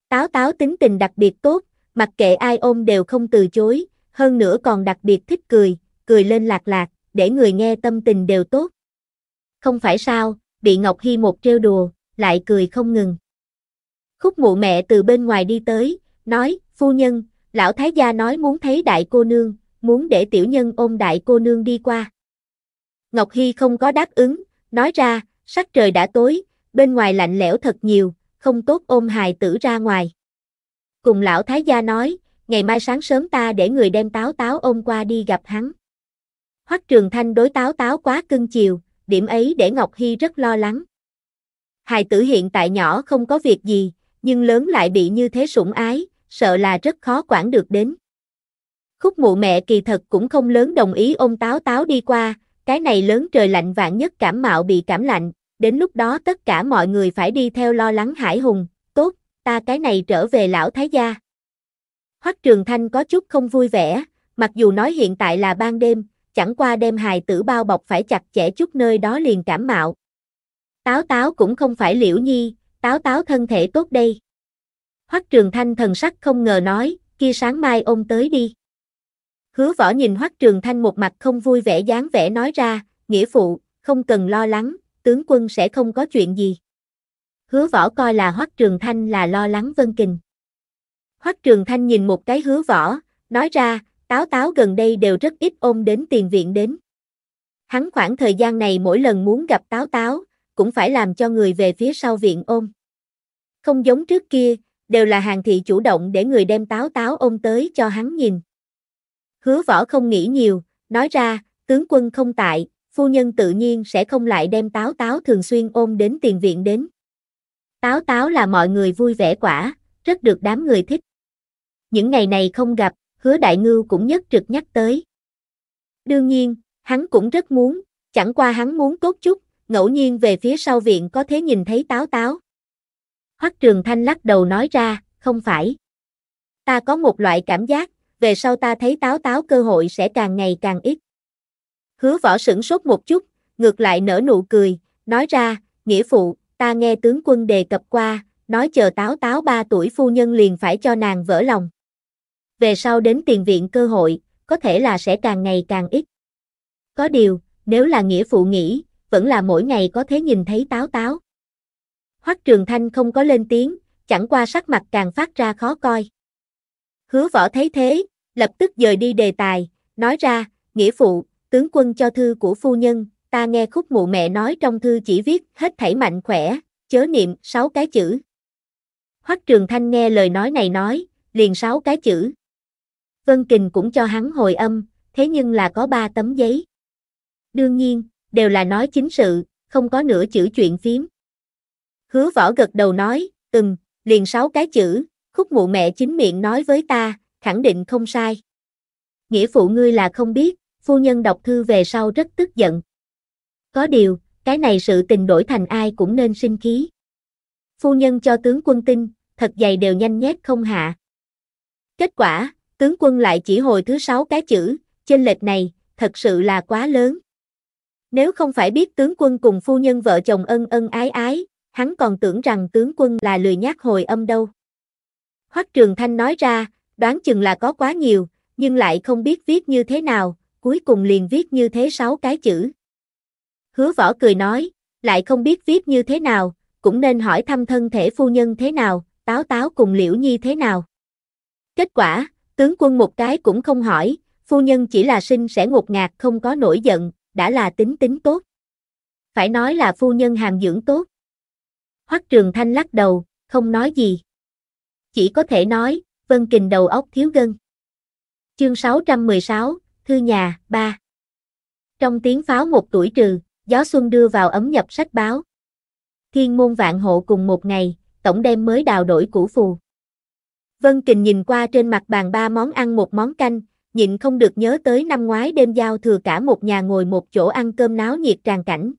S1: Táo táo tính tình đặc biệt tốt, mặc kệ ai ôm đều không từ chối, hơn nữa còn đặc biệt thích cười, cười lên lạc lạc, để người nghe tâm tình đều tốt. Không phải sao, bị Ngọc Hy một trêu đùa, lại cười không ngừng. Khúc mụ mẹ từ bên ngoài đi tới, nói, phu nhân, lão thái gia nói muốn thấy đại cô nương, muốn để tiểu nhân ôm đại cô nương đi qua. Ngọc Hy không có đáp ứng, nói ra, sắc trời đã tối, bên ngoài lạnh lẽo thật nhiều, không tốt ôm hài tử ra ngoài. Cùng lão thái gia nói, ngày mai sáng sớm ta để người đem táo táo ôm qua đi gặp hắn. Hoắc Trường Thanh đối Táo Táo quá cưng chiều, điểm ấy để Ngọc Hi rất lo lắng. Hài tử hiện tại nhỏ không có việc gì, nhưng lớn lại bị như thế sủng ái, sợ là rất khó quản được đến. Khúc mụ mẹ kỳ thật cũng không lớn đồng ý ôm Táo Táo đi qua, cái này lớn trời lạnh vạn nhất cảm mạo bị cảm lạnh, đến lúc đó tất cả mọi người phải đi theo lo lắng hải hùng, tốt, ta cái này trở về lão thái gia. Hoắc Trường Thanh có chút không vui vẻ, mặc dù nói hiện tại là ban đêm, chẳng qua đem hài tử bao bọc phải chặt chẽ chút nơi đó liền cảm mạo. Táo táo cũng không phải liễu nhi, táo táo thân thể tốt đây. Hoắc Trường Thanh thần sắc không ngờ nói, kia sáng mai ôm tới đi. Hứa võ nhìn Hoắc Trường Thanh một mặt không vui vẻ dáng vẻ nói ra, nghĩa phụ, không cần lo lắng, tướng quân sẽ không có chuyện gì. Hứa võ coi là Hoắc Trường Thanh là lo lắng Vân Kình. Hoắc Trường Thanh nhìn một cái hứa võ, nói ra, Táo táo gần đây đều rất ít ôm đến tiền viện đến. Hắn khoảng thời gian này mỗi lần muốn gặp táo táo, cũng phải làm cho người về phía sau viện ôm. Không giống trước kia, đều là hàng thị chủ động để người đem táo táo ôm tới cho hắn nhìn. Hứa võ không nghĩ nhiều, nói ra, tướng quân không tại, phu nhân tự nhiên sẽ không lại đem táo táo thường xuyên ôm đến tiền viện đến. Táo táo là mọi người vui vẻ quả, rất được đám người thích. Những ngày này không gặp, hứa đại ngưu cũng nhất trực nhắc tới. Đương nhiên, hắn cũng rất muốn, chẳng qua hắn muốn cốt chút, ngẫu nhiên về phía sau viện có thế nhìn thấy táo táo. Hoắc Trường Thanh lắc đầu nói ra, không phải. Ta có một loại cảm giác, về sau ta thấy táo táo cơ hội sẽ càng ngày càng ít. Hứa võ sửng sốt một chút, ngược lại nở nụ cười, nói ra, nghĩa phụ, ta nghe tướng quân đề cập qua, nói chờ táo táo ba tuổi phu nhân liền phải cho nàng vỡ lòng về sau đến tiền viện cơ hội, có thể là sẽ càng ngày càng ít. Có điều, nếu là nghĩa phụ nghĩ, vẫn là mỗi ngày có thể nhìn thấy táo táo. Hoắc Trường Thanh không có lên tiếng, chẳng qua sắc mặt càng phát ra khó coi. Hứa võ thấy thế, lập tức dời đi đề tài, nói ra, nghĩa phụ, tướng quân cho thư của phu nhân, ta nghe khúc mụ mẹ nói trong thư chỉ viết hết thảy mạnh khỏe, chớ niệm sáu cái chữ. Hoắc Trường Thanh nghe lời nói này nói, liền sáu cái chữ. Vân Kình cũng cho hắn hồi âm, thế nhưng là có ba tấm giấy. Đương nhiên, đều là nói chính sự, không có nửa chữ chuyện phím. Hứa võ gật đầu nói, từng, liền sáu cái chữ, khúc mụ mẹ chính miệng nói với ta, khẳng định không sai. Nghĩa phụ ngươi là không biết, phu nhân đọc thư về sau rất tức giận. Có điều, cái này sự tình đổi thành ai cũng nên sinh khí. Phu nhân cho tướng quân tin, thật dày đều nhanh nhét không hạ. Kết quả, Tướng quân lại chỉ hồi thứ sáu cái chữ, trên lệch này, thật sự là quá lớn. Nếu không phải biết tướng quân cùng phu nhân vợ chồng ân ân ái ái, hắn còn tưởng rằng tướng quân là lười nhác hồi âm đâu. Hoắc Trường Thanh nói ra, đoán chừng là có quá nhiều, nhưng lại không biết viết như thế nào, cuối cùng liền viết như thế sáu cái chữ. Hứa võ cười nói, lại không biết viết như thế nào, cũng nên hỏi thăm thân thể phu nhân thế nào, táo táo cùng liễu nhi thế nào. Kết quả, Tướng quân một cái cũng không hỏi, phu nhân chỉ là sinh sẽ ngột ngạt không có nổi giận, đã là tính tính tốt. Phải nói là phu nhân hàm dưỡng tốt. Hoắc Trường Thanh lắc đầu, không nói gì. Chỉ có thể nói, Vân Kình đầu óc thiếu gân. Chương 616, Thư nhà, 3 Trong tiếng pháo một tuổi trừ, gió xuân đưa vào ấm nhập sách báo. Thiên môn vạn hộ cùng một ngày, tổng đem mới đào đổi củ phù. Vân Kình nhìn qua trên mặt bàn ba món ăn một món canh, nhịn không được nhớ tới năm ngoái đêm giao thừa cả một nhà ngồi một chỗ ăn cơm náo nhiệt tràn cảnh.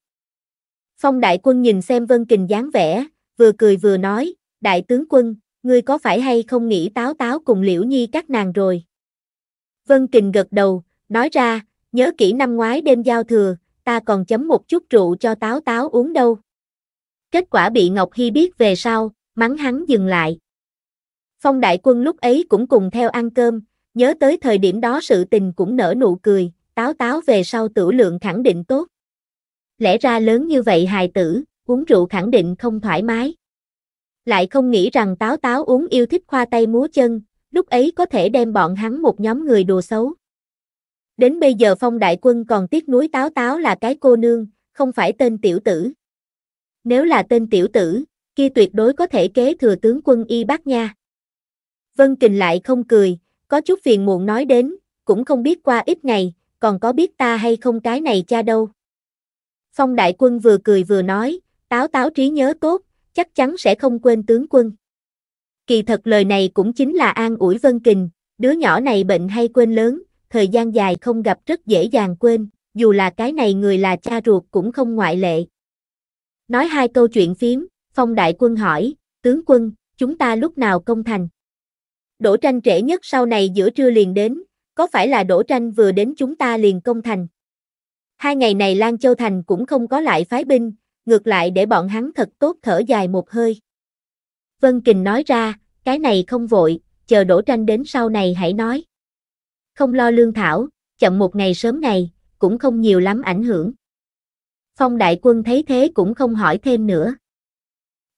S1: Phong đại quân nhìn xem Vân Kình dáng vẻ, vừa cười vừa nói, đại tướng quân, ngươi có phải hay không nghĩ táo táo cùng liễu nhi các nàng rồi? Vân Kình gật đầu, nói ra, nhớ kỹ năm ngoái đêm giao thừa, ta còn chấm một chút rượu cho táo táo uống đâu. Kết quả bị Ngọc Hy biết về sau, mắng hắn dừng lại. Phong đại quân lúc ấy cũng cùng theo ăn cơm, nhớ tới thời điểm đó sự tình cũng nở nụ cười, táo táo về sau tử lượng khẳng định tốt. Lẽ ra lớn như vậy hài tử, uống rượu khẳng định không thoải mái. Lại không nghĩ rằng táo táo uống yêu thích khoa tay múa chân, lúc ấy có thể đem bọn hắn một nhóm người đùa xấu. Đến bây giờ phong đại quân còn tiếc nuối táo táo là cái cô nương, không phải tên tiểu tử. Nếu là tên tiểu tử, kia tuyệt đối có thể kế thừa tướng quân y bác nha. Vân Kình lại không cười, có chút phiền muộn nói đến, cũng không biết qua ít ngày, còn có biết ta hay không cái này cha đâu. Phong đại quân vừa cười vừa nói, táo táo trí nhớ tốt, chắc chắn sẽ không quên tướng quân. Kỳ thật lời này cũng chính là an ủi Vân Kình, đứa nhỏ này bệnh hay quên lớn, thời gian dài không gặp rất dễ dàng quên, dù là cái này người là cha ruột cũng không ngoại lệ. Nói hai câu chuyện phím, Phong đại quân hỏi, tướng quân, chúng ta lúc nào công thành? đổ tranh trễ nhất sau này giữa trưa liền đến, có phải là đổ tranh vừa đến chúng ta liền công thành. Hai ngày này Lan Châu Thành cũng không có lại phái binh, ngược lại để bọn hắn thật tốt thở dài một hơi. Vân Kình nói ra, cái này không vội, chờ đổ tranh đến sau này hãy nói. Không lo lương thảo, chậm một ngày sớm ngày, cũng không nhiều lắm ảnh hưởng. Phong đại quân thấy thế cũng không hỏi thêm nữa.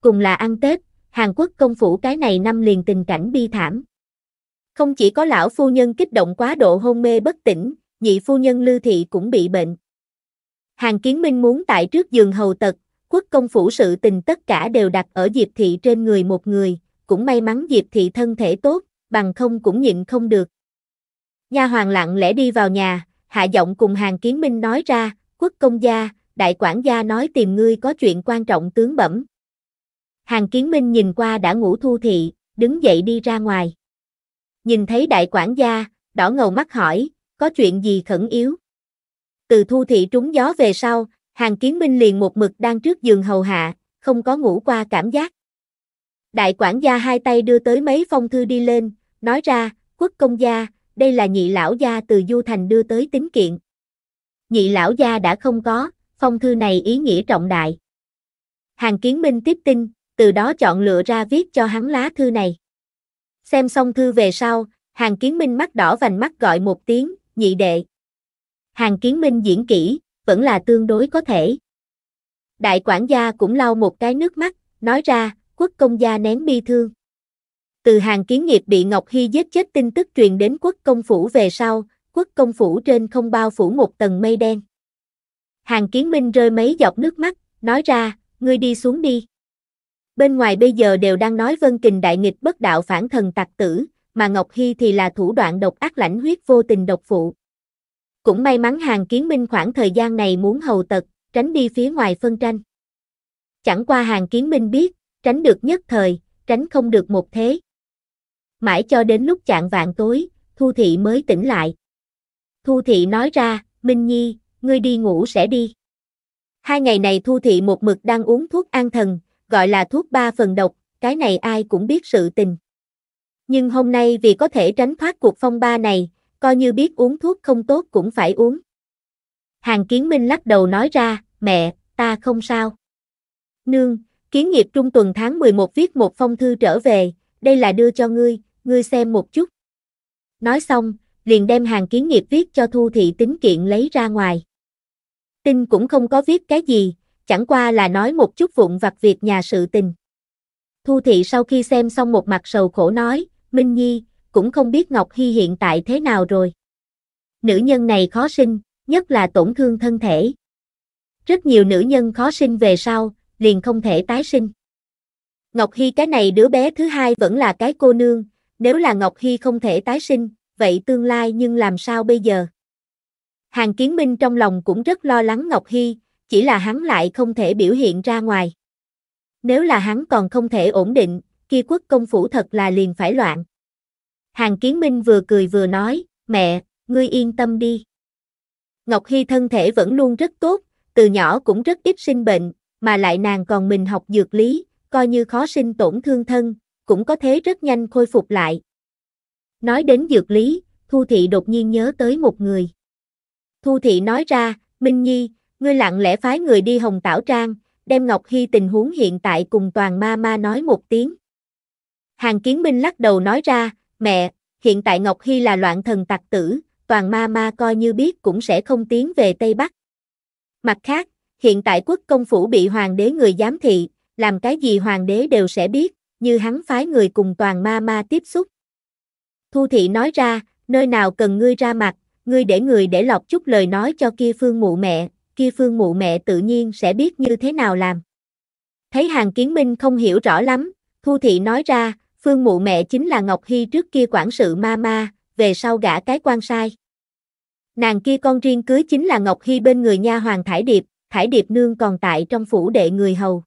S1: Cùng là ăn Tết, Hàn Quốc công phủ cái này năm liền tình cảnh bi thảm. Không chỉ có lão phu nhân kích động quá độ hôn mê bất tỉnh, nhị phu nhân lưu Thị cũng bị bệnh. Hàng Kiến Minh muốn tại trước giường hầu tật, quốc công phủ sự tình tất cả đều đặt ở Diệp Thị trên người một người, cũng may mắn Diệp Thị thân thể tốt, bằng không cũng nhịn không được. Nha hoàng lặng lẽ đi vào nhà, hạ giọng cùng Hàng Kiến Minh nói ra, quốc công gia, đại quản gia nói tìm ngươi có chuyện quan trọng tướng bẩm. Hàng Kiến Minh nhìn qua đã ngủ thu thị, đứng dậy đi ra ngoài nhìn thấy đại quản gia, đỏ ngầu mắt hỏi, có chuyện gì khẩn yếu? Từ thu thị trúng gió về sau, hàng kiến minh liền một mực đang trước giường hầu hạ, không có ngủ qua cảm giác. Đại quản gia hai tay đưa tới mấy phong thư đi lên, nói ra, quốc công gia, đây là nhị lão gia từ Du Thành đưa tới tính kiện. Nhị lão gia đã không có, phong thư này ý nghĩa trọng đại. Hàng kiến minh tiếp tin, từ đó chọn lựa ra viết cho hắn lá thư này. Xem xong thư về sau, hàng kiến minh mắt đỏ vành mắt gọi một tiếng, nhị đệ. Hàng kiến minh diễn kỹ, vẫn là tương đối có thể. Đại quản gia cũng lau một cái nước mắt, nói ra, quốc công gia nén bi thương. Từ hàng kiến nghiệp bị Ngọc Hy giết chết tin tức truyền đến quốc công phủ về sau, quốc công phủ trên không bao phủ một tầng mây đen. Hàng kiến minh rơi mấy giọt nước mắt, nói ra, ngươi đi xuống đi. Bên ngoài bây giờ đều đang nói Vân Kình đại nghịch bất đạo phản thần tặc tử, mà Ngọc Hy thì là thủ đoạn độc ác lãnh huyết vô tình độc phụ. Cũng may mắn hàng kiến minh khoảng thời gian này muốn hầu tật, tránh đi phía ngoài phân tranh. Chẳng qua hàng kiến minh biết, tránh được nhất thời, tránh không được một thế. Mãi cho đến lúc chạng vạn tối, Thu Thị mới tỉnh lại. Thu Thị nói ra, Minh Nhi, ngươi đi ngủ sẽ đi. Hai ngày này Thu Thị một mực đang uống thuốc an thần, gọi là thuốc ba phần độc, cái này ai cũng biết sự tình. Nhưng hôm nay vì có thể tránh thoát cuộc phong ba này, coi như biết uống thuốc không tốt cũng phải uống. Hàng kiến minh lắc đầu nói ra, mẹ, ta không sao. Nương, kiến nghiệp trung tuần tháng 11 viết một phong thư trở về, đây là đưa cho ngươi, ngươi xem một chút. Nói xong, liền đem hàng kiến nghiệp viết cho Thu Thị tính kiện lấy ra ngoài. Tin cũng không có viết cái gì, chẳng qua là nói một chút vụn vặt việc nhà sự tình. Thu Thị sau khi xem xong một mặt sầu khổ nói, Minh Nhi, cũng không biết Ngọc Hy hiện tại thế nào rồi. Nữ nhân này khó sinh, nhất là tổn thương thân thể. Rất nhiều nữ nhân khó sinh về sau, liền không thể tái sinh. Ngọc Hy cái này đứa bé thứ hai vẫn là cái cô nương, nếu là Ngọc Hy không thể tái sinh, vậy tương lai nhưng làm sao bây giờ? Hàng Kiến Minh trong lòng cũng rất lo lắng Ngọc Hy, chỉ là hắn lại không thể biểu hiện ra ngoài. Nếu là hắn còn không thể ổn định, kia quốc công phủ thật là liền phải loạn. Hàng Kiến Minh vừa cười vừa nói, mẹ, ngươi yên tâm đi. Ngọc Hy thân thể vẫn luôn rất tốt, từ nhỏ cũng rất ít sinh bệnh, mà lại nàng còn mình học dược lý, coi như khó sinh tổn thương thân, cũng có thế rất nhanh khôi phục lại. Nói đến dược lý, Thu Thị đột nhiên nhớ tới một người. Thu Thị nói ra, Minh Nhi, Ngươi lặng lẽ phái người đi Hồng Tảo Trang, đem Ngọc Hy tình huống hiện tại cùng toàn ma ma nói một tiếng. Hàng kiến binh lắc đầu nói ra, mẹ, hiện tại Ngọc Hy là loạn thần tặc tử, toàn ma ma coi như biết cũng sẽ không tiến về Tây Bắc. Mặt khác, hiện tại quốc công phủ bị hoàng đế người giám thị, làm cái gì hoàng đế đều sẽ biết, như hắn phái người cùng toàn ma ma tiếp xúc. Thu thị nói ra, nơi nào cần ngươi ra mặt, ngươi để người để lọc chút lời nói cho kia phương mụ mẹ, kia phương mụ mẹ tự nhiên sẽ biết như thế nào làm. Thấy hàng kiến minh không hiểu rõ lắm, Thu Thị nói ra, phương mụ mẹ chính là Ngọc Hy trước kia quản sự ma ma, về sau gả cái quan sai. Nàng kia con riêng cưới chính là Ngọc Hy bên người nha hoàng Thải Điệp, Thải Điệp nương còn tại trong phủ đệ người hầu.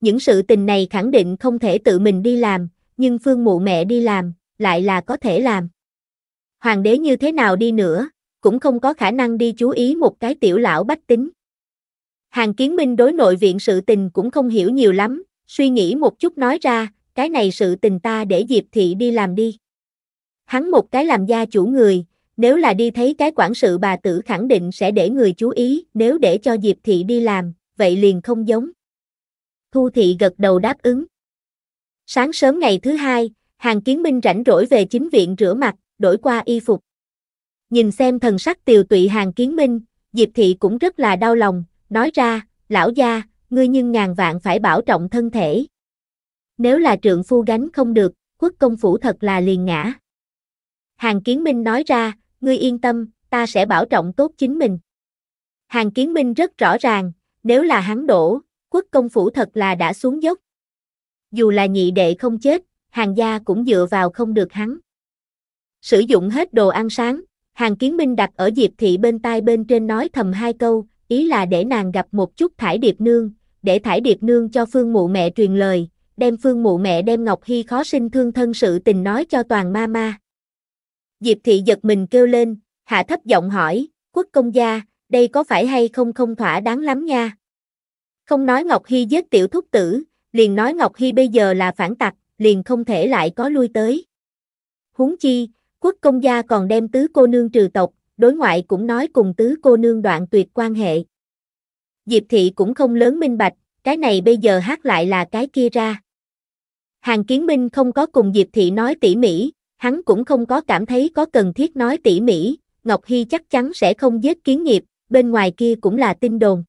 S1: Những sự tình này khẳng định không thể tự mình đi làm, nhưng phương mụ mẹ đi làm, lại là có thể làm. Hoàng đế như thế nào đi nữa, cũng không có khả năng đi chú ý một cái tiểu lão bách tính. Hàng kiến minh đối nội viện sự tình cũng không hiểu nhiều lắm, suy nghĩ một chút nói ra, cái này sự tình ta để Diệp Thị đi làm đi. Hắn một cái làm gia chủ người, nếu là đi thấy cái quản sự bà tử khẳng định sẽ để người chú ý, nếu để cho Diệp Thị đi làm, vậy liền không giống. Thu Thị gật đầu đáp ứng. Sáng sớm ngày thứ hai, Hàng Kiến Minh rảnh rỗi về chính viện rửa mặt, đổi qua y phục. Nhìn xem thần sắc tiều tụy hàng kiến minh, Diệp Thị cũng rất là đau lòng, nói ra, lão gia, ngươi nhưng ngàn vạn phải bảo trọng thân thể. Nếu là trượng phu gánh không được, quốc công phủ thật là liền ngã. Hàng kiến minh nói ra, ngươi yên tâm, ta sẽ bảo trọng tốt chính mình. Hàng kiến minh rất rõ ràng, nếu là hắn đổ, quốc công phủ thật là đã xuống dốc. Dù là nhị đệ không chết, hàng gia cũng dựa vào không được hắn. Sử dụng hết đồ ăn sáng, Hàng kiến minh đặt ở Diệp Thị bên tai bên trên nói thầm hai câu, ý là để nàng gặp một chút Thải Điệp Nương, để Thải Điệp Nương cho Phương Mụ Mẹ truyền lời, đem Phương Mụ Mẹ đem Ngọc Hy khó sinh thương thân sự tình nói cho toàn ma ma. Diệp Thị giật mình kêu lên, hạ thấp giọng hỏi, quốc công gia, đây có phải hay không không thỏa đáng lắm nha. Không nói Ngọc Hy giết tiểu thúc tử, liền nói Ngọc Hy bây giờ là phản tặc, liền không thể lại có lui tới. Huống chi, Quốc công gia còn đem tứ cô nương trừ tộc, đối ngoại cũng nói cùng tứ cô nương đoạn tuyệt quan hệ. Diệp thị cũng không lớn minh bạch, cái này bây giờ hát lại là cái kia ra. Hàng kiến minh không có cùng Diệp thị nói tỉ mỉ, hắn cũng không có cảm thấy có cần thiết nói tỉ mỉ, Ngọc Hy chắc chắn sẽ không giết kiến nghiệp, bên ngoài kia cũng là tin đồn.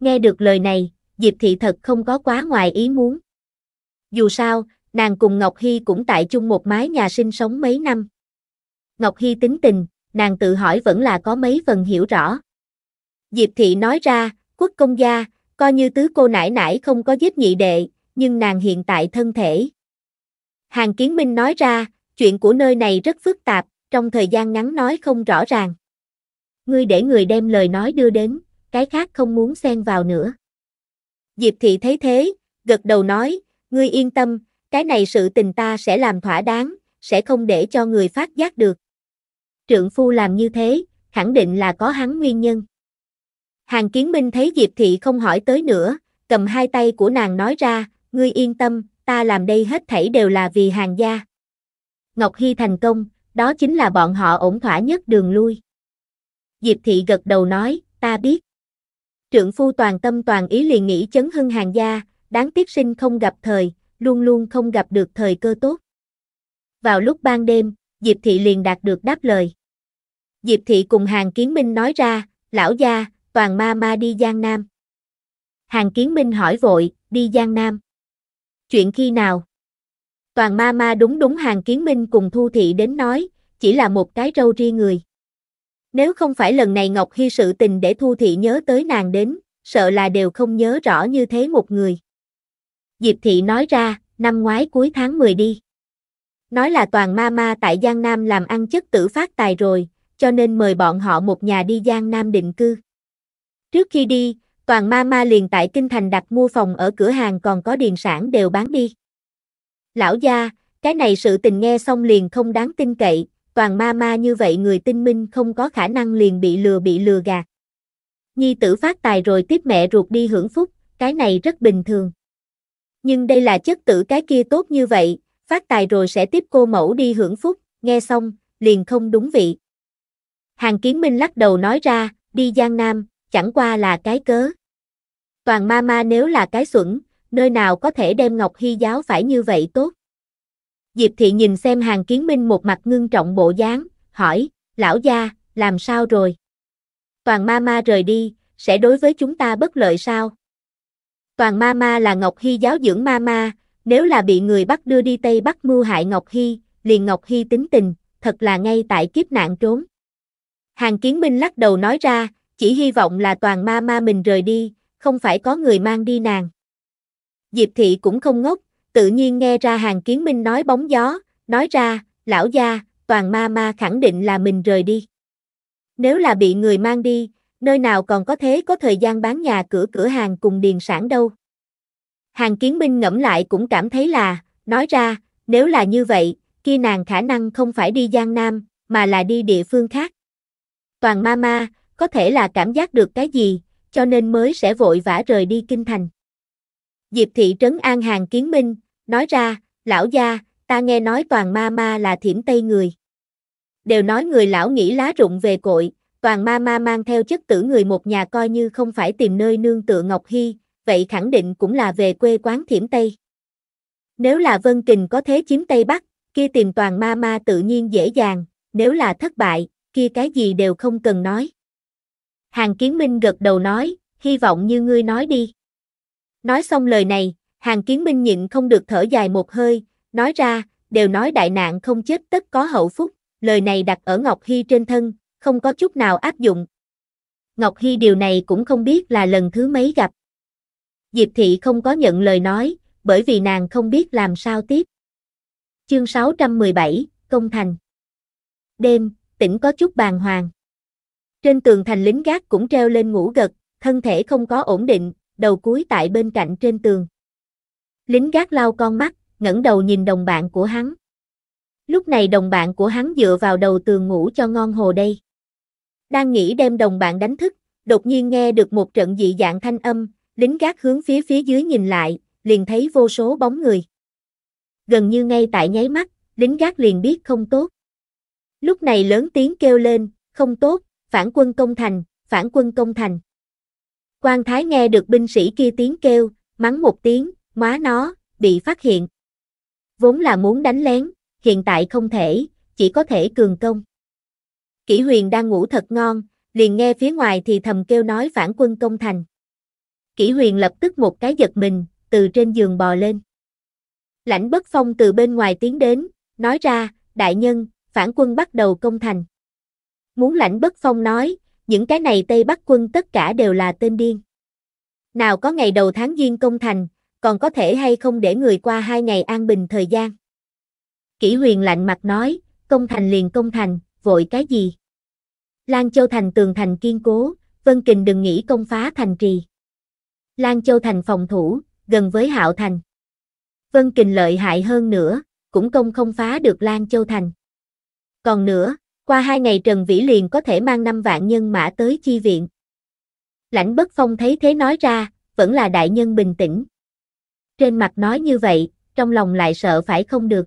S1: Nghe được lời này, Diệp thị thật không có quá ngoài ý muốn. Dù sao, nàng cùng Ngọc Hy cũng tại chung một mái nhà sinh sống mấy năm. Ngọc Hy tính tình, nàng tự hỏi vẫn là có mấy phần hiểu rõ. Diệp Thị nói ra, quốc công gia, coi như tứ cô nãi nãi không có giết nhị đệ, nhưng nàng hiện tại thân thể. Hàng Kiến Minh nói ra, chuyện của nơi này rất phức tạp, trong thời gian ngắn nói không rõ ràng. Ngươi để người đem lời nói đưa đến, cái khác không muốn xen vào nữa. Diệp Thị thấy thế, gật đầu nói, ngươi yên tâm, cái này sự tình ta sẽ làm thỏa đáng, sẽ không để cho người phát giác được. Trượng phu làm như thế, khẳng định là có hắn nguyên nhân. Hàng kiến minh thấy Diệp Thị không hỏi tới nữa, cầm hai tay của nàng nói ra, ngươi yên tâm, ta làm đây hết thảy đều là vì hàng gia. Ngọc Hy thành công, đó chính là bọn họ ổn thỏa nhất đường lui. Diệp Thị gật đầu nói, ta biết. Trượng phu toàn tâm toàn ý liền nghĩ chấn hưng hàng gia, đáng tiếc sinh không gặp thời, luôn luôn không gặp được thời cơ tốt. Vào lúc ban đêm, Diệp Thị liền đạt được đáp lời. Diệp Thị cùng Hàng Kiến Minh nói ra, lão gia, toàn ma ma đi Giang Nam. Hàng Kiến Minh hỏi vội, đi Giang Nam. Chuyện khi nào? Toàn ma ma đúng đúng Hàng Kiến Minh cùng Thu Thị đến nói, chỉ là một cái râu ri người. Nếu không phải lần này Ngọc Hi sự tình để Thu Thị nhớ tới nàng đến, sợ là đều không nhớ rõ như thế một người. Diệp Thị nói ra, năm ngoái cuối tháng 10 đi. Nói là toàn ma ma tại Giang Nam làm ăn chất tử phát tài rồi, cho nên mời bọn họ một nhà đi Giang Nam định cư. Trước khi đi, toàn ma ma liền tại Kinh Thành đặt mua phòng ở cửa hàng còn có điền sản đều bán đi. Lão gia, cái này sự tình nghe xong liền không đáng tin cậy, toàn ma ma như vậy người tinh minh không có khả năng liền bị lừa bị lừa gạt. Nhi tử phát tài rồi tiếp mẹ ruột đi hưởng phúc, cái này rất bình thường nhưng đây là chất tử cái kia tốt như vậy, phát tài rồi sẽ tiếp cô mẫu đi hưởng phúc, nghe xong, liền không đúng vị. Hàng Kiến Minh lắc đầu nói ra, đi Giang Nam, chẳng qua là cái cớ. Toàn ma ma nếu là cái xuẩn, nơi nào có thể đem Ngọc Hy giáo phải như vậy tốt. Diệp Thị nhìn xem Hàng Kiến Minh một mặt ngưng trọng bộ dáng, hỏi, lão gia, làm sao rồi? Toàn ma ma rời đi, sẽ đối với chúng ta bất lợi sao? Toàn Mama là Ngọc Hy giáo dưỡng Mama, nếu là bị người bắt đưa đi Tây Bắc mưu hại Ngọc Hy, liền Ngọc Hy tính tình, thật là ngay tại kiếp nạn trốn. Hàng Kiến Minh lắc đầu nói ra, chỉ hy vọng là toàn ma ma mình rời đi, không phải có người mang đi nàng. Diệp Thị cũng không ngốc, tự nhiên nghe ra Hàng Kiến Minh nói bóng gió, nói ra, lão gia, toàn ma ma khẳng định là mình rời đi. Nếu là bị người mang đi, nơi nào còn có thế có thời gian bán nhà cửa cửa hàng cùng điền sản đâu. Hàng kiến binh ngẫm lại cũng cảm thấy là, nói ra, nếu là như vậy, kia nàng khả năng không phải đi Giang Nam, mà là đi địa phương khác. Toàn ma ma, có thể là cảm giác được cái gì, cho nên mới sẽ vội vã rời đi kinh thành. Diệp thị trấn an hàng kiến minh, nói ra, lão gia, ta nghe nói toàn ma ma là thiểm tây người. Đều nói người lão nghĩ lá rụng về cội, Toàn ma ma mang theo chất tử người một nhà coi như không phải tìm nơi nương tựa Ngọc Hy, vậy khẳng định cũng là về quê quán thiểm Tây. Nếu là Vân Kình có thế chiếm Tây Bắc, kia tìm toàn ma ma tự nhiên dễ dàng, nếu là thất bại, kia cái gì đều không cần nói. Hàng Kiến Minh gật đầu nói, hy vọng như ngươi nói đi. Nói xong lời này, Hàng Kiến Minh nhịn không được thở dài một hơi, nói ra, đều nói đại nạn không chết tất có hậu phúc, lời này đặt ở Ngọc Hy trên thân, không có chút nào áp dụng. Ngọc Hy điều này cũng không biết là lần thứ mấy gặp. Diệp Thị không có nhận lời nói, bởi vì nàng không biết làm sao tiếp. Chương 617, Công Thành Đêm, tỉnh có chút bàng hoàng. Trên tường thành lính gác cũng treo lên ngủ gật, thân thể không có ổn định, đầu cuối tại bên cạnh trên tường. Lính gác lau con mắt, ngẩng đầu nhìn đồng bạn của hắn. Lúc này đồng bạn của hắn dựa vào đầu tường ngủ cho ngon hồ đây. Đang nghĩ đem đồng bạn đánh thức, đột nhiên nghe được một trận dị dạng thanh âm, lính gác hướng phía phía dưới nhìn lại, liền thấy vô số bóng người. Gần như ngay tại nháy mắt, lính gác liền biết không tốt. Lúc này lớn tiếng kêu lên, không tốt, phản quân công thành, phản quân công thành. Quan Thái nghe được binh sĩ kia tiếng kêu, mắng một tiếng, má nó, bị phát hiện. Vốn là muốn đánh lén, hiện tại không thể, chỉ có thể cường công. Kỷ huyền đang ngủ thật ngon, liền nghe phía ngoài thì thầm kêu nói phản quân công thành. Kỷ huyền lập tức một cái giật mình, từ trên giường bò lên. Lãnh bất phong từ bên ngoài tiến đến, nói ra, đại nhân, phản quân bắt đầu công thành. Muốn lãnh bất phong nói, những cái này Tây Bắc quân tất cả đều là tên điên. Nào có ngày đầu tháng giêng công thành, còn có thể hay không để người qua hai ngày an bình thời gian. Kỷ huyền lạnh mặt nói, công thành liền công thành, vội cái gì? Lan Châu thành tường thành kiên cố, Vân Kình đừng nghĩ công phá thành trì. Lan Châu thành phòng thủ, gần với Hạo thành. Vân Kình lợi hại hơn nữa, cũng công không phá được Lan Châu thành. Còn nữa, qua hai ngày Trần Vĩ liền có thể mang năm vạn nhân mã tới chi viện. Lãnh Bất Phong thấy thế nói ra, vẫn là đại nhân bình tĩnh. Trên mặt nói như vậy, trong lòng lại sợ phải không được.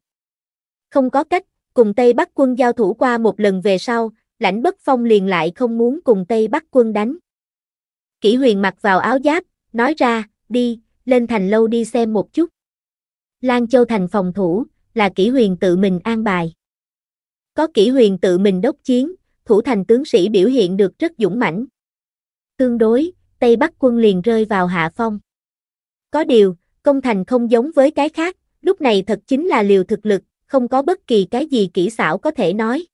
S1: Không có cách, Cùng Tây Bắc quân giao thủ qua một lần về sau, lãnh bất phong liền lại không muốn cùng Tây Bắc quân đánh. Kỷ huyền mặc vào áo giáp, nói ra, đi, lên thành lâu đi xem một chút. Lan Châu thành phòng thủ, là kỷ huyền tự mình an bài. Có kỷ huyền tự mình đốc chiến, thủ thành tướng sĩ biểu hiện được rất dũng mãnh. Tương đối, Tây Bắc quân liền rơi vào hạ phong. Có điều, công thành không giống với cái khác, lúc này thật chính là liều thực lực, không có bất kỳ cái gì kỹ xảo có thể nói.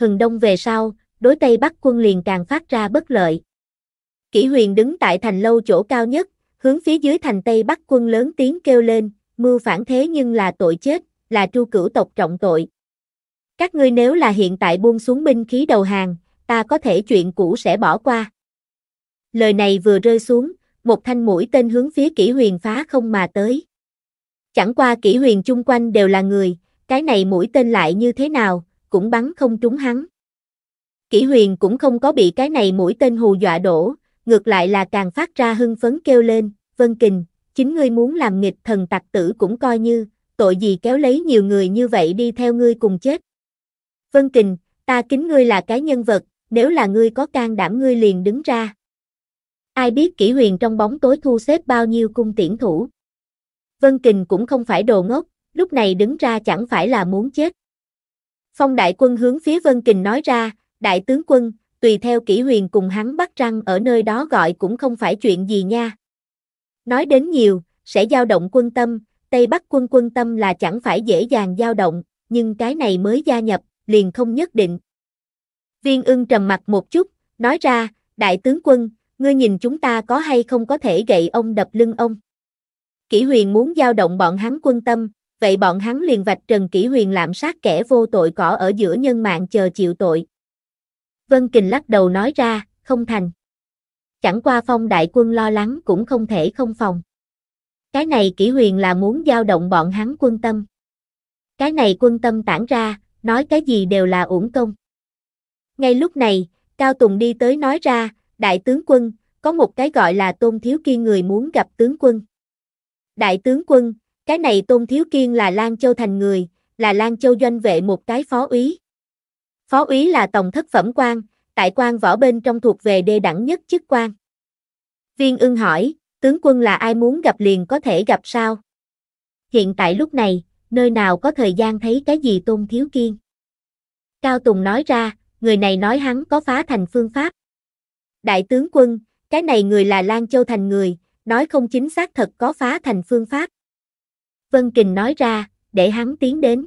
S1: Hừng đông về sau, đối Tây Bắc quân liền càng phát ra bất lợi. Kỷ huyền đứng tại thành lâu chỗ cao nhất, hướng phía dưới thành Tây Bắc quân lớn tiếng kêu lên, mưu phản thế nhưng là tội chết, là tru cửu tộc trọng tội. Các ngươi nếu là hiện tại buông xuống binh khí đầu hàng, ta có thể chuyện cũ sẽ bỏ qua. Lời này vừa rơi xuống, một thanh mũi tên hướng phía kỷ huyền phá không mà tới. Chẳng qua kỹ huyền chung quanh đều là người, cái này mũi tên lại như thế nào, cũng bắn không trúng hắn. Kỷ huyền cũng không có bị cái này mũi tên hù dọa đổ, ngược lại là càng phát ra hưng phấn kêu lên, Vân Kình, chính ngươi muốn làm nghịch thần tặc tử cũng coi như, tội gì kéo lấy nhiều người như vậy đi theo ngươi cùng chết. Vân Kình, ta kính ngươi là cái nhân vật, nếu là ngươi có can đảm ngươi liền đứng ra. Ai biết kỷ huyền trong bóng tối thu xếp bao nhiêu cung tiễn thủ. Vân Kình cũng không phải đồ ngốc, lúc này đứng ra chẳng phải là muốn chết. Phong đại quân hướng phía Vân Kình nói ra, đại tướng quân, tùy theo kỷ huyền cùng hắn bắt răng ở nơi đó gọi cũng không phải chuyện gì nha. Nói đến nhiều, sẽ dao động quân tâm, Tây Bắc quân quân tâm là chẳng phải dễ dàng dao động, nhưng cái này mới gia nhập, liền không nhất định. Viên ưng trầm mặt một chút, nói ra, đại tướng quân, ngươi nhìn chúng ta có hay không có thể gậy ông đập lưng ông. Kỷ huyền muốn giao động bọn hắn quân tâm, vậy bọn hắn liền vạch trần kỷ huyền lạm sát kẻ vô tội cỏ ở giữa nhân mạng chờ chịu tội. Vân Kình lắc đầu nói ra, không thành. Chẳng qua phong đại quân lo lắng cũng không thể không phòng. Cái này kỷ huyền là muốn giao động bọn hắn quân tâm. Cái này quân tâm tản ra, nói cái gì đều là uổng công. Ngay lúc này, Cao Tùng đi tới nói ra, đại tướng quân, có một cái gọi là tôn thiếu kiên người muốn gặp tướng quân. Đại tướng quân, cái này Tôn Thiếu Kiên là Lan Châu thành người, là Lan Châu doanh vệ một cái phó úy. Phó úy là tổng thất phẩm quan, tại quan võ bên trong thuộc về đê đẳng nhất chức quan. Viên ưng hỏi, tướng quân là ai muốn gặp liền có thể gặp sao? Hiện tại lúc này, nơi nào có thời gian thấy cái gì Tôn Thiếu Kiên? Cao Tùng nói ra, người này nói hắn có phá thành phương pháp. Đại tướng quân, cái này người là Lan Châu thành người, nói không chính xác thật có phá thành phương pháp. Vân Kình nói ra, để hắn tiến đến.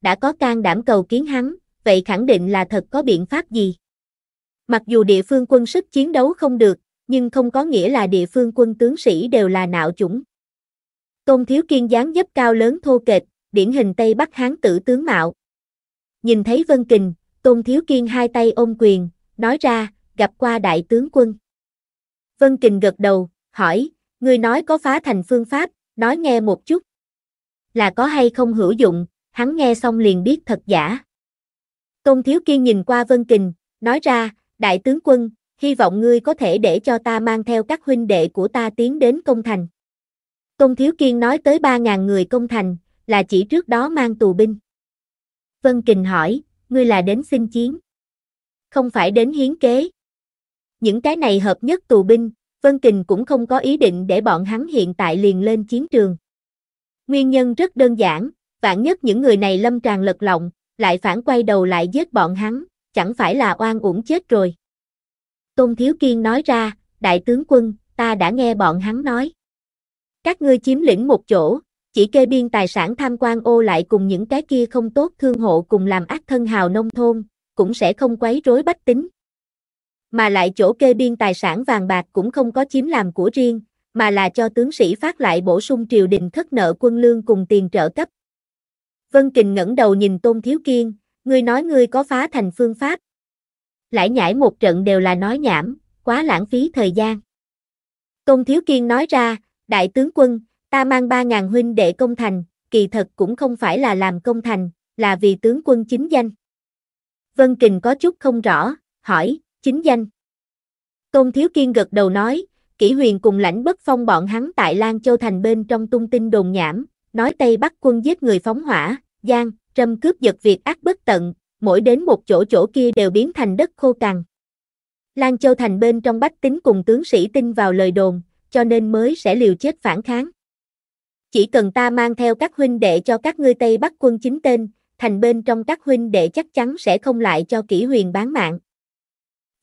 S1: Đã có can đảm cầu kiến hắn, vậy khẳng định là thật có biện pháp gì. Mặc dù địa phương quân sức chiến đấu không được, nhưng không có nghĩa là địa phương quân tướng sĩ đều là nạo chủng. Tôn Thiếu Kiên dáng dấp cao lớn thô kệch, điển hình Tây Bắc Hán tử tướng mạo. Nhìn thấy Vân Kình, Tôn Thiếu Kiên hai tay ôm quyền, nói ra, gặp qua đại tướng quân. Vân Kình gật đầu, hỏi, ngươi nói có phá thành phương pháp, nói nghe một chút. Là có hay không hữu dụng, hắn nghe xong liền biết thật giả. Tôn Thiếu Kiên nhìn qua Vân Kình, nói ra, đại tướng quân, hy vọng ngươi có thể để cho ta mang theo các huynh đệ của ta tiến đến công thành. Tôn Thiếu Kiên nói tới 3.000 người công thành, là chỉ trước đó mang tù binh. Vân Kình hỏi, ngươi là đến xin chiến. Không phải đến hiến kế. Những cái này hợp nhất tù binh, Vân Kình cũng không có ý định để bọn hắn hiện tại liền lên chiến trường. Nguyên nhân rất đơn giản, vạn nhất những người này lâm tràn lật lọng, lại phản quay đầu lại giết bọn hắn, chẳng phải là oan uổng chết rồi. Tôn Thiếu Kiên nói ra, đại tướng quân, ta đã nghe bọn hắn nói. Các ngươi chiếm lĩnh một chỗ, chỉ kê biên tài sản tham quan ô lại cùng những cái kia không tốt thương hộ cùng làm ác thân hào nông thôn, cũng sẽ không quấy rối bách tính mà lại chỗ kê biên tài sản vàng bạc cũng không có chiếm làm của riêng, mà là cho tướng sĩ phát lại bổ sung triều đình thất nợ quân lương cùng tiền trợ cấp. Vân Kình ngẩng đầu nhìn Tôn Thiếu Kiên, ngươi nói ngươi có phá thành phương pháp. Lại nhảy một trận đều là nói nhảm, quá lãng phí thời gian. Tôn Thiếu Kiên nói ra, đại tướng quân, ta mang ba ngàn huynh đệ công thành, kỳ thật cũng không phải là làm công thành, là vì tướng quân chính danh. Vân Kình có chút không rõ, hỏi, chính danh. Tôn Thiếu Kiên gật đầu nói, Kỷ Huyền cùng lãnh bất phong bọn hắn tại Lan Châu Thành bên trong tung tin đồn nhảm, nói Tây Bắc quân giết người phóng hỏa, gian, trâm cướp giật việc ác bất tận, mỗi đến một chỗ chỗ kia đều biến thành đất khô cằn. Lan Châu Thành bên trong bách tính cùng tướng sĩ tin vào lời đồn, cho nên mới sẽ liều chết phản kháng. Chỉ cần ta mang theo các huynh đệ cho các ngươi Tây Bắc quân chính tên, thành bên trong các huynh đệ chắc chắn sẽ không lại cho kỷ huyền bán mạng.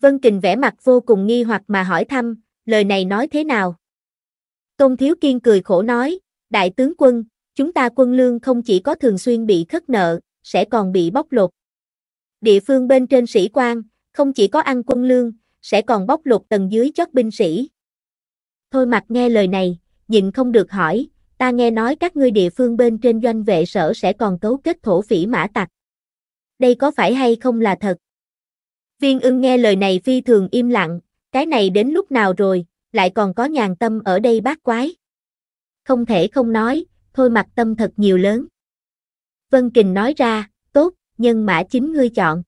S1: Vân Kình vẻ mặt vô cùng nghi hoặc mà hỏi thăm, lời này nói thế nào? Tôn Thiếu Kiên cười khổ nói, đại tướng quân, chúng ta quân lương không chỉ có thường xuyên bị khất nợ, sẽ còn bị bóc lột. Địa phương bên trên sĩ quan, không chỉ có ăn quân lương, sẽ còn bóc lột tầng dưới chót binh sĩ. Thôi mặt nghe lời này, nhịn không được hỏi, ta nghe nói các ngươi địa phương bên trên doanh vệ sở sẽ còn cấu kết thổ phỉ mã tặc. Đây có phải hay không là thật? Viên ưng nghe lời này phi thường im lặng, cái này đến lúc nào rồi, lại còn có nhàn tâm ở đây bác quái. Không thể không nói, thôi mặt tâm thật nhiều lớn. Vân Kình nói ra, tốt, nhân mã chính ngươi chọn.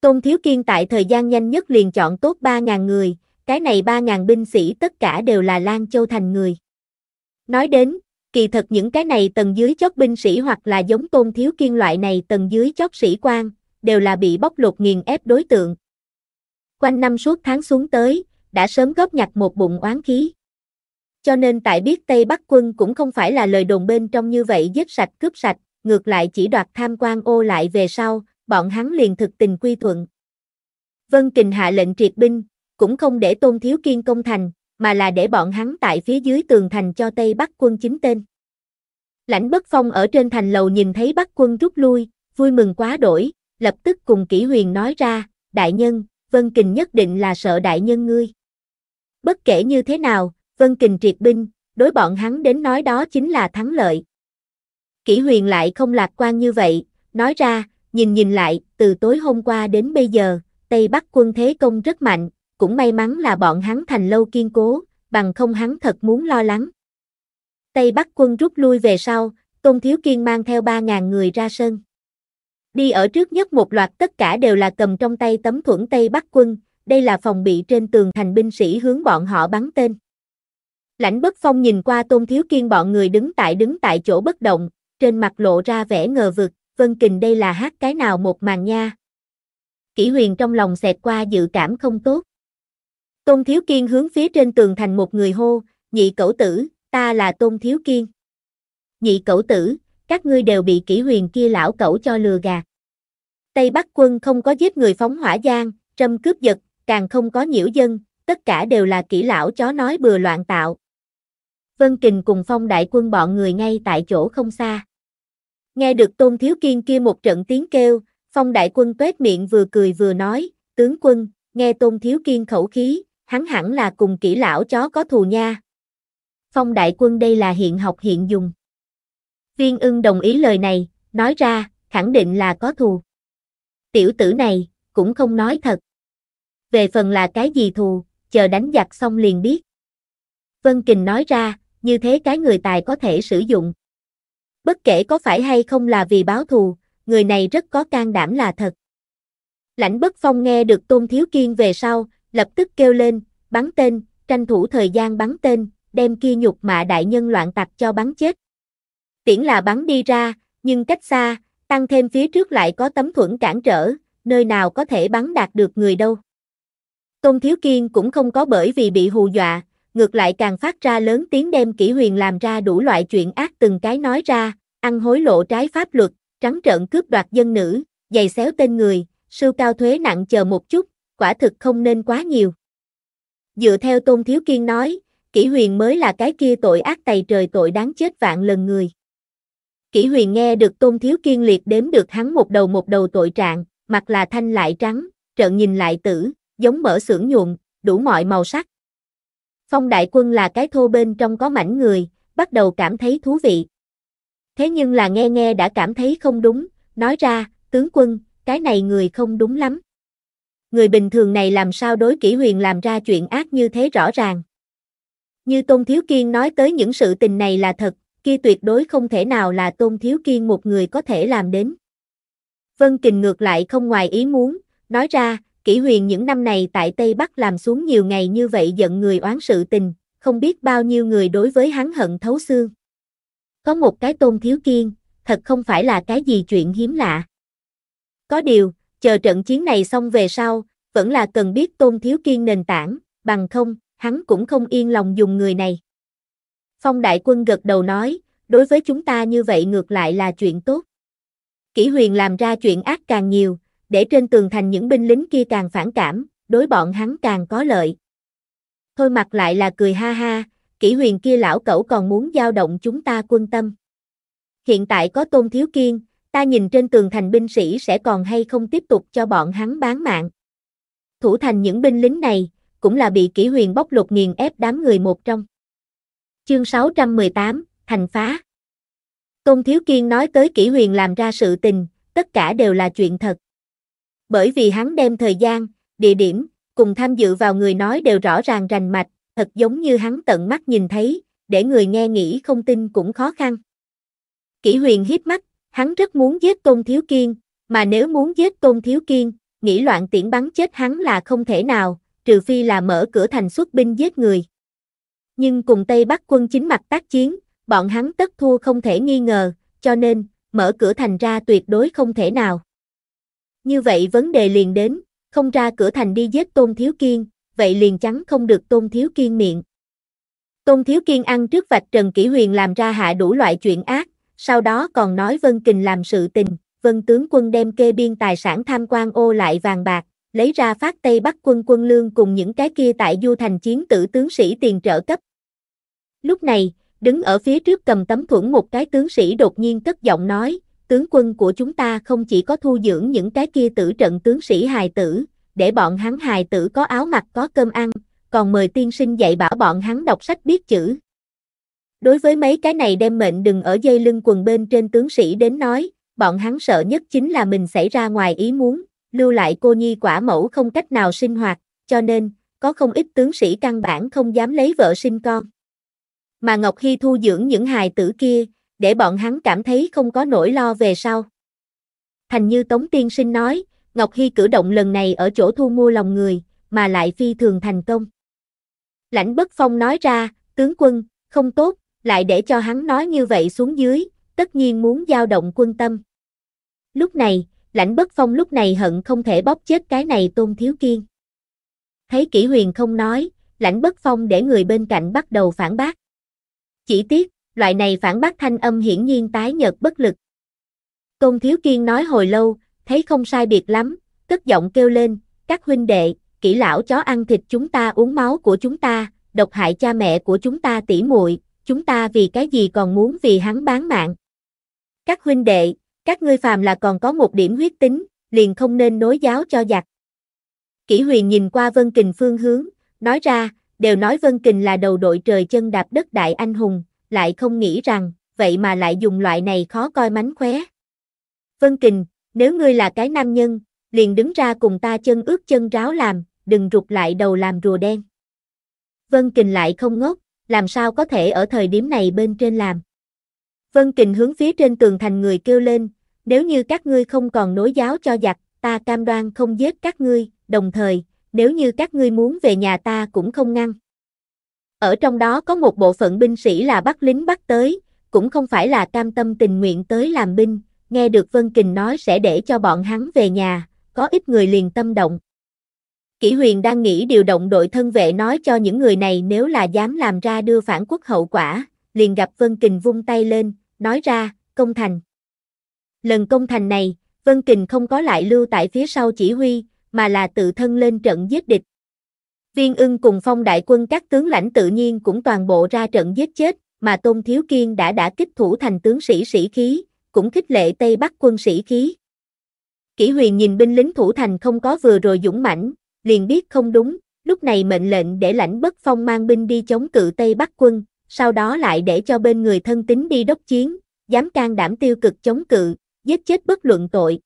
S1: Tôn Thiếu Kiên tại thời gian nhanh nhất liền chọn tốt 3.000 người, cái này 3.000 binh sĩ tất cả đều là Lan Châu Thành người. Nói đến, kỳ thật những cái này tầng dưới chót binh sĩ hoặc là giống Tôn Thiếu Kiên loại này tầng dưới chót sĩ quan, đều là bị bóc lột nghiền ép đối tượng. Quanh năm suốt tháng xuống tới, đã sớm góp nhặt một bụng oán khí. Cho nên tại biết Tây Bắc quân cũng không phải là lời đồn bên trong như vậy giết sạch cướp sạch, ngược lại chỉ đoạt tham quan ô lại về sau, bọn hắn liền thực tình quy thuận. Vân Kình hạ lệnh triệt binh, cũng không để Tôn Thiếu Kiên công thành, mà là để bọn hắn tại phía dưới tường thành cho Tây Bắc quân chính tên. Lãnh Bất Phong ở trên thành lầu nhìn thấy Bắc quân rút lui, vui mừng quá đổi, lập tức cùng kỷ huyền nói ra, đại nhân, Vân Kình nhất định là sợ đại nhân ngươi. Bất kể như thế nào, Vân Kình triệt binh, đối bọn hắn đến nói đó chính là thắng lợi. Kỷ huyền lại không lạc quan như vậy, nói ra, nhìn nhìn lại, từ tối hôm qua đến bây giờ, Tây Bắc quân thế công rất mạnh, cũng may mắn là bọn hắn thành lâu kiên cố, bằng không hắn thật muốn lo lắng. Tây Bắc quân rút lui về sau, Tôn Thiếu Kiên mang theo 3.000 người ra sân. Đi ở trước nhất một loạt tất cả đều là cầm trong tay tấm thuẫn Tây Bắc quân, đây là phòng bị trên tường thành binh sĩ hướng bọn họ bắn tên. Lãnh Bất Phong nhìn qua Tôn Thiếu Kiên bọn người đứng tại đứng tại chỗ bất động, trên mặt lộ ra vẻ ngờ vực, Vân Kình đây là hát cái nào một màn nha. Kỷ huyền trong lòng xẹt qua dự cảm không tốt. Tôn Thiếu Kiên hướng phía trên tường thành một người hô, nhị cẩu tử, ta là Tôn Thiếu Kiên. Nhị cẩu tử, các ngươi đều bị kỷ huyền kia lão cẩu cho lừa gạt. Tây Bắc quân không có giết người phóng hỏa giang, trâm cướp giật, càng không có nhiễu dân, tất cả đều là kỹ lão chó nói bừa loạn tạo. Vân Kình cùng phong đại quân bọn người ngay tại chỗ không xa. Nghe được Tôn Thiếu Kiên kia một trận tiếng kêu, phong đại quân tuét miệng vừa cười vừa nói, tướng quân, nghe Tôn Thiếu Kiên khẩu khí, hắn hẳn là cùng kỹ lão chó có thù nha. Phong đại quân đây là hiện học hiện dùng. Viên ưng đồng ý lời này, nói ra, khẳng định là có thù. Tiểu tử này, cũng không nói thật. Về phần là cái gì thù, chờ đánh giặc xong liền biết. Vân Kình nói ra, như thế cái người tài có thể sử dụng. Bất kể có phải hay không là vì báo thù, người này rất có can đảm là thật. Lãnh Bất Phong nghe được Tôn Thiếu Kiên về sau, lập tức kêu lên, bắn tên, tranh thủ thời gian bắn tên, đem kia nhục mạ đại nhân loạn tặc cho bắn chết. Tiễn là bắn đi ra, nhưng cách xa, tăng thêm phía trước lại có tấm thuẫn cản trở, nơi nào có thể bắn đạt được người đâu. Tôn Thiếu Kiên cũng không có bởi vì bị hù dọa, ngược lại càng phát ra lớn tiếng đem kỷ huyền làm ra đủ loại chuyện ác từng cái nói ra, ăn hối lộ trái pháp luật, trắng trợn cướp đoạt dân nữ, giày xéo tên người, sưu cao thuế nặng chờ một chút, quả thực không nên quá nhiều. Dựa theo Tôn Thiếu Kiên nói, kỷ huyền mới là cái kia tội ác tày trời tội đáng chết vạn lần người. Kỷ huyền nghe được Tôn Thiếu Kiên liệt đếm được hắn một đầu một đầu tội trạng, mặt là thanh lại trắng, trợn nhìn lại tử, giống mở xưởng nhuộm, đủ mọi màu sắc. Phong đại quân là cái thô bên trong có mảnh người, bắt đầu cảm thấy thú vị. Thế nhưng là nghe nghe đã cảm thấy không đúng, nói ra, tướng quân, cái này người không đúng lắm. Người bình thường này làm sao đối kỷ huyền làm ra chuyện ác như thế rõ ràng. Như Tôn Thiếu Kiên nói tới những sự tình này là thật, kia tuyệt đối không thể nào là Tôn Thiếu Kiên một người có thể làm đến. Vân Kình ngược lại không ngoài ý muốn, nói ra, kỷ huyền những năm này tại Tây Bắc làm xuống nhiều ngày như vậy giận người oán sự tình, không biết bao nhiêu người đối với hắn hận thấu xương. Có một cái Tôn Thiếu Kiên, thật không phải là cái gì chuyện hiếm lạ. Có điều, chờ trận chiến này xong về sau, vẫn là cần biết Tôn Thiếu Kiên nền tảng, bằng không, hắn cũng không yên lòng dùng người này. Phong đại quân gật đầu nói, đối với chúng ta như vậy ngược lại là chuyện tốt. Kỷ huyền làm ra chuyện ác càng nhiều, để trên tường thành những binh lính kia càng phản cảm, đối bọn hắn càng có lợi. Thôi mặt lại là cười ha ha, kỷ huyền kia lão cẩu còn muốn giao động chúng ta quân tâm. Hiện tại có tôn thiếu kiên, ta nhìn trên tường thành binh sĩ sẽ còn hay không tiếp tục cho bọn hắn bán mạng. Thủ thành những binh lính này, cũng là bị kỷ huyền bóc lột nghiền ép đám người một trong. Chương 618, Thành phá Tôn Thiếu Kiên nói tới kỷ huyền làm ra sự tình, tất cả đều là chuyện thật. Bởi vì hắn đem thời gian, địa điểm, cùng tham dự vào người nói đều rõ ràng rành mạch, thật giống như hắn tận mắt nhìn thấy, để người nghe nghĩ không tin cũng khó khăn. Kỷ huyền hít mắt, hắn rất muốn giết Tôn Thiếu Kiên, mà nếu muốn giết Tôn Thiếu Kiên, nghĩ loạn tiễn bắn chết hắn là không thể nào, trừ phi là mở cửa thành xuất binh giết người nhưng cùng Tây Bắc quân chính mặt tác chiến, bọn hắn tất thua không thể nghi ngờ, cho nên, mở cửa thành ra tuyệt đối không thể nào. Như vậy vấn đề liền đến, không ra cửa thành đi giết Tôn Thiếu Kiên, vậy liền chắn không được Tôn Thiếu Kiên miệng. Tôn Thiếu Kiên ăn trước vạch Trần Kỷ Huyền làm ra hạ đủ loại chuyện ác, sau đó còn nói Vân Kình làm sự tình, Vân tướng quân đem kê biên tài sản tham quan ô lại vàng bạc, lấy ra phát Tây Bắc quân quân lương cùng những cái kia tại du thành chiến tử tướng sĩ tiền trợ cấp. Lúc này, đứng ở phía trước cầm tấm thuẫn một cái tướng sĩ đột nhiên cất giọng nói, tướng quân của chúng ta không chỉ có thu dưỡng những cái kia tử trận tướng sĩ hài tử, để bọn hắn hài tử có áo mặc có cơm ăn, còn mời tiên sinh dạy bảo bọn hắn đọc sách biết chữ. Đối với mấy cái này đem mệnh đừng ở dây lưng quần bên trên tướng sĩ đến nói, bọn hắn sợ nhất chính là mình xảy ra ngoài ý muốn, lưu lại cô nhi quả mẫu không cách nào sinh hoạt, cho nên, có không ít tướng sĩ căn bản không dám lấy vợ sinh con. Mà Ngọc Hy thu dưỡng những hài tử kia, để bọn hắn cảm thấy không có nỗi lo về sau. Thành như Tống Tiên Sinh nói, Ngọc Hy cử động lần này ở chỗ thu mua lòng người, mà lại phi thường thành công. Lãnh Bất Phong nói ra, tướng quân, không tốt, lại để cho hắn nói như vậy xuống dưới, tất nhiên muốn dao động quân tâm. Lúc này, lãnh bất phong lúc này hận không thể bóp chết cái này tôn thiếu kiên. Thấy kỷ huyền không nói, lãnh bất phong để người bên cạnh bắt đầu phản bác. Chỉ tiếc, loại này phản bác thanh âm hiển nhiên tái nhợt bất lực. Tôn thiếu kiên nói hồi lâu, thấy không sai biệt lắm, cất giọng kêu lên, các huynh đệ, kỹ lão chó ăn thịt chúng ta uống máu của chúng ta, độc hại cha mẹ của chúng ta tỉ muội, chúng ta vì cái gì còn muốn vì hắn bán mạng. Các huynh đệ, các ngươi phàm là còn có một điểm huyết tính, liền không nên nối giáo cho giặc. Kỷ huyền nhìn qua Vân Kình phương hướng, nói ra, đều nói Vân Kình là đầu đội trời chân đạp đất đại anh hùng, lại không nghĩ rằng, vậy mà lại dùng loại này khó coi mánh khóe. Vân Kình, nếu ngươi là cái nam nhân, liền đứng ra cùng ta chân ướt chân ráo làm, đừng rụt lại đầu làm rùa đen. Vân Kình lại không ngốc, làm sao có thể ở thời điểm này bên trên làm. Vân Kình hướng phía trên tường thành người kêu lên, nếu như các ngươi không còn nối giáo cho giặc, ta cam đoan không giết các ngươi, đồng thời, nếu như các ngươi muốn về nhà ta cũng không ngăn. Ở trong đó có một bộ phận binh sĩ là bắt lính bắt tới, cũng không phải là cam tâm tình nguyện tới làm binh, nghe được Vân Kình nói sẽ để cho bọn hắn về nhà, có ít người liền tâm động. Kỷ huyền đang nghĩ điều động đội thân vệ nói cho những người này nếu là dám làm ra đưa phản quốc hậu quả, liền gặp Vân Kình vung tay lên, nói ra, công thành. Lần công thành này, Vân Kình không có lại lưu tại phía sau chỉ huy, mà là tự thân lên trận giết địch. Viên ưng cùng phong đại quân các tướng lãnh tự nhiên cũng toàn bộ ra trận giết chết, mà Tôn Thiếu Kiên đã đã kích thủ thành tướng sĩ sĩ khí, cũng khích lệ Tây Bắc quân sĩ khí. Kỷ huyền nhìn binh lính thủ thành không có vừa rồi dũng mãnh, liền biết không đúng, lúc này mệnh lệnh để lãnh bất phong mang binh đi chống cự Tây Bắc quân, sau đó lại để cho bên người thân tín đi đốc chiến, dám can đảm tiêu cực chống cự, giết chết bất luận tội.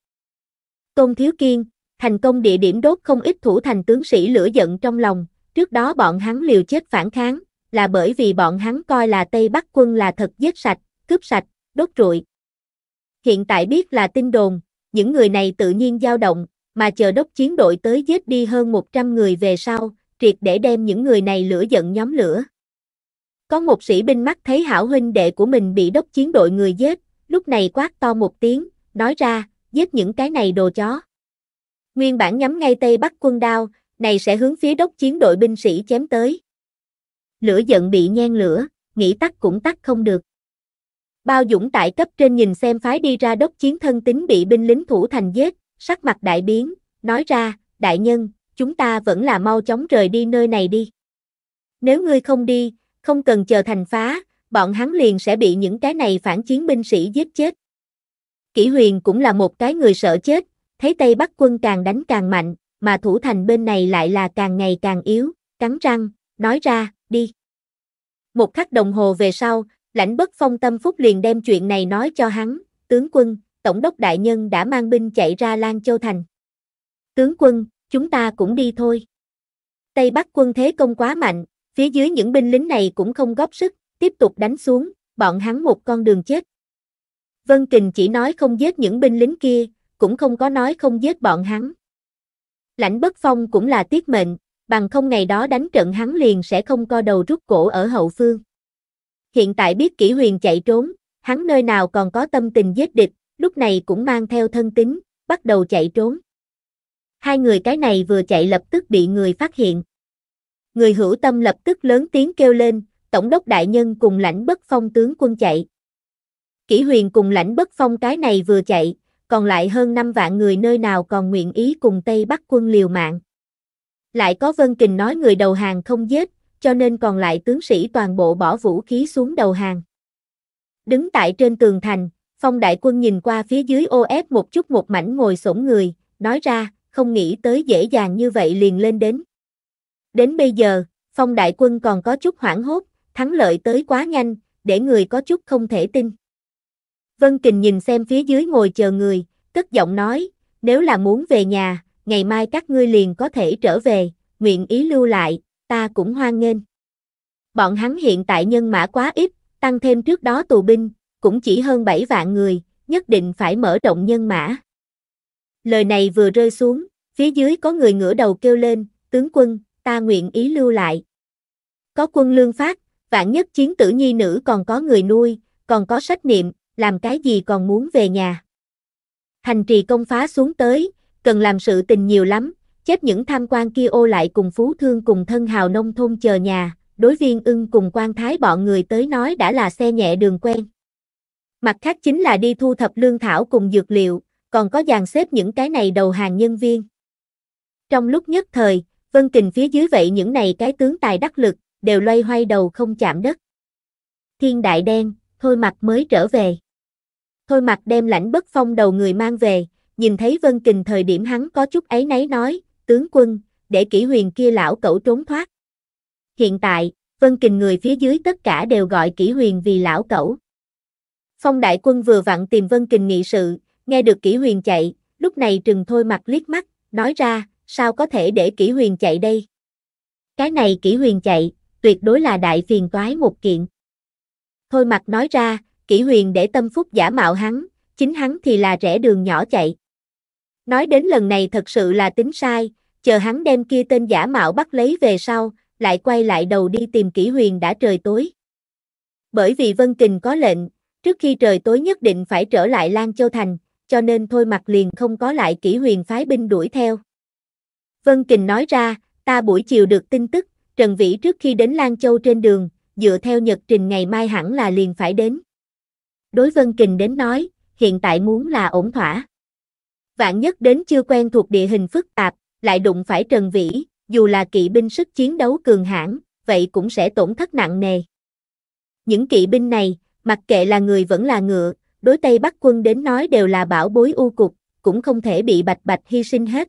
S1: Tôn Thiếu Kiên, thành công địa điểm đốt không ít thủ thành tướng sĩ lửa giận trong lòng, trước đó bọn hắn liều chết phản kháng, là bởi vì bọn hắn coi là Tây Bắc quân là thật giết sạch, cướp sạch, đốt rụi. Hiện tại biết là tin đồn, những người này tự nhiên dao động, mà chờ đốc chiến đội tới giết đi hơn 100 người về sau, triệt để đem những người này lửa giận nhóm lửa. Có một sĩ binh mắt thấy hảo huynh đệ của mình bị đốc chiến đội người giết, lúc này quát to một tiếng, nói ra, giết những cái này đồ chó. Nguyên bản nhắm ngay Tây Bắc quân đao, này sẽ hướng phía đốc chiến đội binh sĩ chém tới. Lửa giận bị nhen lửa, nghĩ tắt cũng tắt không được. Bao Dũng tại cấp trên nhìn xem phái đi ra đốc chiến thân tính bị binh lính thủ thành giết, sắc mặt đại biến, nói ra, đại nhân, chúng ta vẫn là mau chóng rời đi nơi này đi. Nếu ngươi không đi, không cần chờ thành phá, bọn hắn liền sẽ bị những cái này phản chiến binh sĩ giết chết. Kỷ huyền cũng là một cái người sợ chết, thấy Tây Bắc quân càng đánh càng mạnh, mà thủ thành bên này lại là càng ngày càng yếu, cắn răng, nói ra, đi. Một khắc đồng hồ về sau, lãnh bất phong tâm phúc liền đem chuyện này nói cho hắn, tướng quân, tổng đốc đại nhân đã mang binh chạy ra Lan Châu Thành. Tướng quân, chúng ta cũng đi thôi. Tây Bắc quân thế công quá mạnh, Phía dưới những binh lính này cũng không góp sức, tiếp tục đánh xuống, bọn hắn một con đường chết. Vân Kình chỉ nói không giết những binh lính kia, cũng không có nói không giết bọn hắn. Lãnh Bất Phong cũng là tiếc mệnh, bằng không ngày đó đánh trận hắn liền sẽ không co đầu rút cổ ở hậu phương. Hiện tại biết kỷ huyền chạy trốn, hắn nơi nào còn có tâm tình giết địch, lúc này cũng mang theo thân tính, bắt đầu chạy trốn. Hai người cái này vừa chạy lập tức bị người phát hiện người hữu tâm lập tức lớn tiếng kêu lên, tổng đốc đại nhân cùng lãnh bất phong tướng quân chạy. Kỷ huyền cùng lãnh bất phong cái này vừa chạy, còn lại hơn 5 vạn người nơi nào còn nguyện ý cùng Tây Bắc quân liều mạng. Lại có Vân Kình nói người đầu hàng không giết, cho nên còn lại tướng sĩ toàn bộ bỏ vũ khí xuống đầu hàng. Đứng tại trên tường thành, phong đại quân nhìn qua phía dưới ô ép một chút một mảnh ngồi sổn người, nói ra, không nghĩ tới dễ dàng như vậy liền lên đến. Đến bây giờ, phong đại quân còn có chút hoảng hốt, thắng lợi tới quá nhanh, để người có chút không thể tin. Vân Kình nhìn xem phía dưới ngồi chờ người, cất giọng nói, nếu là muốn về nhà, ngày mai các ngươi liền có thể trở về, nguyện ý lưu lại, ta cũng hoan nghênh. Bọn hắn hiện tại nhân mã quá ít, tăng thêm trước đó tù binh, cũng chỉ hơn 7 vạn người, nhất định phải mở rộng nhân mã. Lời này vừa rơi xuống, phía dưới có người ngửa đầu kêu lên, tướng quân, ta nguyện ý lưu lại. Có quân lương phát, vạn nhất chiến tử nhi nữ còn có người nuôi, còn có sách niệm, làm cái gì còn muốn về nhà. Hành trì công phá xuống tới, cần làm sự tình nhiều lắm, chết những tham quan kia ô lại cùng phú thương cùng thân hào nông thôn chờ nhà, đối viên ưng cùng quan thái bọn người tới nói đã là xe nhẹ đường quen. Mặt khác chính là đi thu thập lương thảo cùng dược liệu, còn có dàn xếp những cái này đầu hàng nhân viên. Trong lúc nhất thời, Vân Kình phía dưới vậy những này cái tướng tài đắc lực, đều loay hoay đầu không chạm đất. Thiên đại đen, thôi mặt mới trở về. Thôi mặt đem lãnh bất phong đầu người mang về, nhìn thấy Vân Kình thời điểm hắn có chút ấy nấy nói, tướng quân, để kỷ huyền kia lão cẩu trốn thoát. Hiện tại, Vân Kình người phía dưới tất cả đều gọi kỷ huyền vì lão cẩu. Phong đại quân vừa vặn tìm Vân Kình nghị sự, nghe được kỷ huyền chạy, lúc này trừng thôi mặt liếc mắt, nói ra, sao có thể để kỷ huyền chạy đây? Cái này kỷ huyền chạy, tuyệt đối là đại phiền toái một kiện. Thôi mặt nói ra, kỷ huyền để tâm phúc giả mạo hắn, chính hắn thì là rẽ đường nhỏ chạy. Nói đến lần này thật sự là tính sai, chờ hắn đem kia tên giả mạo bắt lấy về sau, lại quay lại đầu đi tìm kỷ huyền đã trời tối. Bởi vì Vân Kình có lệnh, trước khi trời tối nhất định phải trở lại Lan Châu Thành, cho nên thôi mặt liền không có lại kỷ huyền phái binh đuổi theo. Vân Kình nói ra, ta buổi chiều được tin tức, Trần Vĩ trước khi đến Lan Châu trên đường, dựa theo nhật trình ngày mai hẳn là liền phải đến. Đối Vân Kình đến nói, hiện tại muốn là ổn thỏa. Vạn nhất đến chưa quen thuộc địa hình phức tạp, lại đụng phải Trần Vĩ, dù là kỵ binh sức chiến đấu cường hãn, vậy cũng sẽ tổn thất nặng nề. Những kỵ binh này, mặc kệ là người vẫn là ngựa, đối Tây Bắc quân đến nói đều là bảo bối u cục, cũng không thể bị bạch bạch hy sinh hết.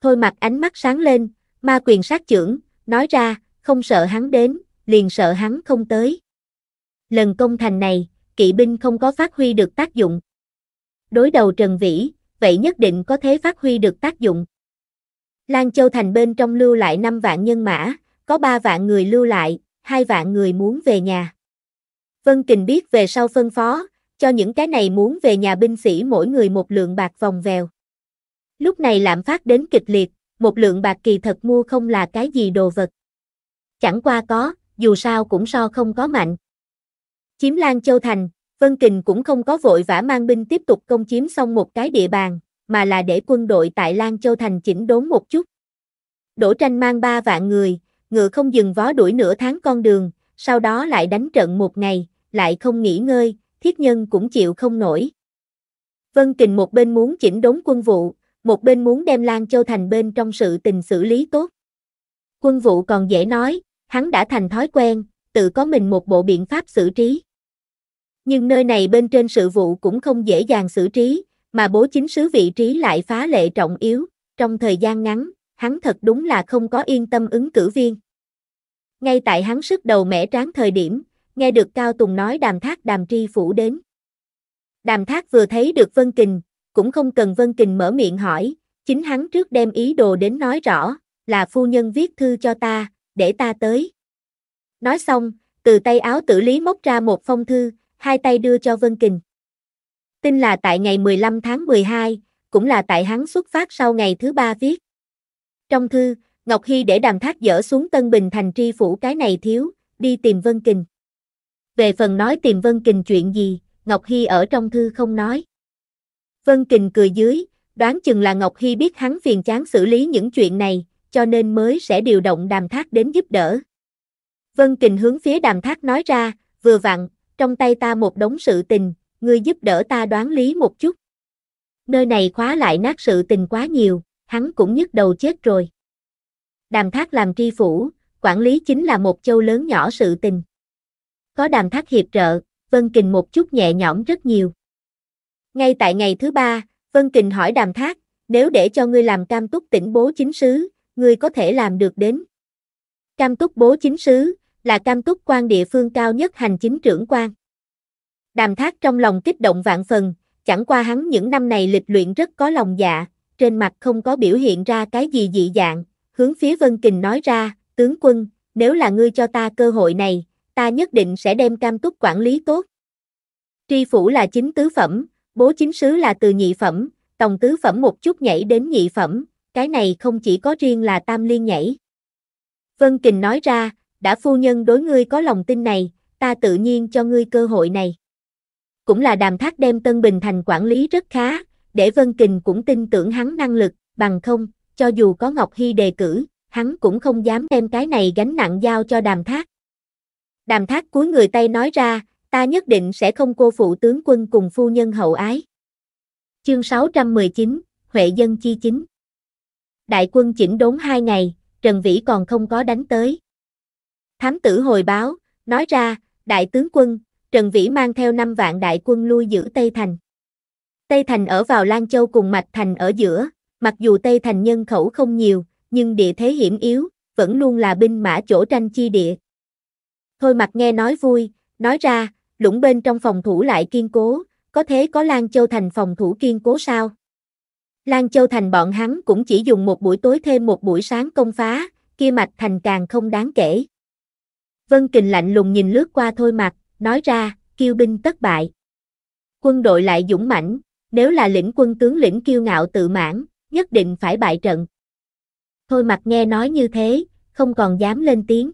S1: Thôi mặt ánh mắt sáng lên, ma quyền sát trưởng, nói ra, không sợ hắn đến, liền sợ hắn không tới. Lần công thành này, kỵ binh không có phát huy được tác dụng. Đối đầu Trần Vĩ, vậy nhất định có thế phát huy được tác dụng. Lan Châu thành bên trong lưu lại 5 vạn nhân mã, có 3 vạn người lưu lại, 2 vạn người muốn về nhà. Vân Kình biết về sau phân phó, cho những cái này muốn về nhà binh sĩ mỗi người một lượng bạc vòng vèo. Lúc này lạm phát đến kịch liệt, một lượng bạc kỳ thật mua không là cái gì đồ vật. Chẳng qua có, dù sao cũng so không có mạnh. Chiếm Lan Châu Thành, Vân Kình cũng không có vội vã mang binh tiếp tục công chiếm xong một cái địa bàn, mà là để quân đội tại Lan Châu Thành chỉnh đốn một chút. Đỗ tranh mang ba vạn người, ngựa không dừng vó đuổi nửa tháng con đường, sau đó lại đánh trận một ngày, lại không nghỉ ngơi, thiết nhân cũng chịu không nổi. Vân Kình một bên muốn chỉnh đốn quân vụ, một bên muốn đem Lan Châu thành bên trong sự tình xử lý tốt. Quân vụ còn dễ nói, hắn đã thành thói quen, tự có mình một bộ biện pháp xử trí. Nhưng nơi này bên trên sự vụ cũng không dễ dàng xử trí, mà bố chính sứ vị trí lại phá lệ trọng yếu, trong thời gian ngắn, hắn thật đúng là không có yên tâm ứng cử viên. Ngay tại hắn sức đầu mẻ tráng thời điểm, nghe được Cao Tùng nói đàm thác đàm tri phủ đến. Đàm thác vừa thấy được Vân Kình, cũng không cần Vân Kình mở miệng hỏi, chính hắn trước đem ý đồ đến nói rõ, là phu nhân viết thư cho ta, để ta tới. Nói xong, từ tay áo tử lý móc ra một phong thư, hai tay đưa cho Vân Kình. Tin là tại ngày 15 tháng 12, cũng là tại hắn xuất phát sau ngày thứ ba viết. Trong thư, Ngọc Hy để đàm thác dở xuống Tân Bình thành tri phủ cái này thiếu, đi tìm Vân Kình. Về phần nói tìm Vân Kình chuyện gì, Ngọc Hy ở trong thư không nói. Vân Kình cười dưới, đoán chừng là Ngọc Hy biết hắn phiền chán xử lý những chuyện này, cho nên mới sẽ điều động đàm thác đến giúp đỡ. Vân Kình hướng phía đàm thác nói ra, vừa vặn, trong tay ta một đống sự tình, ngươi giúp đỡ ta đoán lý một chút. Nơi này khóa lại nát sự tình quá nhiều, hắn cũng nhức đầu chết rồi. Đàm thác làm tri phủ, quản lý chính là một châu lớn nhỏ sự tình. Có đàm thác hiệp trợ, Vân Kình một chút nhẹ nhõm rất nhiều. Ngay tại ngày thứ ba, Vân Kình hỏi Đàm Thác, nếu để cho ngươi làm cam túc tỉnh bố chính sứ, ngươi có thể làm được đến. Cam túc bố chính sứ, là cam túc quan địa phương cao nhất hành chính trưởng quan. Đàm Thác trong lòng kích động vạn phần, chẳng qua hắn những năm này lịch luyện rất có lòng dạ, trên mặt không có biểu hiện ra cái gì dị dạng, hướng phía Vân Kình nói ra, tướng quân, nếu là ngươi cho ta cơ hội này, ta nhất định sẽ đem cam túc quản lý tốt. Tri phủ là chính tứ phẩm, Bố chính sứ là từ nhị phẩm, tòng tứ phẩm một chút nhảy đến nhị phẩm, cái này không chỉ có riêng là tam liên nhảy. Vân Kình nói ra, đã phu nhân đối ngươi có lòng tin này, ta tự nhiên cho ngươi cơ hội này. Cũng là đàm thác đem Tân Bình Thành quản lý rất khá, để Vân Kình cũng tin tưởng hắn năng lực, bằng không, cho dù có Ngọc Hy đề cử, hắn cũng không dám đem cái này gánh nặng giao cho đàm thác. Đàm thác cuối người tay nói ra, ta nhất định sẽ không cô phụ tướng quân cùng phu nhân hậu ái. Chương 619, Huệ dân chi chính. Đại quân chỉnh đốn hai ngày, Trần Vĩ còn không có đánh tới. Thám tử hồi báo, nói ra, đại tướng quân, Trần Vĩ mang theo 5 vạn đại quân lui giữ Tây Thành. Tây Thành ở vào Lan Châu cùng Mạch Thành ở giữa, mặc dù Tây Thành nhân khẩu không nhiều, nhưng địa thế hiểm yếu, vẫn luôn là binh mã chỗ tranh chi địa. Thôi mặt nghe nói vui, nói ra, lũng bên trong phòng thủ lại kiên cố, có thế có Lan Châu Thành phòng thủ kiên cố sao? Lan Châu Thành bọn hắn cũng chỉ dùng một buổi tối thêm một buổi sáng công phá, kia mạch thành càng không đáng kể. Vân Kình lạnh lùng nhìn lướt qua thôi mặt, nói ra, kiêu binh tất bại. Quân đội lại dũng mãnh, nếu là lĩnh quân tướng lĩnh kiêu ngạo tự mãn, nhất định phải bại trận. Thôi mặt nghe nói như thế, không còn dám lên tiếng.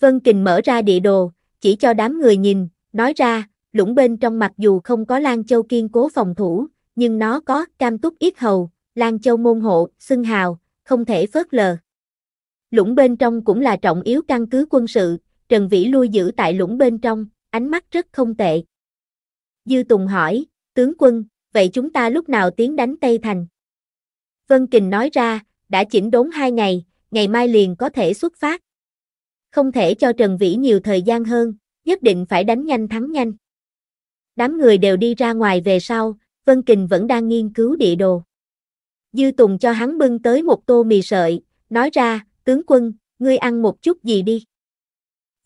S1: Vân Kình mở ra địa đồ, chỉ cho đám người nhìn, Nói ra, lũng bên trong mặc dù không có Lan Châu kiên cố phòng thủ, nhưng nó có cam túc yết hầu, Lan Châu môn hộ, xưng hào, không thể phớt lờ. Lũng bên trong cũng là trọng yếu căn cứ quân sự, Trần Vĩ lui giữ tại lũng bên trong, ánh mắt rất không tệ. Dư Tùng hỏi, tướng quân, vậy chúng ta lúc nào tiến đánh Tây Thành? Vân Kình nói ra, đã chỉnh đốn hai ngày, ngày mai liền có thể xuất phát. Không thể cho Trần Vĩ nhiều thời gian hơn, nhất định phải đánh nhanh thắng nhanh. Đám người đều đi ra ngoài về sau, Vân Kình vẫn đang nghiên cứu địa đồ. Dư Tùng cho hắn bưng tới một tô mì sợi, nói ra, tướng quân, ngươi ăn một chút gì đi.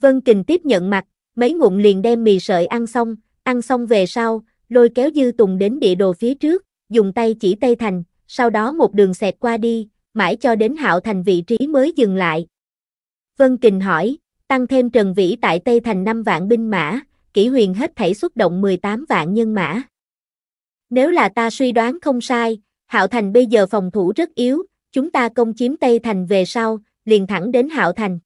S1: Vân Kình tiếp nhận mặt, mấy ngụm liền đem mì sợi ăn xong, ăn xong về sau, lôi kéo Dư Tùng đến địa đồ phía trước, dùng tay chỉ Tây Thành, sau đó một đường xẹt qua đi, mãi cho đến Hạo Thành vị trí mới dừng lại. Vân Kình hỏi, tăng thêm Trần Vĩ tại Tây Thành 5 vạn binh mã, kỷ huyền hết thảy xuất động 18 vạn nhân mã. Nếu là ta suy đoán không sai, Hạo Thành bây giờ phòng thủ rất yếu, chúng ta công chiếm Tây Thành về sau, liền thẳng đến Hạo Thành.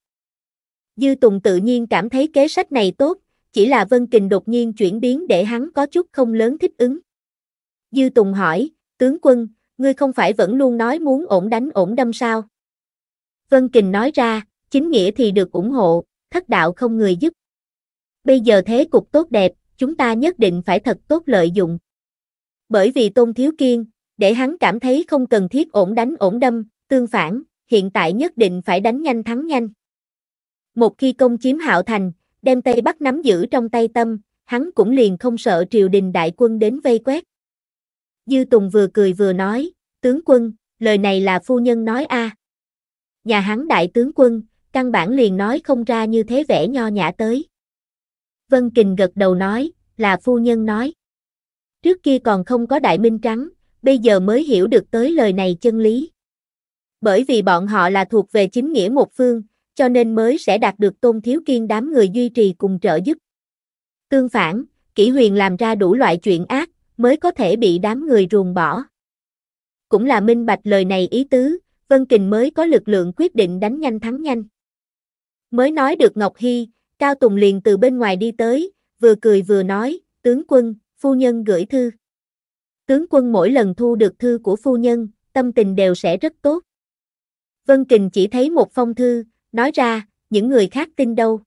S1: Dư Tùng tự nhiên cảm thấy kế sách này tốt, chỉ là Vân Kình đột nhiên chuyển biến để hắn có chút không lớn thích ứng. Dư Tùng hỏi, tướng quân, ngươi không phải vẫn luôn nói muốn ổn đánh ổn đâm sao? Vân Kình nói ra, chính nghĩa thì được ủng hộ, thất đạo không người giúp. Bây giờ thế cục tốt đẹp, chúng ta nhất định phải thật tốt lợi dụng. Bởi vì Tôn Thiếu Kiên, để hắn cảm thấy không cần thiết ổn đánh ổn đâm, tương phản, hiện tại nhất định phải đánh nhanh thắng nhanh. Một khi công chiếm Hạo Thành, đem Tây Bắc nắm giữ trong tay tâm, hắn cũng liền không sợ triều đình đại quân đến vây quét. Dư Tùng vừa cười vừa nói, tướng quân, lời này là phu nhân nói a. Nhà hắn đại tướng quân, căn bản liền nói không ra như thế vẻ nho nhã tới. Vân Kình gật đầu nói, là phu nhân nói. Trước kia còn không có đại minh trắng, bây giờ mới hiểu được tới lời này chân lý. Bởi vì bọn họ là thuộc về chính nghĩa một phương, cho nên mới sẽ đạt được tôn thiếu kiên đám người duy trì cùng trợ giúp. Tương phản, kỷ huyền làm ra đủ loại chuyện ác, mới có thể bị đám người ruồng bỏ. Cũng là minh bạch lời này ý tứ, Vân Kình mới có lực lượng quyết định đánh nhanh thắng nhanh. Mới nói được Ngọc Hy, Cao Tùng liền từ bên ngoài đi tới, vừa cười vừa nói, tướng quân, phu nhân gửi thư. Tướng quân mỗi lần thu được thư của phu nhân, tâm tình đều sẽ rất tốt. Vân Kình chỉ thấy một phong thư, nói ra, những người khác tin đâu.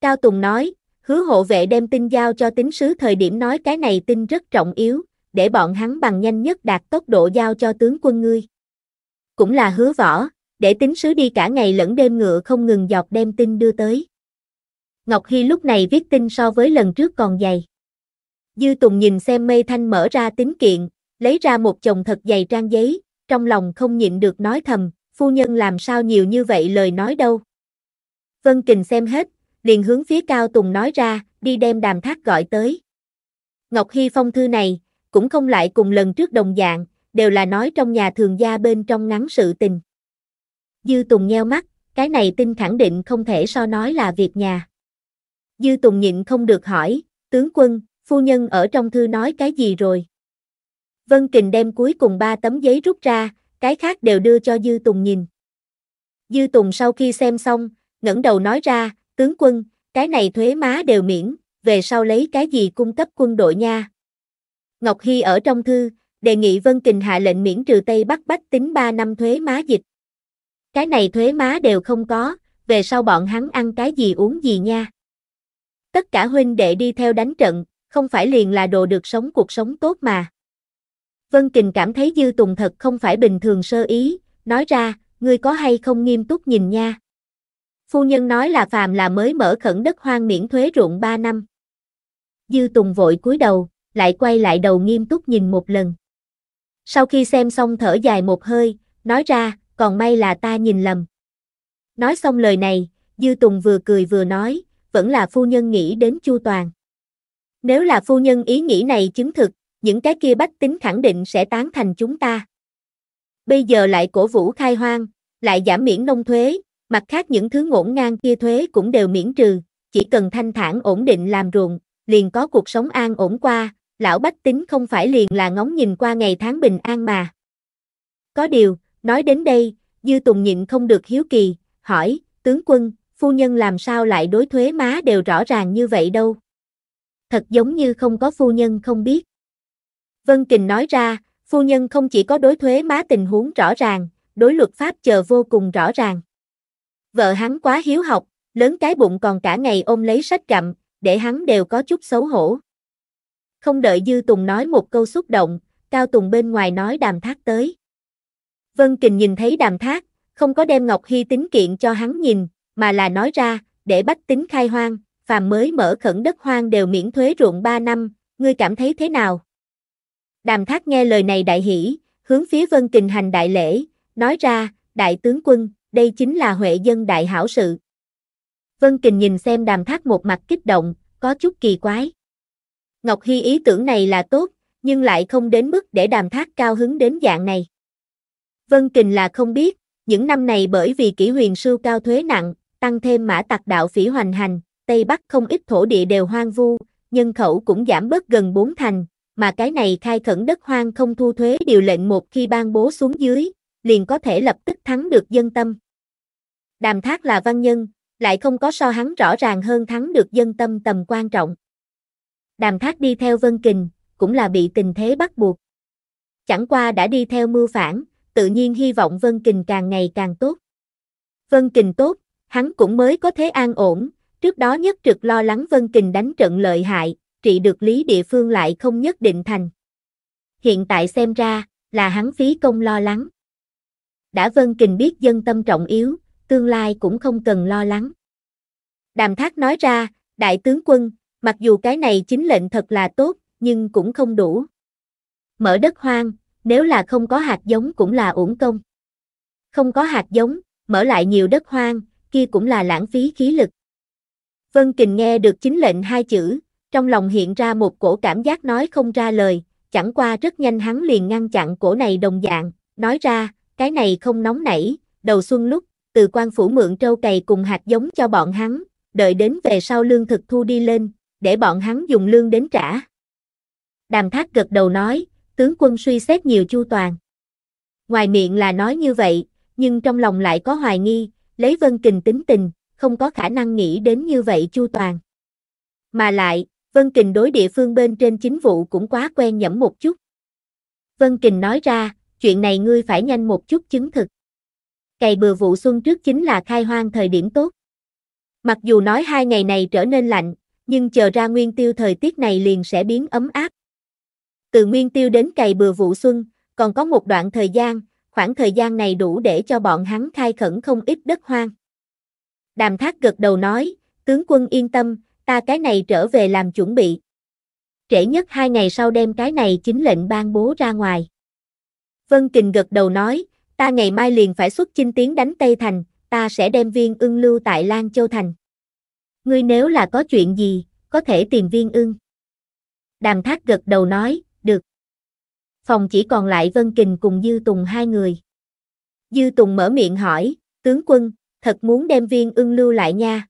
S1: Cao Tùng nói, hứa hộ vệ đem tin giao cho tín sứ thời điểm nói cái này tin rất trọng yếu, để bọn hắn bằng nhanh nhất đạt tốc độ giao cho tướng quân ngươi. Cũng là hứa võ, để tính sứ đi cả ngày lẫn đêm ngựa không ngừng dọc đem tin đưa tới. Ngọc Hy lúc này viết tin so với lần trước còn dày. Dư Tùng nhìn xem mây thanh mở ra tín kiện, lấy ra một chồng thật dày trang giấy, trong lòng không nhịn được nói thầm, phu nhân làm sao nhiều như vậy lời nói đâu. Vân Kình xem hết, liền hướng phía Cao Tùng nói ra, đi đem đàm thác gọi tới. Ngọc Hy phong thư này, cũng không lại cùng lần trước đồng dạng, đều là nói trong nhà thường gia bên trong ngắn sự tình. Dư Tùng nheo mắt, cái này tin khẳng định không thể so nói là việc nhà. Dư Tùng nhịn không được hỏi, tướng quân, phu nhân ở trong thư nói cái gì rồi? Vân Kình đem cuối cùng ba tấm giấy rút ra, cái khác đều đưa cho Dư Tùng nhìn. Dư Tùng sau khi xem xong, ngẩng đầu nói ra, tướng quân, cái này thuế má đều miễn, về sau lấy cái gì cung cấp quân đội nha. Ngọc Hy ở trong thư, đề nghị Vân Kình hạ lệnh miễn trừ Tây Bắc Bách tính 3 năm thuế má dịch. Cái này thuế má đều không có, về sau bọn hắn ăn cái gì uống gì nha. Tất cả huynh đệ đi theo đánh trận, không phải liền là đồ được sống cuộc sống tốt mà. Vân Kình cảm thấy Dư Tùng thật không phải bình thường sơ ý, nói ra, ngươi có hay không nghiêm túc nhìn nha. Phu nhân nói là phàm là mới mở khẩn đất hoang miễn thuế ruộng 3 năm. Dư Tùng vội cúi đầu, lại quay lại đầu nghiêm túc nhìn một lần. Sau khi xem xong thở dài một hơi, nói ra, còn may là ta nhìn lầm. Nói xong lời này, Dư Tùng vừa cười vừa nói, vẫn là phu nhân nghĩ đến Chu Toàn. Nếu là phu nhân ý nghĩ này chứng thực, những cái kia bách tính khẳng định sẽ tán thành chúng ta. Bây giờ lại cổ vũ khai hoang, lại giảm miễn nông thuế, mặt khác những thứ ngổn ngang kia thuế cũng đều miễn trừ, chỉ cần thanh thản ổn định làm ruộng, liền có cuộc sống an ổn qua, lão bách tính không phải liền là ngóng nhìn qua ngày tháng bình an mà. Có điều, Nói đến đây, Dư Tùng nhịn không được hiếu kỳ, hỏi, tướng quân, phu nhân làm sao lại đối thuế má đều rõ ràng như vậy đâu? Thật giống như không có phu nhân không biết. Vân Kình nói ra, phu nhân không chỉ có đối thuế má tình huống rõ ràng, đối luật pháp chờ vô cùng rõ ràng. Vợ hắn quá hiếu học, lớn cái bụng còn cả ngày ôm lấy sách gặm, để hắn đều có chút xấu hổ. Không đợi Dư Tùng nói một câu xúc động, Cao Tùng bên ngoài nói đàm thác tới. Vân Kình nhìn thấy đàm thác, không có đem Ngọc Hy tính kiện cho hắn nhìn, mà là nói ra, để bách tính khai hoang, phàm mới mở khẩn đất hoang đều miễn thuế ruộng 3 năm, ngươi cảm thấy thế nào? Đàm thác nghe lời này đại hỷ, hướng phía Vân Kình hành đại lễ, nói ra, đại tướng quân, đây chính là huệ dân đại hảo sự. Vân Kình nhìn xem đàm thác một mặt kích động, có chút kỳ quái. Ngọc Hy ý tưởng này là tốt, nhưng lại không đến mức để đàm thác cao hứng đến dạng này. Vân Kình là không biết, những năm này bởi vì kỷ huyền sư cao thuế nặng, tăng thêm mã tặc đạo phỉ hoành hành, Tây Bắc không ít thổ địa đều hoang vu, nhân khẩu cũng giảm bớt gần bốn thành, mà cái này khai khẩn đất hoang không thu thuế điều lệnh một khi ban bố xuống dưới, liền có thể lập tức thắng được dân tâm. Đàm Thác là văn nhân, lại không có so hắn rõ ràng hơn thắng được dân tâm tầm quan trọng. Đàm Thác đi theo Vân Kình, cũng là bị tình thế bắt buộc. Chẳng qua đã đi theo mưu phản, tự nhiên hy vọng Vân Kình càng ngày càng tốt. Vân Kình tốt, hắn cũng mới có thế an ổn, trước đó nhất trực lo lắng Vân Kình đánh trận lợi hại, trị được lý địa phương lại không nhất định thành. Hiện tại xem ra, là hắn phí công lo lắng. Đã Vân Kình biết dân tâm trọng yếu, tương lai cũng không cần lo lắng. Đàm Thác nói ra, đại tướng quân, mặc dù cái này chính lệnh thật là tốt, nhưng cũng không đủ. Mở đất hoang, nếu là không có hạt giống cũng là uổng công. Không có hạt giống, mở lại nhiều đất hoang, kia cũng là lãng phí khí lực. Vân Kình nghe được chính lệnh hai chữ, trong lòng hiện ra một cổ cảm giác nói không ra lời, chẳng qua rất nhanh hắn liền ngăn chặn cổ này đồng dạng, nói ra, cái này không nóng nảy, đầu xuân lúc, từ quan phủ mượn trâu cày cùng hạt giống cho bọn hắn, đợi đến về sau lương thực thu đi lên, để bọn hắn dùng lương đến trả. Đàm thác gật đầu nói, tướng quân suy xét nhiều chu toàn. Ngoài miệng là nói như vậy, nhưng trong lòng lại có hoài nghi, lấy Vân Kình tính tình, không có khả năng nghĩ đến như vậy chu toàn. Mà lại, Vân Kình đối địa phương bên trên chính vụ cũng quá quen nhẫm một chút. Vân Kình nói ra, chuyện này ngươi phải nhanh một chút chứng thực. Cày bừa vụ xuân trước chính là khai hoang thời điểm tốt. Mặc dù nói hai ngày này trở nên lạnh, nhưng chờ ra nguyên tiêu thời tiết này liền sẽ biến ấm áp từ nguyên tiêu đến cày bừa vụ xuân, còn có một đoạn thời gian, khoảng thời gian này đủ để cho bọn hắn khai khẩn không ít đất hoang. Đàm Thác gật đầu nói, tướng quân yên tâm, ta cái này trở về làm chuẩn bị. Trễ nhất hai ngày sau đem cái này chính lệnh ban bố ra ngoài. Vân Kình gật đầu nói, ta ngày mai liền phải xuất chinh tiến đánh Tây Thành, ta sẽ đem viên ưng lưu tại Lan Châu Thành. Ngươi nếu là có chuyện gì, có thể tìm viên ưng. Đàm Thác gật đầu nói, phòng chỉ còn lại Vân Kình cùng Dư Tùng hai người. Dư Tùng mở miệng hỏi, tướng quân, thật muốn đem viên ưng lưu lại nha.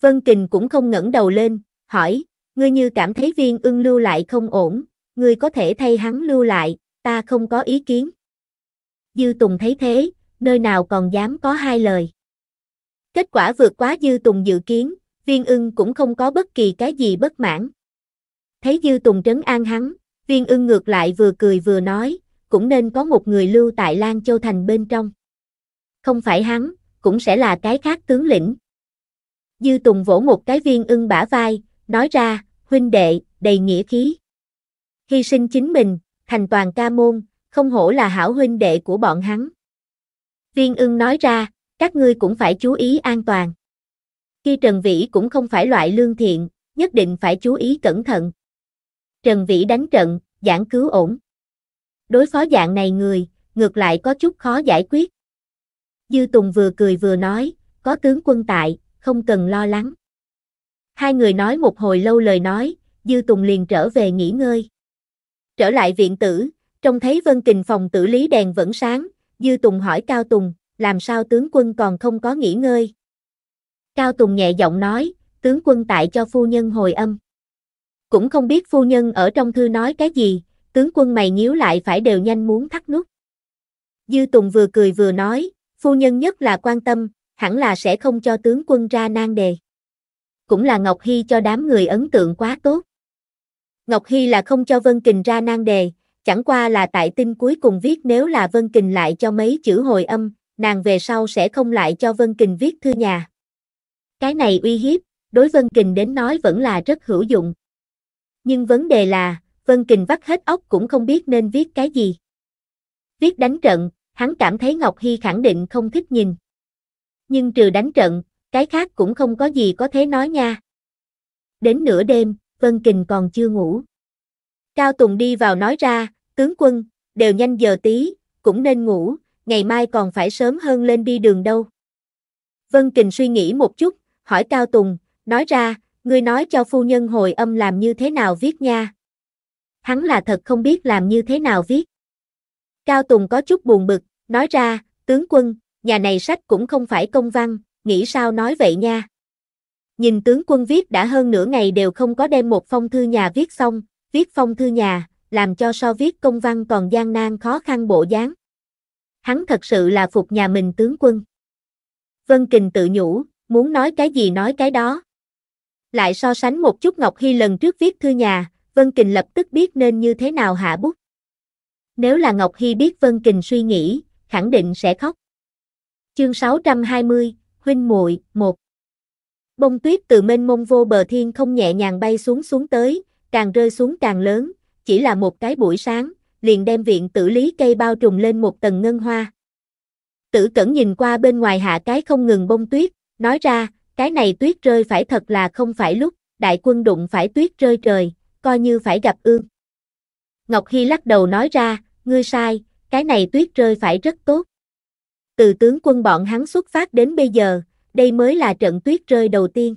S1: Vân Kình cũng không ngẩng đầu lên, hỏi, ngươi như cảm thấy viên ưng lưu lại không ổn, ngươi có thể thay hắn lưu lại, ta không có ý kiến. Dư Tùng thấy thế, nơi nào còn dám có hai lời. Kết quả vượt quá Dư Tùng dự kiến, viên ưng cũng không có bất kỳ cái gì bất mãn. Thấy Dư Tùng trấn an hắn, Viên ưng ngược lại vừa cười vừa nói, cũng nên có một người lưu tại Lan Châu Thành bên trong. Không phải hắn, cũng sẽ là cái khác tướng lĩnh. Dư Tùng vỗ một cái viên ưng bả vai, nói ra, huynh đệ, đầy nghĩa khí. Hy sinh chính mình, thành toàn ca môn, không hổ là hảo huynh đệ của bọn hắn. Viên ưng nói ra, các ngươi cũng phải chú ý an toàn. Khi Trần Vĩ cũng không phải loại lương thiện, nhất định phải chú ý cẩn thận. Trần Vĩ đánh trận, giảng cứu ổn. Đối phó dạng này người, ngược lại có chút khó giải quyết. Dư Tùng vừa cười vừa nói, có tướng quân tại, không cần lo lắng. Hai người nói một hồi lâu lời nói, Dư Tùng liền trở về nghỉ ngơi. Trở lại viện tử, trông thấy Vân Kình phòng tử lý đèn vẫn sáng, Dư Tùng hỏi Cao Tùng, làm sao tướng quân còn không có nghỉ ngơi? Cao Tùng nhẹ giọng nói, tướng quân tại cho phu nhân hồi âm. Cũng không biết phu nhân ở trong thư nói cái gì, tướng quân mày nhíu lại phải đều nhanh muốn thắt nút. Dư Tùng vừa cười vừa nói, phu nhân nhất là quan tâm, hẳn là sẽ không cho tướng quân ra nan đề. Cũng là Ngọc Hy cho đám người ấn tượng quá tốt. Ngọc Hy là không cho Vân Kình ra nan đề, chẳng qua là tại tin cuối cùng viết nếu là Vân Kình lại cho mấy chữ hồi âm, nàng về sau sẽ không lại cho Vân Kình viết thư nhà. Cái này uy hiếp, đối Vân Kình đến nói vẫn là rất hữu dụng. Nhưng vấn đề là, Vân Kình vắt hết óc cũng không biết nên viết cái gì. Viết đánh trận, hắn cảm thấy Ngọc Hy khẳng định không thích nhìn. Nhưng trừ đánh trận, cái khác cũng không có gì có thể nói nha. Đến nửa đêm, Vân Kình còn chưa ngủ. Cao Tùng đi vào nói ra, tướng quân, đều nhanh giờ tí, cũng nên ngủ, ngày mai còn phải sớm hơn lên đi đường đâu. Vân Kình suy nghĩ một chút, hỏi Cao Tùng, nói ra, Ngươi nói cho phu nhân hồi âm làm như thế nào viết nha. Hắn là thật không biết làm như thế nào viết. Cao Tùng có chút buồn bực, nói ra, tướng quân, nhà này sách cũng không phải công văn, nghĩ sao nói vậy nha. Nhìn tướng quân viết đã hơn nửa ngày đều không có đem một phong thư nhà viết xong, viết phong thư nhà, làm cho so viết công văn còn gian nan khó khăn bộ dáng. Hắn thật sự là phục nhà mình tướng quân. Vân Kình tự nhủ, muốn nói cái gì nói cái đó. Lại so sánh một chút Ngọc Hy lần trước viết thư nhà, Vân Kình lập tức biết nên như thế nào hạ bút. Nếu là Ngọc Hy biết Vân Kình suy nghĩ, khẳng định sẽ khóc. Chương 620, Huynh muội 1 Bông tuyết từ mênh mông vô bờ thiên không nhẹ nhàng bay xuống xuống tới, càng rơi xuống càng lớn, chỉ là một cái buổi sáng, liền đem viện tử lý cây bao trùm lên một tầng ngân hoa. Tử cẩn nhìn qua bên ngoài hạ cái không ngừng bông tuyết, nói ra, cái này tuyết rơi phải thật là không phải lúc, đại quân đụng phải tuyết rơi trời, coi như phải gặp ương. Ngọc Hy lắc đầu nói ra, ngươi sai, cái này tuyết rơi phải rất tốt. Từ tướng quân bọn hắn xuất phát đến bây giờ, đây mới là trận tuyết rơi đầu tiên.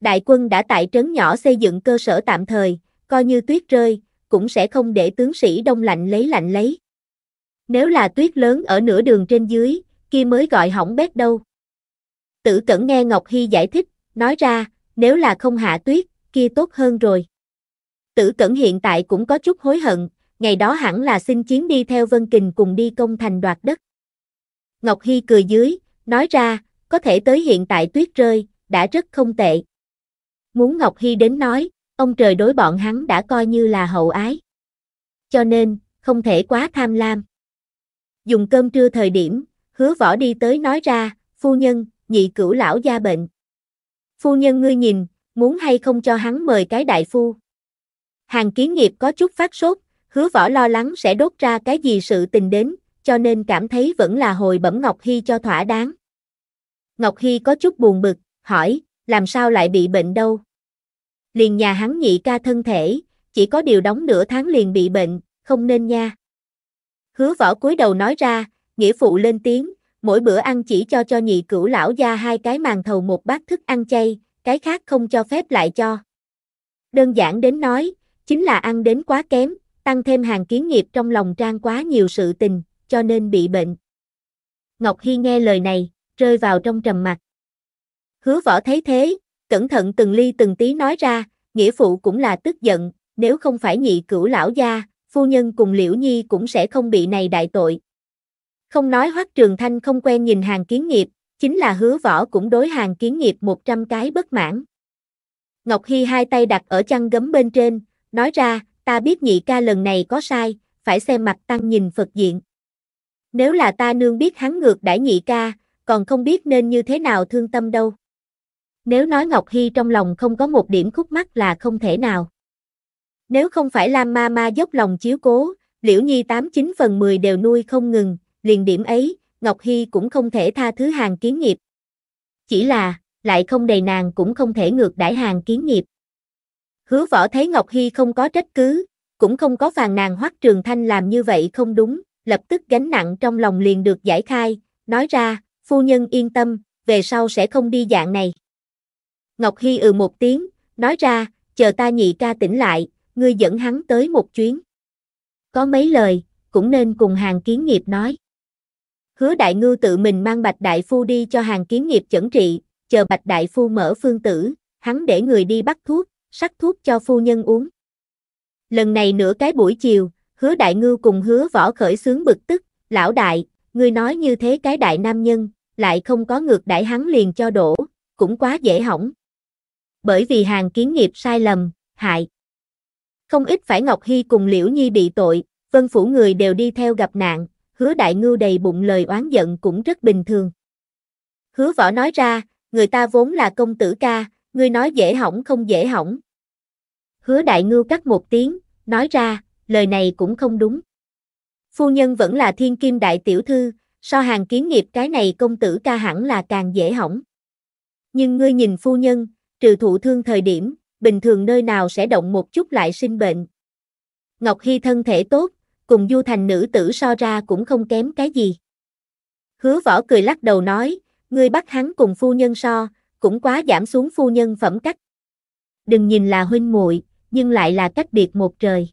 S1: Đại quân đã tại trấn nhỏ xây dựng cơ sở tạm thời, coi như tuyết rơi, cũng sẽ không để tướng sĩ đông lạnh lấy lạnh lấy. Nếu là tuyết lớn ở nửa đường trên dưới, kia mới gọi hỏng bét đâu. Tử Cẩn nghe Ngọc Hy giải thích, nói ra, nếu là không hạ tuyết, kia tốt hơn rồi. Tử Cẩn hiện tại cũng có chút hối hận, ngày đó hẳn là xin chiến đi theo Vân Kình cùng đi công thành đoạt đất. Ngọc Hy cười dưới, nói ra, có thể tới hiện tại tuyết rơi, đã rất không tệ. Muốn Ngọc Hy đến nói, ông trời đối bọn hắn đã coi như là hậu ái. Cho nên, không thể quá tham lam. Dùng cơm trưa thời điểm, hứa võ đi tới nói ra, phu nhân, nhị cửu lão gia bệnh. Phu nhân ngươi nhìn, muốn hay không cho hắn mời cái đại phu. Hàng kiến nghiệp có chút phát sốt, hứa võ lo lắng sẽ đốt ra cái gì sự tình đến, cho nên cảm thấy vẫn là hồi bẩm Ngọc Hy cho thỏa đáng. Ngọc Hy có chút buồn bực, hỏi, làm sao lại bị bệnh đâu? Liền nhà hắn nhị ca thân thể, chỉ có điều đóng nửa tháng liền bị bệnh, không nên nha. Hứa võ cúi đầu nói ra, nghĩa phụ lên tiếng, mỗi bữa ăn chỉ cho cho nhị cửu lão gia hai cái màn thầu một bát thức ăn chay, cái khác không cho phép lại cho. Đơn giản đến nói, chính là ăn đến quá kém, tăng thêm hàng kiến nghiệp trong lòng trang quá nhiều sự tình, cho nên bị bệnh. Ngọc Hy nghe lời này, rơi vào trong trầm mặc. Hứa võ thấy thế, cẩn thận từng ly từng tí nói ra, nghĩa phụ cũng là tức giận, nếu không phải nhị cửu lão gia, phu nhân cùng liễu nhi cũng sẽ không bị này đại tội. Không nói Hoắc Trường Thanh không quen nhìn hàng kiến nghiệp, chính là hứa võ cũng đối hàng kiến nghiệp 100 cái bất mãn. Ngọc Hi hai tay đặt ở chăn gấm bên trên, nói ra, ta biết nhị ca lần này có sai, phải xem mặt tăng nhìn Phật diện. Nếu là ta nương biết hắn ngược đãi nhị ca, còn không biết nên như thế nào thương tâm đâu. Nếu nói Ngọc Hi trong lòng không có một điểm khúc mắc là không thể nào. Nếu không phải Lam Ma Ma dốc lòng chiếu cố, Liễu Nhi 89 phần 10 đều nuôi không ngừng, liền điểm ấy, Ngọc Hy cũng không thể tha thứ hàng kiến nghiệp. Chỉ là, lại không đầy nàng cũng không thể ngược đãi hàng kiến nghiệp. Hứa võ thấy Ngọc Hy không có trách cứ, cũng không có phàn nàng hoắc trường thanh làm như vậy không đúng, lập tức gánh nặng trong lòng liền được giải khai, nói ra, phu nhân yên tâm, về sau sẽ không đi dạng này. Ngọc Hy ừ một tiếng, nói ra, chờ ta nhị ca tỉnh lại, ngươi dẫn hắn tới một chuyến. Có mấy lời, cũng nên cùng hàng kiến nghiệp nói. Hứa đại ngư tự mình mang bạch đại phu đi cho hàng kiến nghiệp chẩn trị, chờ bạch đại phu mở phương tử, hắn để người đi bắt thuốc, sắc thuốc cho phu nhân uống. Lần này nửa cái buổi chiều, hứa đại ngư cùng hứa võ khởi sướng bực tức, lão đại, ngươi nói như thế cái đại nam nhân, lại không có ngược đại hắn liền cho đổ, cũng quá dễ hỏng. Bởi vì hàng kiến nghiệp sai lầm, hại. Không ít phải Ngọc Hy cùng Liễu Nhi bị tội, vân phủ người đều đi theo gặp nạn, hứa đại ngưu đầy bụng lời oán giận cũng rất bình thường. Hứa võ nói ra, người ta vốn là công tử ca, ngươi nói dễ hỏng không dễ hỏng. Hứa đại ngưu cắt một tiếng, nói ra, lời này cũng không đúng. Phu nhân vẫn là thiên kim đại tiểu thư, so hàng kiến nghiệp cái này công tử ca hẳn là càng dễ hỏng. Nhưng ngươi nhìn phu nhân, trừ thụ thương thời điểm, bình thường nơi nào sẽ động một chút lại sinh bệnh. Ngọc Hy thân thể tốt, cùng du thành nữ tử so ra cũng không kém cái gì. Hứa võ cười lắc đầu nói, ngươi bắt hắn cùng phu nhân so, cũng quá giảm xuống phu nhân phẩm cách. Đừng nhìn là huynh muội, nhưng lại là cách biệt một trời.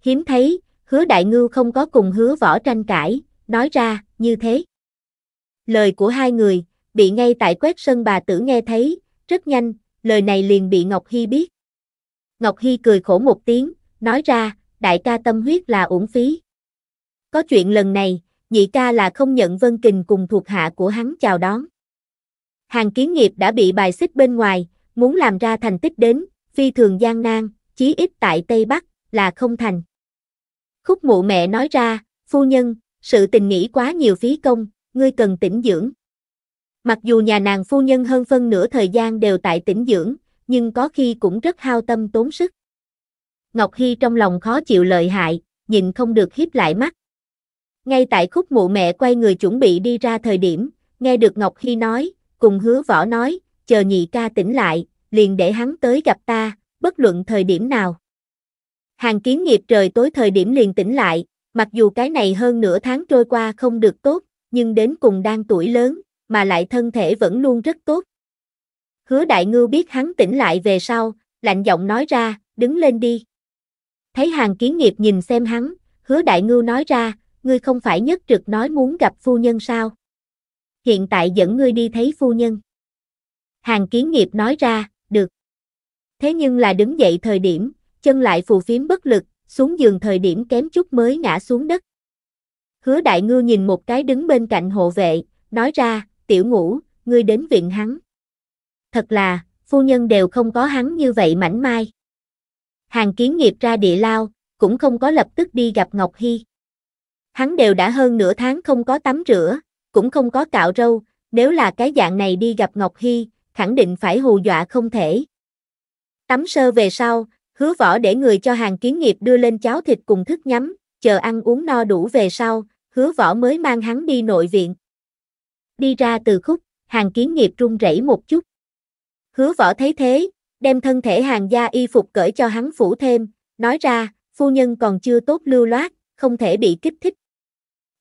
S1: Hiếm thấy, hứa đại ngưu không có cùng hứa võ tranh cãi, nói ra, như thế. Lời của hai người, bị ngay tại quét sân bà tử nghe thấy, rất nhanh, lời này liền bị Ngọc Hy biết. Ngọc Hy cười khổ một tiếng, nói ra, đại ca tâm huyết là uổng phí. Có chuyện lần này, nhị ca là không nhận Vân Kình cùng thuộc hạ của hắn chào đón. Hàng kiến nghiệp đã bị bài xích bên ngoài, muốn làm ra thành tích đến, phi thường gian nan, chí ít tại Tây Bắc, là không thành. Khúc mụ mẹ nói ra, phu nhân, sự tình nghĩ quá nhiều phí công, ngươi cần tĩnh dưỡng. Mặc dù nhà nàng phu nhân hơn phân nửa thời gian đều tại tĩnh dưỡng, nhưng có khi cũng rất hao tâm tốn sức. Ngọc Hy trong lòng khó chịu lợi hại, nhìn không được hiếp lại mắt. Ngay tại khúc mụ mẹ quay người chuẩn bị đi ra thời điểm, nghe được Ngọc Hy nói, cùng hứa võ nói, chờ nhị ca tỉnh lại, liền để hắn tới gặp ta, bất luận thời điểm nào. Hàng kiến nghiệp trời tối thời điểm liền tỉnh lại, mặc dù cái này hơn nửa tháng trôi qua không được tốt, nhưng đến cùng đang tuổi lớn, mà lại thân thể vẫn luôn rất tốt. Hứa đại ngư biết hắn tỉnh lại về sau, lạnh giọng nói ra, đứng lên đi. Thấy hàng kiến nghiệp nhìn xem hắn, hứa đại ngưu nói ra, ngươi không phải nhất trực nói muốn gặp phu nhân sao? Hiện tại dẫn ngươi đi thấy phu nhân. Hàng kiến nghiệp nói ra, được. Thế nhưng là đứng dậy thời điểm, chân lại phù phiếm bất lực, xuống giường thời điểm kém chút mới ngã xuống đất. Hứa đại ngư nhìn một cái đứng bên cạnh hộ vệ, nói ra, tiểu ngũ, ngươi đến viện hắn. Thật là, phu nhân đều không có hắn như vậy mảnh mai. Hàng kiến nghiệp ra địa lao, cũng không có lập tức đi gặp Ngọc Hy. Hắn đều đã hơn nửa tháng không có tắm rửa, cũng không có cạo râu, nếu là cái dạng này đi gặp Ngọc Hy, khẳng định phải hù dọa không thể. Tắm sơ về sau, hứa võ để người cho hàng kiến nghiệp đưa lên cháo thịt cùng thức nhắm, chờ ăn uống no đủ về sau, hứa võ mới mang hắn đi nội viện. Đi ra từ khúc, hàng kiến nghiệp run rẩy một chút. Hứa võ thấy thế, đem thân thể hàng gia y phục cởi cho hắn phủ thêm, nói ra, phu nhân còn chưa tốt lưu loát, không thể bị kích thích.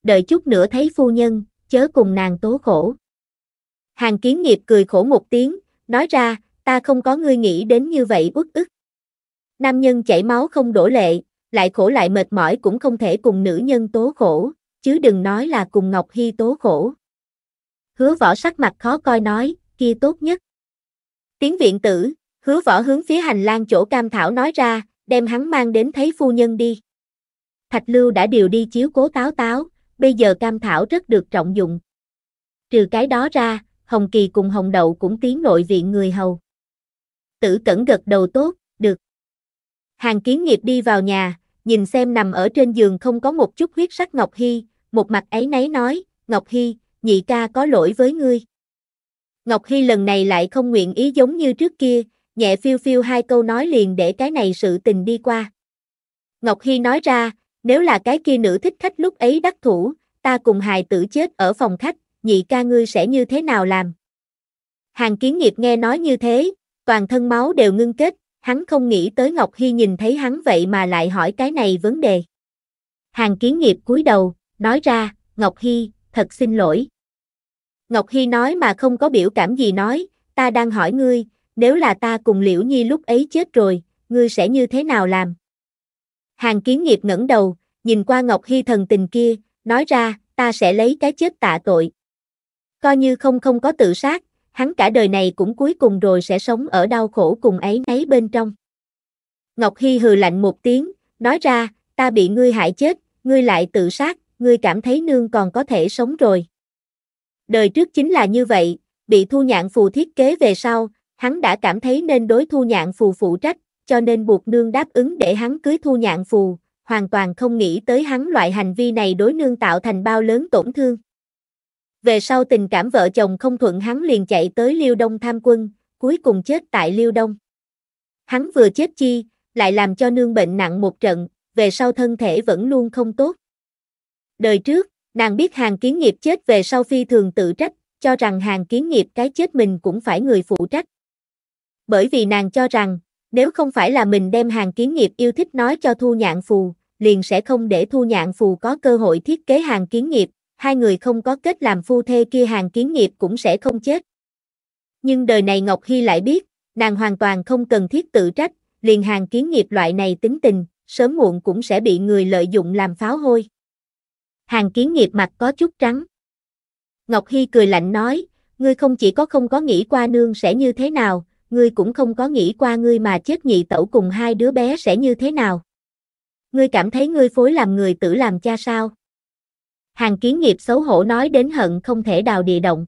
S1: Đợi chút nữa thấy phu nhân, chớ cùng nàng tố khổ. Hàng kiến nghiệp cười khổ một tiếng, nói ra, ta không có ngươi nghĩ đến như vậy uất ức. Nam nhân chảy máu không đổ lệ, lại khổ lại mệt mỏi cũng không thể cùng nữ nhân tố khổ, chứ đừng nói là cùng Ngọc Hy tố khổ. Hứa võ sắc mặt khó coi nói, kia tốt nhất. Tiếng viện tử, Hứa võ hướng phía hành lang chỗ cam thảo nói ra, đem hắn mang đến thấy phu nhân đi. Thạch Lưu đã điều đi chiếu cố táo táo, bây giờ cam thảo rất được trọng dụng. Trừ cái đó ra, Hồng Kỳ cùng Hồng Đậu cũng tiến nội viện người hầu. Tử cẩn gật đầu tốt, được. Hàng kiến nghiệp đi vào nhà, nhìn xem nằm ở trên giường không có một chút huyết sắc Ngọc Hy, một mặt ấy nấy nói, Ngọc Hy, nhị ca có lỗi với ngươi. Ngọc Hy lần này lại không nguyện ý giống như trước kia, nhẹ phiêu phiêu hai câu nói liền để cái này sự tình đi qua. Ngọc Hy nói ra, nếu là cái kia nữ thích khách lúc ấy đắc thủ, ta cùng hài tử chết ở phòng khách, nhị ca ngươi sẽ như thế nào làm? Hàng kiến nghiệp nghe nói như thế, toàn thân máu đều ngưng kết, hắn không nghĩ tới Ngọc Hy nhìn thấy hắn vậy mà lại hỏi cái này vấn đề. Hàng kiến nghiệp cúi đầu, nói ra, Ngọc Hy, thật xin lỗi. Ngọc Hy nói mà không có biểu cảm gì nói, ta đang hỏi ngươi, nếu là ta cùng Liễu Nhi lúc ấy chết rồi, ngươi sẽ như thế nào làm? Hàng kiến nghiệp ngẩng đầu, nhìn qua Ngọc Hy thần tình kia, nói ra, ta sẽ lấy cái chết tạ tội. Coi như không không có tự sát, hắn cả đời này cũng cuối cùng rồi sẽ sống ở đau khổ cùng ấy nấy bên trong. Ngọc Hy hừ lạnh một tiếng, nói ra, ta bị ngươi hại chết, ngươi lại tự sát, ngươi cảm thấy nương còn có thể sống rồi. Đời trước chính là như vậy, bị thu nhạn phù thiết kế về sau, hắn đã cảm thấy nên đối thu nhạn phù phụ trách, cho nên buộc nương đáp ứng để hắn cưới thu nhạn phù, hoàn toàn không nghĩ tới hắn loại hành vi này đối nương tạo thành bao lớn tổn thương. Về sau tình cảm vợ chồng không thuận hắn liền chạy tới Liêu Đông tham quân, cuối cùng chết tại Liêu Đông. Hắn vừa chết chi, lại làm cho nương bệnh nặng một trận, về sau thân thể vẫn luôn không tốt. Đời trước, nàng biết hàng kiến nghiệp chết về sau phi thường tự trách, cho rằng hàng kiến nghiệp cái chết mình cũng phải người phụ trách bởi vì nàng cho rằng, nếu không phải là mình đem hàng kiến nghiệp yêu thích nói cho thu nhạn phù, liền sẽ không để thu nhạn phù có cơ hội thiết kế hàng kiến nghiệp, hai người không có kết làm phu thê kia hàng kiến nghiệp cũng sẽ không chết. Nhưng đời này Ngọc Hy lại biết, nàng hoàn toàn không cần thiết tự trách, liền hàng kiến nghiệp loại này tính tình, sớm muộn cũng sẽ bị người lợi dụng làm pháo hôi. Hàng kiến nghiệp mặt có chút trắng. Ngọc Hy cười lạnh nói, ngươi không chỉ có không có nghĩ qua nương sẽ như thế nào, ngươi cũng không có nghĩ qua ngươi mà chết nhị tẩu cùng hai đứa bé sẽ như thế nào. Ngươi cảm thấy ngươi phối làm người tử làm cha sao? Hàng kiến nghiệp xấu hổ nói đến hận không thể đào địa động.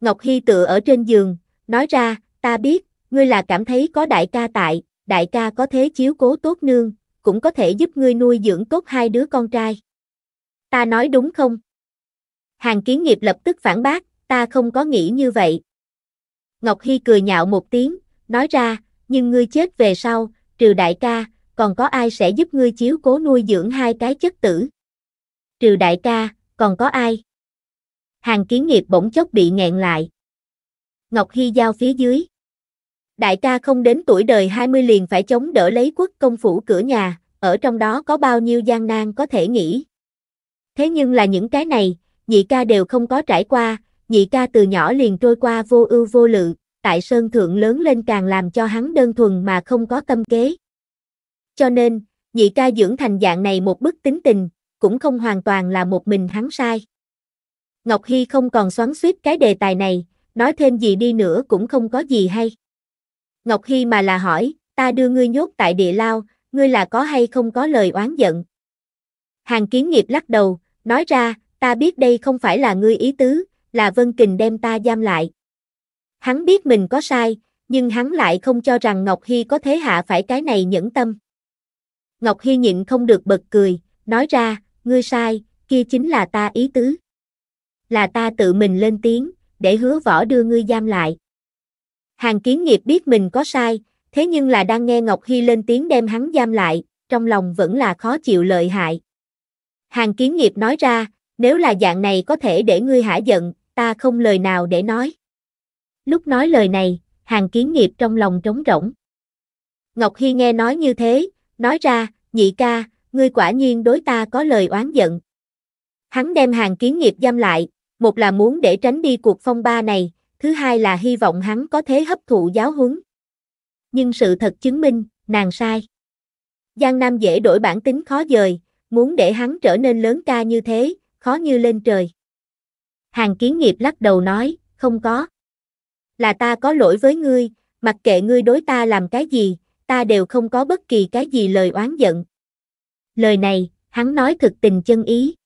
S1: Ngọc Hy tựa ở trên giường, nói ra, ta biết, ngươi là cảm thấy có đại ca tại, đại ca có thế chiếu cố tốt nương, cũng có thể giúp ngươi nuôi dưỡng tốt hai đứa con trai. Ta nói đúng không? Hàng kiến nghiệp lập tức phản bác, ta không có nghĩ như vậy, Ngọc Hy cười nhạo một tiếng, nói ra, nhưng ngươi chết về sau, Triều đại ca, còn có ai sẽ giúp ngươi chiếu cố nuôi dưỡng hai cái chất tử? Triều đại ca, còn có ai? Hàng kiến nghiệp bỗng chốc bị nghẹn lại. Ngọc Hy giao phía dưới. Đại ca không đến tuổi đời 20 liền phải chống đỡ lấy quốc công phủ cửa nhà, ở trong đó có bao nhiêu gian nan có thể nghĩ. Thế nhưng là những cái này, nhị ca đều không có trải qua, nhị ca từ nhỏ liền trôi qua vô ưu vô lự, tại sơn thượng lớn lên càng làm cho hắn đơn thuần mà không có tâm kế. Cho nên, nhị ca dưỡng thành dạng này một bức tính tình, cũng không hoàn toàn là một mình hắn sai. Ngọc Hy không còn xoắn suýt cái đề tài này, nói thêm gì đi nữa cũng không có gì hay. Ngọc Hy mà là hỏi, ta đưa ngươi nhốt tại địa lao, ngươi là có hay không có lời oán giận. Hàng kiến nghiệp lắc đầu, nói ra, ta biết đây không phải là ngươi ý tứ, là Vân Kình đem ta giam lại. Hắn biết mình có sai, nhưng hắn lại không cho rằng Ngọc hi có thế hạ phải cái này nhẫn tâm. Ngọc hi nhịn không được bật cười, nói ra, ngươi sai, kia chính là ta ý tứ. Là ta tự mình lên tiếng, để hứa võ đưa ngươi giam lại. Hàng kiến nghiệp biết mình có sai, thế nhưng là đang nghe Ngọc Hy lên tiếng đem hắn giam lại, trong lòng vẫn là khó chịu lợi hại. Hàng kiến nghiệp nói ra, nếu là dạng này có thể để ngươi hả giận, ta không lời nào để nói. Lúc nói lời này, hàng kiến nghiệp trong lòng trống rỗng. Ngọc Hy nghe nói như thế, nói ra, nhị ca, ngươi quả nhiên đối ta có lời oán giận. Hắn đem hàng kiến nghiệp giam lại, một là muốn để tránh đi cuộc phong ba này, thứ hai là hy vọng hắn có thế hấp thụ giáo huấn. Nhưng sự thật chứng minh, nàng sai. Giang Nam dễ đổi bản tính khó dời, muốn để hắn trở nên lớn ca như thế, khó như lên trời. Hàng kiến nghiệp lắc đầu nói, không có. Là ta có lỗi với ngươi, mặc kệ ngươi đối ta làm cái gì, ta đều không có bất kỳ cái gì lời oán giận. Lời này, hắn nói thực tình chân ý.